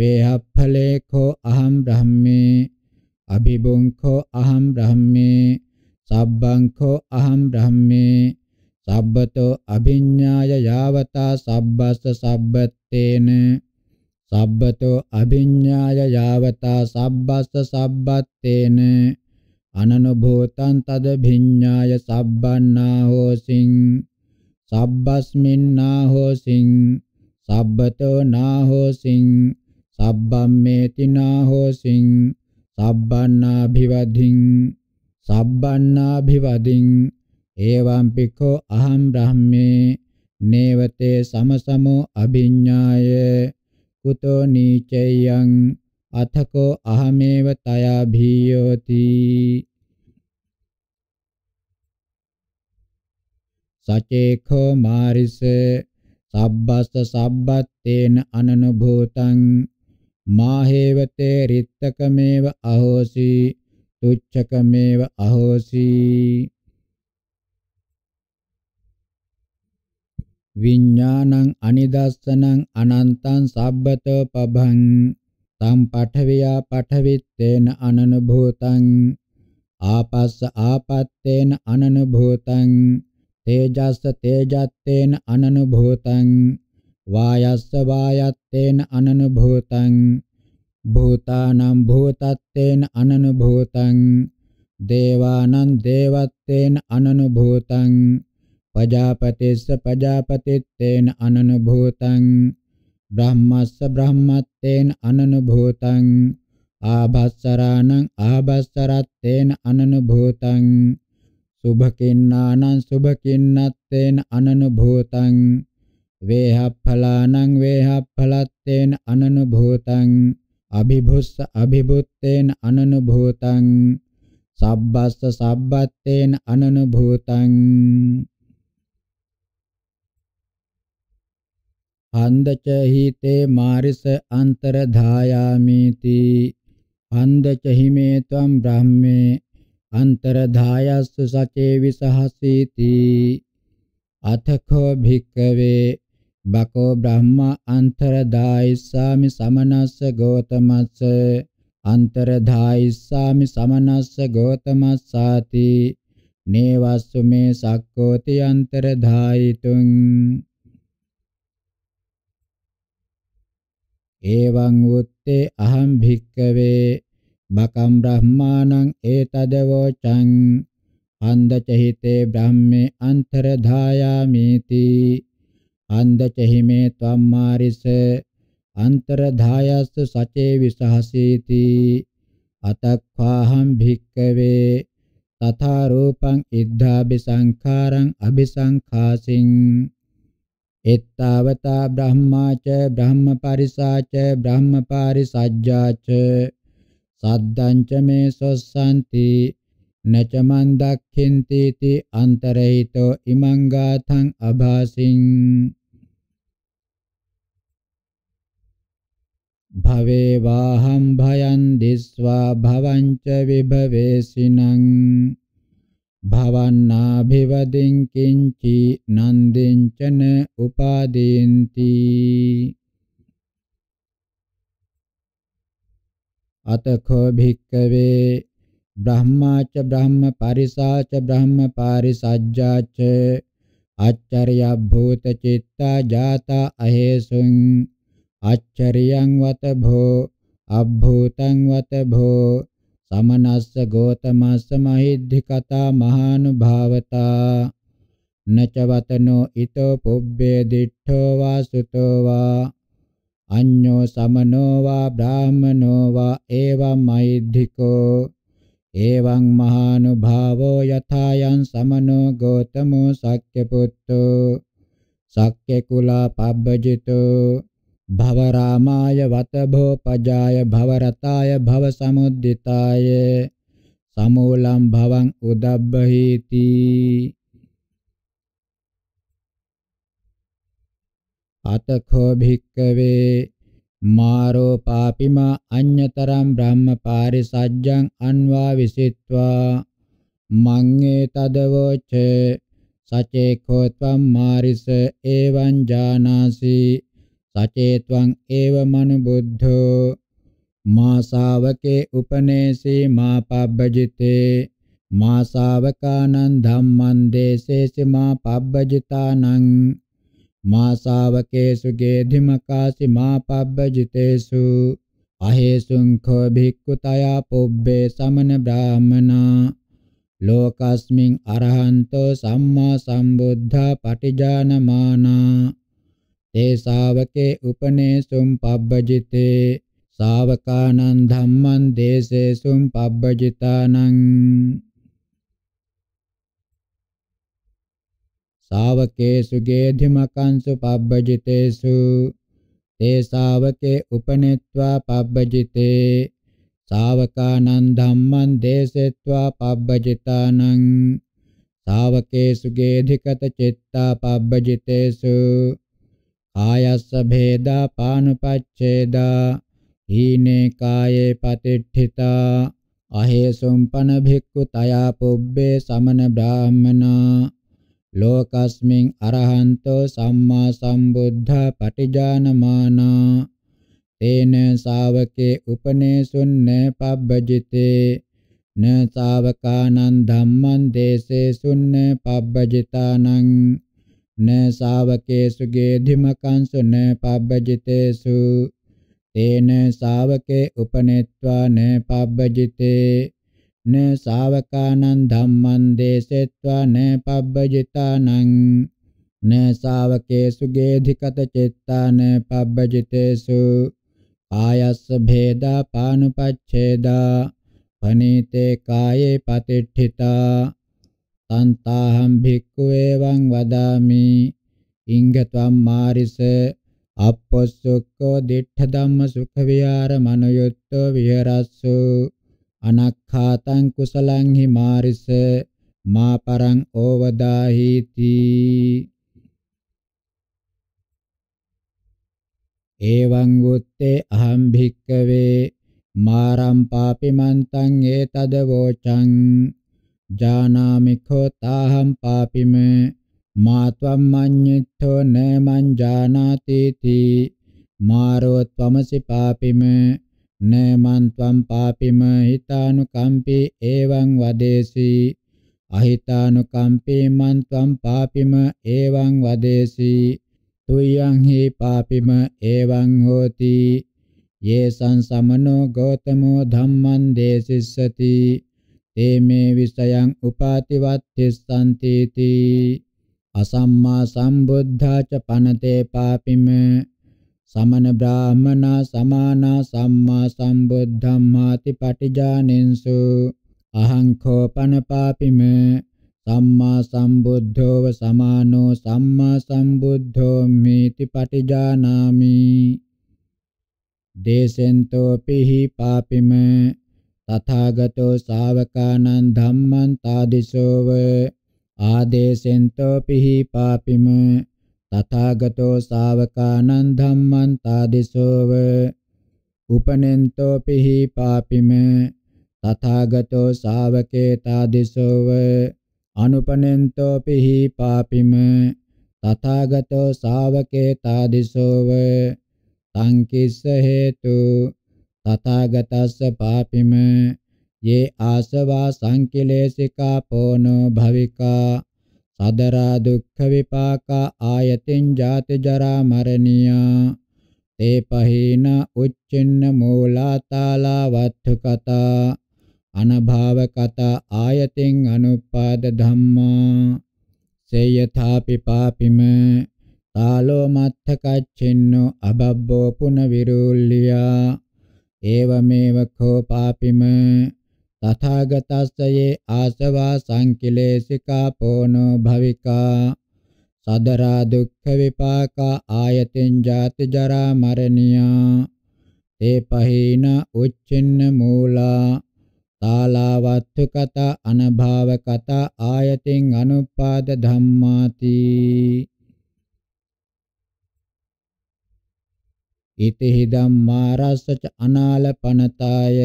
වේහප්ඵලේඛෝ අහම් බ්‍රහ්මේ අභිබුංඛෝ අහම් බ්‍රහ්මේ සබ්බංඛෝ අහම් බ්‍රහ්මේ සබ්බතෝ අභිඤ්ඤාය යාවතා සබ්බස්ස සබ්බත්තේන සබ්බතෝ අභිඤ්ඤාය යාවතා සබ්බස්ස සබ්බත්තේන අනනුභූතං තද භිඤ්ඤාය සබ්බන්නා හෝසින් සබ්බස්මින්නා හෝසින් සබ්බතෝ නා හෝසින් සබ්බම්මේති නා හෝසින් සබ්බන්නා භිවදින් සබ්බන්නා භිවදින් එවං පිකෝ අහම් බ්‍රහ්මේ නේවතේ සමසමෝ අභිඤ්ඤාය කුතෝ නීචයං අතකෝ අහමේව තයා භීයෝති සචේඛෝ මාරිස සබ්බස්ස සබ්බත්තේන අනනුභූතං මාහේවතේ රිත්තකමේව අහෝසි තුච්ඡකමේව අහෝසි විඥානං අනිදස්සනං අනන්තං සබ්බත පබං තම් පඨවියා පඨවිත්තේන අනනුභූතං ආපස්ස ආපත්තේන අනනුභූතං තේජස්ස තේජත්තේන අනනුභූතං වායස්ස වායත්තේන අනනුභූතං භූතානම් භූතත්තේන අනනුභූතං දේවානම් දේවත්තේන අනනුභූතං පජාපතිස්ස පජාපතිත්තේන අනනුභූතං බ්‍රහ්මස්ස බ්‍රහ්මත්තේන අනනුභූතං ආභස්සරාණං ආභස්සරත්තේන අනනුභූතං සුභකින්නානං සුභකින්නත්තේන අනනුභූතං වේහප්ඵලානං වේහප්ඵලත්තේන අනනුභූතං අභිභුස්ස අභිභුත්තේන අනනුභූතං සබ්බස්ස සබ්බත්තේන අනනුභූතං හන්දච හිතේ මාරිස අන්තරධායාමීති හන්දච හිමේ ත්වම් බ්‍රහ්මේ අන්තරධායස්ස සචේ විසහසීති අතකෝ භික්කවේ බකෝ බ්‍රහ්මා අන්තරදායිස්සාමි සමනස්ස ගෝතමස්ස අන්තරදායිස්සාමි සමනස්ස ගෝතමස්සාති නේවස්සු මේ සක්කෝති අන්තරදායිතුං එවං උත්තේ අහං භික්කවේ බකම් බ්‍රහ්මානං ඒතද වෝචං අන්දචහිතේ බ්‍රහ්මේ අන්තරධායාමේති අන්දචහිමේ ත්වම්මාරිස අන්තරධායස්ස සචේ විසහසීති අතක්ඛාහං භික්කවේ තථා රූපං ඉද්ධාබි සංඛාරං අபிසංඛාසින් එත්තාවතා බ්‍රහ්මාච බ්‍රහ්මපරිසාච බ්‍රහ්මපාරිසජ්ජාච සද්දංච මේ සොස්සන්ති නච මන් දක්ඛින්ති ති අන්තරහිතෝ ඉමං ගාතං අභාසින් භවේ වාහම් භයන් දිස්වා භවංච විභවේසිනං භවන්නා භිවදින් කිංචි නන්දින්චන උපාදේන්ති අතඛෝ භික්කවේ බ්‍රහ්මාච බ්‍රහ්ම පරිසාච බ්‍රහ්ම පාරිසජ්ජාච අච්චරිය භූත චිත්තා ජාතා අහේසුං අච්චරියං වත භෝ අභූතං වත භෝ සමනස්ස ගෝතමස්ස මහිද්ධිකතා මහානුභාවතා නචවතනෝ ඊතෝ පුබ්බේ දිඨෝ වාසුතෝ වා අඤ්ඤෝ සමනෝ වා බ්‍රාහමනෝ වා එවං මෛද්ධිකෝ එවං මහානුභාවෝ යථායන් සමනෝ ගෝතමෝ සක්්‍ය පුত্তෝ සක්්‍ය කුලා පබ්බජිතෝ භවරාමාය වතභෝපජාය භවරතාය භවසමුද්දිතාය සමූලම් භවං උදබ්බහීති අතඛෝ භික්කවේ මාරෝ පාපිමා අඤ්‍යතරම් බ්‍රහ්ම පාරිසජ්ජං අන්වා විසිට්වා මංගේ තදවෝච සචේඛෝ ත්වම් මාරිස එවං ජානාසී සචේත්වං ඒව මනුබුද්ධෝ මාසාවකේ උපනේසී මාපබ්බජිතේ මාසාවකානං ධම්මං දේසේසි මාපබ්බජිතානං මාසාවකේසු ගේධිමකාසි මාපබ්බජිතේසු අහේසුං කෝ භික්ඛු තයා පොබ්බේ සමන බ්‍රාහමනා ලෝකස්මින් අරහන්තෝ සම්මා සම්බුද්ධා පටිජානමානා තේ ශාවකේ උපනේසුම් පබ්බජිතේ ශාවකානං ධම්මං දේසේසුම් පබ්බජිතානං ශාවකේසු ගේධිමකංසු පබ්බජිතේසු තේ ශාවකේ උපනෙත්වා පබ්බජිතේ ශාවකානං ධම්මං දේසෙත්වා පබ්බජිතානං ශාවකේසු ගේධිකත චිත්තා පබ්බජිතේසු ආයස්ස භේදා පානුපච්ඡේදා හීනේ කායේ පතිට්ඨිතා අහේසුම්පන භික්ඛු තයා පුබ්බේ සමන බ්‍රාහ්මනා ලෝකස්මින් අරහන්තෝ සම්මා සම්බුද්ධා පටිජානමානා තේන ශාවකේ උපනේසුන්න පබ්බජිතේ න ශාවකානං ධම්මං දේසේසුන්න පබ්බජිතානං න ශාවකේසු ගේධිමකංසු න පබ්බජිතේසු තේන ශාවකේ උපනෙත්වා න පබ්බජිතේ න ශාවකානං ධම්මං දේසෙත්වා න පබ්බජිතානං න ශාවකේසු ගේධිකත චිත්තාන පබ්බජිතේසු ආයස්ස භේදා පානුපච්ඡේදා පනීතේ කායේ පතිට්ඨිතා තන්තාහම් භික්ඛු එවං වදාමි ඉංගත්වම් මාරිස අපොස්සුක්කෝ දිඨ ධම්ම සුඛ විහාර මනෝයුත්තෝ විහෙරස්සු අනක්ඛාතං කුසලං හි මාරිස මාපරං ඕවදාහිති එවං උත්තේ අහම් භික්කවේ මාරම් පාපිමන්තං ඒතද වෝචං ජානාමිඛෝ තාහම් පාපිම මාත්වම් මඤ්ඤිට්ඨෝ න මං ජානාති තී මාරෝ ත්වමසි පාපිම න මං ත්වම් පාපිම හිතානුකම්පේ එවං වදේසි අහිතානුකම්පේ මං ත්වම් පාපිම එවං වදේසි තුයං හි පාපිම එවං හෝති යේසං සමනෝ ගෞතමෝ ධම්මං දේසිස්සති ඒමේ විෂයං උපාතිවත්තිස්සන්තිති අසම්මා සම්බුද්ධාච පනතේ පාපිම සමන බ්‍රාහමනා සමානා සම්මා සම්බුද්ධම්මාති පටිජානෙන්සු අහං කෝපන පාපිම සම්මා සම්බුද්ධෝව සමානෝ සම්මා සම්බුද්ධෝ මේති පටිජානාමි දේසෙන්තෝ පිහි පාපිම තථාගතෝ ශාවකානං ධම්මං තාදිසෝව ආදේශෙන්තෝ පිහි පාපිම තථාගතෝ ශාවකානං ධම්මං තාදිසෝව උපනෙන්තෝ පිහි පාපිම තථාගතෝ ශාවකේ තාදිසෝව අනුපනෙන්තෝ පිහි පාපිම තථාගතෝ ශාවකේ තාදිසෝව තංකිස්ස හේතු තථාගතස්ස පාපිම යේ ආසවා සංකිලේසිකා පොනෝ භවිකා සදරා දුක්ඛ විපාකා ආයතින් ජාති ජරා මරණියා තේ පහේන උච්චින්න මූලාතාලා වත්තුකතා අනභාව කතා ආයතින් අනුපාද ධම්මා සේයථාපි පාපිම තාලෝ මත්ථ කච්චින්නෝ අබබ්බෝ පුන විරුල්ලියා एवमेव खोपापिम තථාගතස්ස යේ ආසවා සංකිලේසිකා පොනෝ භවිකා සදරා දුක්ඛ විපාකා ආයතෙන් ජාති ජරා මරණියා තේ පහේන උච්චින්න මූලා තාලවත්තු කතා අනභාව කතා ආයතෙන් අනුපාද ධම්මාති ඉතෙහි ධම්මා රස්සච අනාලපනතාය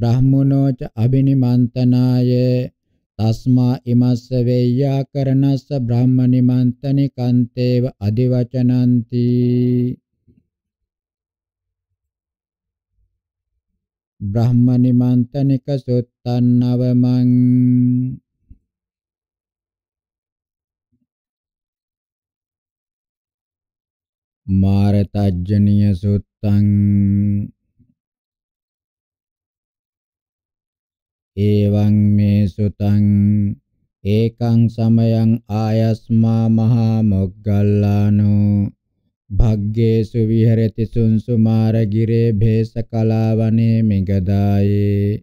බ්‍රහ්මනෝච අබිනිමන්තනාය තස්මා ඉමස්ස වේයාකරණස්ස බ්‍රහ්මනිමන්තනි කන්තේව අදිවචනಂತಿ බ්‍රහ්මනිමන්තනික සොත්තන්නවමං මාරතජ්ජනීය සුත්තං එවං මේ සුතං ඒකං සමයං ආයස්මා මහා මොග්ගල්ලානෝ භග්ගේසු විහෙරති සුන්සුමාර ගිරේ භේසකලාවනේ මිගදායේ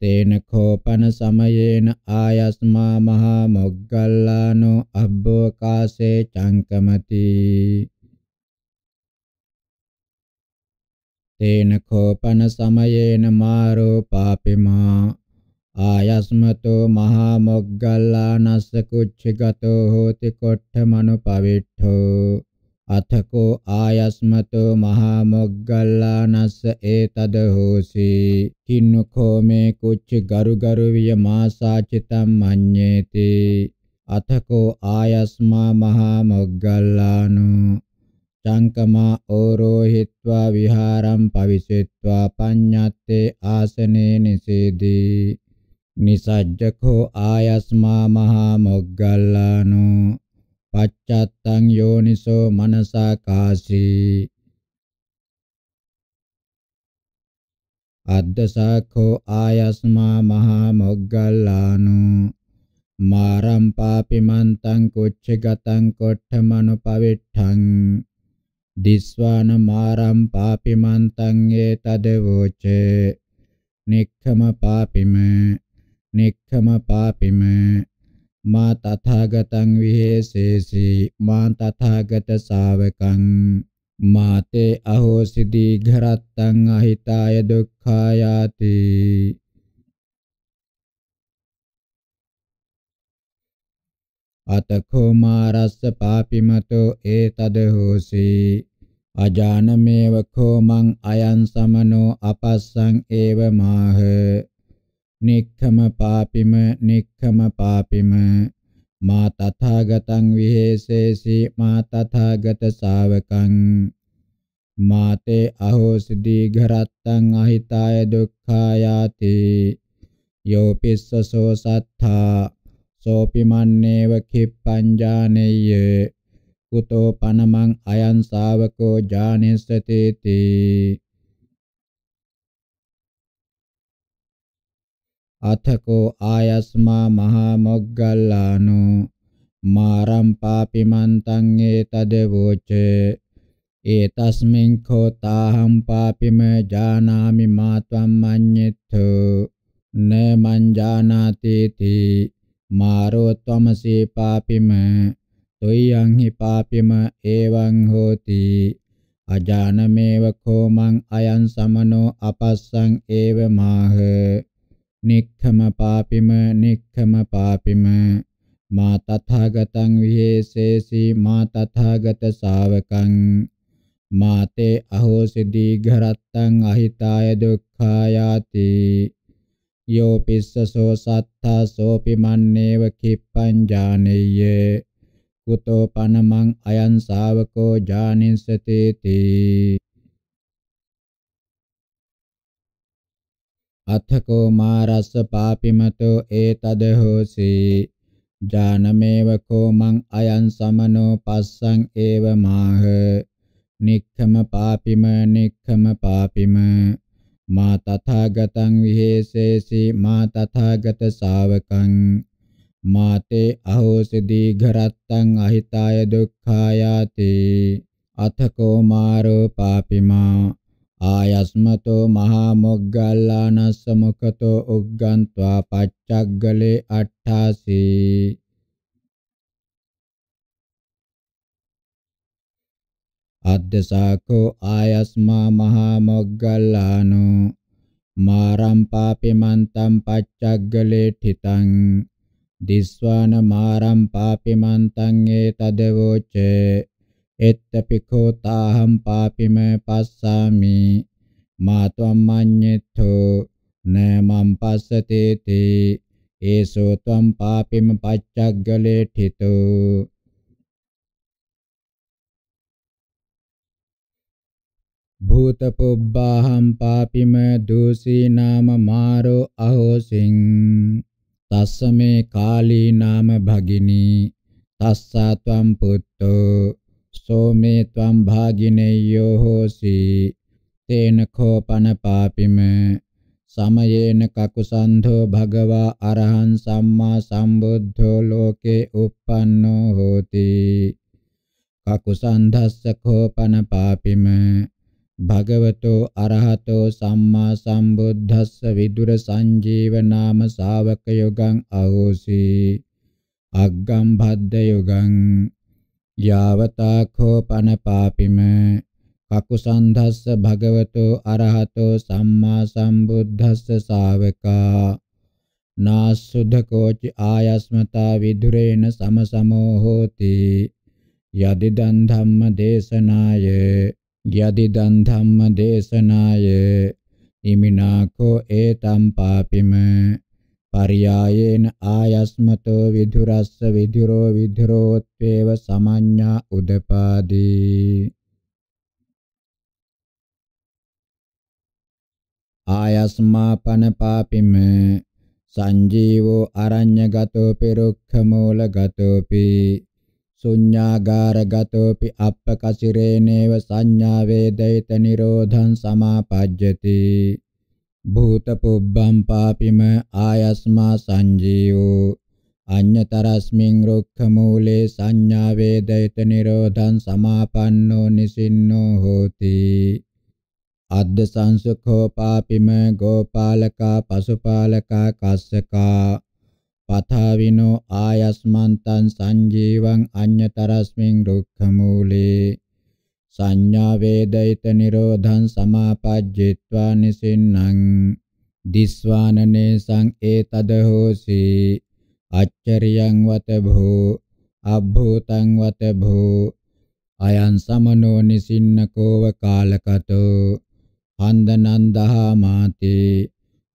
තේන කෝපන සමයේන ආයස්මා මහා මොග්ගල්ලානෝ අබ්බෝකාසේ චංකමති තේන කෝපන සමයේන මාරෝ පාපිමා ආයස්මතෝ මහා මොග්ගල්ලානස්ස කුච්චගතෝ හෝති කොට්ඨමනුපවිට්ඨෝ අතකෝ ආයස්මතෝ මහා මොග්ගල්ලානස්ස ඒතද හෝසි කින්නකෝ මේ කුච්ච ගරු ගරු විය මාසාචිතම් මඤ්ඤේති අතකෝ ආයස්මා මහා මොග්ගල්ලානෝ චංකමා ඕරෝහිත්වා විහාරම් පවිසෙත්වා පඤ්ඤත්තේ ආසනේ නිසේදී නිසජ්ජකෝ ආයස්මා මහා මොග්ගල්ලානෝ පච්චත්තං යෝනිසෝ මනසා කාසී අද්දසාඛෝ ආයස්මා මහා මොග්ගල්ලානෝ මාරම් පාපිමන්තං කුච්චගතං කොට්ඨමනුපවිට්ඨං දිස්වාන මාරම් පාපිමන්තං ඒතදවෝච නික්ඛම පාපිම නික්ඛම පාපිම මා තථාගතං විහෙසේසි මා තථාගත ශාවකං මාතේ අහෝසි දීඝරත්තං අහිතාය දුක්ඛායාති අතකෝ මාරස්ස පාපිමතෝ ඒතද හෝසී අජානමේව කෝ මං අයං සමනෝ අපස්සං ඒව මාහ නික්ඛම පාපිම නික්ඛම පාපිම මා තථාගතං විහෙසේසි මා තථාගත ශාවකං මාතේ අහෝසි දීඝරත්තං අහිතාය දුක්ඛායාති යෝ පිස්සසෝ සත්තා සෝපි මන්නේව කිප්පං ජානෙය්‍ය කුතෝ පනමං අයං ශාවකෝ ඥානෙස්සතේති අතකෝ ආයස්මා මහා මොග්ගල්ලානෝ මාරම් පාපිමන්තං ඒතද වෝචේ ඒතස්මින් කෝ තාහම් පාපිම ජානාමි මාත්වම් මඤ්ඤෙත්තු න මං ජානාති ති මාරෝ ත්වමසේ පාපිම තොයං හි පාපිම එවං හෝති අජානමේව කෝමං අයං සමනෝ අපස්සං ඒව මාහ නික්ඛම පාපිම නික්ඛම පාපිම මා තථාගතං විහෙසේසි මා තථාගත ශාවකං මාතේ අහෝසි දීඝරත්තං අහිතාය දුක්ඛායාති යෝ පිස්සසෝ සත්තා සෝපි මන්නේව කිප්පං ජානෙය්‍ය කුතෝ පනමං අයං ශාවකෝ ඥානින්සතේති අත්ථකෝ මාරස්ස පාපිමතෝ ඒතද හෝසි ඥානමේව කෝ මං අයං සමනෝ පස්සං ඒව මාහ නික්ඛම පාපිම නික්ඛම පාපිම මා තථාගතං විහෙසේසි මා තථාගත ශාවකං මාතේ අහෝසදී ඝරත්තං අහිතාය දුක්ඛායාති අතකෝ මාරෝ පාපිමා ආයස්මතෝ මහා මොග්ගල්ලානස්ස මුඛතෝ උග්ගන්त्वा පච්චග්ගලේ අට්ඨාසි අද්දසාකෝ ආයස්මා මහා මොග්ගල්ලානෝ මාරම් පාපිමන්තම් පච්චග්ගලේ ඨිතං දිස්වාන මාරම් පාපිමන්තං ඒතදවෝච එත්තපිකෝ තාහම් පාපිම පස්සාමි මාත්වම් මඤ්ඤෙත්තෝ නමම් පස්සතේති ඒසෝ ත්වම් පාපිම පච්චග්ගලේ ඨිතෝ භූත පුබ්බාහම් පාපිම දූසී නාම මාරෝ අහෝසින් තස්ස මේ කාලී නාම භගිනී තස්සා ත්වම් පුත්තෝ සෝ මේ ත්වම් භාගිනේයෝ හෝසි තේන කෝපන පාපිම සමයේන කකුසන්ධෝ භගවා අරහං සම්මා සම්බුද්ධෝ ලෝකේ uppannෝ හෝති කකුසන්ධස්ස කෝපන පාපිම භගවතෝ අරහතෝ සම්මා සම්බුද්දස්ස විදුර සංජීවනාම ශාවක යෝගං අහෝසි අග්ගම් භද්ද යෝගං යාවතා කෝපන පාපිම කකුසන්ධස්ස භගවතෝ අරහතෝ සම්මා සම්බුද්දස්ස ශාවකා නාසුද්ධකෝච ආයස්මතා විදුරේන සමසමෝ හෝති යදිදන් ධම්ම දේශනායේ යදිදන් ධම්ම දේශනාය ඉමිනාකෝ ඒතම් පාපිම පරියායේන ආයස්මතෝ විදුරස්ස විදුරෝ විදුරෝත්වේව සමඤ්ඤා උදපාදී ආයස්මාපන පාපිම සංජීවෝ අරඤ්‍යගතෝ පෙරුක්ඛ මූලගතෝපි ශුඤ්ඤාගාරගතෝපි අප්පකසිරේනේව සංඥා වේදිත නිරෝධං සමාපජ්ජති භූත පුබ්බම් පාපිම ආයස්මා සංජීවෝ අඤ්‍යතරස්මින් රුක්ඛ මූලේ සංඥා වේදිත නිරෝධං සමාපන්නෝ නිසින්නෝ හෝති අද්ද සංසුඛෝ පාපිම ගෝපාලකා පසුපාලකා කස්සකා පතාවිනෝ ආයස්මන්තං සංජීවං අඤ්‍යතරස්මින් දුක්ඛමූලේ සංඥා වේදිත නිරෝධං සමාපජ්ජිත්වා නිසින්නම් දිස්වානනේ සං ඒතද හෝසි අච්චරියං වත භෝ අබ්භූතං වත භෝ අයං සමනෝ නිසින්නකෝව කාලකතෝ හන්දනන්දහා මාතේ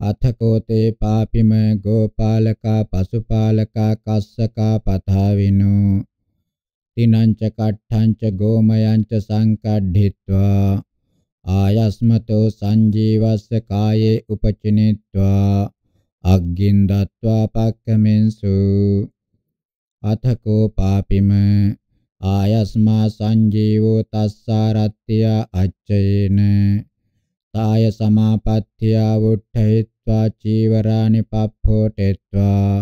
අතකෝතේ පාපිම ගෝපාලකා පසුපාලකා කස්සකා පතාවිනෝ තිනංච කට්ඨංච ගෝමයංච සංකඩ්ඨිත්වා ආයස්මතෝ සංජීවස්ස කායේ උපචිනිත්වා අග්ගින් දත්වා පක්කමෙන්සු අතකෝ පාපිම ආයස්මා සංජීවෝ තස්සාරත්ත්‍ය අච්චයේන තාය සමාපත්තියා වුට්ඨහිත්වා චීවරානි පප්පෝටෙත්වා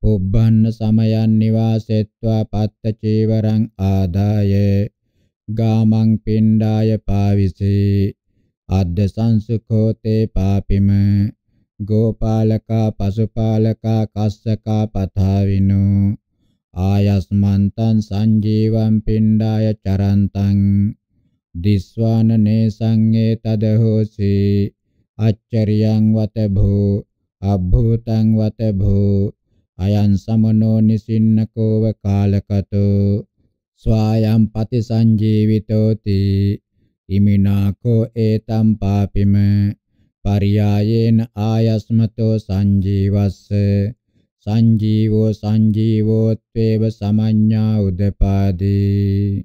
පුබ්බන්න සමයන් නිවාසෙත්වා පත්ත චීවරං ආදායේ ගාමං පිණ්ඩාය පාවිසී අද්ද සංසුඛෝතේ පාපිම ගෝපාලකා පසුපාලකා කස්සකා පතාවිනු ආයස්මන්තං සංජීවං පිණ්ඩාය චරන්තං දිස්වානනේ සංගේ තදහෝසි අච්චරියං වත භූ අභූතං වත භූ අයං සමනෝ නිසින්නකෝව කාලකතෝ ස්වායම් පතිසංජීවිතෝති ඉමිනාකෝ ඒතම් පාපිම පරියායේන ආයස්මතෝ සංජීවස්ස සංජීවෝ සංජීවෝත්වේව සමඤ්ඤා උදපාදී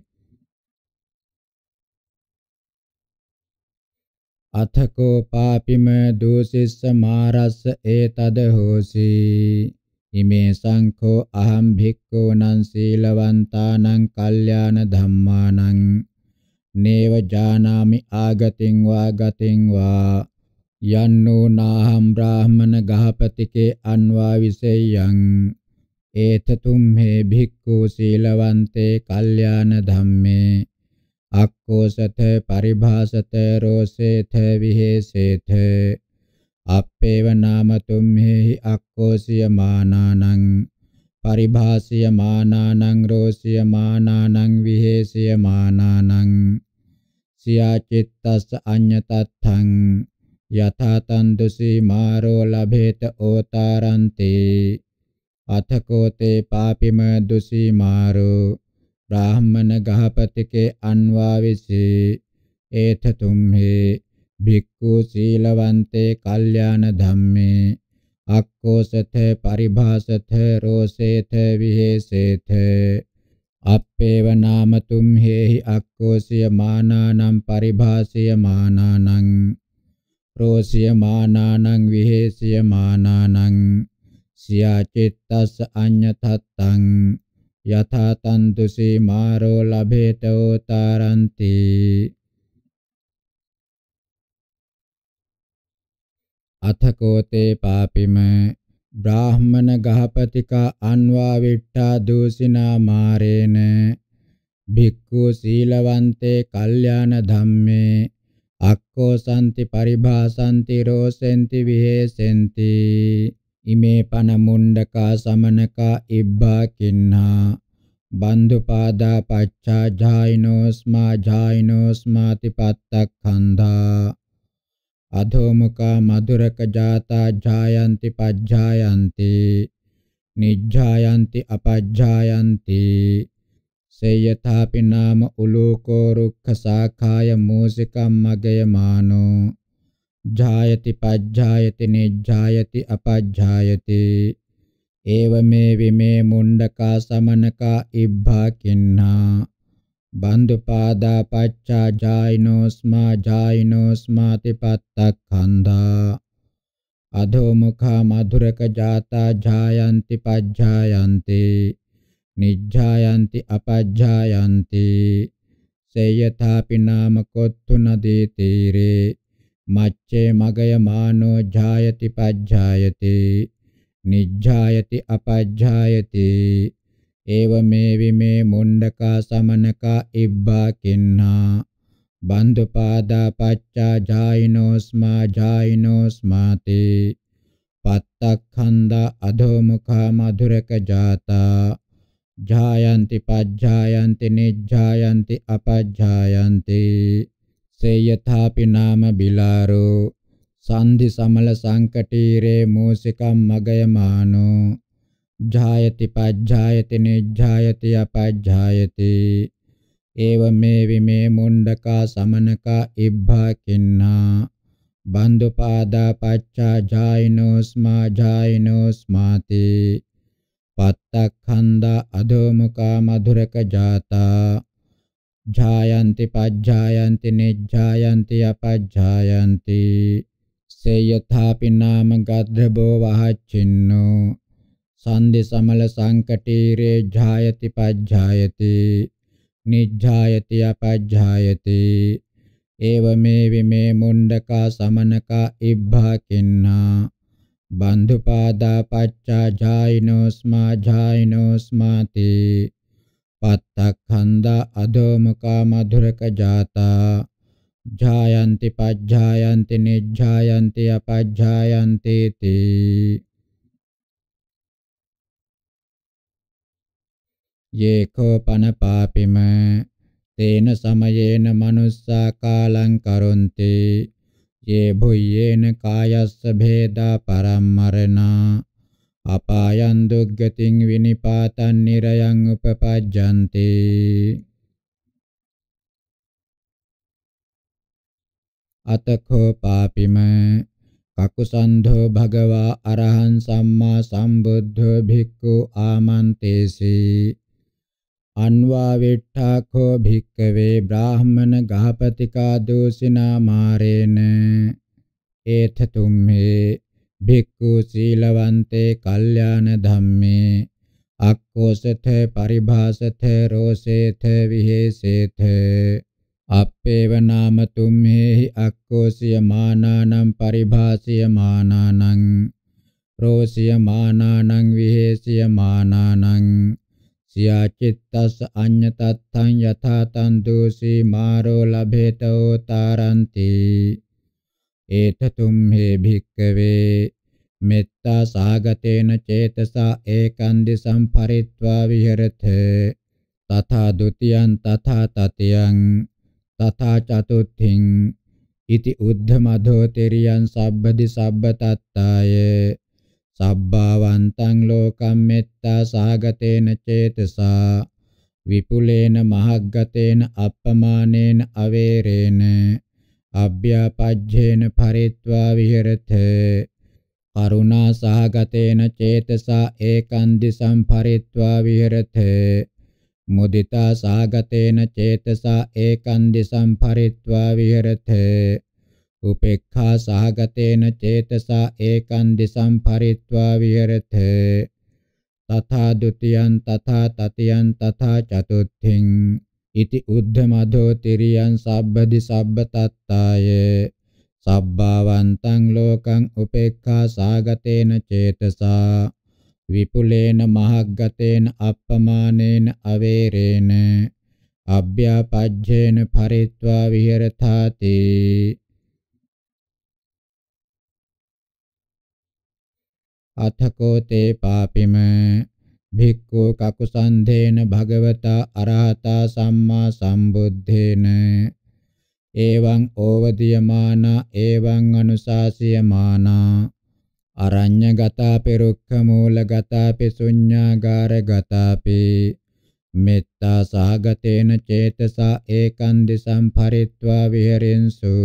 අතකෝ පාපිම දූසිස්ස මාරස්ස ඒතද හෝසි ඉමේ සංඛෝ අහම් භික්ඛෝ නං සීලවන්තානං කල්යාණ ධම්මානං නේව ජානාමි ආගතින් වා ගතින් වා යන්නෝ නාහම් බ්‍රාහමන ගහපතිකේ අන්වා විසෙයං ඒතතුම් හේ භික්ඛෝ සීලවන්තේ කල්යාණ ධම්මේ අක්කෝසත පරිභාසත රෝසේත විහෙසේත අපේව නාම තුම්හෙහි අක්කෝසිය මානානං පරිභාසිය මානානං රෝසිය මානානං විහෙසිය මානානං සියා චිත්තස්ස අඤ්ඤතත්තං යථාතං දුසී මාරෝ ලභේත ඕතාරන්ති අතකෝතේ පාපිම දුසී මාරෝ බ්‍රාහ්මණ ගහපතිකේ අන්වාවිසී ඒත තුම්හි භික්ඛු සීලවන්තේ කල්යාණ ධම්මේ අක්කෝසත පරිභාසත රෝසේත විහෙසේත අපේව නාම තුම්හෙහි අක්කෝසිය මානානම් පරිභාසිය මානානං රෝසිය මානානං විහෙසිය මානානං සියා චිත්තස් අඤ්ඤතත්තං යථා තන්තු සීමාරෝ ලභේතෝ තරන්ති අතකෝතේ පාපිම බ්‍රාහ්මණ ගහපතිකා අන්වා විට්ටා දූසිනා මාරේන භික්ඛු සීලවන්තේ කල්යාණ ධම්මේ අක්කෝ සම්ති පරිභාසන්ති රෝසෙන්ති විහෙසෙන්ති ඉමේ පන මුණ්ඩකා සමනකා ඉබ්බා කින්හා බන්දුපාදා පච්චා ජායිනෝ ස්මා ජායිනෝ ස්මාති පත්තක්ඛන්ධා අධෝමුඛා මధుරක ජාතා ජායන්ති පජ්ජායන්ති නිජ්ජායන්ති අපජ්ජායන්ති සේයථාපි නාම උලෝකෝ රුක්ඛ සාඛාය මූසිකම් මගය මානෝ ජායති පජ්ජායති නිජ්ජායති අපජ්ජායති ඒවමේ විමේ මුණ්ඩකා සමනකා ඉබ්බා කින්නා බන්දුපාදා පච්චා ජායිනෝස්මා ජායිනෝස්මාති පත්තක්ඛන්දා අධෝමුඛා මధుරක ජාතා ජායන්ති පජ්ජායන්ති නිජ්ජායන්ති අපජ්ජායන්ති සේයථාපි නාමකොත්තුන දීතීරේ මච්චේ මගය මානෝ ජායති පජ්ජායති නිජ්ජායති අපජ්ජායති ඒව මේ විමේ මුණ්ඩකා සමනකා ඉබ්බා කින්නා බන්දුපාදා පච්චා ජායිනෝස්මා ජායිනෝස්මාති පත්තක්ඛන්දා අධෝමුඛා මధుරක ජාතා ජායන්ති පජ්ජායන්ති නිජ්ජායන්ති අපජ්ජායන්ති සේයථාපි නාම බිලාරෝ සන්ධි සමල සංකටීරේ මූසිකම් මගයමානෝ ජායති පජ්ජායති නිජ්ජායති අපජ්ජායති ඒව මේ විමේ මුණ්ඩකා සමනකා ඉබ්බා කින්නා බන්දුපාදා පච්චා ජායිනෝස්මා ජායිනෝස්මාති පත්තක්ඛන්දා අදෝමුකා මధుරක ජාතා ජායන්ති පජ්ජායන්ති නිජ්ජායන්ති අපජ්ජායන්ති සේයථාපි නාම ගද්දබෝ වහච්චින්නෝ සන්දි සමල සංකටීරේ ජායති පජ්ජායති නිජ්ජායති අපජ්ජායති ඒවමේ විමේ මුණ්ඩකා සමනකා ඉබ්බාකින්නා බන්දුපාදා පච්චා ජායිනෝස්මා ජායිනෝස්මාති පත්තක්ඛන්දා අදෝමකා මధుරක ජාතා ජායන්ති පජ්ජායන්ති නිජ්ජායන්ති අපජ්ජායන්ති තී යේකෝ පන පාපිම තේන සමයේන මනුස්සා කාලං කරොන්ති යේ භුයේන කායස්ස භේදා පරම්මරණා අපායන් දුග්ගතින් විනිපාතං නිරයන් උපපජ්ජන්ති අතකෝ පාපිම කකුසන්ධෝ භගවා අරහං සම්මා සම්බුද්ධෝ භික්ඛු ආමන්තේසී අන්වා විට්ඨාඛෝ භික්ඛවේ බ්‍රාහමන ගහපතිකා දෝසිනා මාරේන ඒත තුම්හේ භික්ඛු සීලවන්තේ කල්යාණ ධම්මේ අක්කෝසත පරිභාසත රෝසේත විහෙසේත අපේව නාම තුම්හෙහි අක්කෝසිය මානානම් පරිභාසිය මානානං රෝසිය මානානං විහෙසිය මානානං සියා චිත්තස් අඤ්ඤතත්තං යථා තන් දෝසී මාරෝ ලභේතෝ තාරන්ති ඒතතුම් හේ භික්කවේ මෙත්තා සාගතේන චේතසා ඒකන්දි සම්පරිත්වා විහෙරතේ තථා ဒ ුතියං තථා තතියං තථා චතුත්ථිං ඉති උද්ධමධෝ තෙරියං සබ්බදි සබ්බතත්තාය සබ්බාවන්තං ලෝකම් මෙත්තා සාගතේන චේතසා විපුලේන මහග්ගතේන අප්පමානේන අවේරේන අභ්‍යාපජ්ජේන පරිත්වා විහෙරත කරුණා සහගතේන චේතසා ඒකන්දි සම්පරිත්වා විහෙරත මුදිතා සහගතේන චේතසා ඒකන්දි සම්පරිත්වා විහෙරත උපේක්ඛා සහගතේන චේතසා ඒකන්දි සම්පරිත්වා විහෙරත තථා ဒ ුතියං තථා තතියං තථා චතුත්ථිං ඉති උද්ධමධෝ තිරියං සබ්බදි සබ්බතත්තාය සබ්බාවන්තං ලෝකං උපේක්ඛා සාගතේන චේතසා විපුලේන මහග්ගතේන අප්පමානේන අවේරේන අභ්‍යාපජ්ජේන පරිත්වා විහෙරතාති අතකෝ තේ පාපිම භික්ඛු කකුසන්ධේන භගවතා අරහතා සම්මා සම්බුද්ධේන එවං ඕවදීයමානා එවං අනුශාසියමානා අරඤ්ඤගතා පෙරුක්ඛ මූලගතා පිසුඤ්ඤාගාරගතා පේ මෙත්තා සහගතේන චේතසා ඒකං දිසං පරිත්වා විහෙරෙන්සු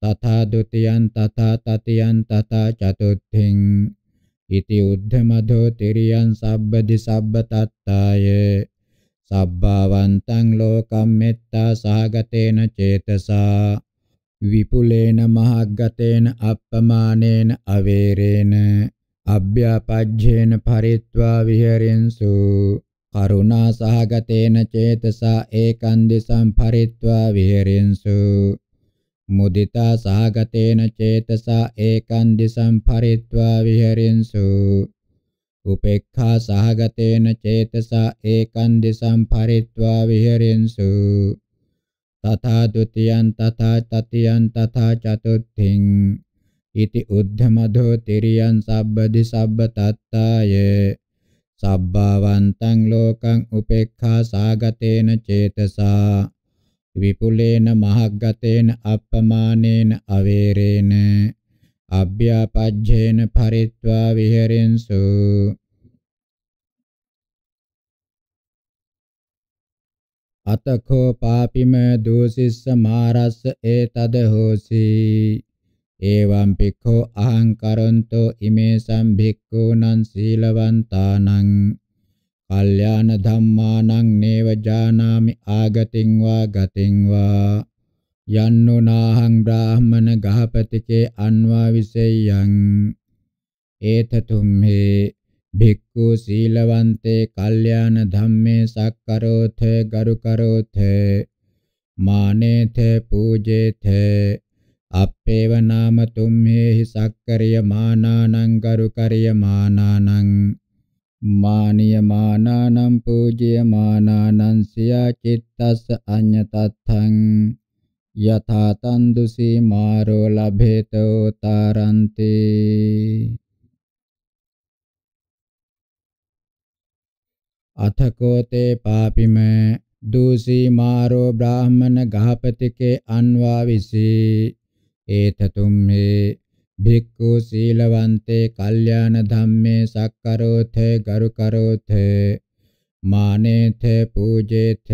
තථා ဒ ුතියං තථා තතියං තථා චතුත්ථින් ඉති උද්ධමදෝ තිරියන් සබ්බ දිසබ්බ තත්තාය සබ්බවන්තං ලෝකම් මෙත්තා සහගතේන චේතසා විපුලේන මහග්ගතේන අප්පමානේන අවේරේන අභ්‍යාපජ්ජේන පරිත්වා විහෙරෙන්සු කරුණා සහගතේන චේතසා ඒකන් දිසම් පරිත්වා විහෙරෙන්සු මුදිතා සහගතේන චේතසා ඒකං දිසං පරිත්වා විහෙරින්සු උපේක්ඛා සහගතේන චේතසා ඒකං දිසං පරිත්වා විහෙරින්සු තථා ဒ ුතියං තථා තතියං තථා චතුත්ථින් ඉති උද්ධමධෝ තිරියං සබ්බදි සබ්බ තත්තාය සබ්බවන්තං ලෝකං උපේක්ඛා සාගතේන චේතසා විපුලේන මහග්ගතේන අප්පමානේන අවේරේන අභ්‍යාපජ්ජේන පරිත්වා විහෙරෙන්සු අතකෝ පාපිම දෝසිස්ස මාරස්ස ඒතද හෝසි එවං පික්ඛෝ අහං කරොන්තෝ ඉමේ සම්භික්ඛූනං සීලවන්තානං කල්යාණ ධම්මානං නේව ජානාමි ආගතින් වා ගතින් වා යන්නෝ නාහං බ්‍රාහමන ගහපතිචේ අන්වා විසෙයං ඒතතුම්හි භික්ඛු සීලවන්තේ කල්යාණ ධම්මේ සක්කරෝත ගරුකරෝත මානේත පූජේත අපේව නාම තුම්හෙහි සක්කරිය මානානං ගරුකරිය මානානං මානියමානානම් පූජ්‍යමානානං සියා චිත්තස්ස අඤ්ඤතත්තං යථා තන්දුසි මාරෝ ලභේතෝ තරන්ති අතකෝතේ පාපිම දූසී මාරෝ බ්‍රාහමන ගහපතිකේ අන්වා විසී ඒතතුම් මේ භික්ඛු සීලවන්තේ කල්යාණ ධම්මේ සක්කරෝත ගරුකරෝත මානේත පූජේත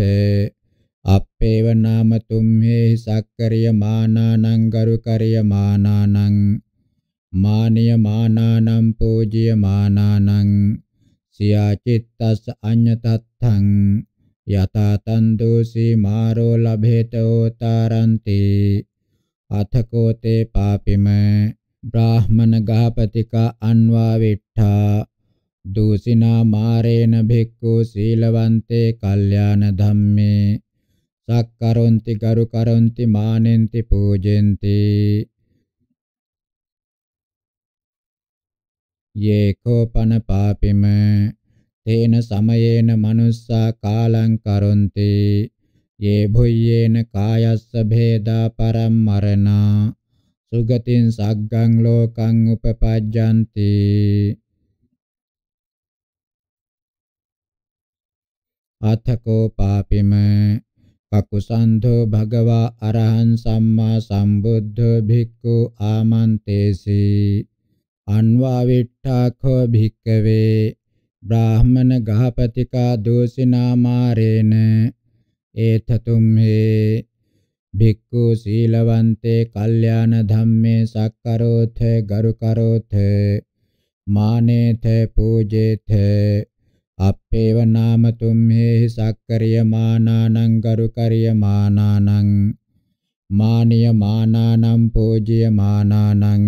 අපේව නාම තුම්හි සක්කරිය මානානං ගරුකරිය මානානං මානිය මානානං පූජිය මානානං සියා චිත්තස් අඤ්ඤතත්තං යතාතන් දෝසී මාරෝ ලභේතෝ තරන්ති අතකෝතේ පාපිමේ ब्राह्मण गहपतिका अन्वाविट्ठा दूषिना मारेण भिक्खु शीलवन्ते कल्याण धम्मे සක්කරොන්ති ගරු කරොන්ති මානෙන්ති පූජෙන්ති යේකෝපන පාපිම තේන සමයේන මනුස්සා කාලං කරොන්ති යේ භුයේන කායස්ස භේදා පරම් මරණා සුගතින් සග්ගං ලෝකං උපපජ්ජಂತಿ අතකෝ පාපිම කකුසන්ධෝ භගවා අරහං සම්මා සම්බුද්ධෝ භික්ඛු ආමන්තේසි අන්වා විට්ඨාඛෝ භික්ඛවේ බ්‍රාහමන ගහපතිකා දෝසිනා මාරේන ඒතතුම් හේ භික්ඛු සීලවන්තේ කල්යාණ ධම්මේ සක්කරෝත ගරුකරෝත මානේත පූජේත අපේව නාම තුම්හි සක්කරිය මානානං ගරුකරිය මානානං මානිය මානානම් පූජිය මානානං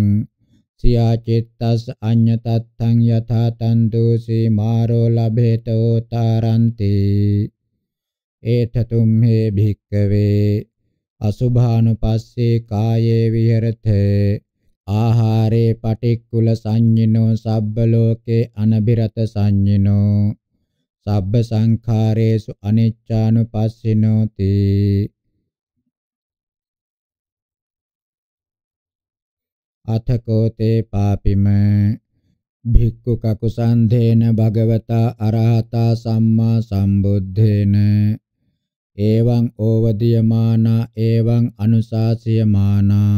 සියා චිත්තස් අඤ්ඤ තත්තං යථා තන්දුසී මාරෝ ලබේතෝ තරන්ති ඒතතුම්හි භික්ඛවේ අසුභානුපස්සේ කායේ විහෙරතේ ආහාරේ පටික්කුල සංඤිනෝ සබ්බ ලෝකේ අනබිරත සංඤිනෝ සබ්බ සංඛාරේසු අනිච්චානුපස්සිනෝ තී අතකෝතේ පාපිම භික්ඛු කකුසන්ධේන භගවතා අරහතා සම්මා සම්බුද්ධේන එවං ඕවදීයමානා එවං අනුශාසයමානා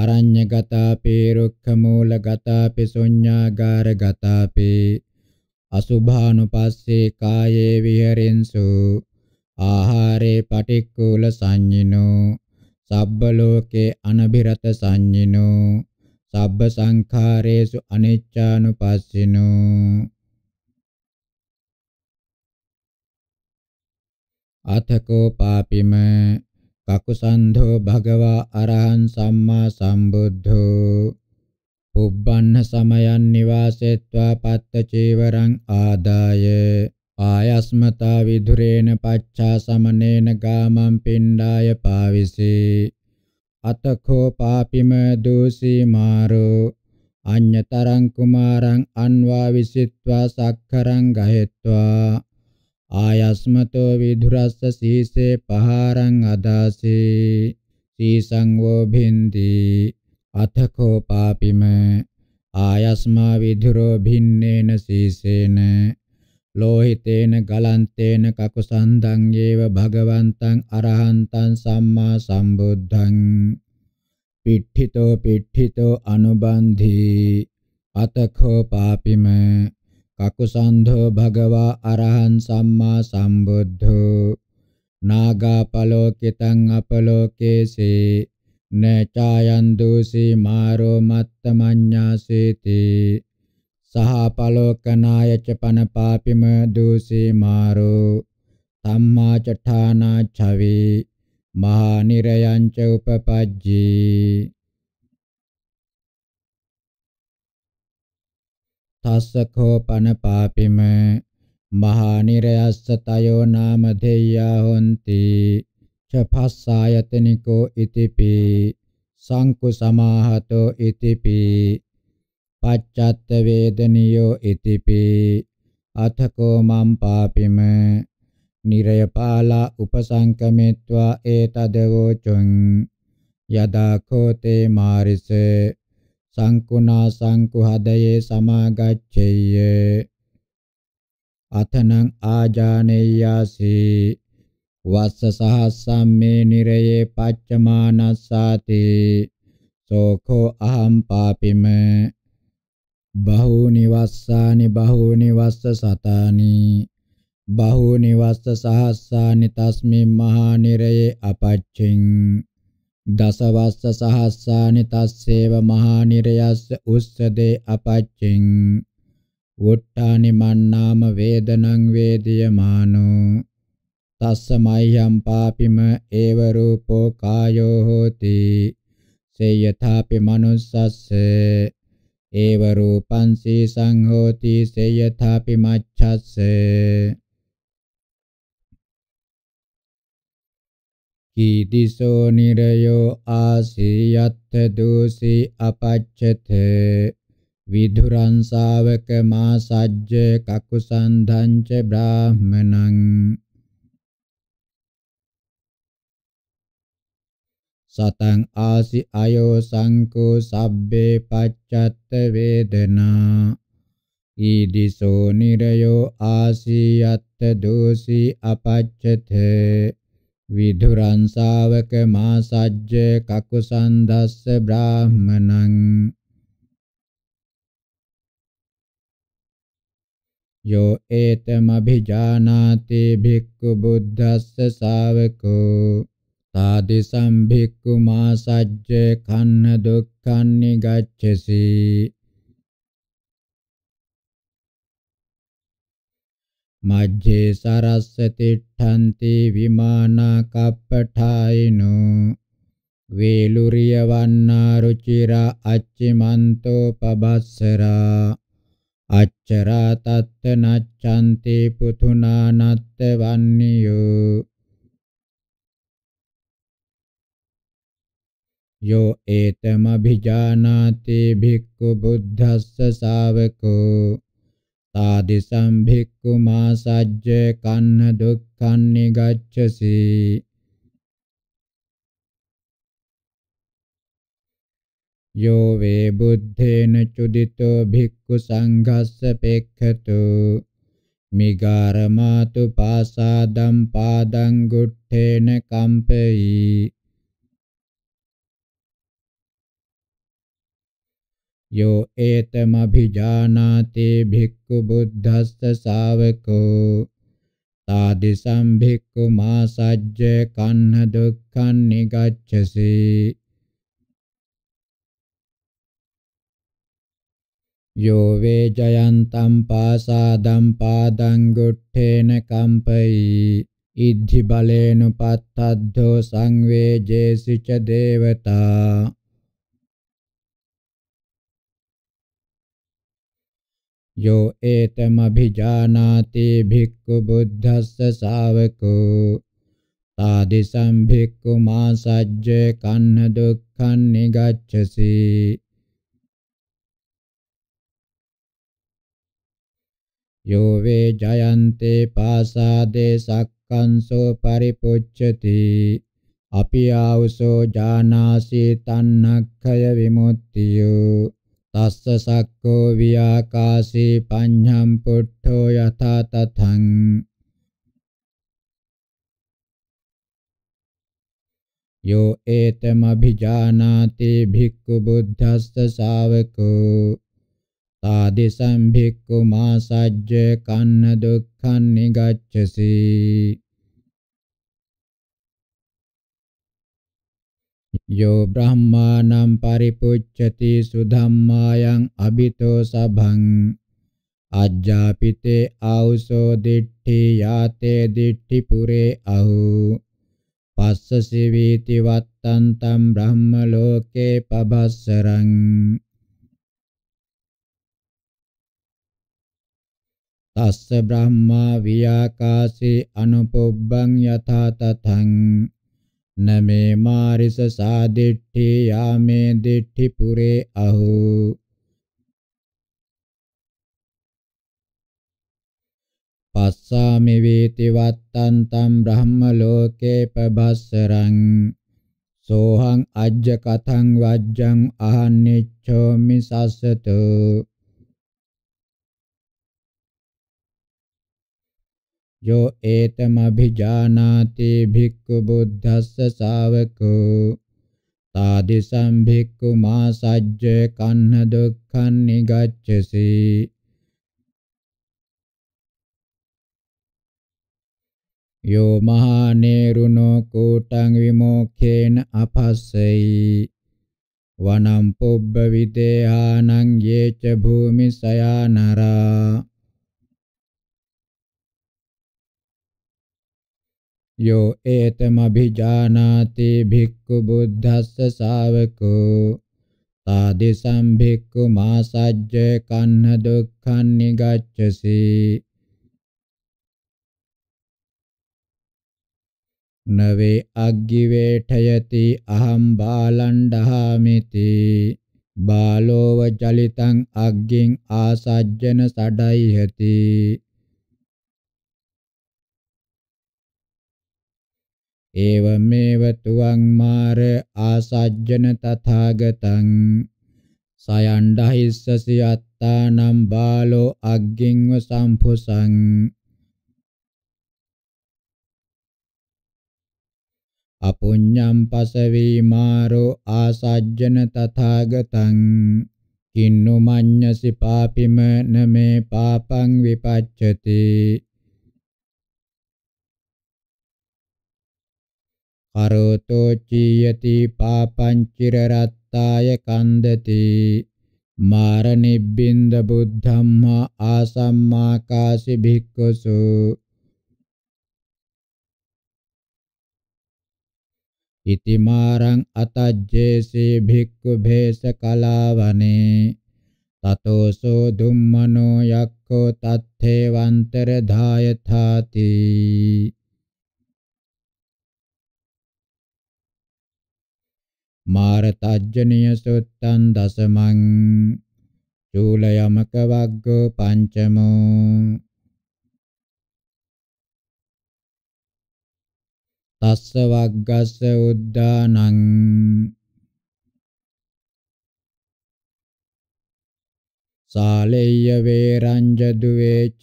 අරඤ්‍යගතාපි රුක්ඛමූලගතාපි ශුඤ්ඤාගාරගතාපි අසුභානුපස්සේ කායේ විහෙරින්සු ආහාරේ පටික්කුල සංඤිනෝ සබ්බ ලෝකේ අනභිරත සංඤිනෝ සබ්බ සංඛාරේසු අනිච්චානුපස්සිනෝ අතකෝ පාපිම කකුසන්ධෝ භගවා අරහං සම්මා සම්බුද්ධෝ පුබ්බන්න සමයන් නිවාසෙත්වා පත්ත චීවරං ආදාය ආයස්මතා විදුරේන පච්චා සමනේන ගාමං පිණ්ඩාය පාවිසි අතකෝ පාපිම දූසී මාරෝ අඤ්‍යතරං කුමාරං අන්වා විසිත්වා සක්කරං ගහෙත්වා ආයස්මතෝ විදුරස්ස සීසේ පහාරං අදාසේ සීසං වෝ භින්ති අතකෝ පාපිම ආයස්මා විදුරෝ භින්නේන සීසේන ලෝහිතේන ගලන්තේන කකුසන්දං ඒව භගවන්තං අරහන්තං සම්මා සම්බුද්ධං පිට්ඨිතෝ පිට්ඨිතෝ අනුබන්ධි අතකෝ පාපිම කකුසන්ධෝ භගවා අරහං සම්මා සම්බුද්ධෝ නාගාපලෝකිතං අපලෝකේසේ නචායන් දුසී මාරෝ මත්තමඤ්ඤාසීති සහපලෝකනාය ච පන පාපිම දුසී මාරෝ ධම්මා චඨානා ඡවි මහා නිරයං ච උපපජ්ජී තස්සකෝ පන පාපිම මහා නිරයස්සතයෝ නාම දෙය්‍යා හොಂತಿ චපස්සායතනිකෝ ඉතිපි සංකු සමාහතෝ ඉතිපි පච්චත්ත වේදනියෝ ඉතිපි අතකෝ මම් පාපිම නිරයපාලා උපසංකමෙත්වා ඒතදවෝචං යදා කෝතේ මාරිසේ සංකුණා සංකුහදයේ සමාගච්ඡේය අතනං ආජානෙය්‍යාසි වස්ස සහස්සම්මේ නිරයේ පච්චමානස්සාති සෝඛෝ අහම් පාපිම බහූනි වස්සානි බහූනි වස්ස සතානි බහූනි වස්ස සහස්සානි තස්මින් මහා නිරයේ අපච්චින් දසවස්ස සහස්සානි තස්සේව මහා නිරයස්ස උස්සදේ අපච්චෙන් වොට්ටානි මන්නාම වේදනං වේදියමානෝ තස්ස මය්‍යම් පාපිම ඒව රූපෝ කායෝ හෝති සේයථාපි manussස්ස ඒව රූපං සී සංහෝති සේයථාපි මච්ඡස්සේ කීතිසෝ නිරයෝ ආසීයත්ථ දෝසී අපච්චත විදුරං ශාවක මා සජ්ජ කකුසන්ධං ච බ්‍රාහමණං සතං ආසි අයෝ සංකෝ සබ්බේ පච්චත්ත වේදනා ඊදිසෝ නිරයෝ ආසී අත්ත දෝසී අපච්චතේ විදුරං ශාවක මාසජ්ජ කකුසන් දස්ස බ්‍රාහමණං යෝ ඒතම අභිජානාති භික්ඛු බුද්දස්ස ශාවකෝ තාදි සම්භික්ඛු මාසජ්ජ කන්න දුක්ඛන් නිගච්ඡසී මජ්ජේ සරස්සතිට්ඨන්ති විමානා කප්පඨායිනෝ වේලුරිය වන්නා රුචිරා අච්චිමන්තෝ පබස්සරා අච්චරා තත්ත නච්ඡන්ති පුතුනා නත්ත වන්නියෝ යෝ ඒතමභිජානාති භික්ඛු බුද්ධස්ස ශාවකෝ තාදිසං භික්ඛු මාසජ්ජ කන්න දුක්ඛං නිගච්ඡසි යෝ වේ බුද්ධේන චුදිතෝ භික්ඛු සංඝස්ස පෙක්ඛතු මිගාරමාතු පාසාදම් පාදං ගුට්ඨේන කම්පේයි यो एतमभिजानाति भिक्खु बुद्धस्य सावको तादिशं भिक्खु मा सज्ज कन्न दुःखं निगच्छसि यो वे जयन्तं पासादं पादङ्गुट्ठेन कम्पयि इद्धि बलेनुपत्थद्धो संवेजेषु च देवता යෝ ඒතමභිජානාති භික්ඛු බුද්ධස්ස ශාවකෝ තාදිසං භික්ඛු මාසජ්ජේ කන්න දුක්ඛං නිගච්ඡසි යෝ වේ ජයන්තේ පාසාදේ සක්කංසෝ පරිපුච්ඡති අපි ආවසෝ ජානාසී තන්නක්ඛය විමුක්තියෝ තස්ස සක්කෝ වියාකාශේ පඤ්ඤම් පුට්ඨෝ යථා තතං යෝ ඒතම අභිජානාති භික්ඛු බුද්ධස්ස ශාවකෝ ආදිසම් භික්ඛු මාසජ්ජ කන්න දුක්ඛන් නිගච්ඡසී යෝ බ්‍රහ්මානම් පරිපුච්ඡති සුධම්මායන් අභිතෝ සභං අජ්ජාපිතේ ආවුසෝ දිට්ඨි යාතේ දිට්ඨි පුරේ අහු පස්සසීවිති වත්තන්තම් බ්‍රහ්ම ලෝකේ පබස්සරං තස්ස බ්‍රහ්මා වියාකාසේ අනුපොබ්බං යථා තතං न मे मारिस सा दिट्ठि या मे दिट्ठि पुरे अहो පස්සාමි වේති වත්තන්තම් බ්‍රහ්ම ලෝකේ පබස්සරං සෝහං අජ්ජ කතං වජ්ජං අහන්නේච්ඡෝමි සස්සතෝ යෝ ඒතමභිජානාති භික්ඛු බුද්ධස්ස ශාවකෝ තාදිසං භික්ඛු මා සජ්ජ කන්න දුක්ඛං නිගච්ඡසි යෝ මහා නේරුණෝ කෝටං විමෝඛේන අපස්සෙයි වනම් පොබ්බ විදේහානං යේච භූමි සයානරා යෝ ඒතමභිජානාති භික්ඛු බුද්ධස්ස ශාවකෝ තාදේශම් භික්ඛු මාසජ්ජ කන්න දුක්ඛන් නිගච්ඡසි නවේ අග්ගිවේඨයති අහම් බාලණ්ඩහාමිති බාලෝව චලිතං අග්ගින් ආසජ්ජන සඩයිහති ඒවමේව තුවං මාර ආසජ්ජන තථාගතං සයණ්ඩහිස්සසි අත්තානම් බාලෝ අග්ගින්ව සම්පුසං අපුඤ්ඤම් පසවී මාරෝ ආසජ්ජන තථාගතං කින්නු මඤ්ඤසි පාපිම නමේ පාපං විපච්ඡති අරෝතෝ චීයති පාපංචිර රත්තාය කන්දති මාරනිබ්බින්ද බුද්ධම්මා ආසම්මා කාසි භික්ඛුසු ඉතිමාරං අතජ්ජේසේ භික්ඛු භේස කලාවනේ තතෝසෝ දුම්මනෝ යක්ඛෝ තත්තේ වන්තර ධායථාති මාරතජ්ජනීය සුත්තං දසමං චූල යමක වග්ගෝ පංචමෝ තස්ස වග්ගස්ස උද්දානං සාලේය වේරංජ දුවේච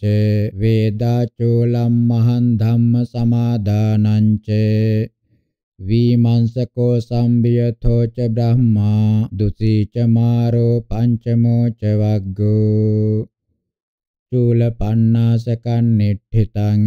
වේදා චූලම් මහං ධම්ම සමාදානං ච විමංසකෝ සම්බියතෝ ච බ්‍රහ්මා දුසී ච මාරෝ පංචමෝ ච වග්ගෝ චූලපන්නාසකන් නිට්ඨිතං